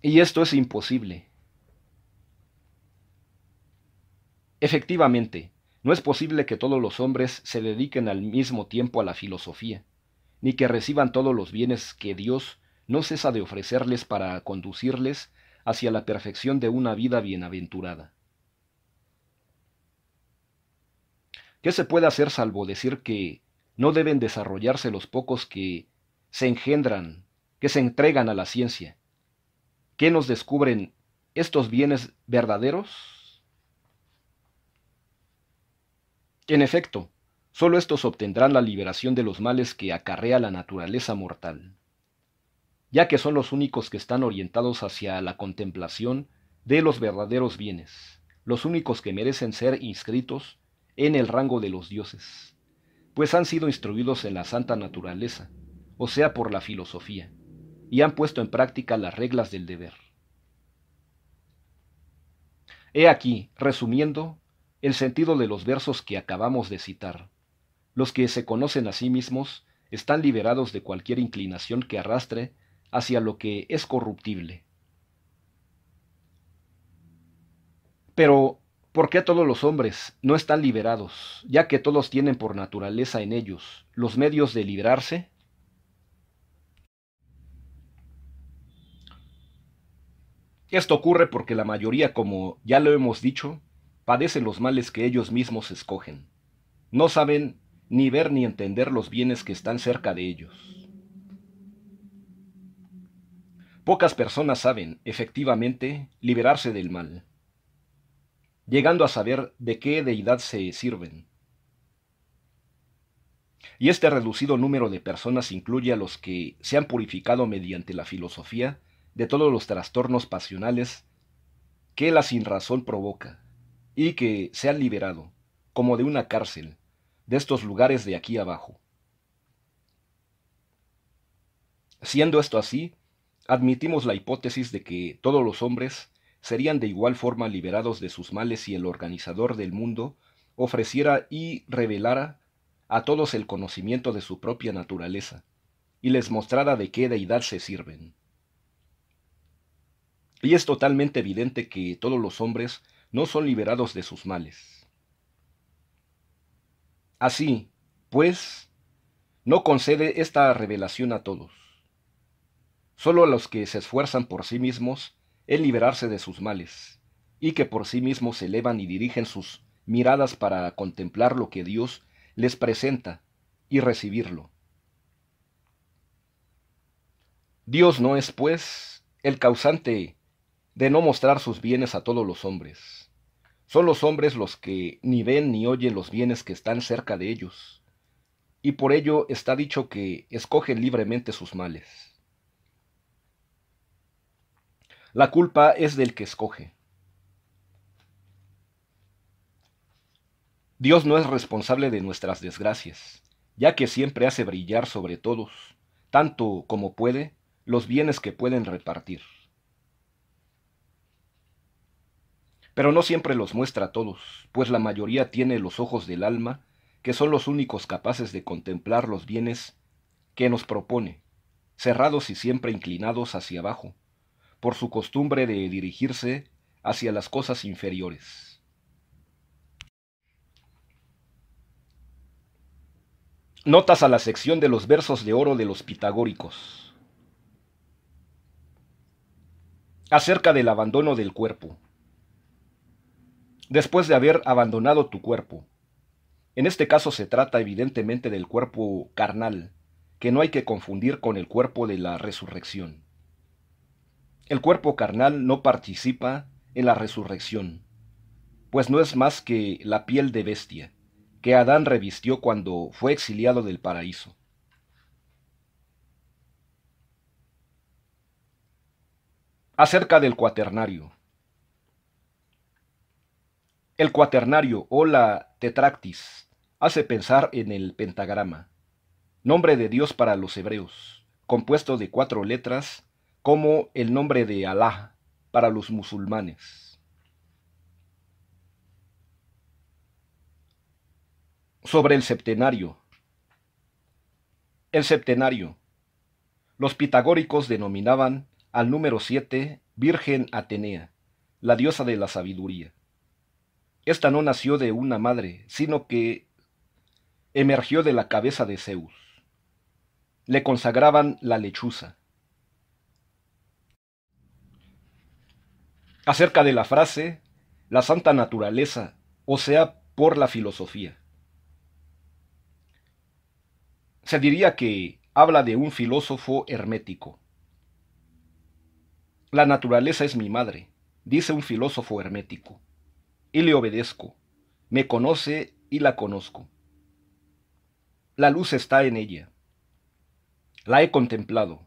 Y esto es imposible, Efectivamente, no es posible que todos los hombres se dediquen al mismo tiempo a la filosofía, ni que reciban todos los bienes que Dios no cesa de ofrecerles para conducirles hacia la perfección de una vida bienaventurada. ¿Qué se puede hacer salvo decir que no deben desarrollarse los pocos que se engendran, que se entregan a la ciencia? ¿Qué nos descubren estos bienes verdaderos? En efecto, sólo estos obtendrán la liberación de los males que acarrea la naturaleza mortal, ya que son los únicos que están orientados hacia la contemplación de los verdaderos bienes, los únicos que merecen ser inscritos en el rango de los dioses, pues han sido instruidos en la santa naturaleza, o sea, por la filosofía, y han puesto en práctica las reglas del deber. He aquí, resumiendo, el sentido de los versos que acabamos de citar. Los que se conocen a sí mismos están liberados de cualquier inclinación que arrastre hacia lo que es corruptible. Pero, ¿por qué todos los hombres no están liberados, ya que todos tienen por naturaleza en ellos los medios de librarse? Esto ocurre porque la mayoría, como ya lo hemos dicho, padecen los males que ellos mismos escogen. No saben ni ver ni entender los bienes que están cerca de ellos. Pocas personas saben, efectivamente, liberarse del mal, llegando a saber de qué deidad se sirven. Y este reducido número de personas incluye a los que se han purificado mediante la filosofía de todos los trastornos pasionales que la sinrazón provoca y que se han liberado, como de una cárcel, de estos lugares de aquí abajo. Siendo esto así, admitimos la hipótesis de que todos los hombres serían de igual forma liberados de sus males si el organizador del mundo ofreciera y revelara a todos el conocimiento de su propia naturaleza, y les mostrara de qué deidad se sirven. Y es totalmente evidente que todos los hombres no son liberados de sus males. Así, pues, no concede esta revelación a todos. Solo a los que se esfuerzan por sí mismos en liberarse de sus males, y que por sí mismos se elevan y dirigen sus miradas para contemplar lo que Dios les presenta y recibirlo. Dios no es, pues, el causante de no mostrar sus bienes a todos los hombres. Son los hombres los que ni ven ni oyen los bienes que están cerca de ellos, y por ello está dicho que escogen libremente sus males. La culpa es del que escoge. Dios no es responsable de nuestras desgracias, ya que siempre hace brillar sobre todos, tanto como puede, los bienes que pueden repartir. pero no siempre los muestra a todos, pues la mayoría tiene los ojos del alma, que son los únicos capaces de contemplar los bienes que nos propone, cerrados y siempre inclinados hacia abajo, por su costumbre de dirigirse hacia las cosas inferiores. Notas a la sección de los versos de oro de los pitagóricos. Acerca del abandono del cuerpo después de haber abandonado tu cuerpo. En este caso se trata evidentemente del cuerpo carnal, que no hay que confundir con el cuerpo de la resurrección. El cuerpo carnal no participa en la resurrección, pues no es más que la piel de bestia, que Adán revistió cuando fue exiliado del paraíso. Acerca del cuaternario. El cuaternario o la tetractis hace pensar en el pentagrama, nombre de Dios para los hebreos, compuesto de cuatro letras como el nombre de Alá para los musulmanes. Sobre el septenario. El septenario. Los pitagóricos denominaban al número siete Virgen Atenea, la diosa de la sabiduría. Esta no nació de una madre, sino que emergió de la cabeza de Zeus. Le consagraban la lechuza. Acerca de la frase, la santa naturaleza, o sea, por la filosofía. Se diría que habla de un filósofo hermético. La naturaleza es mi madre, dice un filósofo hermético y le obedezco. Me conoce y la conozco. La luz está en ella. La he contemplado.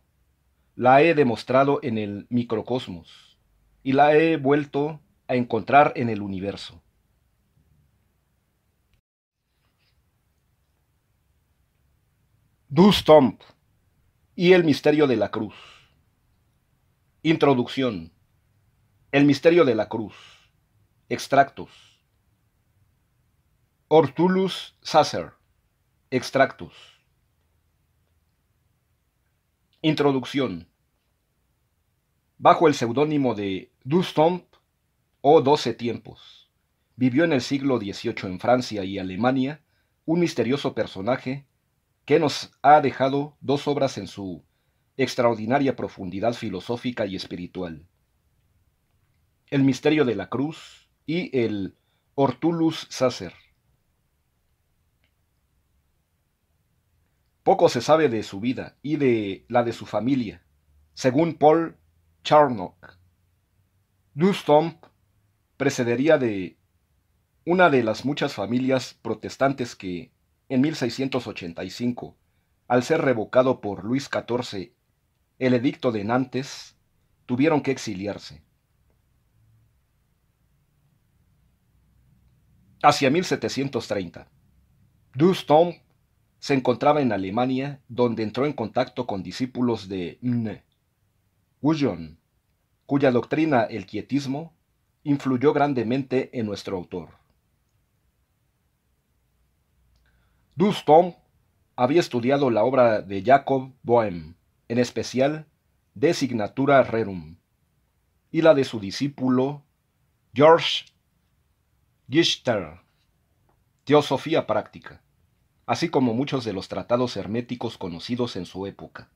La he demostrado en el microcosmos. Y la he vuelto a encontrar en el universo. Du Stomp y el misterio de la cruz. Introducción. El misterio de la cruz. Extractos. Ortulus Sasser. Extractos. Introducción. Bajo el seudónimo de Dustomp o Doce Tiempos, vivió en el siglo XVIII en Francia y Alemania un misterioso personaje que nos ha dejado dos obras en su extraordinaria profundidad filosófica y espiritual. El misterio de la cruz y el Hortulus sacer. Poco se sabe de su vida y de la de su familia, según Paul Charnock. Newstomp precedería de una de las muchas familias protestantes que, en 1685, al ser revocado por Luis XIV el edicto de Nantes, tuvieron que exiliarse. Hacia 1730, Duston se encontraba en Alemania, donde entró en contacto con discípulos de N. cuya doctrina, el quietismo, influyó grandemente en nuestro autor. Duston había estudiado la obra de Jacob Boehm, en especial de Signatura Rerum, y la de su discípulo George Teosofía práctica, así como muchos de los tratados herméticos conocidos en su época.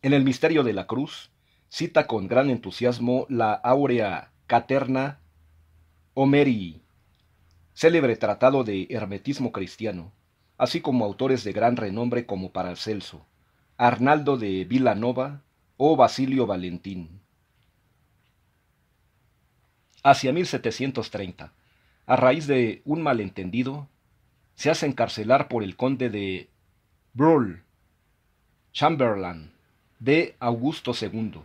En el Misterio de la Cruz, cita con gran entusiasmo la áurea Caterna Homeri, célebre tratado de hermetismo cristiano, así como autores de gran renombre como Paracelso, Arnaldo de Villanova o Basilio Valentín hacia 1730, a raíz de un malentendido, se hace encarcelar por el conde de Brühl, Chamberlain, de Augusto II,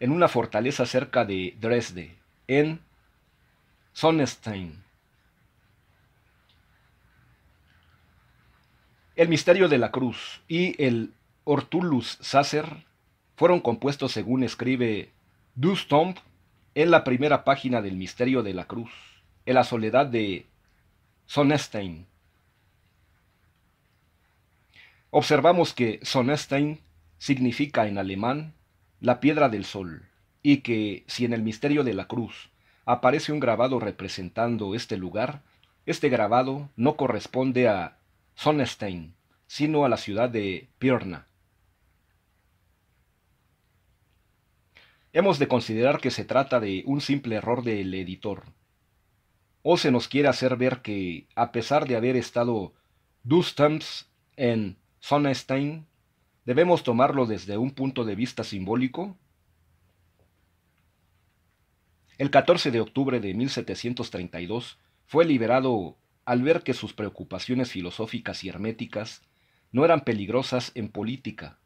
en una fortaleza cerca de Dresde, en Sonnenstein. El misterio de la cruz y el Hortulus Sacer fueron compuestos según escribe Dustomp en la primera página del misterio de la cruz, en la soledad de Sonnenstein. Observamos que Sonnestein significa en alemán la piedra del sol, y que si en el misterio de la cruz aparece un grabado representando este lugar, este grabado no corresponde a Sonnenstein, sino a la ciudad de Pirna. Hemos de considerar que se trata de un simple error del editor. O se nos quiere hacer ver que, a pesar de haber estado Dustamps en «sonnestein», debemos tomarlo desde un punto de vista simbólico. El 14 de octubre de 1732 fue liberado al ver que sus preocupaciones filosóficas y herméticas no eran peligrosas en política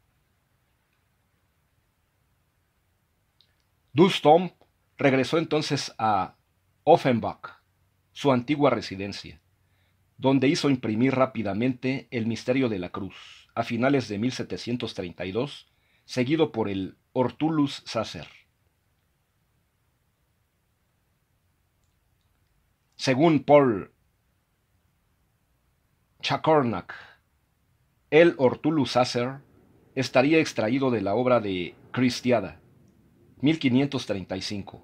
Dustom regresó entonces a Offenbach, su antigua residencia, donde hizo imprimir rápidamente El Misterio de la Cruz, a finales de 1732, seguido por el Ortulus Sacer. Según Paul Chakornak, el Ortulus Sacer estaría extraído de la obra de Cristiada, 1535,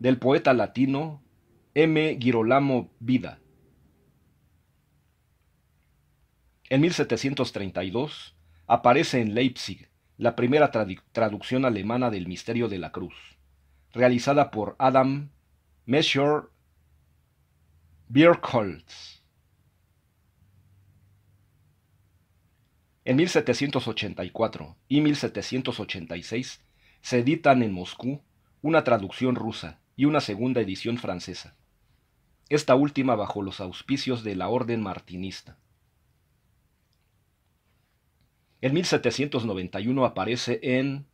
del poeta latino M. Girolamo Vida. En 1732 aparece en Leipzig la primera traducción alemana del Misterio de la Cruz, realizada por Adam Messier Birkholz. En 1784 y 1786 se editan en Moscú una traducción rusa y una segunda edición francesa, esta última bajo los auspicios de la Orden Martinista. En 1791 aparece en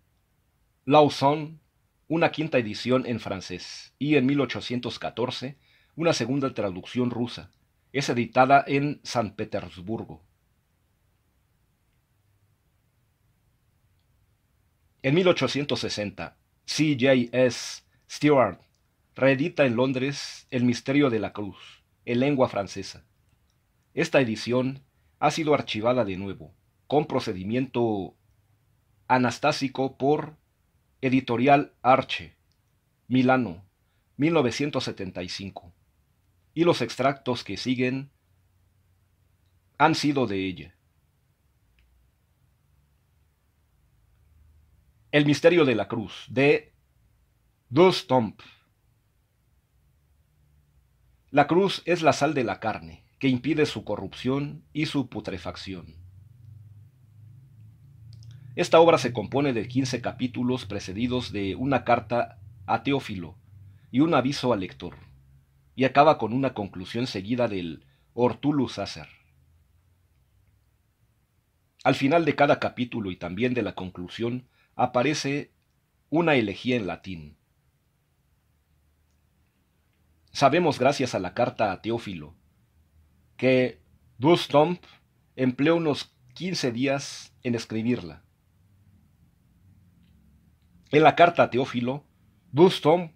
Lausanne una quinta edición en francés y en 1814 una segunda traducción rusa. Es editada en San Petersburgo. En 1860, S. Stewart reedita en Londres El misterio de la cruz, en lengua francesa. Esta edición ha sido archivada de nuevo, con procedimiento anastásico por Editorial Arche, Milano, 1975. Y los extractos que siguen han sido de ella. El misterio de la cruz de Dustomp. La cruz es la sal de la carne que impide su corrupción y su putrefacción. Esta obra se compone de 15 capítulos precedidos de una carta a Teófilo y un aviso al lector, y acaba con una conclusión seguida del Hortulus Acer. Al final de cada capítulo y también de la conclusión, aparece una elegía en latín. Sabemos gracias a la carta a Teófilo que Dustomp empleó unos 15 días en escribirla. En la carta a Teófilo, Dustomp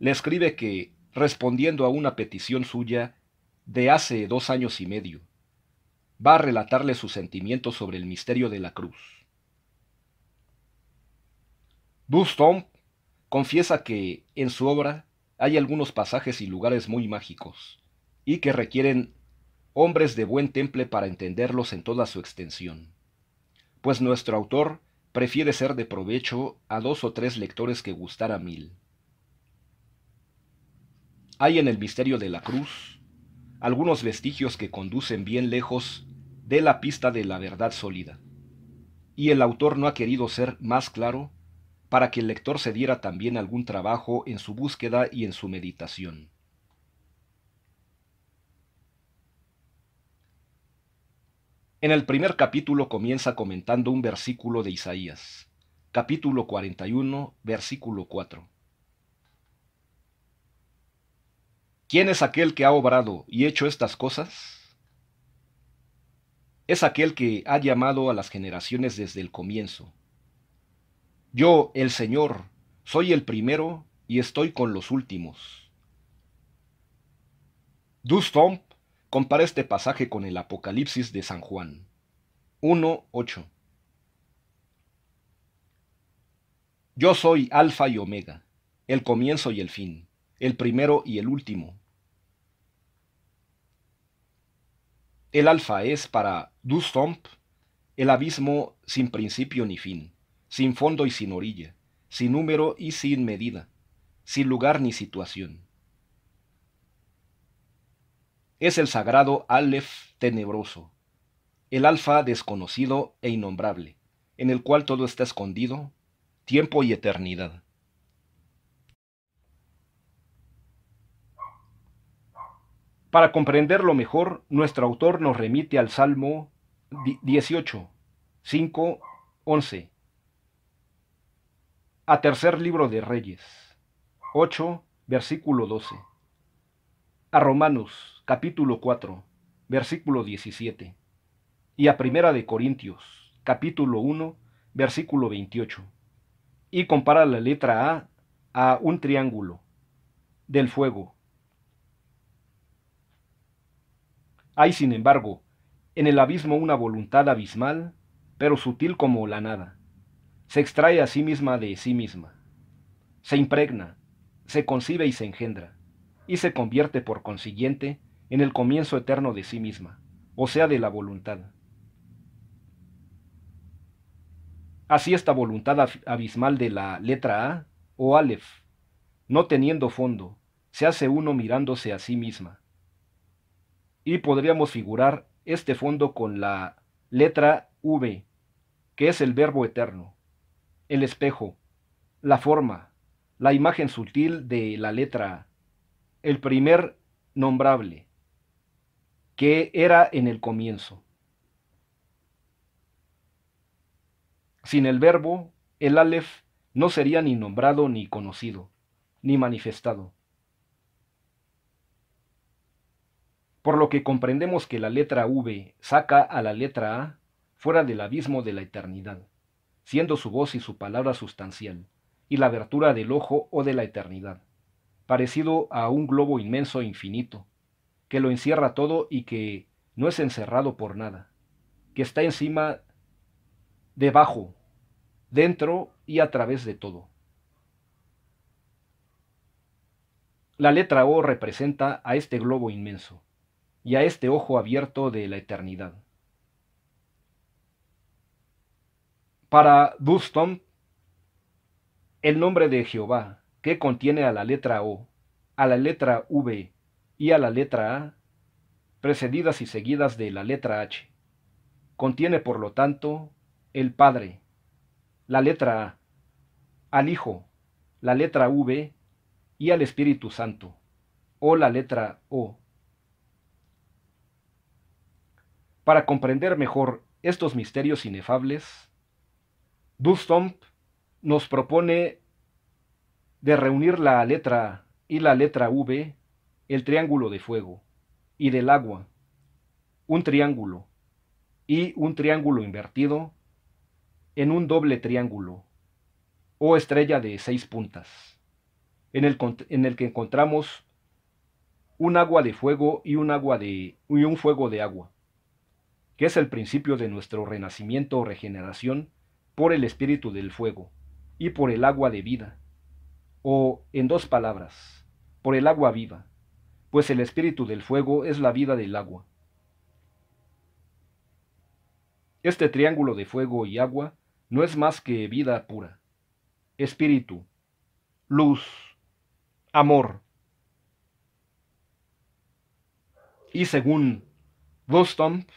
le escribe que, respondiendo a una petición suya de hace dos años y medio, va a relatarle sus sentimientos sobre el misterio de la cruz. Buston confiesa que en su obra hay algunos pasajes y lugares muy mágicos, y que requieren hombres de buen temple para entenderlos en toda su extensión, pues nuestro autor prefiere ser de provecho a dos o tres lectores que gustar a mil. Hay en el misterio de la cruz algunos vestigios que conducen bien lejos de la pista de la verdad sólida, y el autor no ha querido ser más claro para que el lector se diera también algún trabajo en su búsqueda y en su meditación. En el primer capítulo comienza comentando un versículo de Isaías, capítulo 41, versículo 4. ¿Quién es aquel que ha obrado y hecho estas cosas? Es aquel que ha llamado a las generaciones desde el comienzo, yo, el Señor, soy el primero y estoy con los últimos. Dustomp compara este pasaje con el Apocalipsis de San Juan 1.8. Yo soy Alfa y Omega, el comienzo y el fin, el primero y el último. El Alfa es para Dustomp el abismo sin principio ni fin sin fondo y sin orilla, sin número y sin medida, sin lugar ni situación. Es el sagrado Aleph tenebroso, el alfa desconocido e innombrable, en el cual todo está escondido, tiempo y eternidad. Para comprenderlo mejor, nuestro autor nos remite al Salmo 18, 5, 11, a tercer libro de Reyes 8, versículo 12. A Romanos capítulo 4, versículo 17. Y a Primera de Corintios capítulo 1, versículo 28. Y compara la letra A a un triángulo del fuego. Hay, sin embargo, en el abismo una voluntad abismal, pero sutil como la nada se extrae a sí misma de sí misma, se impregna, se concibe y se engendra, y se convierte por consiguiente en el comienzo eterno de sí misma, o sea, de la voluntad. Así esta voluntad abismal de la letra A o Aleph, no teniendo fondo, se hace uno mirándose a sí misma. Y podríamos figurar este fondo con la letra V, que es el verbo eterno, el espejo, la forma, la imagen sutil de la letra, el primer nombrable, que era en el comienzo. Sin el verbo, el Aleph no sería ni nombrado ni conocido, ni manifestado. Por lo que comprendemos que la letra V saca a la letra A fuera del abismo de la eternidad siendo su voz y su palabra sustancial, y la abertura del ojo o de la eternidad, parecido a un globo inmenso e infinito, que lo encierra todo y que no es encerrado por nada, que está encima, debajo, dentro y a través de todo. La letra O representa a este globo inmenso y a este ojo abierto de la eternidad. Para Duston, el nombre de Jehová, que contiene a la letra O, a la letra V y a la letra A, precedidas y seguidas de la letra H. Contiene, por lo tanto, el Padre, la letra A, al Hijo, la letra V y al Espíritu Santo, o la letra O. Para comprender mejor estos misterios inefables, Dustomp nos propone de reunir la letra y la letra V, el triángulo de fuego, y del agua, un triángulo, y un triángulo invertido, en un doble triángulo, o estrella de seis puntas, en el, que encontramos un agua de fuego y un, agua y un fuego de agua, que es el principio de nuestro renacimiento o regeneración, por el espíritu del fuego y por el agua de vida, o, en dos palabras, por el agua viva, pues el espíritu del fuego es la vida del agua. Este triángulo de fuego y agua no es más que vida pura, espíritu, luz, amor. Y según Vostomp,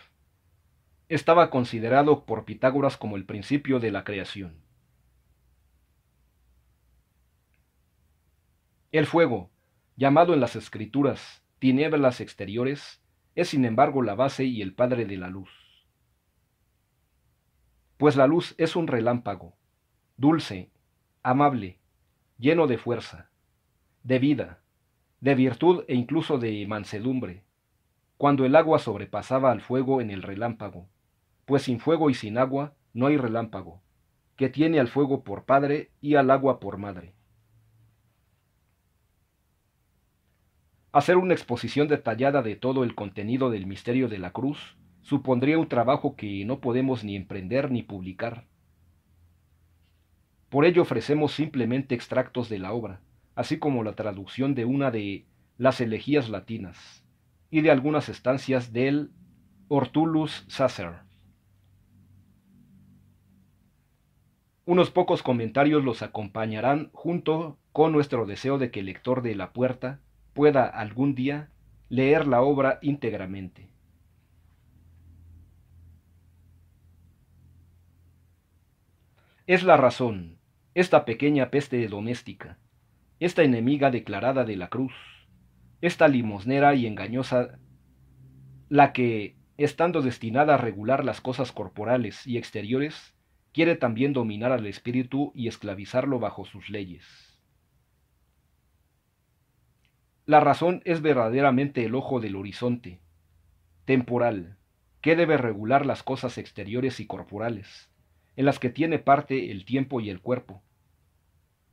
estaba considerado por Pitágoras como el principio de la creación. El fuego, llamado en las escrituras tinieblas exteriores, es sin embargo la base y el padre de la luz. Pues la luz es un relámpago, dulce, amable, lleno de fuerza, de vida, de virtud e incluso de mansedumbre, cuando el agua sobrepasaba al fuego en el relámpago pues sin fuego y sin agua no hay relámpago, que tiene al fuego por padre y al agua por madre. Hacer una exposición detallada de todo el contenido del misterio de la cruz supondría un trabajo que no podemos ni emprender ni publicar. Por ello ofrecemos simplemente extractos de la obra, así como la traducción de una de las elegías latinas y de algunas estancias del Ortulus Sacer. Unos pocos comentarios los acompañarán junto con nuestro deseo de que el lector de La Puerta pueda algún día leer la obra íntegramente. Es la razón, esta pequeña peste doméstica, esta enemiga declarada de la cruz, esta limosnera y engañosa, la que, estando destinada a regular las cosas corporales y exteriores, quiere también dominar al espíritu y esclavizarlo bajo sus leyes. La razón es verdaderamente el ojo del horizonte, temporal, que debe regular las cosas exteriores y corporales, en las que tiene parte el tiempo y el cuerpo.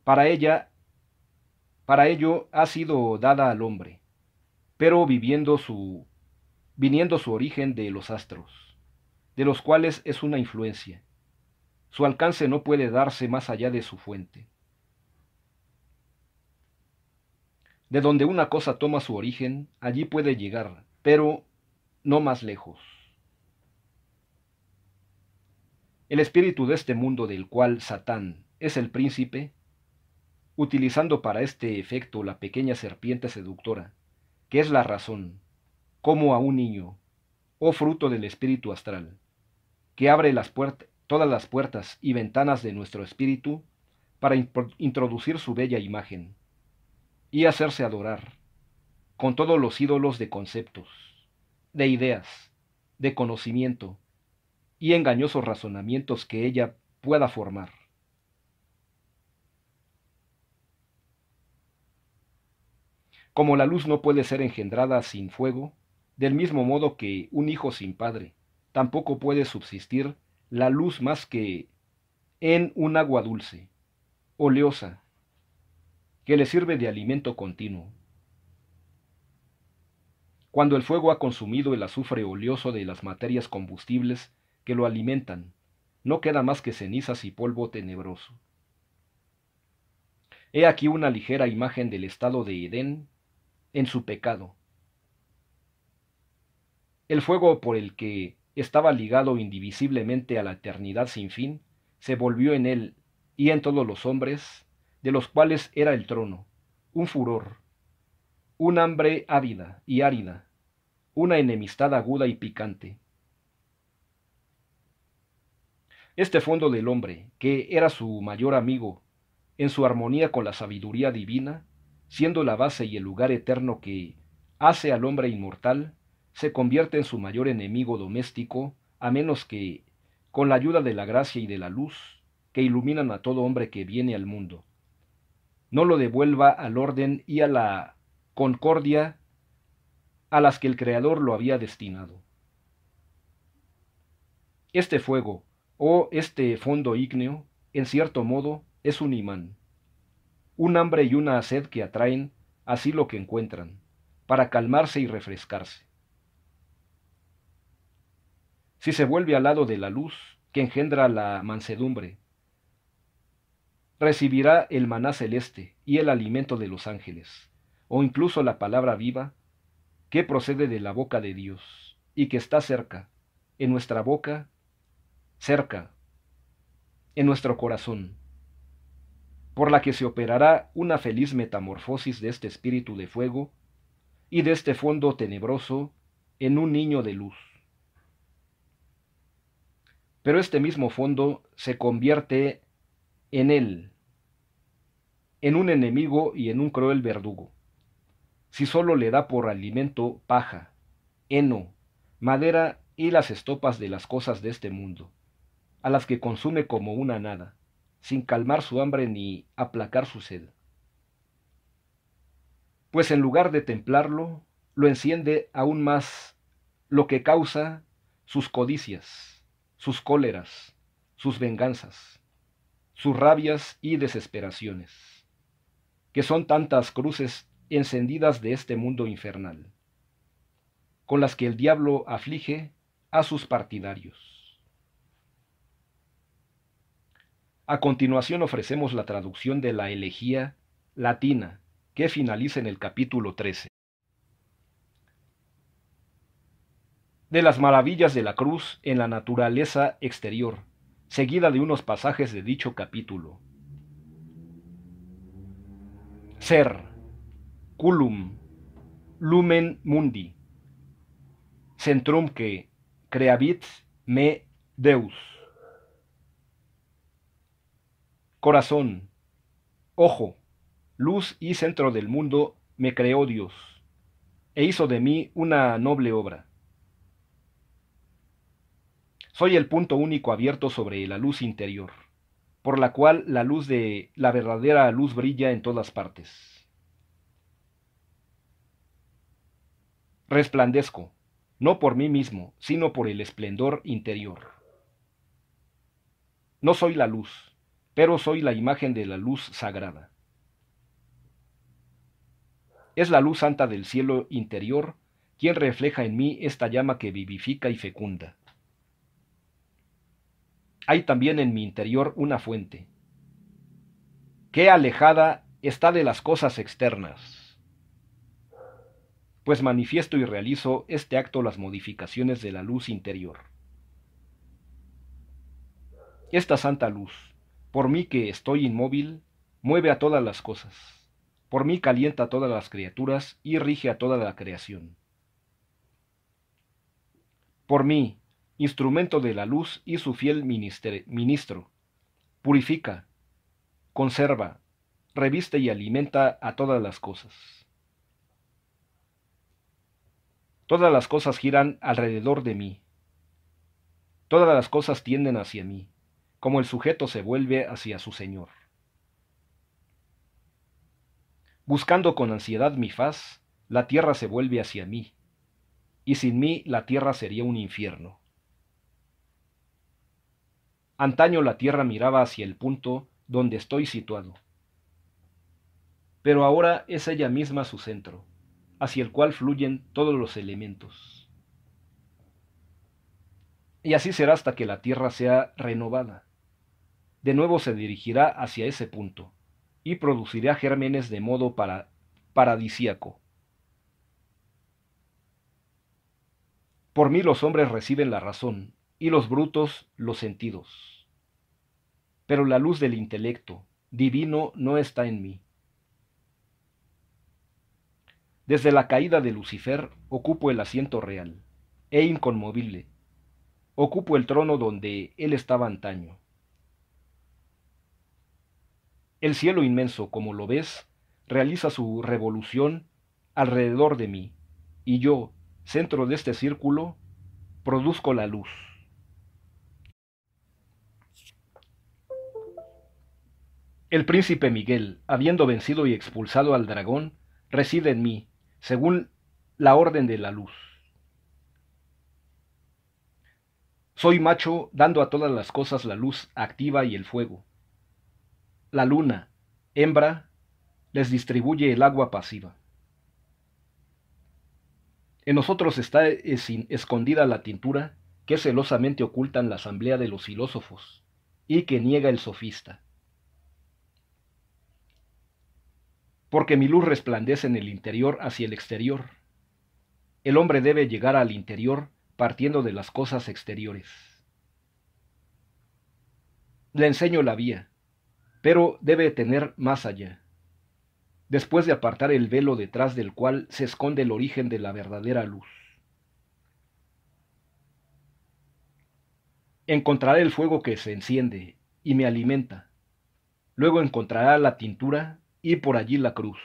Para ella, para ello ha sido dada al hombre, pero viviendo su, viniendo su origen de los astros, de los cuales es una influencia, su alcance no puede darse más allá de su fuente. De donde una cosa toma su origen, allí puede llegar, pero no más lejos. El espíritu de este mundo del cual Satán es el príncipe, utilizando para este efecto la pequeña serpiente seductora, que es la razón, como a un niño, o oh fruto del espíritu astral, que abre las, puertas todas las puertas y ventanas de nuestro espíritu para introducir su bella imagen y hacerse adorar con todos los ídolos de conceptos, de ideas, de conocimiento y engañosos razonamientos que ella pueda formar. Como la luz no puede ser engendrada sin fuego, del mismo modo que un hijo sin padre tampoco puede subsistir la luz más que en un agua dulce, oleosa, que le sirve de alimento continuo. Cuando el fuego ha consumido el azufre oleoso de las materias combustibles que lo alimentan, no queda más que cenizas y polvo tenebroso. He aquí una ligera imagen del estado de Edén en su pecado. El fuego por el que estaba ligado indivisiblemente a la eternidad sin fin, se volvió en él y en todos los hombres, de los cuales era el trono, un furor, un hambre ávida y árida, una enemistad aguda y picante. Este fondo del hombre, que era su mayor amigo, en su armonía con la sabiduría divina, siendo la base y el lugar eterno que hace al hombre inmortal, se convierte en su mayor enemigo doméstico, a menos que, con la ayuda de la gracia y de la luz, que iluminan a todo hombre que viene al mundo, no lo devuelva al orden y a la concordia a las que el Creador lo había destinado. Este fuego, o este fondo ígneo, en cierto modo, es un imán. Un hambre y una sed que atraen, así lo que encuentran, para calmarse y refrescarse si se vuelve al lado de la luz que engendra la mansedumbre, recibirá el maná celeste y el alimento de los ángeles, o incluso la palabra viva que procede de la boca de Dios y que está cerca, en nuestra boca, cerca, en nuestro corazón, por la que se operará una feliz metamorfosis de este espíritu de fuego y de este fondo tenebroso en un niño de luz pero este mismo fondo se convierte en él, en un enemigo y en un cruel verdugo. Si solo le da por alimento paja, heno, madera y las estopas de las cosas de este mundo, a las que consume como una nada, sin calmar su hambre ni aplacar su sed. Pues en lugar de templarlo, lo enciende aún más, lo que causa sus codicias sus cóleras, sus venganzas, sus rabias y desesperaciones, que son tantas cruces encendidas de este mundo infernal, con las que el diablo aflige a sus partidarios. A continuación ofrecemos la traducción de la elegía latina que finaliza en el capítulo 13. de las maravillas de la cruz en la naturaleza exterior, seguida de unos pasajes de dicho capítulo. Ser, culum, lumen mundi, centrumque, creavit me deus. Corazón, ojo, luz y centro del mundo, me creó Dios, e hizo de mí una noble obra. Soy el punto único abierto sobre la luz interior, por la cual la luz de la verdadera luz brilla en todas partes. Resplandezco, no por mí mismo, sino por el esplendor interior. No soy la luz, pero soy la imagen de la luz sagrada. Es la luz santa del cielo interior quien refleja en mí esta llama que vivifica y fecunda hay también en mi interior una fuente. Qué alejada está de las cosas externas. Pues manifiesto y realizo este acto las modificaciones de la luz interior. Esta santa luz, por mí que estoy inmóvil, mueve a todas las cosas, por mí calienta a todas las criaturas y rige a toda la creación. Por mí, instrumento de la luz y su fiel ministro. Purifica, conserva, reviste y alimenta a todas las cosas. Todas las cosas giran alrededor de mí. Todas las cosas tienden hacia mí, como el sujeto se vuelve hacia su Señor. Buscando con ansiedad mi faz, la tierra se vuelve hacia mí, y sin mí la tierra sería un infierno. Antaño la tierra miraba hacia el punto donde estoy situado. Pero ahora es ella misma su centro, hacia el cual fluyen todos los elementos. Y así será hasta que la tierra sea renovada. De nuevo se dirigirá hacia ese punto y producirá gérmenes de modo para, paradisíaco. Por mí los hombres reciben la razón, y los brutos los sentidos. Pero la luz del intelecto divino no está en mí. Desde la caída de Lucifer ocupo el asiento real e inconmovible. Ocupo el trono donde él estaba antaño. El cielo inmenso, como lo ves, realiza su revolución alrededor de mí, y yo, centro de este círculo, produzco la luz. El príncipe Miguel, habiendo vencido y expulsado al dragón, reside en mí, según la orden de la luz. Soy macho, dando a todas las cosas la luz activa y el fuego. La luna, hembra, les distribuye el agua pasiva. En nosotros está eh, escondida la tintura que celosamente ocultan la asamblea de los filósofos y que niega el sofista porque mi luz resplandece en el interior hacia el exterior. El hombre debe llegar al interior partiendo de las cosas exteriores. Le enseño la vía, pero debe tener más allá. Después de apartar el velo detrás del cual se esconde el origen de la verdadera luz. Encontrará el fuego que se enciende y me alimenta. Luego encontrará la tintura y por allí la cruz.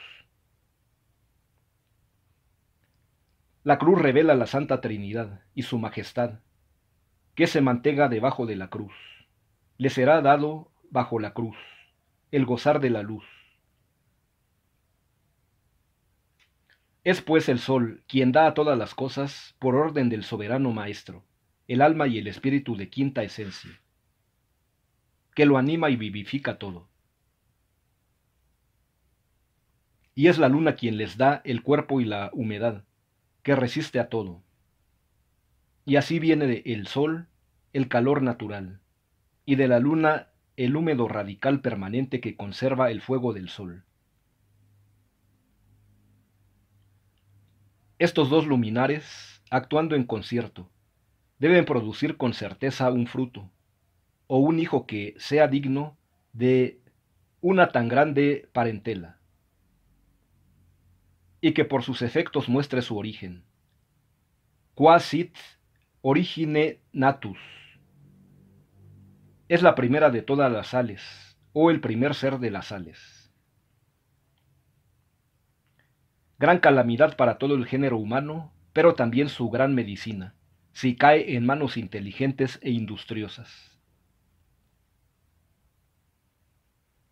La cruz revela la Santa Trinidad y su majestad, que se mantenga debajo de la cruz. Le será dado bajo la cruz el gozar de la luz. Es pues el sol quien da a todas las cosas por orden del soberano maestro, el alma y el espíritu de quinta esencia, que lo anima y vivifica todo. y es la luna quien les da el cuerpo y la humedad, que resiste a todo. Y así viene de el sol, el calor natural, y de la luna el húmedo radical permanente que conserva el fuego del sol. Estos dos luminares, actuando en concierto, deben producir con certeza un fruto, o un hijo que sea digno de una tan grande parentela y que por sus efectos muestre su origen. Quasit origine natus. Es la primera de todas las sales, o el primer ser de las sales. Gran calamidad para todo el género humano, pero también su gran medicina, si cae en manos inteligentes e industriosas.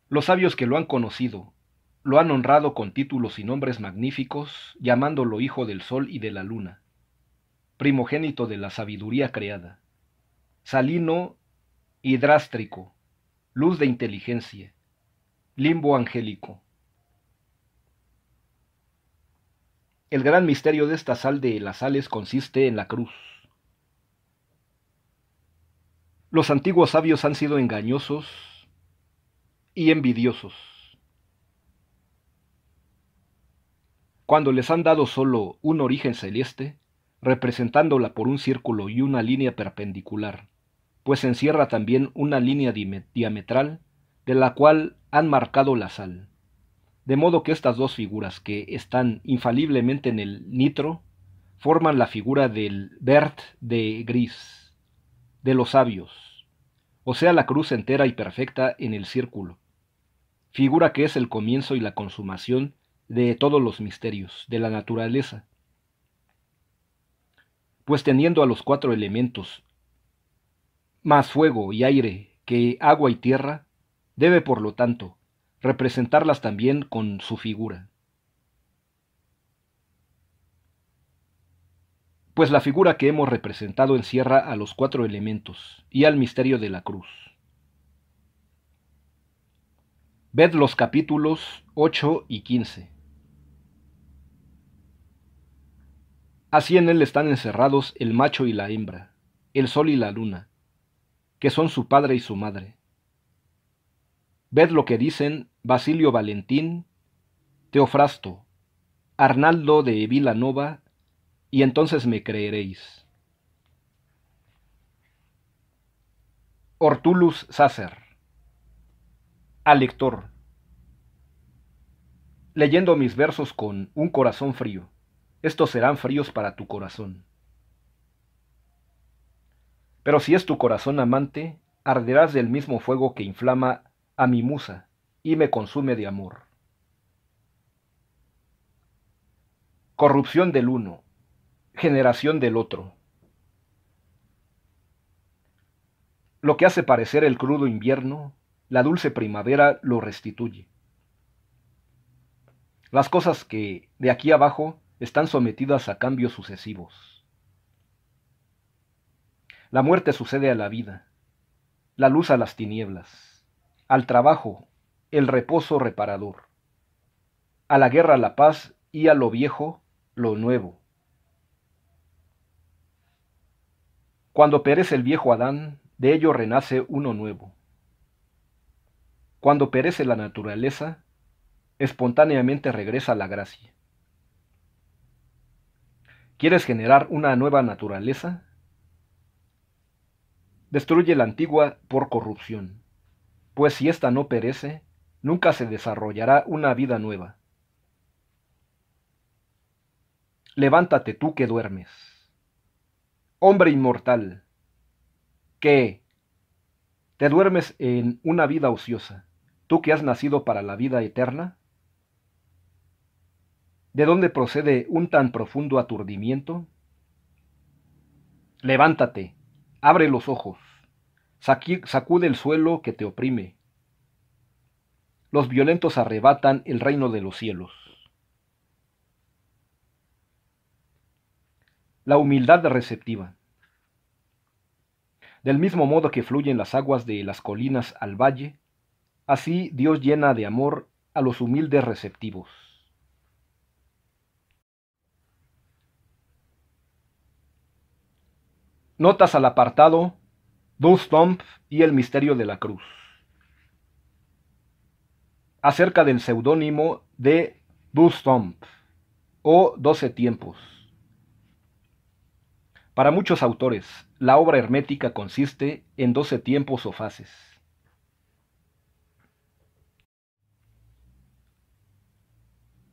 Los sabios que lo han conocido lo han honrado con títulos y nombres magníficos, llamándolo Hijo del Sol y de la Luna, primogénito de la sabiduría creada, salino hidrástrico, luz de inteligencia, limbo angélico. El gran misterio de esta sal de las sales consiste en la cruz. Los antiguos sabios han sido engañosos y envidiosos. cuando les han dado solo un origen celeste, representándola por un círculo y una línea perpendicular, pues encierra también una línea diametral de la cual han marcado la sal. De modo que estas dos figuras que están infaliblemente en el nitro forman la figura del vert de gris, de los sabios, o sea la cruz entera y perfecta en el círculo, figura que es el comienzo y la consumación de todos los misterios de la naturaleza. Pues teniendo a los cuatro elementos, más fuego y aire que agua y tierra, debe por lo tanto representarlas también con su figura. Pues la figura que hemos representado encierra a los cuatro elementos y al misterio de la cruz. Ved los capítulos 8 y 15. Así en él están encerrados el macho y la hembra, el sol y la luna, que son su padre y su madre. Ved lo que dicen Basilio Valentín, Teofrasto, Arnaldo de Vilanova, y entonces me creeréis. Hortulus Sacer Al lector Leyendo mis versos con un corazón frío estos serán fríos para tu corazón. Pero si es tu corazón amante, arderás del mismo fuego que inflama a mi musa y me consume de amor. Corrupción del uno, generación del otro. Lo que hace parecer el crudo invierno, la dulce primavera lo restituye. Las cosas que, de aquí abajo, están sometidas a cambios sucesivos. La muerte sucede a la vida, la luz a las tinieblas, al trabajo, el reposo reparador, a la guerra la paz y a lo viejo lo nuevo. Cuando perece el viejo Adán, de ello renace uno nuevo. Cuando perece la naturaleza, espontáneamente regresa la gracia. ¿Quieres generar una nueva naturaleza? Destruye la antigua por corrupción, pues si ésta no perece, nunca se desarrollará una vida nueva. Levántate tú que duermes. Hombre inmortal, ¿qué? te duermes en una vida ociosa, tú que has nacido para la vida eterna, ¿De dónde procede un tan profundo aturdimiento? Levántate, abre los ojos, sacude el suelo que te oprime. Los violentos arrebatan el reino de los cielos. La humildad receptiva. Del mismo modo que fluyen las aguas de las colinas al valle, así Dios llena de amor a los humildes receptivos. Notas al apartado Stomp y el misterio de la cruz. Acerca del seudónimo de Stomp o Doce Tiempos. Para muchos autores, la obra hermética consiste en doce tiempos o fases.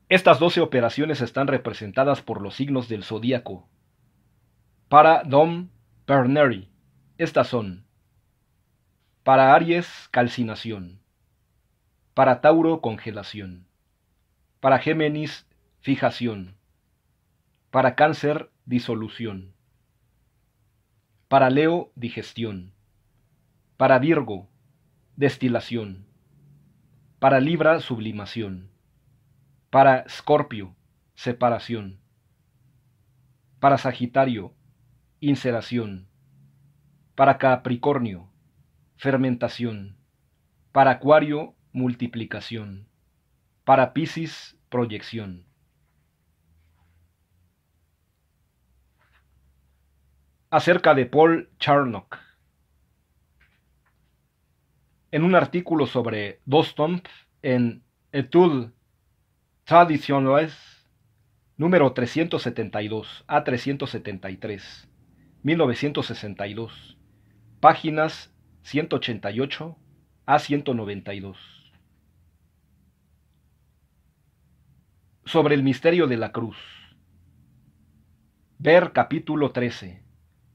Estas doce operaciones están representadas por los signos del zodíaco. Para Dom Pernary. Estas son. Para Aries, calcinación. Para Tauro, congelación. Para Géminis, fijación. Para Cáncer, disolución. Para Leo, digestión. Para Virgo, destilación. Para Libra, sublimación. Para Escorpio, separación. Para Sagitario, inceración. Para Capricornio, fermentación. Para Acuario, multiplicación. Para Piscis, proyección. Acerca de Paul Charnock. En un artículo sobre Dostomp en Etude Traditionales, número 372 a 373, 1962, páginas 188 a 192. Sobre el misterio de la cruz. Ver capítulo 13,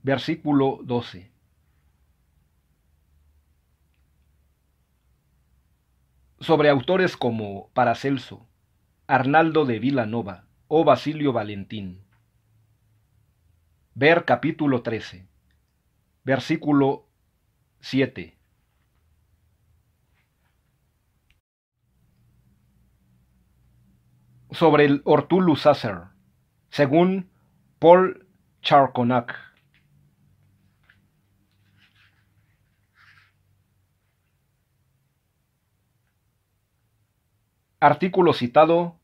versículo 12. Sobre autores como Paracelso, Arnaldo de Vilanova o Basilio Valentín. Ver capítulo 13, versículo 7. Sobre el Ortulu Acer, según Paul Charconac. Artículo citado,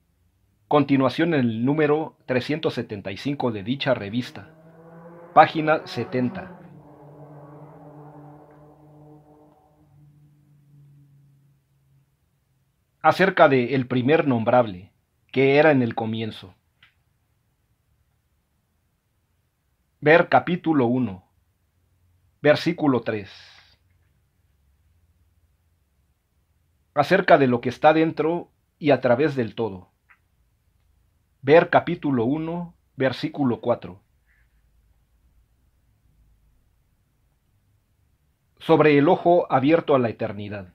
continuación en el número 375 de dicha revista página 70. Acerca de el primer nombrable, que era en el comienzo. Ver capítulo 1, versículo 3. Acerca de lo que está dentro y a través del todo. Ver capítulo 1, versículo 4. Sobre el ojo abierto a la eternidad.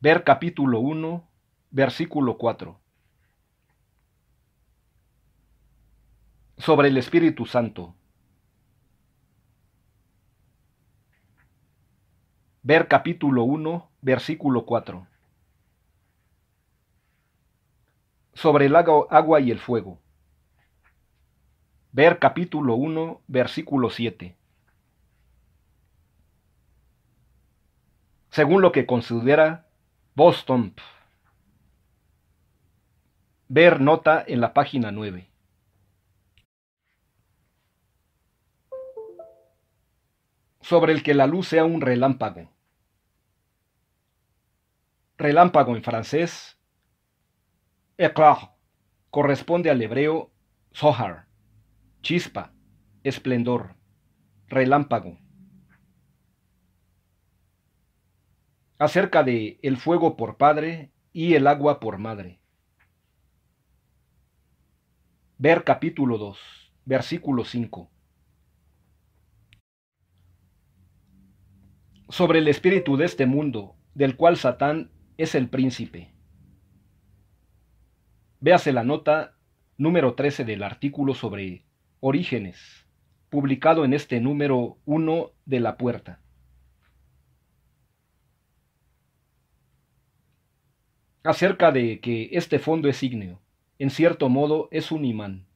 Ver capítulo 1, versículo 4. Sobre el Espíritu Santo. Ver capítulo 1, versículo 4. Sobre el agua y el fuego. Ver capítulo 1, versículo 7. según lo que considera Boston. Ver nota en la página 9. Sobre el que la luz sea un relámpago. Relámpago en francés, éclair, corresponde al hebreo sohar, chispa, esplendor, relámpago. acerca de el fuego por padre y el agua por madre. Ver capítulo 2, versículo 5. Sobre el espíritu de este mundo, del cual Satán es el príncipe. Véase la nota número 13 del artículo sobre Orígenes, publicado en este número 1 de La Puerta. acerca de que este fondo es ígneo, en cierto modo es un imán.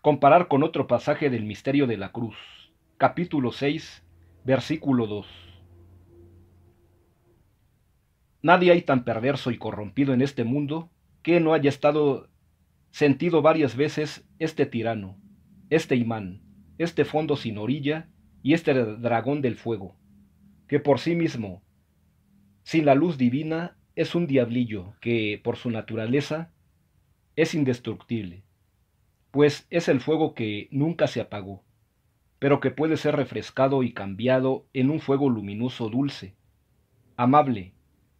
Comparar con otro pasaje del misterio de la cruz, capítulo 6, versículo 2. Nadie hay tan perverso y corrompido en este mundo que no haya estado sentido varias veces este tirano, este imán, este fondo sin orilla y este dragón del fuego, que por sí mismo sin la luz divina, es un diablillo que, por su naturaleza, es indestructible, pues es el fuego que nunca se apagó, pero que puede ser refrescado y cambiado en un fuego luminoso dulce, amable,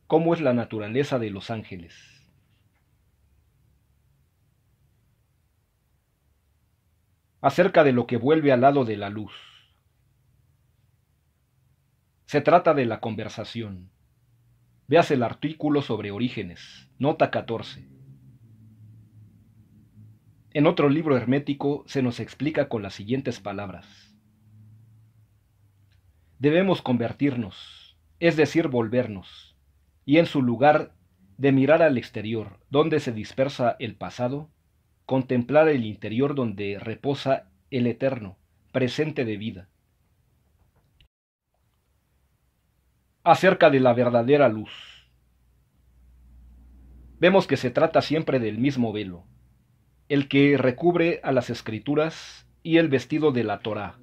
como es la naturaleza de los ángeles. acerca de lo que vuelve al lado de la luz. Se trata de la conversación. Veas el artículo sobre Orígenes, nota 14. En otro libro hermético se nos explica con las siguientes palabras. Debemos convertirnos, es decir, volvernos, y en su lugar de mirar al exterior, donde se dispersa el pasado, contemplar el interior donde reposa el eterno, presente de vida acerca de la verdadera luz. Vemos que se trata siempre del mismo velo, el que recubre a las escrituras y el vestido de la Torá.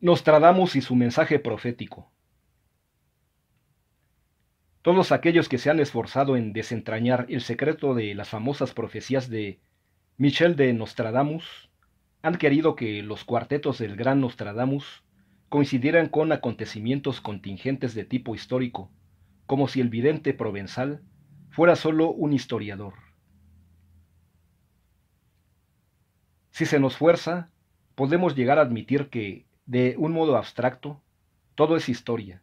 Nostradamus y su mensaje profético. Todos aquellos que se han esforzado en desentrañar el secreto de las famosas profecías de Michel de Nostradamus han querido que los cuartetos del gran Nostradamus coincidieran con acontecimientos contingentes de tipo histórico, como si el vidente provenzal fuera solo un historiador. Si se nos fuerza, podemos llegar a admitir que, de un modo abstracto, todo es historia,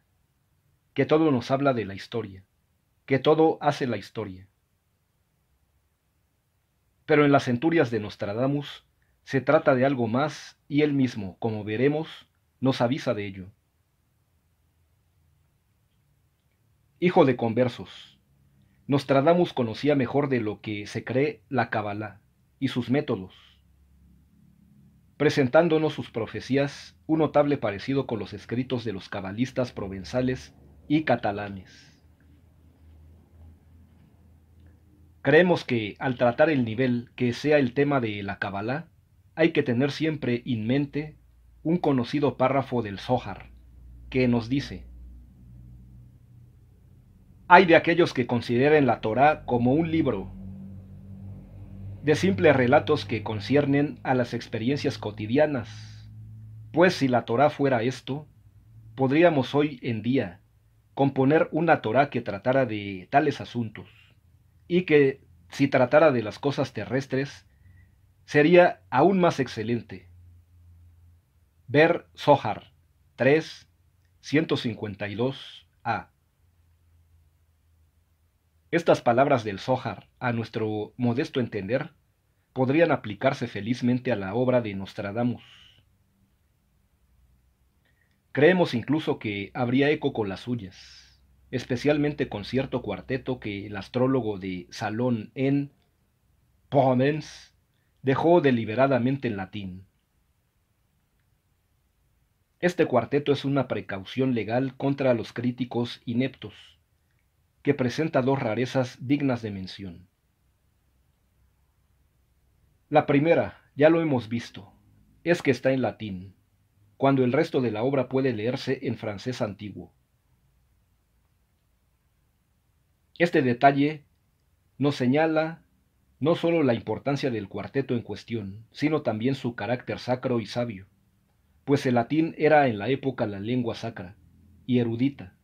que todo nos habla de la historia, que todo hace la historia. Pero en las centurias de Nostradamus se trata de algo más y él mismo, como veremos, nos avisa de ello. Hijo de conversos, Nostradamus conocía mejor de lo que se cree la Kabbalah y sus métodos, presentándonos sus profecías un notable parecido con los escritos de los cabalistas provenzales y catalanes. Creemos que al tratar el nivel que sea el tema de la Kabbalah, hay que tener siempre en mente un conocido párrafo del Zohar, que nos dice, hay de aquellos que consideren la Torá como un libro, de simples relatos que conciernen a las experiencias cotidianas, pues si la Torá fuera esto, podríamos hoy en día componer una Torá que tratara de tales asuntos, y que, si tratara de las cosas terrestres, sería aún más excelente. Ver Zohar 3, 152a. Estas palabras del Zohar, a nuestro modesto entender, podrían aplicarse felizmente a la obra de Nostradamus. Creemos incluso que habría eco con las suyas, especialmente con cierto cuarteto que el astrólogo de Salón en Provence dejó deliberadamente en latín. Este cuarteto es una precaución legal contra los críticos ineptos, que presenta dos rarezas dignas de mención. La primera, ya lo hemos visto, es que está en latín, cuando el resto de la obra puede leerse en francés antiguo. Este detalle nos señala no solo la importancia del cuarteto en cuestión, sino también su carácter sacro y sabio, pues el latín era en la época la lengua sacra y erudita.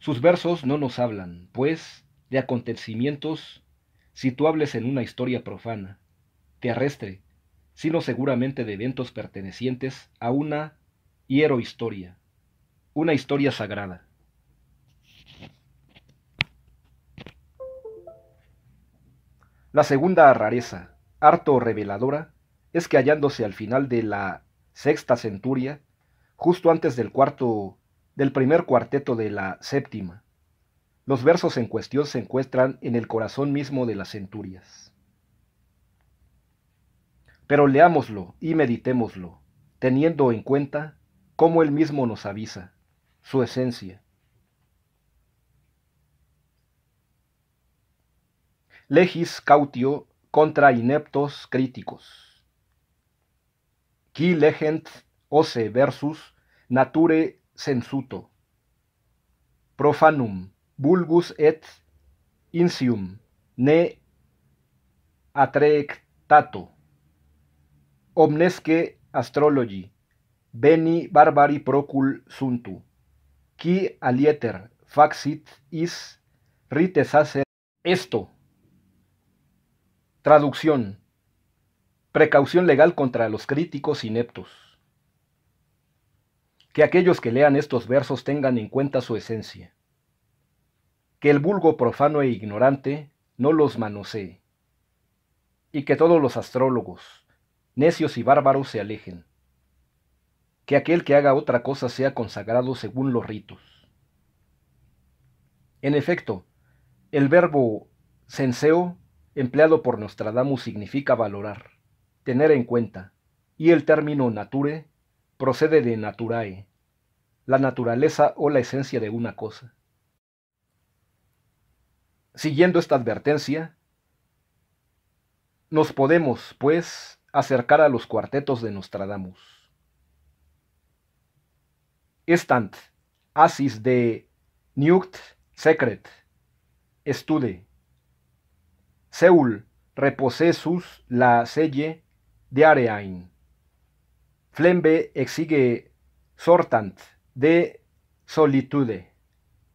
Sus versos no nos hablan, pues, de acontecimientos situables en una historia profana, terrestre, sino seguramente de eventos pertenecientes a una hierohistoria, una historia sagrada. La segunda rareza, harto reveladora, es que hallándose al final de la sexta centuria, justo antes del cuarto del primer cuarteto de la séptima, los versos en cuestión se encuentran en el corazón mismo de las centurias. Pero leámoslo y meditémoslo, teniendo en cuenta cómo él mismo nos avisa, su esencia, legis cautio contra ineptos críticos. Qui legent ose versus nature sensuto. Profanum vulgus et insium ne atrectato. Omnesque astrologi beni barbari procul suntu. Qui alieter faxit is rite esto Traducción. Precaución legal contra los críticos ineptos. Que aquellos que lean estos versos tengan en cuenta su esencia. Que el vulgo profano e ignorante no los manosee. Y que todos los astrólogos, necios y bárbaros se alejen. Que aquel que haga otra cosa sea consagrado según los ritos. En efecto, el verbo senseo empleado por Nostradamus significa valorar, tener en cuenta, y el término nature procede de naturae, la naturaleza o la esencia de una cosa. Siguiendo esta advertencia, nos podemos, pues, acercar a los cuartetos de Nostradamus. Estant, asis de Nuct Secret, Estude, Seul reposesus la selle Arein. Flembe exige sortant de solitude.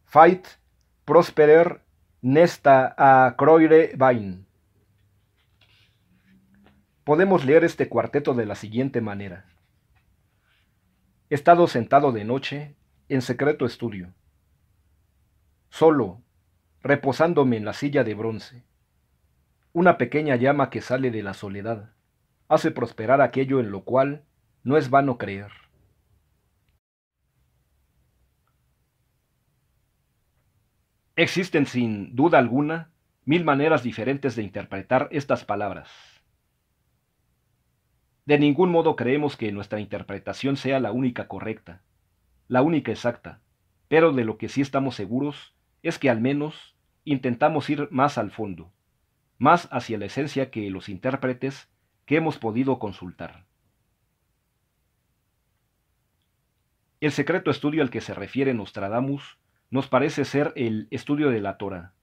Fait prosperer nesta a croire vain. Podemos leer este cuarteto de la siguiente manera. He estado sentado de noche en secreto estudio, solo, reposándome en la silla de bronce una pequeña llama que sale de la soledad, hace prosperar aquello en lo cual no es vano creer. Existen sin duda alguna mil maneras diferentes de interpretar estas palabras. De ningún modo creemos que nuestra interpretación sea la única correcta, la única exacta, pero de lo que sí estamos seguros es que al menos intentamos ir más al fondo más hacia la esencia que los intérpretes que hemos podido consultar. El secreto estudio al que se refiere Nostradamus nos parece ser el estudio de la Torah,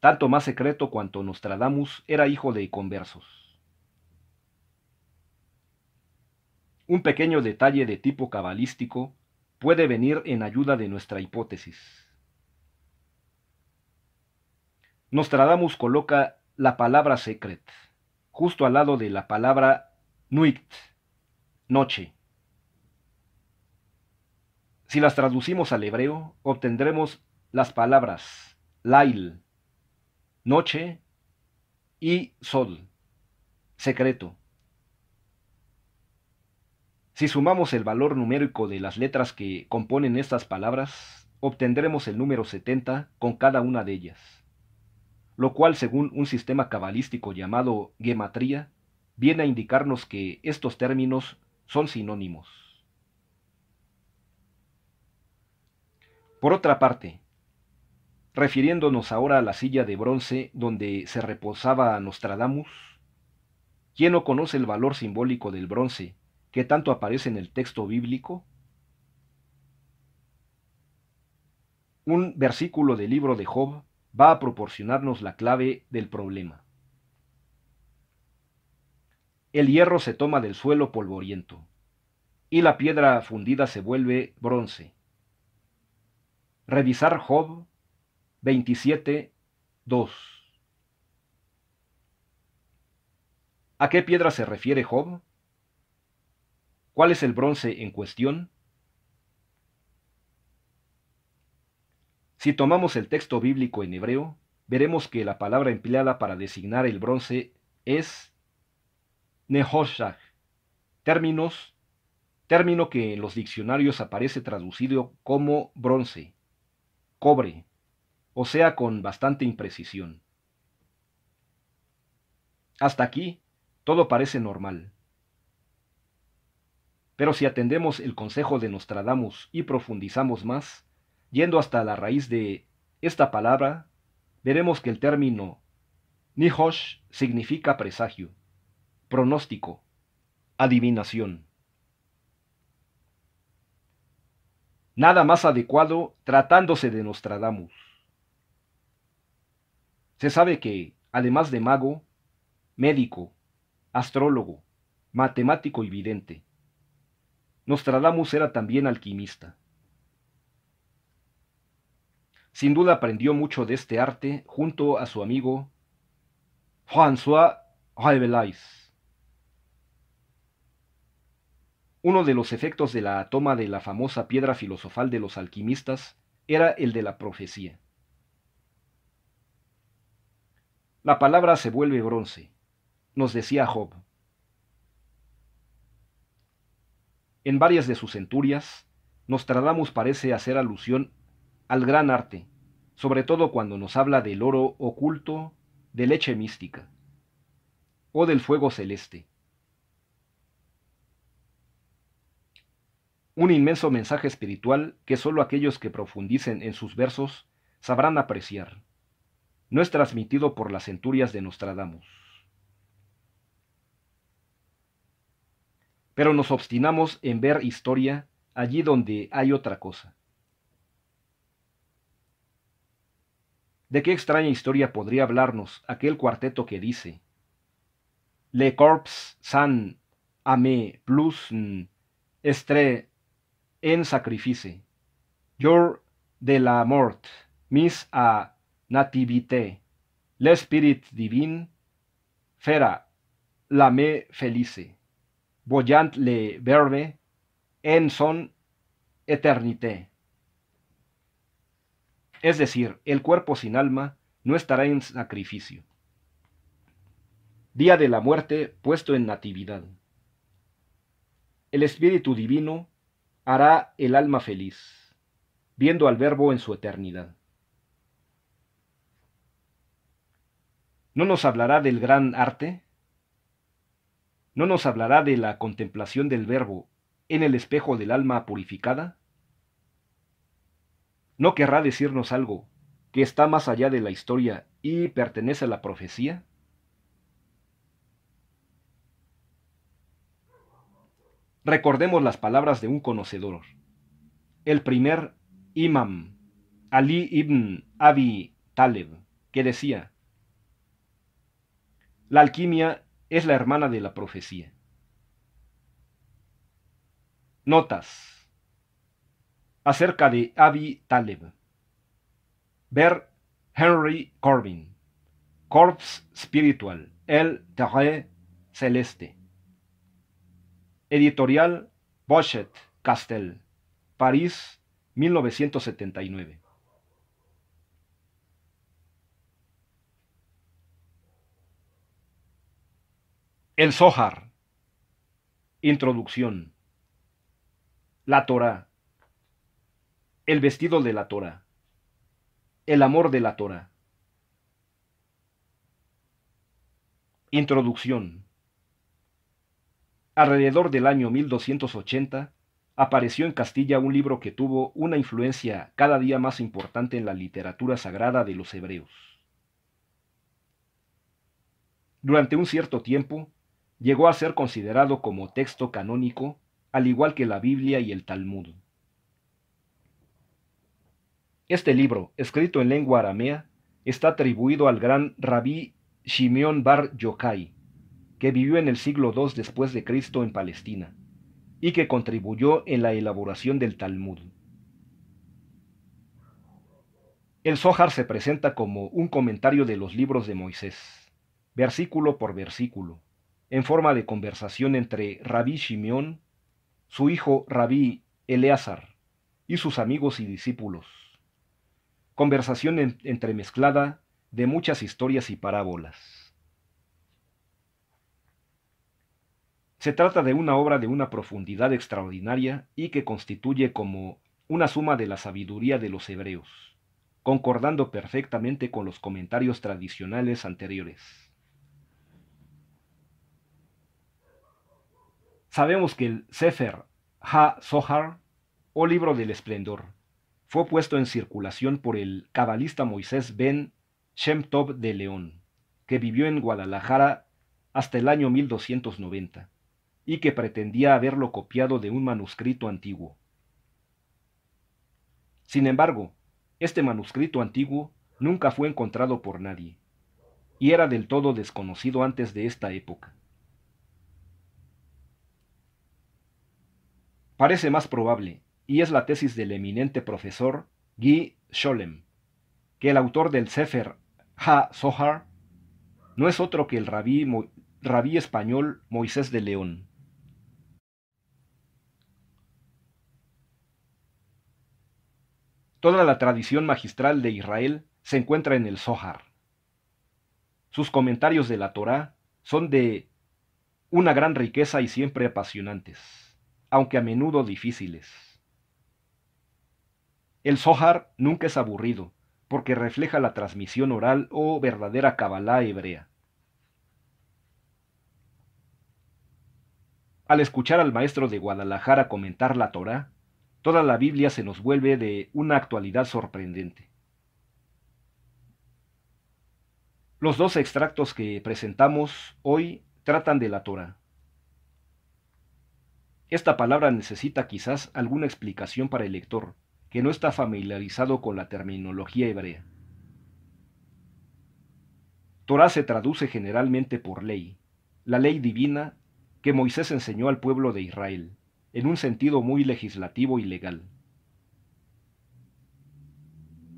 tanto más secreto cuanto Nostradamus era hijo de conversos. Un pequeño detalle de tipo cabalístico puede venir en ayuda de nuestra hipótesis. Nostradamus coloca la palabra secret, justo al lado de la palabra nuit, noche. Si las traducimos al hebreo, obtendremos las palabras lail, noche y sol, secreto. Si sumamos el valor numérico de las letras que componen estas palabras, obtendremos el número 70 con cada una de ellas lo cual según un sistema cabalístico llamado gematría, viene a indicarnos que estos términos son sinónimos. Por otra parte, refiriéndonos ahora a la silla de bronce donde se reposaba Nostradamus, ¿quién no conoce el valor simbólico del bronce que tanto aparece en el texto bíblico? Un versículo del libro de Job va a proporcionarnos la clave del problema. El hierro se toma del suelo polvoriento y la piedra fundida se vuelve bronce. Revisar Job 27, 2. ¿A qué piedra se refiere Job? ¿Cuál es el bronce en cuestión? Si tomamos el texto bíblico en hebreo, veremos que la palabra empleada para designar el bronce es Nehoshach, términos, término que en los diccionarios aparece traducido como bronce, cobre, o sea, con bastante imprecisión. Hasta aquí, todo parece normal. Pero si atendemos el consejo de Nostradamus y profundizamos más, Yendo hasta la raíz de esta palabra, veremos que el término Nihosh significa presagio, pronóstico, adivinación. Nada más adecuado tratándose de Nostradamus. Se sabe que, además de mago, médico, astrólogo, matemático y vidente, Nostradamus era también alquimista. Sin duda aprendió mucho de este arte junto a su amigo François Rabelais. Uno de los efectos de la toma de la famosa piedra filosofal de los alquimistas era el de la profecía. La palabra se vuelve bronce, nos decía Job. En varias de sus centurias, Nostradamus parece hacer alusión al gran arte, sobre todo cuando nos habla del oro oculto, de leche mística, o del fuego celeste. Un inmenso mensaje espiritual que sólo aquellos que profundicen en sus versos sabrán apreciar. No es transmitido por las centurias de Nostradamus. Pero nos obstinamos en ver historia allí donde hay otra cosa. ¿De qué extraña historia podría hablarnos aquel cuarteto que dice Le corps san ame plus estre en sacrifice, jour de la mort, mis a nativité, spirit divin, fera la me felice, voyant le verbe en son eternité. Es decir, el cuerpo sin alma no estará en sacrificio. Día de la muerte puesto en natividad. El Espíritu Divino hará el alma feliz, viendo al Verbo en su eternidad. ¿No nos hablará del gran arte? ¿No nos hablará de la contemplación del Verbo en el espejo del alma purificada? ¿No querrá decirnos algo que está más allá de la historia y pertenece a la profecía? Recordemos las palabras de un conocedor, el primer imam, Ali ibn Abi Taleb, que decía, la alquimia es la hermana de la profecía. Notas acerca de Abi Taleb. Ver Henry Corbin, Corps Spiritual, El Terre Celeste. Editorial Bochet Castel, París, 1979. El Zohar. Introducción. La Torah el vestido de la Torah, el amor de la Torah. Introducción. Alrededor del año 1280 apareció en Castilla un libro que tuvo una influencia cada día más importante en la literatura sagrada de los hebreos. Durante un cierto tiempo, llegó a ser considerado como texto canónico, al igual que la Biblia y el Talmud. Este libro, escrito en lengua aramea, está atribuido al gran rabí Shimeón Bar Yochai, que vivió en el siglo II después de Cristo en Palestina, y que contribuyó en la elaboración del Talmud. El Zohar se presenta como un comentario de los libros de Moisés, versículo por versículo, en forma de conversación entre Rabí Shimeón, su hijo Rabí Eleazar y sus amigos y discípulos conversación entremezclada de muchas historias y parábolas. Se trata de una obra de una profundidad extraordinaria y que constituye como una suma de la sabiduría de los hebreos, concordando perfectamente con los comentarios tradicionales anteriores. Sabemos que el Sefer Ha-Sohar, o libro del esplendor, fue puesto en circulación por el cabalista Moisés Ben Shem de León, que vivió en Guadalajara hasta el año 1290, y que pretendía haberlo copiado de un manuscrito antiguo. Sin embargo, este manuscrito antiguo nunca fue encontrado por nadie, y era del todo desconocido antes de esta época. Parece más probable y es la tesis del eminente profesor Guy Scholem, que el autor del Sefer Ha Sohar no es otro que el rabí, español Moisés de León. Toda la tradición magistral de Israel se encuentra en el Sohar. Sus comentarios de la Torá son de una gran riqueza y siempre apasionantes, aunque a menudo difíciles. El Zohar nunca es aburrido, porque refleja la transmisión oral o verdadera cabalá hebrea. Al escuchar al maestro de Guadalajara comentar la Torah, toda la Biblia se nos vuelve de una actualidad sorprendente. Los dos extractos que presentamos hoy tratan de la Torah. Esta palabra necesita quizás alguna explicación para el lector, que no está familiarizado con la terminología hebrea. Torah se traduce generalmente por ley, la ley divina que Moisés enseñó al pueblo de Israel, en un sentido muy legislativo y legal.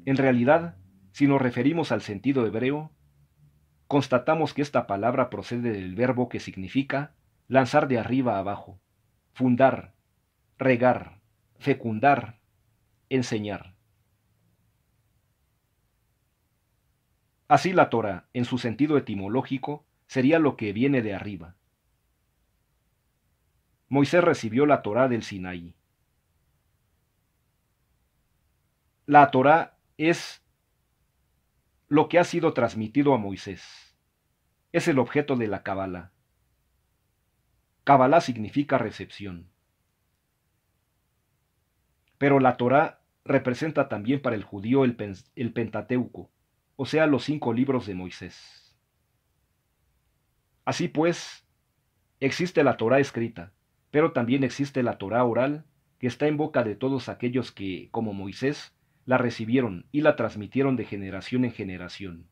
En realidad, si nos referimos al sentido hebreo, constatamos que esta palabra procede del verbo que significa lanzar de arriba a abajo, fundar, regar, fecundar, enseñar. Así la Torah, en su sentido etimológico, sería lo que viene de arriba. Moisés recibió la Torah del Sinaí. La Torah es lo que ha sido transmitido a Moisés. Es el objeto de la Kabbalah. Kabbalah significa recepción. Pero la Torá representa también para el judío el, Pentateuco, o sea, los cinco libros de Moisés. Así pues, existe la Torá escrita, pero también existe la Torá oral, que está en boca de todos aquellos que, como Moisés, la recibieron y la transmitieron de generación en generación.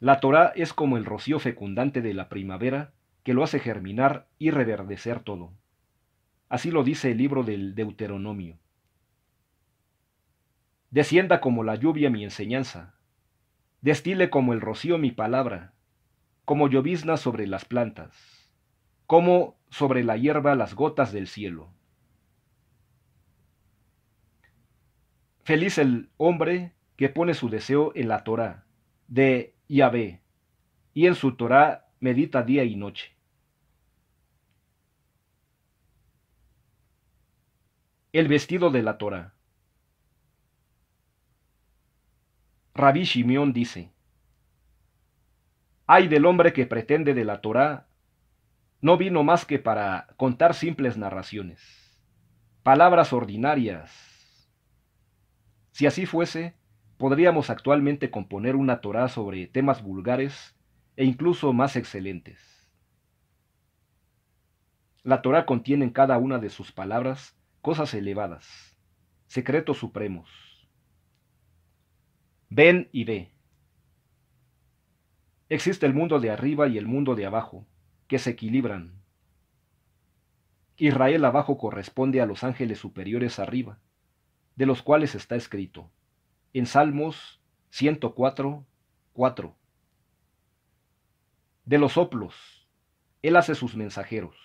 La Torá es como el rocío fecundante de la primavera que lo hace germinar y reverdecer todo. Así lo dice el libro del Deuteronomio. Descienda como la lluvia mi enseñanza, destile como el rocío mi palabra, como llovizna sobre las plantas, como sobre la hierba las gotas del cielo. Feliz el hombre que pone su deseo en la Torá de Yahvé, y en su Torá medita día y noche. el vestido de la Torah. Rabí Shimeón dice, Ay del hombre que pretende de la Torah no vino más que para contar simples narraciones, palabras ordinarias. Si así fuese, podríamos actualmente componer una Torá sobre temas vulgares e incluso más excelentes. La Torá contiene en cada una de sus palabras cosas elevadas, secretos supremos. Ven y ve. Existe el mundo de arriba y el mundo de abajo, que se equilibran. Israel abajo corresponde a los ángeles superiores arriba, de los cuales está escrito, en Salmos 104, 4. De los soplos, Él hace sus mensajeros.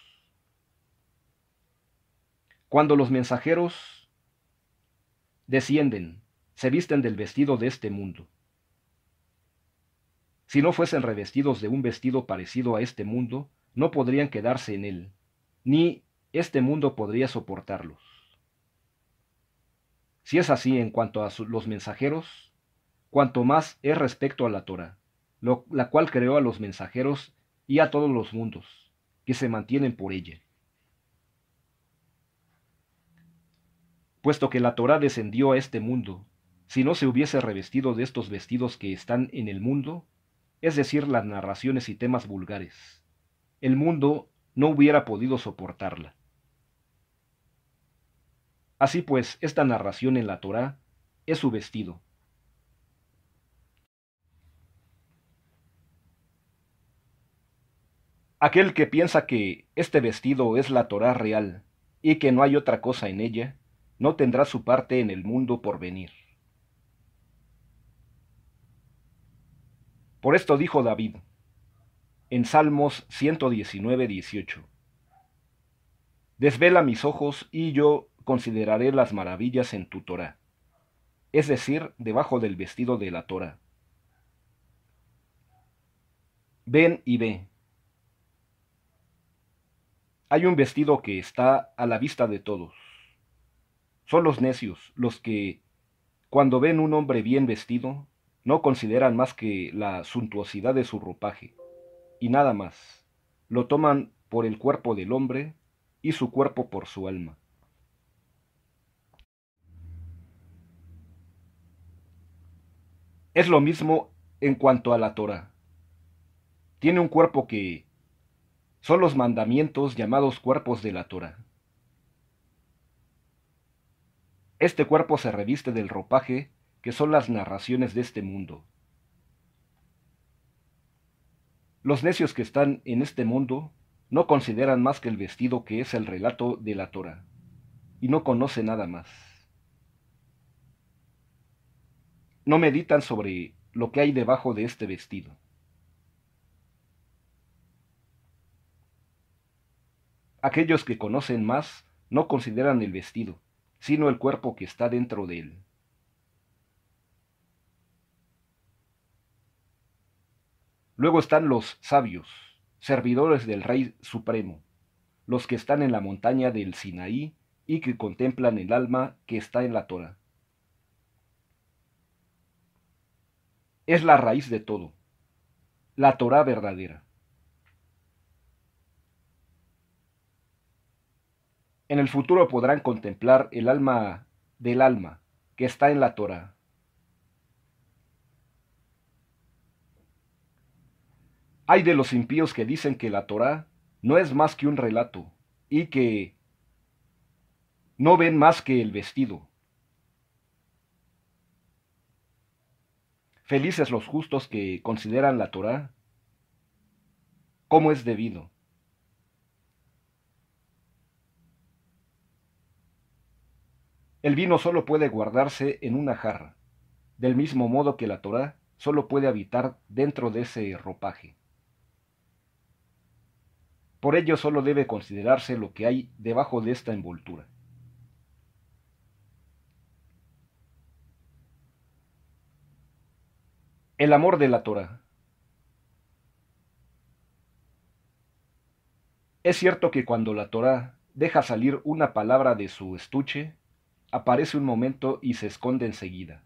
Cuando los mensajeros descienden, se visten del vestido de este mundo. Si no fuesen revestidos de un vestido parecido a este mundo, no podrían quedarse en él, ni este mundo podría soportarlos. Si es así en cuanto a los mensajeros, cuanto más es respecto a la Torah, la cual creó a los mensajeros y a todos los mundos, que se mantienen por ella. puesto que la Torá descendió a este mundo, si no se hubiese revestido de estos vestidos que están en el mundo, es decir, las narraciones y temas vulgares, el mundo no hubiera podido soportarla. Así pues, esta narración en la Torá es su vestido. Aquel que piensa que este vestido es la Torá real y que no hay otra cosa en ella, no tendrá su parte en el mundo por venir. Por esto dijo David en Salmos 119, 18. Desvela mis ojos y yo consideraré las maravillas en tu Torah, es decir, debajo del vestido de la Torah. Ven y ve. Hay un vestido que está a la vista de todos. Son los necios los que, cuando ven un hombre bien vestido, no consideran más que la suntuosidad de su ropaje, y nada más. Lo toman por el cuerpo del hombre y su cuerpo por su alma. Es lo mismo en cuanto a la Torah. Tiene un cuerpo que son los mandamientos llamados cuerpos de la Torah. Este cuerpo se reviste del ropaje que son las narraciones de este mundo. Los necios que están en este mundo no consideran más que el vestido que es el relato de la Torah, y no conocen nada más. No meditan sobre lo que hay debajo de este vestido. Aquellos que conocen más no consideran el vestido, sino el cuerpo que está dentro de él. Luego están los sabios, servidores del Rey Supremo, los que están en la montaña del Sinaí y que contemplan el alma que está en la Torah. Es la raíz de todo, la Torah verdadera. En el futuro podrán contemplar el alma del alma que está en la Torah. Hay de los impíos que dicen que la Torah no es más que un relato y que no ven más que el vestido. Felices los justos que consideran la Torá como es debido. El vino solo puede guardarse en una jarra, del mismo modo que la Torá solo puede habitar dentro de ese ropaje. Por ello solo debe considerarse lo que hay debajo de esta envoltura. El amor de la Torah. Es cierto que cuando la Torah deja salir una palabra de su estuche, aparece un momento y se esconde enseguida.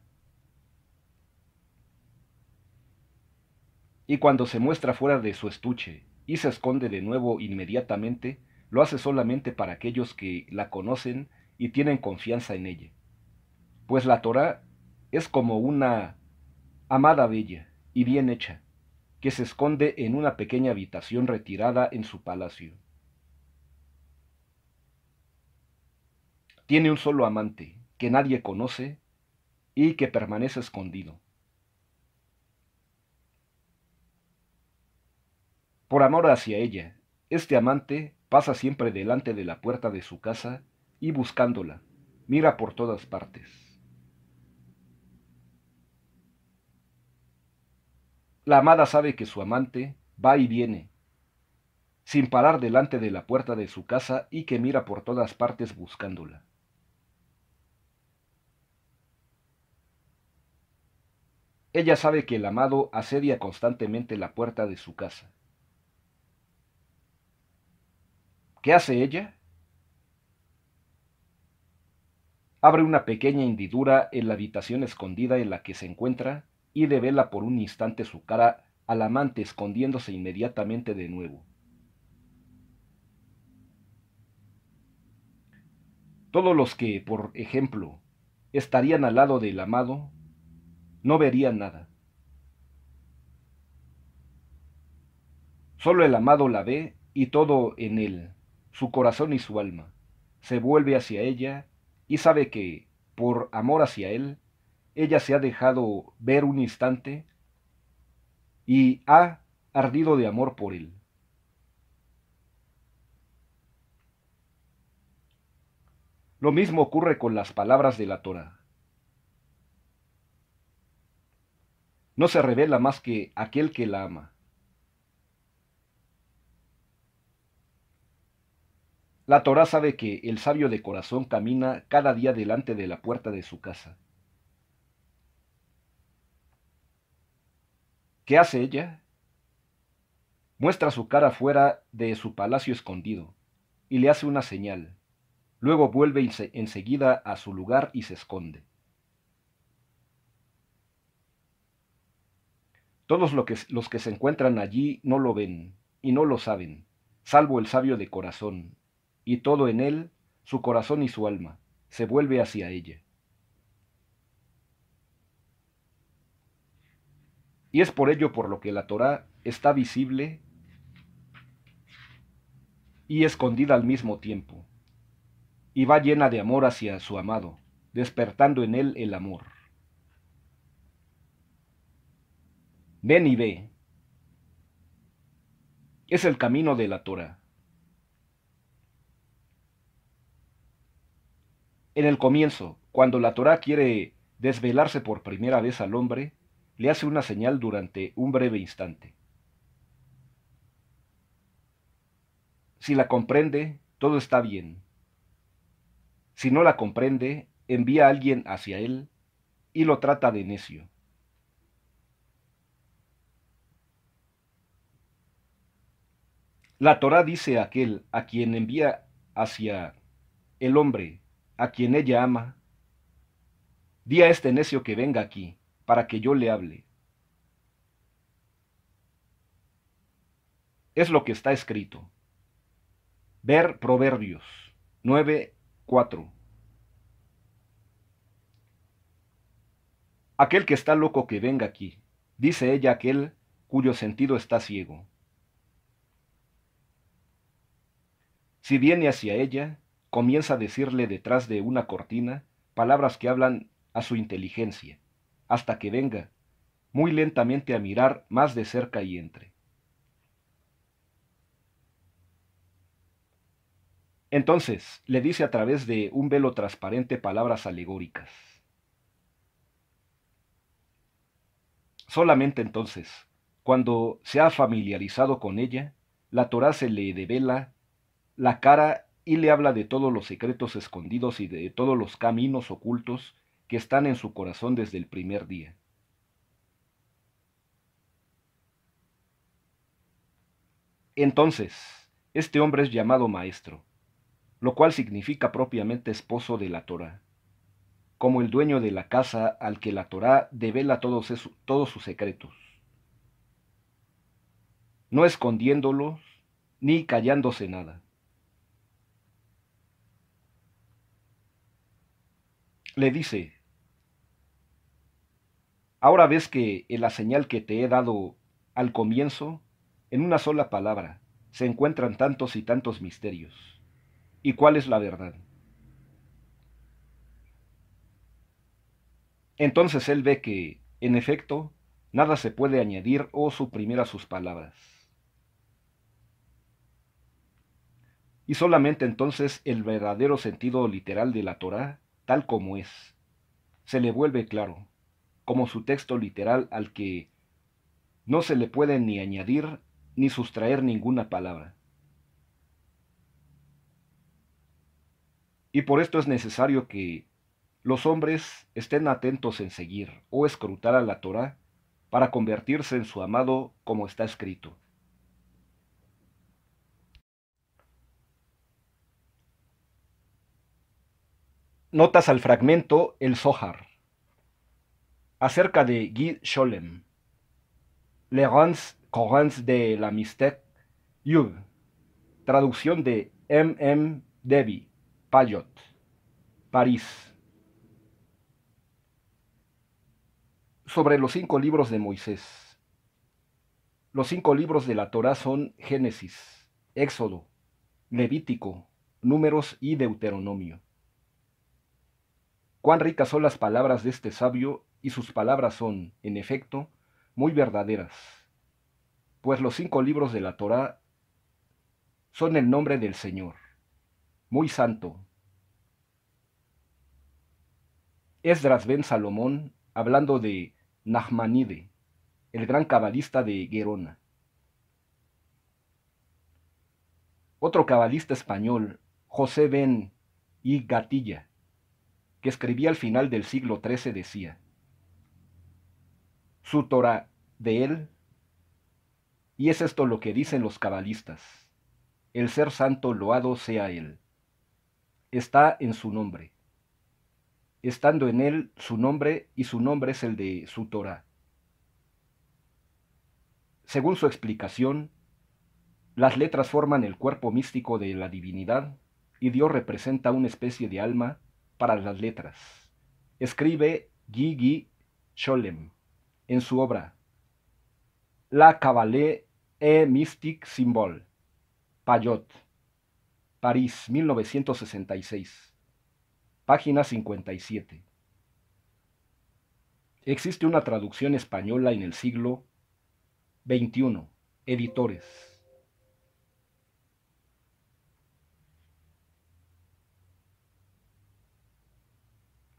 Y cuando se muestra fuera de su estuche y se esconde de nuevo inmediatamente, lo hace solamente para aquellos que la conocen y tienen confianza en ella. Pues la Torá es como una amada bella y bien hecha, que se esconde en una pequeña habitación retirada en su palacio. tiene un solo amante, que nadie conoce y que permanece escondido. Por amor hacia ella, este amante pasa siempre delante de la puerta de su casa y buscándola, mira por todas partes. La amada sabe que su amante va y viene, sin parar delante de la puerta de su casa y que mira por todas partes buscándola. Ella sabe que el amado asedia constantemente la puerta de su casa. ¿Qué hace ella? Abre una pequeña hendidura en la habitación escondida en la que se encuentra y devela por un instante su cara al amante escondiéndose inmediatamente de nuevo. Todos los que, por ejemplo, estarían al lado del amado no vería nada. Solo el amado la ve y todo en él, su corazón y su alma, se vuelve hacia ella y sabe que, por amor hacia él, ella se ha dejado ver un instante y ha ardido de amor por él. Lo mismo ocurre con las palabras de la Torah. no se revela más que aquel que la ama. La Torah sabe que el sabio de corazón camina cada día delante de la puerta de su casa. ¿Qué hace ella? Muestra su cara fuera de su palacio escondido y le hace una señal. Luego vuelve enseguida a su lugar y se esconde. Todos los que, los que se encuentran allí no lo ven y no lo saben, salvo el sabio de corazón, y todo en él, su corazón y su alma, se vuelve hacia ella. Y es por ello por lo que la Torá está visible y escondida al mismo tiempo, y va llena de amor hacia su amado, despertando en él el amor. Ven y ve. Es el camino de la Torah. En el comienzo, cuando la Torah quiere desvelarse por primera vez al hombre, le hace una señal durante un breve instante. Si la comprende, todo está bien. Si no la comprende, envía a alguien hacia él y lo trata de necio. La Torah dice a aquel a quien envía hacia el hombre, a quien ella ama, di a este necio que venga aquí, para que yo le hable. Es lo que está escrito. Ver Proverbios 9, 4. Aquel que está loco que venga aquí, dice ella aquel cuyo sentido está ciego. Si viene hacia ella, comienza a decirle detrás de una cortina palabras que hablan a su inteligencia, hasta que venga, muy lentamente a mirar más de cerca y entre. Entonces le dice a través de un velo transparente palabras alegóricas. Solamente entonces, cuando se ha familiarizado con ella, la Torá se le devela la cara y le habla de todos los secretos escondidos y de todos los caminos ocultos que están en su corazón desde el primer día. Entonces, este hombre es llamado maestro, lo cual significa propiamente esposo de la Torah, como el dueño de la casa al que la Torah devela todos, todos sus secretos, no escondiéndolos ni callándose nada. le dice, ahora ves que en la señal que te he dado al comienzo, en una sola palabra, se encuentran tantos y tantos misterios. ¿Y cuál es la verdad? Entonces él ve que, en efecto, nada se puede añadir o suprimir a sus palabras. Y solamente entonces el verdadero sentido literal de la Torá tal como es. Se le vuelve claro, como su texto literal al que no se le puede ni añadir ni sustraer ninguna palabra. Y por esto es necesario que los hombres estén atentos en seguir o escrutar a la Torá para convertirse en su amado como está escrito. Notas al fragmento El Zohar. Acerca de Guy Sholem, Le Rance de la Mistec, Yub. Traducción de M. M. Devi, Payot, París. Sobre los cinco libros de Moisés. Los cinco libros de la Torah son Génesis, Éxodo, Levítico, Números y Deuteronomio. Cuán ricas son las palabras de este sabio, y sus palabras son, en efecto, muy verdaderas. Pues los cinco libros de la Torá son el nombre del Señor, muy santo. Esdras ben Salomón, hablando de Nahmanide, el gran cabalista de Gerona. Otro cabalista español, José ben y Gatilla, que escribía al final del siglo XIII decía, su Torah de él, y es esto lo que dicen los cabalistas, el ser santo loado sea él, está en su nombre, estando en él su nombre y su nombre es el de su Torah. Según su explicación, las letras forman el cuerpo místico de la divinidad y Dios representa una especie de alma para las letras. Escribe Gigi Cholem en su obra La Cabalé e Mystic Symbol, Payot, París, 1966, página 57. Existe una traducción española en el siglo XXI, editores.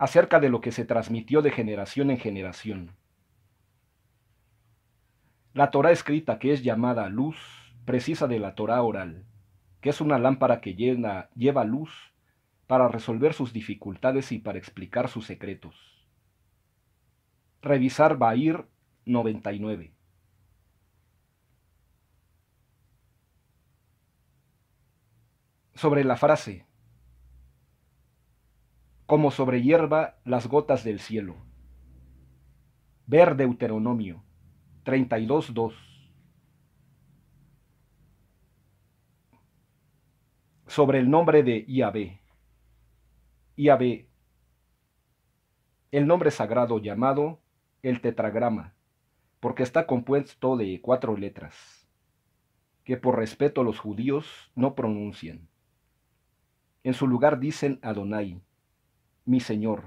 acerca de lo que se transmitió de generación en generación. La Torá escrita, que es llamada luz, precisa de la Torá oral, que es una lámpara que lleva luz para resolver sus dificultades y para explicar sus secretos. Revisar Bahir 99. Sobre la frase, como sobre hierba las gotas del cielo. Ver Deuteronomio 32.2. Sobre el nombre de Yahvé. Yahvé, el nombre sagrado llamado el tetragrama, porque está compuesto de cuatro letras, que por respeto los judíos no pronuncian. En su lugar dicen Adonai, mi Señor.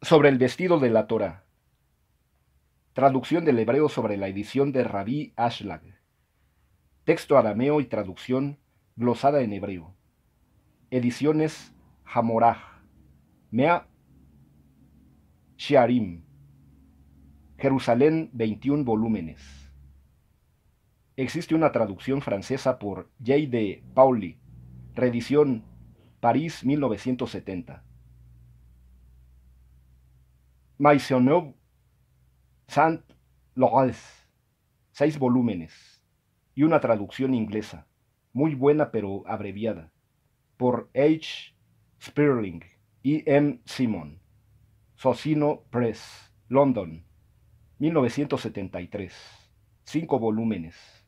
Sobre el vestido de la Torah. Traducción del hebreo sobre la edición de Rabí Ashlag. Texto arameo y traducción glosada en hebreo. Ediciones Hamorah. Mea Shearim. Jerusalén 21 volúmenes. Existe una traducción francesa por J. de Pauli, reedición París 1970. Maisonneuve Saint Laurent, seis volúmenes, y una traducción inglesa, muy buena pero abreviada, por H. Sperling y M. Simon. Socino Press, London, 1973. Cinco volúmenes.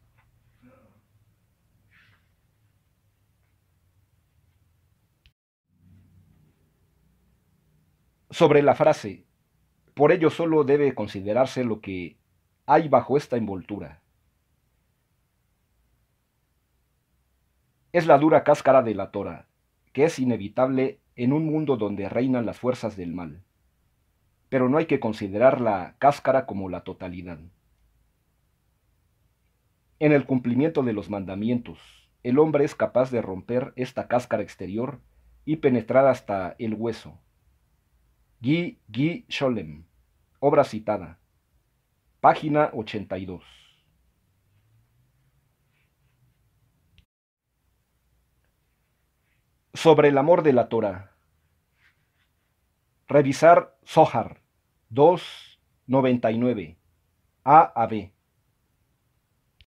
Sobre la frase, por ello solo debe considerarse lo que hay bajo esta envoltura. Es la dura cáscara de la tora, que es inevitable en un mundo donde reinan las fuerzas del mal. Pero no hay que considerar la cáscara como la totalidad. En el cumplimiento de los mandamientos, el hombre es capaz de romper esta cáscara exterior y penetrar hasta el hueso, Gui, Gui, Sholem. Obra citada. Página 82. Sobre el amor de la Torah. Revisar Zohar 2.99 A a B.